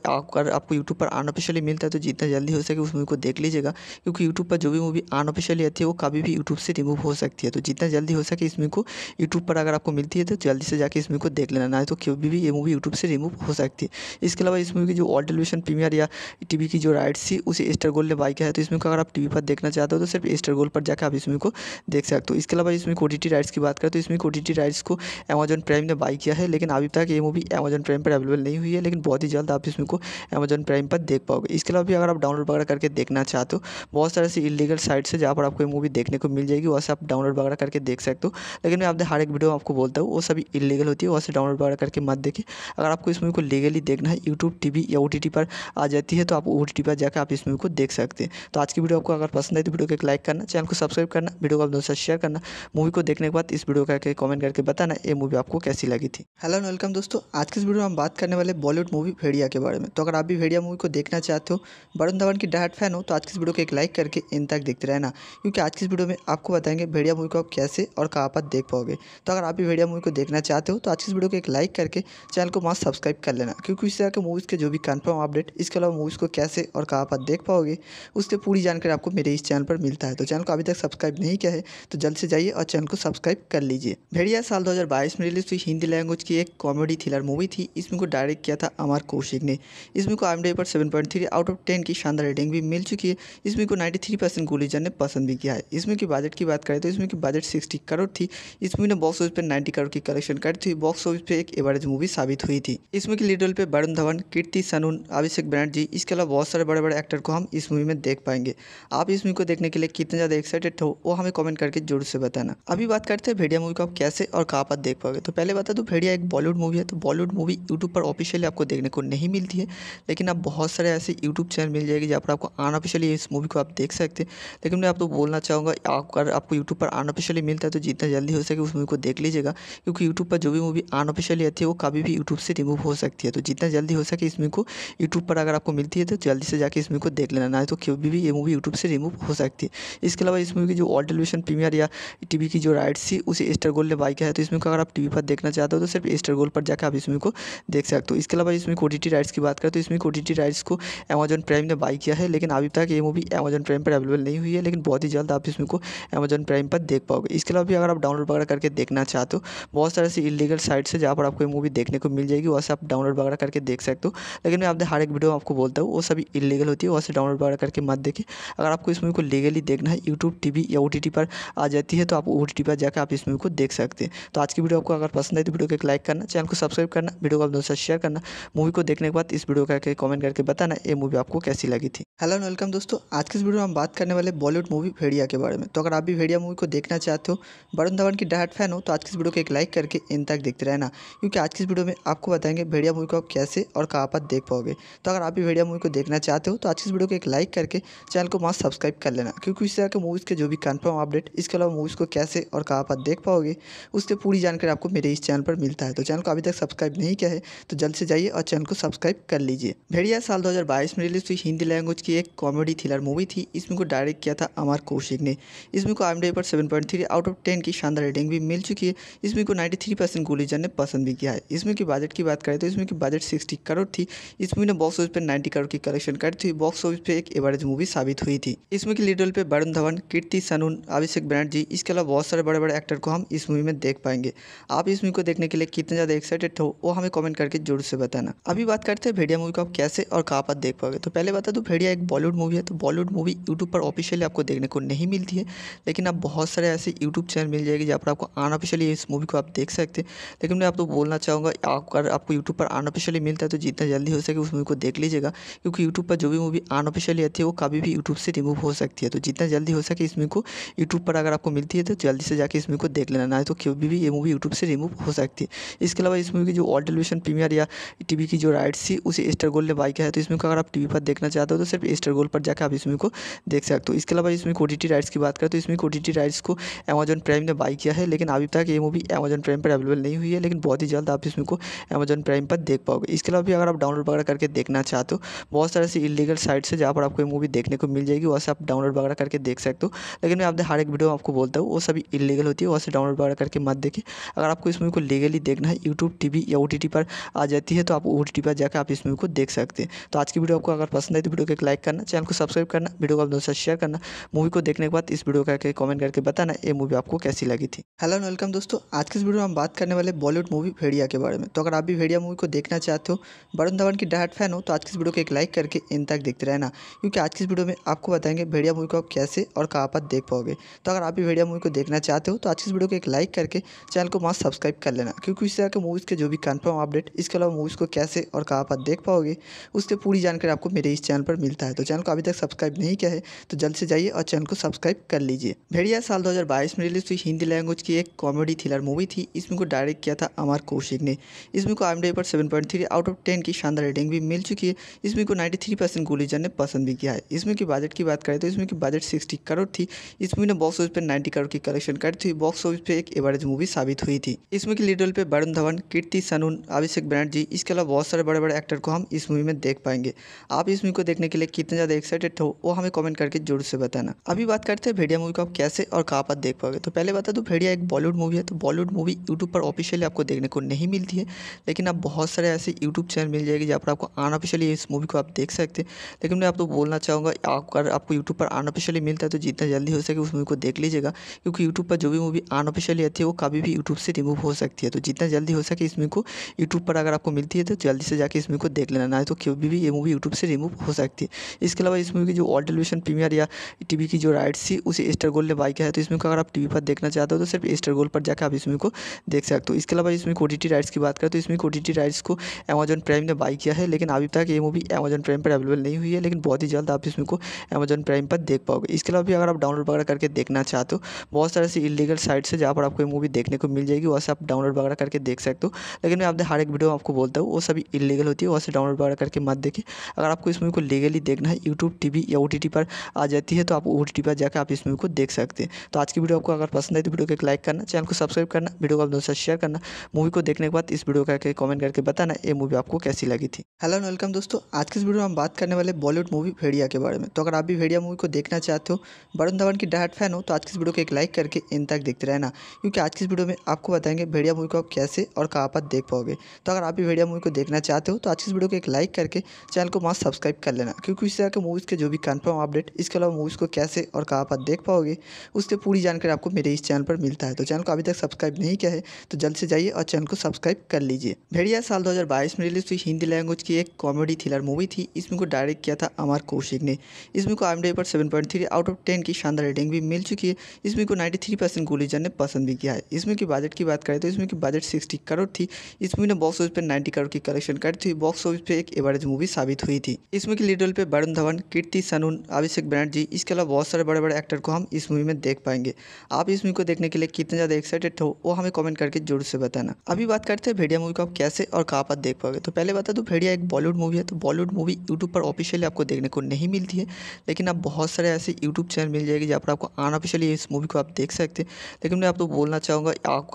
अगर आपको यूट्यूब पर अनऑफिशियली मिलता है तो जितना जल्दी हो सके उस मूवी को देख लीजिएगा क्योंकि यूट्यूब पर जो भी मूवी अनऑफिशियली आती है वो कभी भी यूट्यूब से रिमूव हो सकती है तो जितना जल्दी हो सके इस मूवी को यूट्यूब पर अगर आपको मिलती है तो जल्दी से जाकर इस मूवी को देख लेना ना तो कभी भी ये मूवी यूट्यूब से रिमूव हो सकती है इसके अलावा इस मूवी की जो ऑल टेलीविजन प्रीमियर या टीवी की जो राइट्स थी उसे एस्टर गोल्ड ने बाई किया है तो इसमें अगर आप टीवी पर देखना चाहते हो तो सिर्फ एस्टर गोल्ड पर जाकर आप इस मूवी को देख सकते हो तो इसके अलावा इसमें कोटिटी राइट्स की बात करें तो इसमें कोटिटी राइट्स को अमेजन प्राइम ने बाई किया है लेकिन अभी तक ये मूवी अमेजन प्राइम पर अवेलेबल नहीं हुई है लेकिन बहुत ही जल्द आप इसमें को अमेजन प्राइम पर देख पाओगे इसके अलावा भी अगर आप डाउनलोड वगैरह करके देखना चाहते हो बहुत सारे ऐसी इलीगल साइट्स है जहाँ पर आपको ये मूवी देखने को मिल जाएगी वैसे आप डाउनलोड वगैरह करके देख सकते हो लेकिन मैं आपने हर एक वीडियो आपको बोलता हूँ वो सभी इलीगल होती है वैसे डाउनलोड वगैरह करके मत देखें अगर आपको इस मूवी को लीगली देखना है यूट्यूब टी या ओ पर आ जाती है तो आप ओ पर जाकर आप इस मूवी को देख सकते हैं तो आज की वीडियो आपको अगर पसंद है तो वीडियो को एक लाइक करना चैनल को सब्सक्राइब करना वीडियो को आप दोस्तों शेयर करना मूवी को देखने के बाद इस वीडियो का कमेंट करके बताना ये मूवी आपको कैसी लगी थी हेलो एंड वेलकम दोस्तों आज के इस वीडियो में हम बात करने वाले बॉलीवुड मूवी भेड़िया के बारे में तो अगर आप भी भेड़िया मूवी को देखना चाहते हो वरुण धवन की डायट फैन हो तो आज की इस वीडियो को एक लाइक करके इन तक देखते रहना क्योंकि आज की इस वीडियो में आपको बताएंगे भेड़िया मूवी को आप कैसे और कहाँ पर देख पाओगे तो अगर आप भी भेड़िया मूवी को देखना चाहते हो तो आज की इस वीडियो को एक लाइक करके चैनल को मास्क सब्सक्राइब कर लेना क्योंकि इस तरह के मूवीज़ के जो भी कन्फर्म अपडेट इसके अलावा मूवीज़ को कैसे और कहाँ पर देख पाओगे उसके पूरी जानकारी आपको मेरे इस चैनल पर मिलता है तो चैनल को अभी तक सब्सक्राइब नहीं किया है तो जल्द से जाइए और चैनल को सब्सक्राइब कर लीजिए भेड़िया साल 2022 में रिलीज हुई हिंदी लैंग्वेज की एक कॉमेडी थ्रिलर मूवी थी इसमें को डायरेक्ट किया था अमर कौशिक ने इसमें को आई पर seven point three out of ten की शानदार रेटिंग भी मिल चुकी है इसमें को नाइन्टी थ्री परसेंट गुलीजन ने पसंद भी किया है इसमें की बजट की बात करें तो इसमें की बजट सिक्सटी करोड़ थी इसमें ने बॉक्स ऑफिस पर नाइन्टी करोड़ की कलेक्शन करी थी बॉक्स ऑफिस पर एक एवरेज मूवी साबित हुई थी इसमें की लीडर पर वरुण धवन कीर्ति सनून अभिषेक बनर्जी इसके अलावा बहुत सारे बड़े बड़े एक्टर को हम इस मूवी में देख पाएंगे आप इस मूवी को देखने के लिए कितने ज़्यादा एक्साइटेड हो वो हमें कमेंट करके जरूर से बताना अभी बात करते हैं भेड़िया मूवी को आप कैसे और कहाँ पर देख पाओगे तो पहले बता दूँ तो भेड़िया एक बॉलीवुड मूवी है तो बॉलीवुड मूवी यूट्यूब पर ऑफिशियली आपको देखने को नहीं मिलती है लेकिन आप बहुत सारे ऐसे यूट्यूब चैनल मिल जाएगी जहाँ पर आपको अनऑफिशियली इस मूवी को आप देख सकते हैं लेकिन मैं आपको बोलना चाहूँगा अगर आपको यूट्यूब पर अनऑफिशियली मिलता है तो जितना जल्दी हो सके उस मूवी को देख लीजिएगा क्योंकि यूट्यूब पर जो भी मूवी अनऑफिशियली आती है वो कभी भी यूट्यूब से रिमूव हो सकती है तो जितना जल्दी हो सके इस मूवी को यूट्यूब पर अगर आपको मिलती है तो जल्दी से जाकर इस मूवी को देख लेना ना तो कभी भी ये मूवी यूट्यूब से रिमूव हो सकती है इसके अलावा इस मूवी की जो ऑल टेलीविजन प्रीमियर या टीवी की जो राइट्स थी उसे स्टार गोल्ड ने बाई किया है तो इसमें को अगर आप टीवी पर देखना चाहते हो तो सिर्फ स्टार गोल्ड पर जाकर आप इसमें को देख सकते हो इसके अलावा इसमें कोटी टी राइट्स की बात करें तो इसमें को टी राइट्स को अमेजन प्राइम ने बाई किया है लेकिन अभी तक ये मूवी अमेजन प्राइम पर अवेलेबल नहीं हुई है लेकिन बहुत ही जल्द आप इसमें को अमेजन प्राइम पर देख पाओगे इसके अलावा भी अगर आप डाउनलोड वगैरह करके देखना चाहते हो बहुत सारे ऐसी इलीगल साइट्स है जहाँ पर आपको ये मूवी देखने को मिल जाएगी वैसे आप डाउनलोड वगैरह करके देख सकते हो लेकिन मैं आपने हर एक वीडियो आपको बोलता हूँ वो सभी इलीगल होती है वैसे से डाउनलोड वगैरह करके मत देखिए अगर आपको इस मूवी को लीगली देखना है यूट्यूब टी या ओ पर आ जाती है तो आप ओ पर जाकर आप इस मूवी को देख सकते हैं तो आज की वीडियो आपको अगर पसंद आई तो वीडियो को एक लाइक करना चैनल को सब्सक्राइब करना वीडियो को आप दोस्तों शेयर करना मूवी को देखने के बाद इस वीडियो करके कमेंट करके बताना ये मूवी आपको कैसी लगी थी हेलो एंड वेलकम दोस्तों आज की इस वीडियो में हम बात करने वाले बॉलीवुड मूवी भेड़िया के बारे में तो अगर आप भी भेड़िया मूवी को देखना चाहते हो वरुण धवन की डायट फैन हो तो आज की इस वीडियो को एक लाइक करके इन तक देखते रहना क्योंकि आज की इस वीडियो में आपको बताएंगे भेड़िया मूवी को आप कैसे और कहाँ पर देख पाओगे तो अगर आप भी भेड़िया मूवी को देखना चाहते हो तो आज की इस वीडियो को एक लाइक करके चैनल को मास्क सब्सक्राइब कर लेना क्योंकि इस तरह के मूवीज़ के जो भी कन्फर्म अपडेट इसके अलावा मूवीज़ को कैसे और कहाँ पर देख पाओगे उसकी पूरी जानकारी आपको मेरे इस चैनल पर मिलता है तो चैनल को अभी तक सब्सक्राइब नहीं किया है तो जल्द से जाइए और चैनल को सब्सक्राइब कर लीजिए भेड़िया साल 2022 में रिलीज हुई हिंदी लैंग्वेज की एक कॉमेडी थ्रिलर मूवी थी इसमें को डायरेक्ट किया था अमर कौशिक ने इसमें को आई पर सेवन आउट ऑफ टेन की शानदार रेटिंग भी मिल चुकी है इसमें को थ्री परसेंट जन ने पसंद भी किया है इसमें की बजट की बात करें तो इसमें की बजट सिक्सटी करोड़ थी इस मूवी ने बॉक्स ऑफिस पर नाइन्टी करोड़ की कलेक्शन कर थी बॉक्स ऑफिस पर एक एवरेज मूवी साबित हुई थी इसमें की लीडर रोल पर वरुण धवन कीर्ति सनू नून अभिषेक बनर्जी इसके अलावा बहुत सारे बड़े बड़े एक्टर को हम इस मूवी में देख पाएंगे आप इस मूवी को देखने के लिए कितने ज़्यादा एक्साइटेड हो वो हमें कमेंट करके जरूर से बताना अभी बात करते हैं भेड़िया मूवी को आप कैसे और कहाँ पर देख पाओगे तो पहले बता दूँ भेड़िया एक बॉलीवुड मूवी है तो बॉलीवुड मूवी यूट्यूब पर ऑफिशियली आपको देखने को नहीं मिलती है लेकिन आप बहुत सारे ऐसे यूट्यूब चैनल मिल जाएगी जहाँ पर आपको अनऑफिशियली इस मूवी को आप देख सकते हैं लेकिन मैं आपको बोलना चाहूँगा अगर आपको यूट्यूब पर अनऑफिशियली मिलता है तो जितना जल्दी हो सके उस मूवी को देख लीजिएगा क्योंकि यूट्यूब पर जो भी मूवी अनऑफिशियली आती है वो कभी भी यूट्यूब से रिमूव हो सकती है तो जितना जल्दी हो सके इस मूवी को यूट्यूब पर अगर आपको मिलती है तो जल्दी से जाके इस मूवी को देख लेना ना तो कभी भी ये मूवी यूट्यूब से रिमूव हो सकती है इसके अलावा इस मूवी की जो ऑल टेलीविजन प्रीमियर या टी की जो राइट्स थी उसे स्टार गोल्ड ने बाई किया है तो इसमें को अगर आप टी पर देखना चाहते हो तो सिर्फ एस्टर गोल्ड पर जाकर आप इस मूवी को देख सकते हो इसके अलावा इसमें कोटी टी राइट्स की बात करें तो इसमें कोटी टी राइट्स को अमेजन प्राइम ने बाई किया है लेकिन अभी तक ये मूवी अमेजन प्राइम पर अवेलेबल नहीं हुई है लेकिन बहुत ही जल्द आप इस मूवी को अमेजन प्राइम पर देख पाओगे इसके अलावा भी अगर आप डाउनलोड वगैरह करके देखना चाहते हो बहुत सारे ऐसी इलीगल साइट्स है जहाँ पर आपको ये मूवी देखने को मिल जाएगी वहाँ से आप डाउनलोड वगैरह करके देख सकते हो लेकिन मैं आपने हर एक वीडियो आपको बोलता हूँ वो सभी इलीगल होती है वहाँ से डाउनलोड वगैरह करके मत देखें अगर आपको इस मूवी को लीगली देखना है यूट्यूब टी या ओ पर आ जाती है तो आप ओ पर जाकर आप इस मूवी को देख सकते हैं तो आज की वीडियो आपको अगर पसंद है तो वीडियो को एक लाइक करना चैनल को सब्सक्राइब करना वीडियो को आप दोस्तों शेयर करना मूवी को देखने के बाद इस वीडियो करके कमेंट करके बताना ये मूवी आपको कैसी लगी थी हेलो एंड वेलकम दोस्तों आज की इस वीडियो में हम बात करने वाले बॉलीवुड मूवी भेड़िया के बारे में तो अगर आप भी भेड़िया मूवी को देखना चाहते हो वरुण धवन की डायट फैन हो तो आज की इस वीडियो को एक लाइक करके इन तक देखते रहना क्योंकि आज की इस वीडियो में आपको बताएंगे भेड़िया मूवी को आप कैसे और कहाँ पर देख पाओगे तो अगर आप भी भेड़िया मूवी को देखना चाहते हो तो आज इस वीडियो को एक लाइक करके चैनल को मास्क सब्सक्राइब कर लेना क्योंकि इस तरह के मूवीज़ के जो भी कन्फर्म अपडेट इसके अलावा मूवीज़ को कैसे और कहाँ पर देख पाओगे उसके पूरी जानकारी आपको मेरे इस चैनल पर मिलता है तो चैनल को अभी तक सब्सक्राइब नहीं किया है तो जल्द से जाइए और चैनल को सब्सक्राइब कर लीजिए भेड़िया साल दो में रिलीज हुई हिंदी लैंग्वेज की एक कॉमेडी थ्रिलर मूवी थी इसमें को डायरेक्ट किया था अमर कौशिक ने इसमें को आई पर seven point three out of ten की शानदार रेटिंग भी मिल चुकी है इसमें को नाइन्टी थ्री परसेंट गुलीजन ने पसंद भी किया है इसमें की बजट की बात करें तो इसमें की बजट सिक्सटी करोड़ थी इस मूवी ने बॉक्स ऑफिस पर 90 करोड़ की कलेक्शन कर थी बॉक्स ऑफिस पर एक एवरेज मूवी साबित हुई थी इस मूवी की लीडर पे वरुण धवन कीर्ति सनून अभिषेक बनर्जी इसके अलावा बहुत सारे बड़े बड़े एक्टर को हम इस मूवी में देख पाएंगे आप इस मूवी को देखने के लिए कितने ज़्यादा एक्साइटेड हो वो हमें कॉमेंट करके जरूर से बताना अभी बात करते हैं भेड़िया मूवी को आप कैसे और कहाँ पर देख पाओगे तो पहले बता दो तो भेड़िया एक बॉलीवुड मूवी है तो बॉलीवुड मूवी यूट्यूब पर ऑफिशियली आपको देखने को नहीं मिलती है लेकिन आप बहुत सारे ऐसे यूट्यूब चैनल मिल जाएगी जहाँ पर आपको अनऑफिशियली इस मूवी को आप देख सकते हैं लेकिन मैं आपको बोलना चाहूँगा अगर आपको यूट्यूब पर अनऑफिशियली मिलता है तो जितना जल्दी हो सके सके उस मूवी को देख लीजिएगा क्योंकि यूट्यूब पर जो भी मूवी अनऑफिशियली आती है वो कभी भी यूट्यूब से रिमूव हो सकती है तो जितना जल्दी हो सके इस मूवी को यूट्यूब पर अगर आपको मिलती है तो जल्दी से जाकर इस मूवी को देख लेना ना तो कभी भी ये मूवी यूट्यूब से रिमूव हो सकती है इसके अलावा इस मूवी की जो ऑल टेलीविजन प्रीमियर या टीवी की जो राइट्स थी उसे एस्टर गोल्ड ने बाई किया है तो इसमें को अगर आप टीवी पर देखना चाहते हो तो सिर्फ एस्टर गोल्ड पर जाकर आप इस मूवी को देख सकते हो इसके अलावा इसमें ओ टी राइट्स की बात करें तो इसमें ओ टी राइट्स को अमेजन प्राइम ने बाई किया है लेकिन अभी तक ये मूवी अमेजन प्राइम पर अवेलेबल नहीं हुई है लेकिन बहुत ही जल्द आप इसमें को अमेजन प्राइम पर देख पाओगे इसके अलावा भी अगर आप डाउनलोड वगैरह करके देखना चाहते हो बहुत सारे ऐसी इलीगल साइट्स है जहाँ पर आपको मूवी देखने को मिल जाएगी वैसे आप डाउनलोड वगैरह करके देख सकते हो लेकिन मैं आपने हर एक वीडियो आपको बोलता हूँ वो सभी इलीगल होती है वैसे डाउनलोड वगैरह करके मत देखें अगर आपको इस मूवी को लीगली देखना है यूट्यूब टी या ओ पर आ जाती है तो आप ओ पर जाकर आप इस मूवी को देख सकते हैं तो आज की वीडियो आपको अगर पसंद आई तो वीडियो को एक लाइक करना चैनल को सब्सक्राइब करना वीडियो को आप दोस्तों शेयर करना मूवी को देखने के बाद इस वीडियो करके कमेंट करके बताना ये मूवी आपको कैसी लगी थी हेलो वेलकम दोस्तों आज के इस वीडियो में हम बात करने वाले बॉलीवुड मूवी भेड़िया के बारे में तो अगर आप भी भेड़िया मूवी को देखना चाहते हो वरुण धवन की की डायट फैन हो तो आज की इस वीडियो को एक लाइक करके इन तक देखते रहना क्योंकि आज की इस वीडियो में आपको बताएंगे भेड़िया मूवी को आप कैसे और कहाँ पर देख पाओगे तो अगर आप भी भेड़िया मूवी को देखना चाहते हो तो आज की इस वीडियो को एक लाइक करके चैनल को मास्क सब्सक्राइब कर लेना क्योंकि इस तरह के मूवीज़ के जो भी कन्फर्म अपडेट इसके अलावा मूवीज़ को कैसे और कहाँ पर देख पाओगे उसकी पूरी जानकारी आपको मेरे इस चैनल पर मिलता है तो चैनल को अभी तक सब्सक्राइब नहीं किया है तो जल्द से जाइए और चैनल को सब्सक्राइब कर लीजिए भेड़िया साल दो में रिलीज हुई हिंदी लैंग्वेज की एक कॉमेडी थ्रिलर मूवी थी इसमें को डायरेक्ट किया था अमर कौशिक ने इसमें को आई पर seven point three out of ten की शानदार रेटिंग भी मिल चुकी है इस मूवी को 93 परसेंट गोलीजन ने पसंद भी किया है इस मूवी बजट की बात करें तो इस मूवी की बजट 60 करोड़ थी इस मूवी ने बॉक्स ऑफिस पर 90 करोड़ की कलेक्शन कर थी बॉक्स ऑफिस पर एक एवरेज मूवी साबित हुई थी इस मूवी के पे पर वरुण धवन कीर्ति सनून अभिषेक बनर्जी इसके अलावा बहुत सारे बड़े बड़े एक्टर को हम इस मूवी में देख पाएंगे आप इस मूवी को देखने के लिए कितने ज़्यादा एक्साइटेड हो वो हमें कॉमेंट करके जरूर से बताना अभी बात करते हैं भेड़िया मूवी को आप कैसे और कहाँ पर देख पाओगे तो पहले बता दो तो भेड़िया एक बॉलीवुड मूवी है तो बॉलीवुड मूवी यूट्यूब पर ऑफिशियली आपको देखने को नहीं मिलती है लेकिन आप बहुत सारे ऐसे यूट्यूब चैनल मिल जाएगी जहाँ पर आपको अनऑफिशियली इस मूवी को आप देख सकते हैं लेकिन मैं आपको तो बोलना चाहूँगा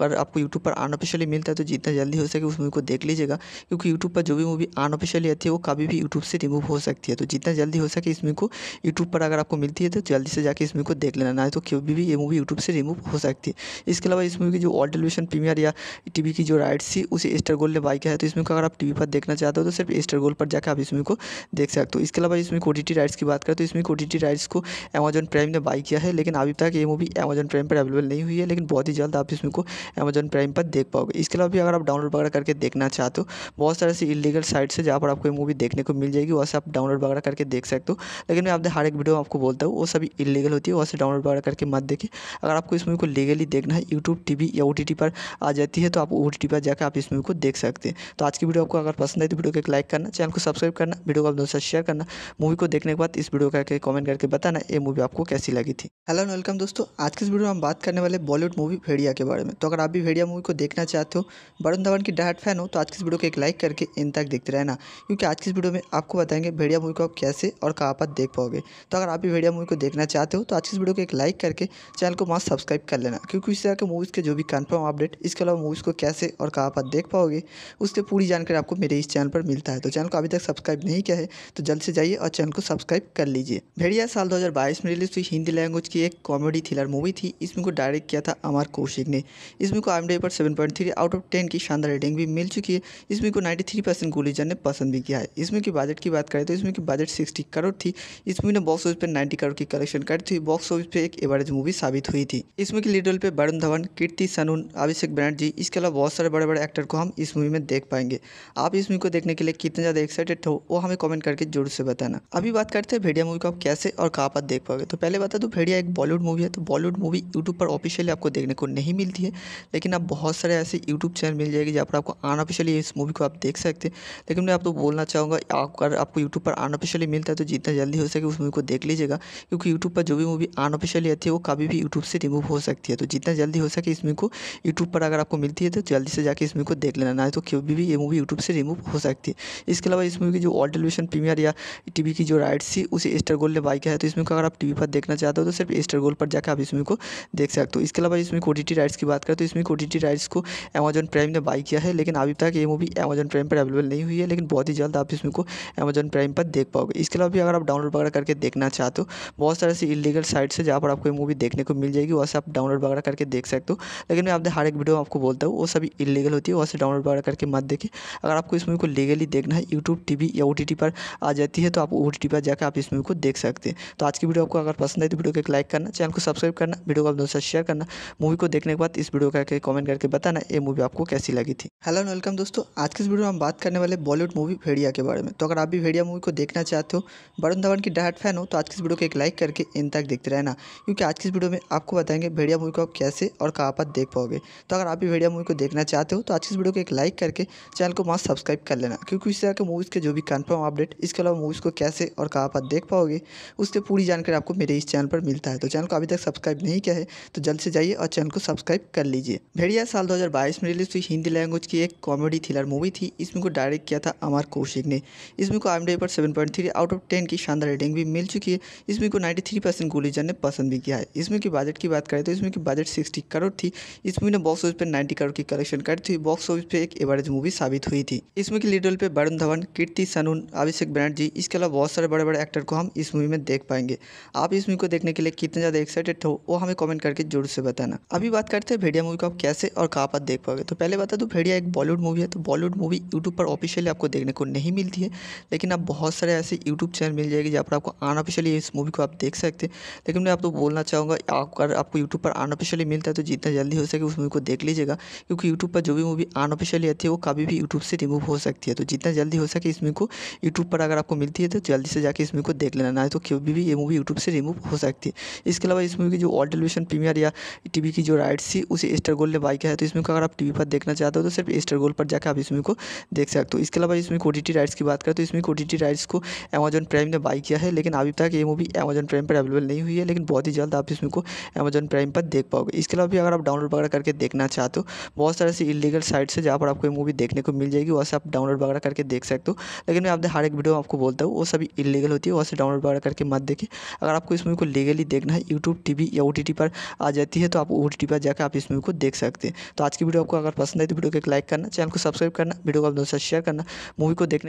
अगर आपको यूट्यूब पर अनऑफिशियली मिलता है तो जितना जल्दी हो सके उस मूवी को देख लीजिएगा क्योंकि यूट्यूब पर जो भी मूवी अनऑफिशियली आती है वो कभी भी यूट्यूब से रिमूव हो सकती है तो जितना जल्दी हो सके इस मूवी को यूट्यूब पर अगर आपको मिलती है तो जल्दी से जाकर इस मूवी को देख लेना ना तो कभी भी ये मूवी यूट्यूब से रिमूव हो सकती है इसके अलावा इस मूवी की जो ऑल टेलीविजन प्रीमियर या टीवी की जो राइट्स थी उसे एस्टर गोल्ड ने बाई किया है तो इसमें अगर आप टीवी पर देखना चाहते हो तो सिर्फ स्टार गोल्ड पर जाकर आप इस मूवी को देख सकते हो इसके अलावा इसमें ओ राइट्स की बात करें तो इसमें ओ राइट्स को अमेजन प्राइम ने बाई किया है लेकिन अभी तक ये मूवी अमेजन प्राइम पर अवेलेबल नहीं हुई है लेकिन बहुत ही जल्द आप इस मूवी को अमेजन प्राइम पर देख पाओगे इसके अलावा भी अगर आप डाउनलोड वगैरह करके देखना चाहते हो बहुत सारे ऐसी इलीगल साइट्स है जहाँ पर आपको ये मूवी देखने को मिल जाएगी वैसे आप डाउनलोड वगैरह करके देख सकते हो लेकिन मैं आपने हर एक वीडियो आपको बोलता हूँ वो सभी इलीगल होती है वैसे से डाउनलोड वगैरह करके मत देखें अगर आपको इस मूवी को लीगली देखना है यूट्यूब टी या ओ पर आ जाती है तो आप ओ पर जाकर आप इस मूवी को देख सकते हैं तो आज की वीडियो आपको अगर पसंद आई तो वीडियो को एक लाइक करना चैनल को सब्सक्राइब करना वीडियो को आप दोस्तों शेयर करना मूवी को देखने के बाद इस वीडियो करके कमेंट करके बताना ये मूवी आपको कैसी लगी थी हेलो एंड वेलकम दोस्तों आज के इस वीडियो में हम बात करने वाले बॉलीवुड मूवी भेड़िया के बारे में तो अगर आप भी भेड़िया मूवी को देखना चाहते हो वरुण धवन की डायट फैन हो तो आज की इस वीडियो को एक लाइक करके इन तक देखते रहना क्योंकि आज की इस वीडियो में आपको बताएंगे भेड़िया मूवी को आप कैसे और कहाँ पर देख पाओगे तो अगर आप भी भेड़िया मूवी को देखना चाहते हो तो आज की इस वीडियो को एक लाइक करके चैनल को मास्क सब्सक्राइब कर लेना क्योंकि इस तरह के मूवीज़ के जो भी कन्फर्म अपडेट इसके अलावा मूवीज़ को कैसे और कहाँ पर देख पाओगे उसके पूरी जानकारी आपको मेरे इस चैनल पर मिलता है तो चैनल को अभी तक सब्सक्राइब नहीं किया है तो जल्द से जाइए और चैनल को सब्सक्राइब कर लीजिए भेड़िया साल दो में रिलीज हुई हिंदी लैंग्वेज कवच की एक कॉमेडी थ्रिलर मूवी थी इसमें को डायरेक्ट किया था अमर कौशिक ने इसमें को आई पर seven point three out of ten की शानदार रेटिंग भी मिल चुकी है इसमें को नाइन्टी थ्री परसेंट गुलीजन ने पसंद भी किया है इसमें की बजट की बात करें तो इसमें की बजट सिक्सटी करोड़ थी इस मूवी ने बॉक्स ऑफिस पर नाइन्टी करोड़ की कलेक्शन करी थी बॉक्स ऑफिस पर एक एवरेज मूवी साबित हुई थी इसमें की लीडर पर वरुण धवन कीर्ति सनून अभिषेक बनर्जी इसके अलावा बहुत सारे बड़े बड़े एक्टर को हम इस मूवी में देख पाएंगे आप इस मूवी को देखने के लिए कितने ज़्यादा एक्साइटेड हो वो हमें कमेंट करके जोर से बताना अभी बात करते हैं भेड़िया मूवी को आप कैसे और कहाँ पर देख पाओगे तो पहले बता दो भेड़िया बढ़िया एक बॉलीवुड मूवी है तो बॉलीवुड मूवी यूट्यूब पर ऑफिशियली आपको देखने को नहीं मिलती है लेकिन आप बहुत सारे ऐसे यूट्यूब चैनल मिल जाएगी जहाँ पर आपको अनऑफिशियली इस मूवी को आप देख सकते हैं लेकिन मैं आपको बोलना चाहूँगा अगर आपको यूट्यूब पर अनऑफिशियली मिलता है तो जितना जल्दी हो सके उस मूवी को देख लीजिएगा क्योंकि यूट्यूब पर जो भी मूवी अनऑफिशियली आती है वो कभी भी यूट्यूब से रिमूव हो सकती है तो जितना जल्दी हो सके इस मूवी को यूट्यूब पर अगर आपको मिलती है तो जल्दी से जाकर इस मूवी को देख लेना ना तो कभी भी ये मूवी यूट्यूब से रिमूव हो सकती है इसके अलावा इस मूवी की जो ऑल टेलीविजन प्रीमियर या टीवी की जो राइट्स थी उसे स्टार गोल्ड ने बाई किया है तो इसमें अगर आप टीवी पर देखना चाहते हो तो तो सिर्फ एस्टर गोल पर जाकर आप इसमें को देख सकते हो इसके अलावा इसमें मूवी राइट्स की बात करें तो इसमें ओ राइट्स को अमेजन प्राइम ने बाई किया है लेकिन अभी तक ये मूवी अमेजन प्राइम पर अवेलेबल नहीं हुई है लेकिन बहुत ही जल्द आप इसमें को अमेजन प्राइम पर देख पाओगे इसके अलावा भी अगर आप डाउनलोड वगैरह करके देखना चाहते हो बहुत सारे ऐसी इलीगल साइट्स है जहाँ पर आपको ये मूवी देखने को मिल जाएगी वैसे आप डाउनलोड वगैरह करके देख सकते हो लेकिन मैं आपने हर एक वीडियो आपको बोलता हूँ वो सभी इलीगल होती है वैसे डाउनलोड वगैरह करके मत देखे अगर आपको इस मूवी को लीगली देखना है यूट्यूब टी या ओ पर आ जाती है तो आप ओ पर जाकर आप इस मूवी को देख सकते हैं तो आज की वीडियो आपको अगर पसंद आई तो वीडियो को एक लाइक करना चैनल को सब्सक्राइब करना वीडियो को आप दोस्तों शेयर करना मूवी को देखने के बाद इस वीडियो का कमेंट करके बताना ये मूवी आपको कैसी लगी थी हेलो एंड वेलकम दोस्तों आज के इस वीडियो में हम बात करने वाले बॉलीवुड मूवी भेड़िया के बारे में तो अगर आप भी भेड़िया मूवी को देखना चाहते हो वरुण धवन की डायट फैन हो तो आज की इस वीडियो को एक लाइक करके इन तक देखते रहना क्योंकि आज की इस वीडियो में आपको बताएंगे भेड़िया मूवी को आप कैसे और कहाँ पर देख पाओगे तो अगर आप भी भेड़िया मूवी को देखना चाहते हो तो आज की इस वीडियो को एक लाइक करके चैनल को मास्क सब्सक्राइब कर लेना क्योंकि इस तरह के मूवीज़ के जो भी कन्फर्म अपडेट इसके अलावा मूवीज़ को कैसे और कहाँ पर देख पाओगे उसके पूरी जानकारी आपको मेरे इस चैनल पर मिलता है तो चैनल को अभी तक सब्सक्राइब नहीं किया है तो जल्द से जाइए और चैनल को सब्सक्राइब कर लीजिए भेड़िया साल 2022 में रिलीज हुई हिंदी लैंग्वेज की एक कॉमेडी थ्रिलर मूवी थी इसमें को डायरेक्ट किया था अमर कौशिक ने इसमें को आई पर सेवन आउट ऑफ टेन की शानदार रेटिंग भी मिल चुकी है इसमें को नाइन्टी थ्री परसेंट ने पसंद भी किया है इसमें की बजट की बात करें तो इसमें की बजट सिक्सटी करोड़ थी इस मूवी ने बॉक्स ऑफिस पर नाइन्टी करोड़ की कलेक्शन कर थी बॉक्स ऑफिस पर एक एवरेज मूवी साबित हुई थी इसमें की लीडर पर वरुण धवन कीर्ति सनून अभिषेक बनर्जी इसके अलावा बहुत सारे बड़े बड़े एक्टर को हम इस मूवी में देख पाएंगे आप इस मूवी को देखने के के लिए कितने ज़्यादा एक्साइटेड हो वो हमें कमेंट करके जरूर से बताना अभी बात करते हैं भेड़िया मूवी को आप कैसे और कहाँ पर देख पाओगे तो पहले बता दो भेड़िया एक बॉलीवुड मूवी है तो बॉलीवुड मूवी यूट्यूब पर ऑफिशियली आपको देखने को नहीं मिलती है लेकिन आप बहुत सारे ऐसे यूट्यूब चैनल मिल जाएगी जहाँ पर आपको अनऑफिशियली इस मूवी को आप देख सकते हैं लेकिन मैं आपको बोलना चाहूँगा अगर आपको यूट्यूब पर अनऑफिशियली मिलता है तो जितना जल्दी हो सके उस मूवी को देख लीजिएगा क्योंकि यूट्यूब पर जो भी मूवी अनऑफिशियली आती है वो कभी भी यूट्यूब से रिमूव हो सकती है तो जितना जल्दी हो सके इस मूवी को यूट्यूब पर अगर आपको मिलती है तो जल्दी से जाके इस मूवी को देख लेना ना तो कभी भी ये मूवी यूट्यूब से रिमूव हो सकती है थी इसके अलावा इस मूवी की जो ऑल टेलीविजन प्रीमियर या टीवी की जो राइट्स थी उसे एस्टर गोल्ड ने बाई किया है तो इसमें अगर आप टीवी पर देखना चाहते हो तो सिर्फ एस्टर गोल्ड पर जाकर आप इस मूवी को देख सकते हो इसके अलावा इसमें कोटी राइट्स की बात करें तो इसमें कोटी राइट्स को अमेजन प्राइम ने बाई किया है लेकिन अभी तक ये मूवी अमेजन प्राइम पर अवेलेबल नहीं हुई है लेकिन बहुत ही जल्द आप इस मूवी को अमेजन प्राइम पर देख पाओगे इसके अलावा भी अगर आप डाउनलोड वगैरह करके देखना चाहते हो बहुत सारे ऐसी इलीगल साइट्स है जहाँ पर आपको ये मूवी देखने को मिल जाएगी वहाँ से आप डाउनलोड वगैरह करके देख सकते हो लेकिन मैं आपने हर एक वीडियो आपको बोलता हूँ वो सभी इलीगल होती है वहाँ से डाउनलोड वगैरह करके मत देखिए अगर आपको इस मूवी को लीगली डायरेक्टली देखना है यूट्यूब टी वी या ओ टी टी पर आ जाती है तो आप ओ टी टी पर जाकर आप इस मूवी को देख सकते हैं तो आज की वीडियो आपको अगर पसंद आई तो वीडियो को एक लाइक करना चैनल को सब्सक्राइब करना वीडियो को आप दोस्तों शेयर करना मूवी को देखने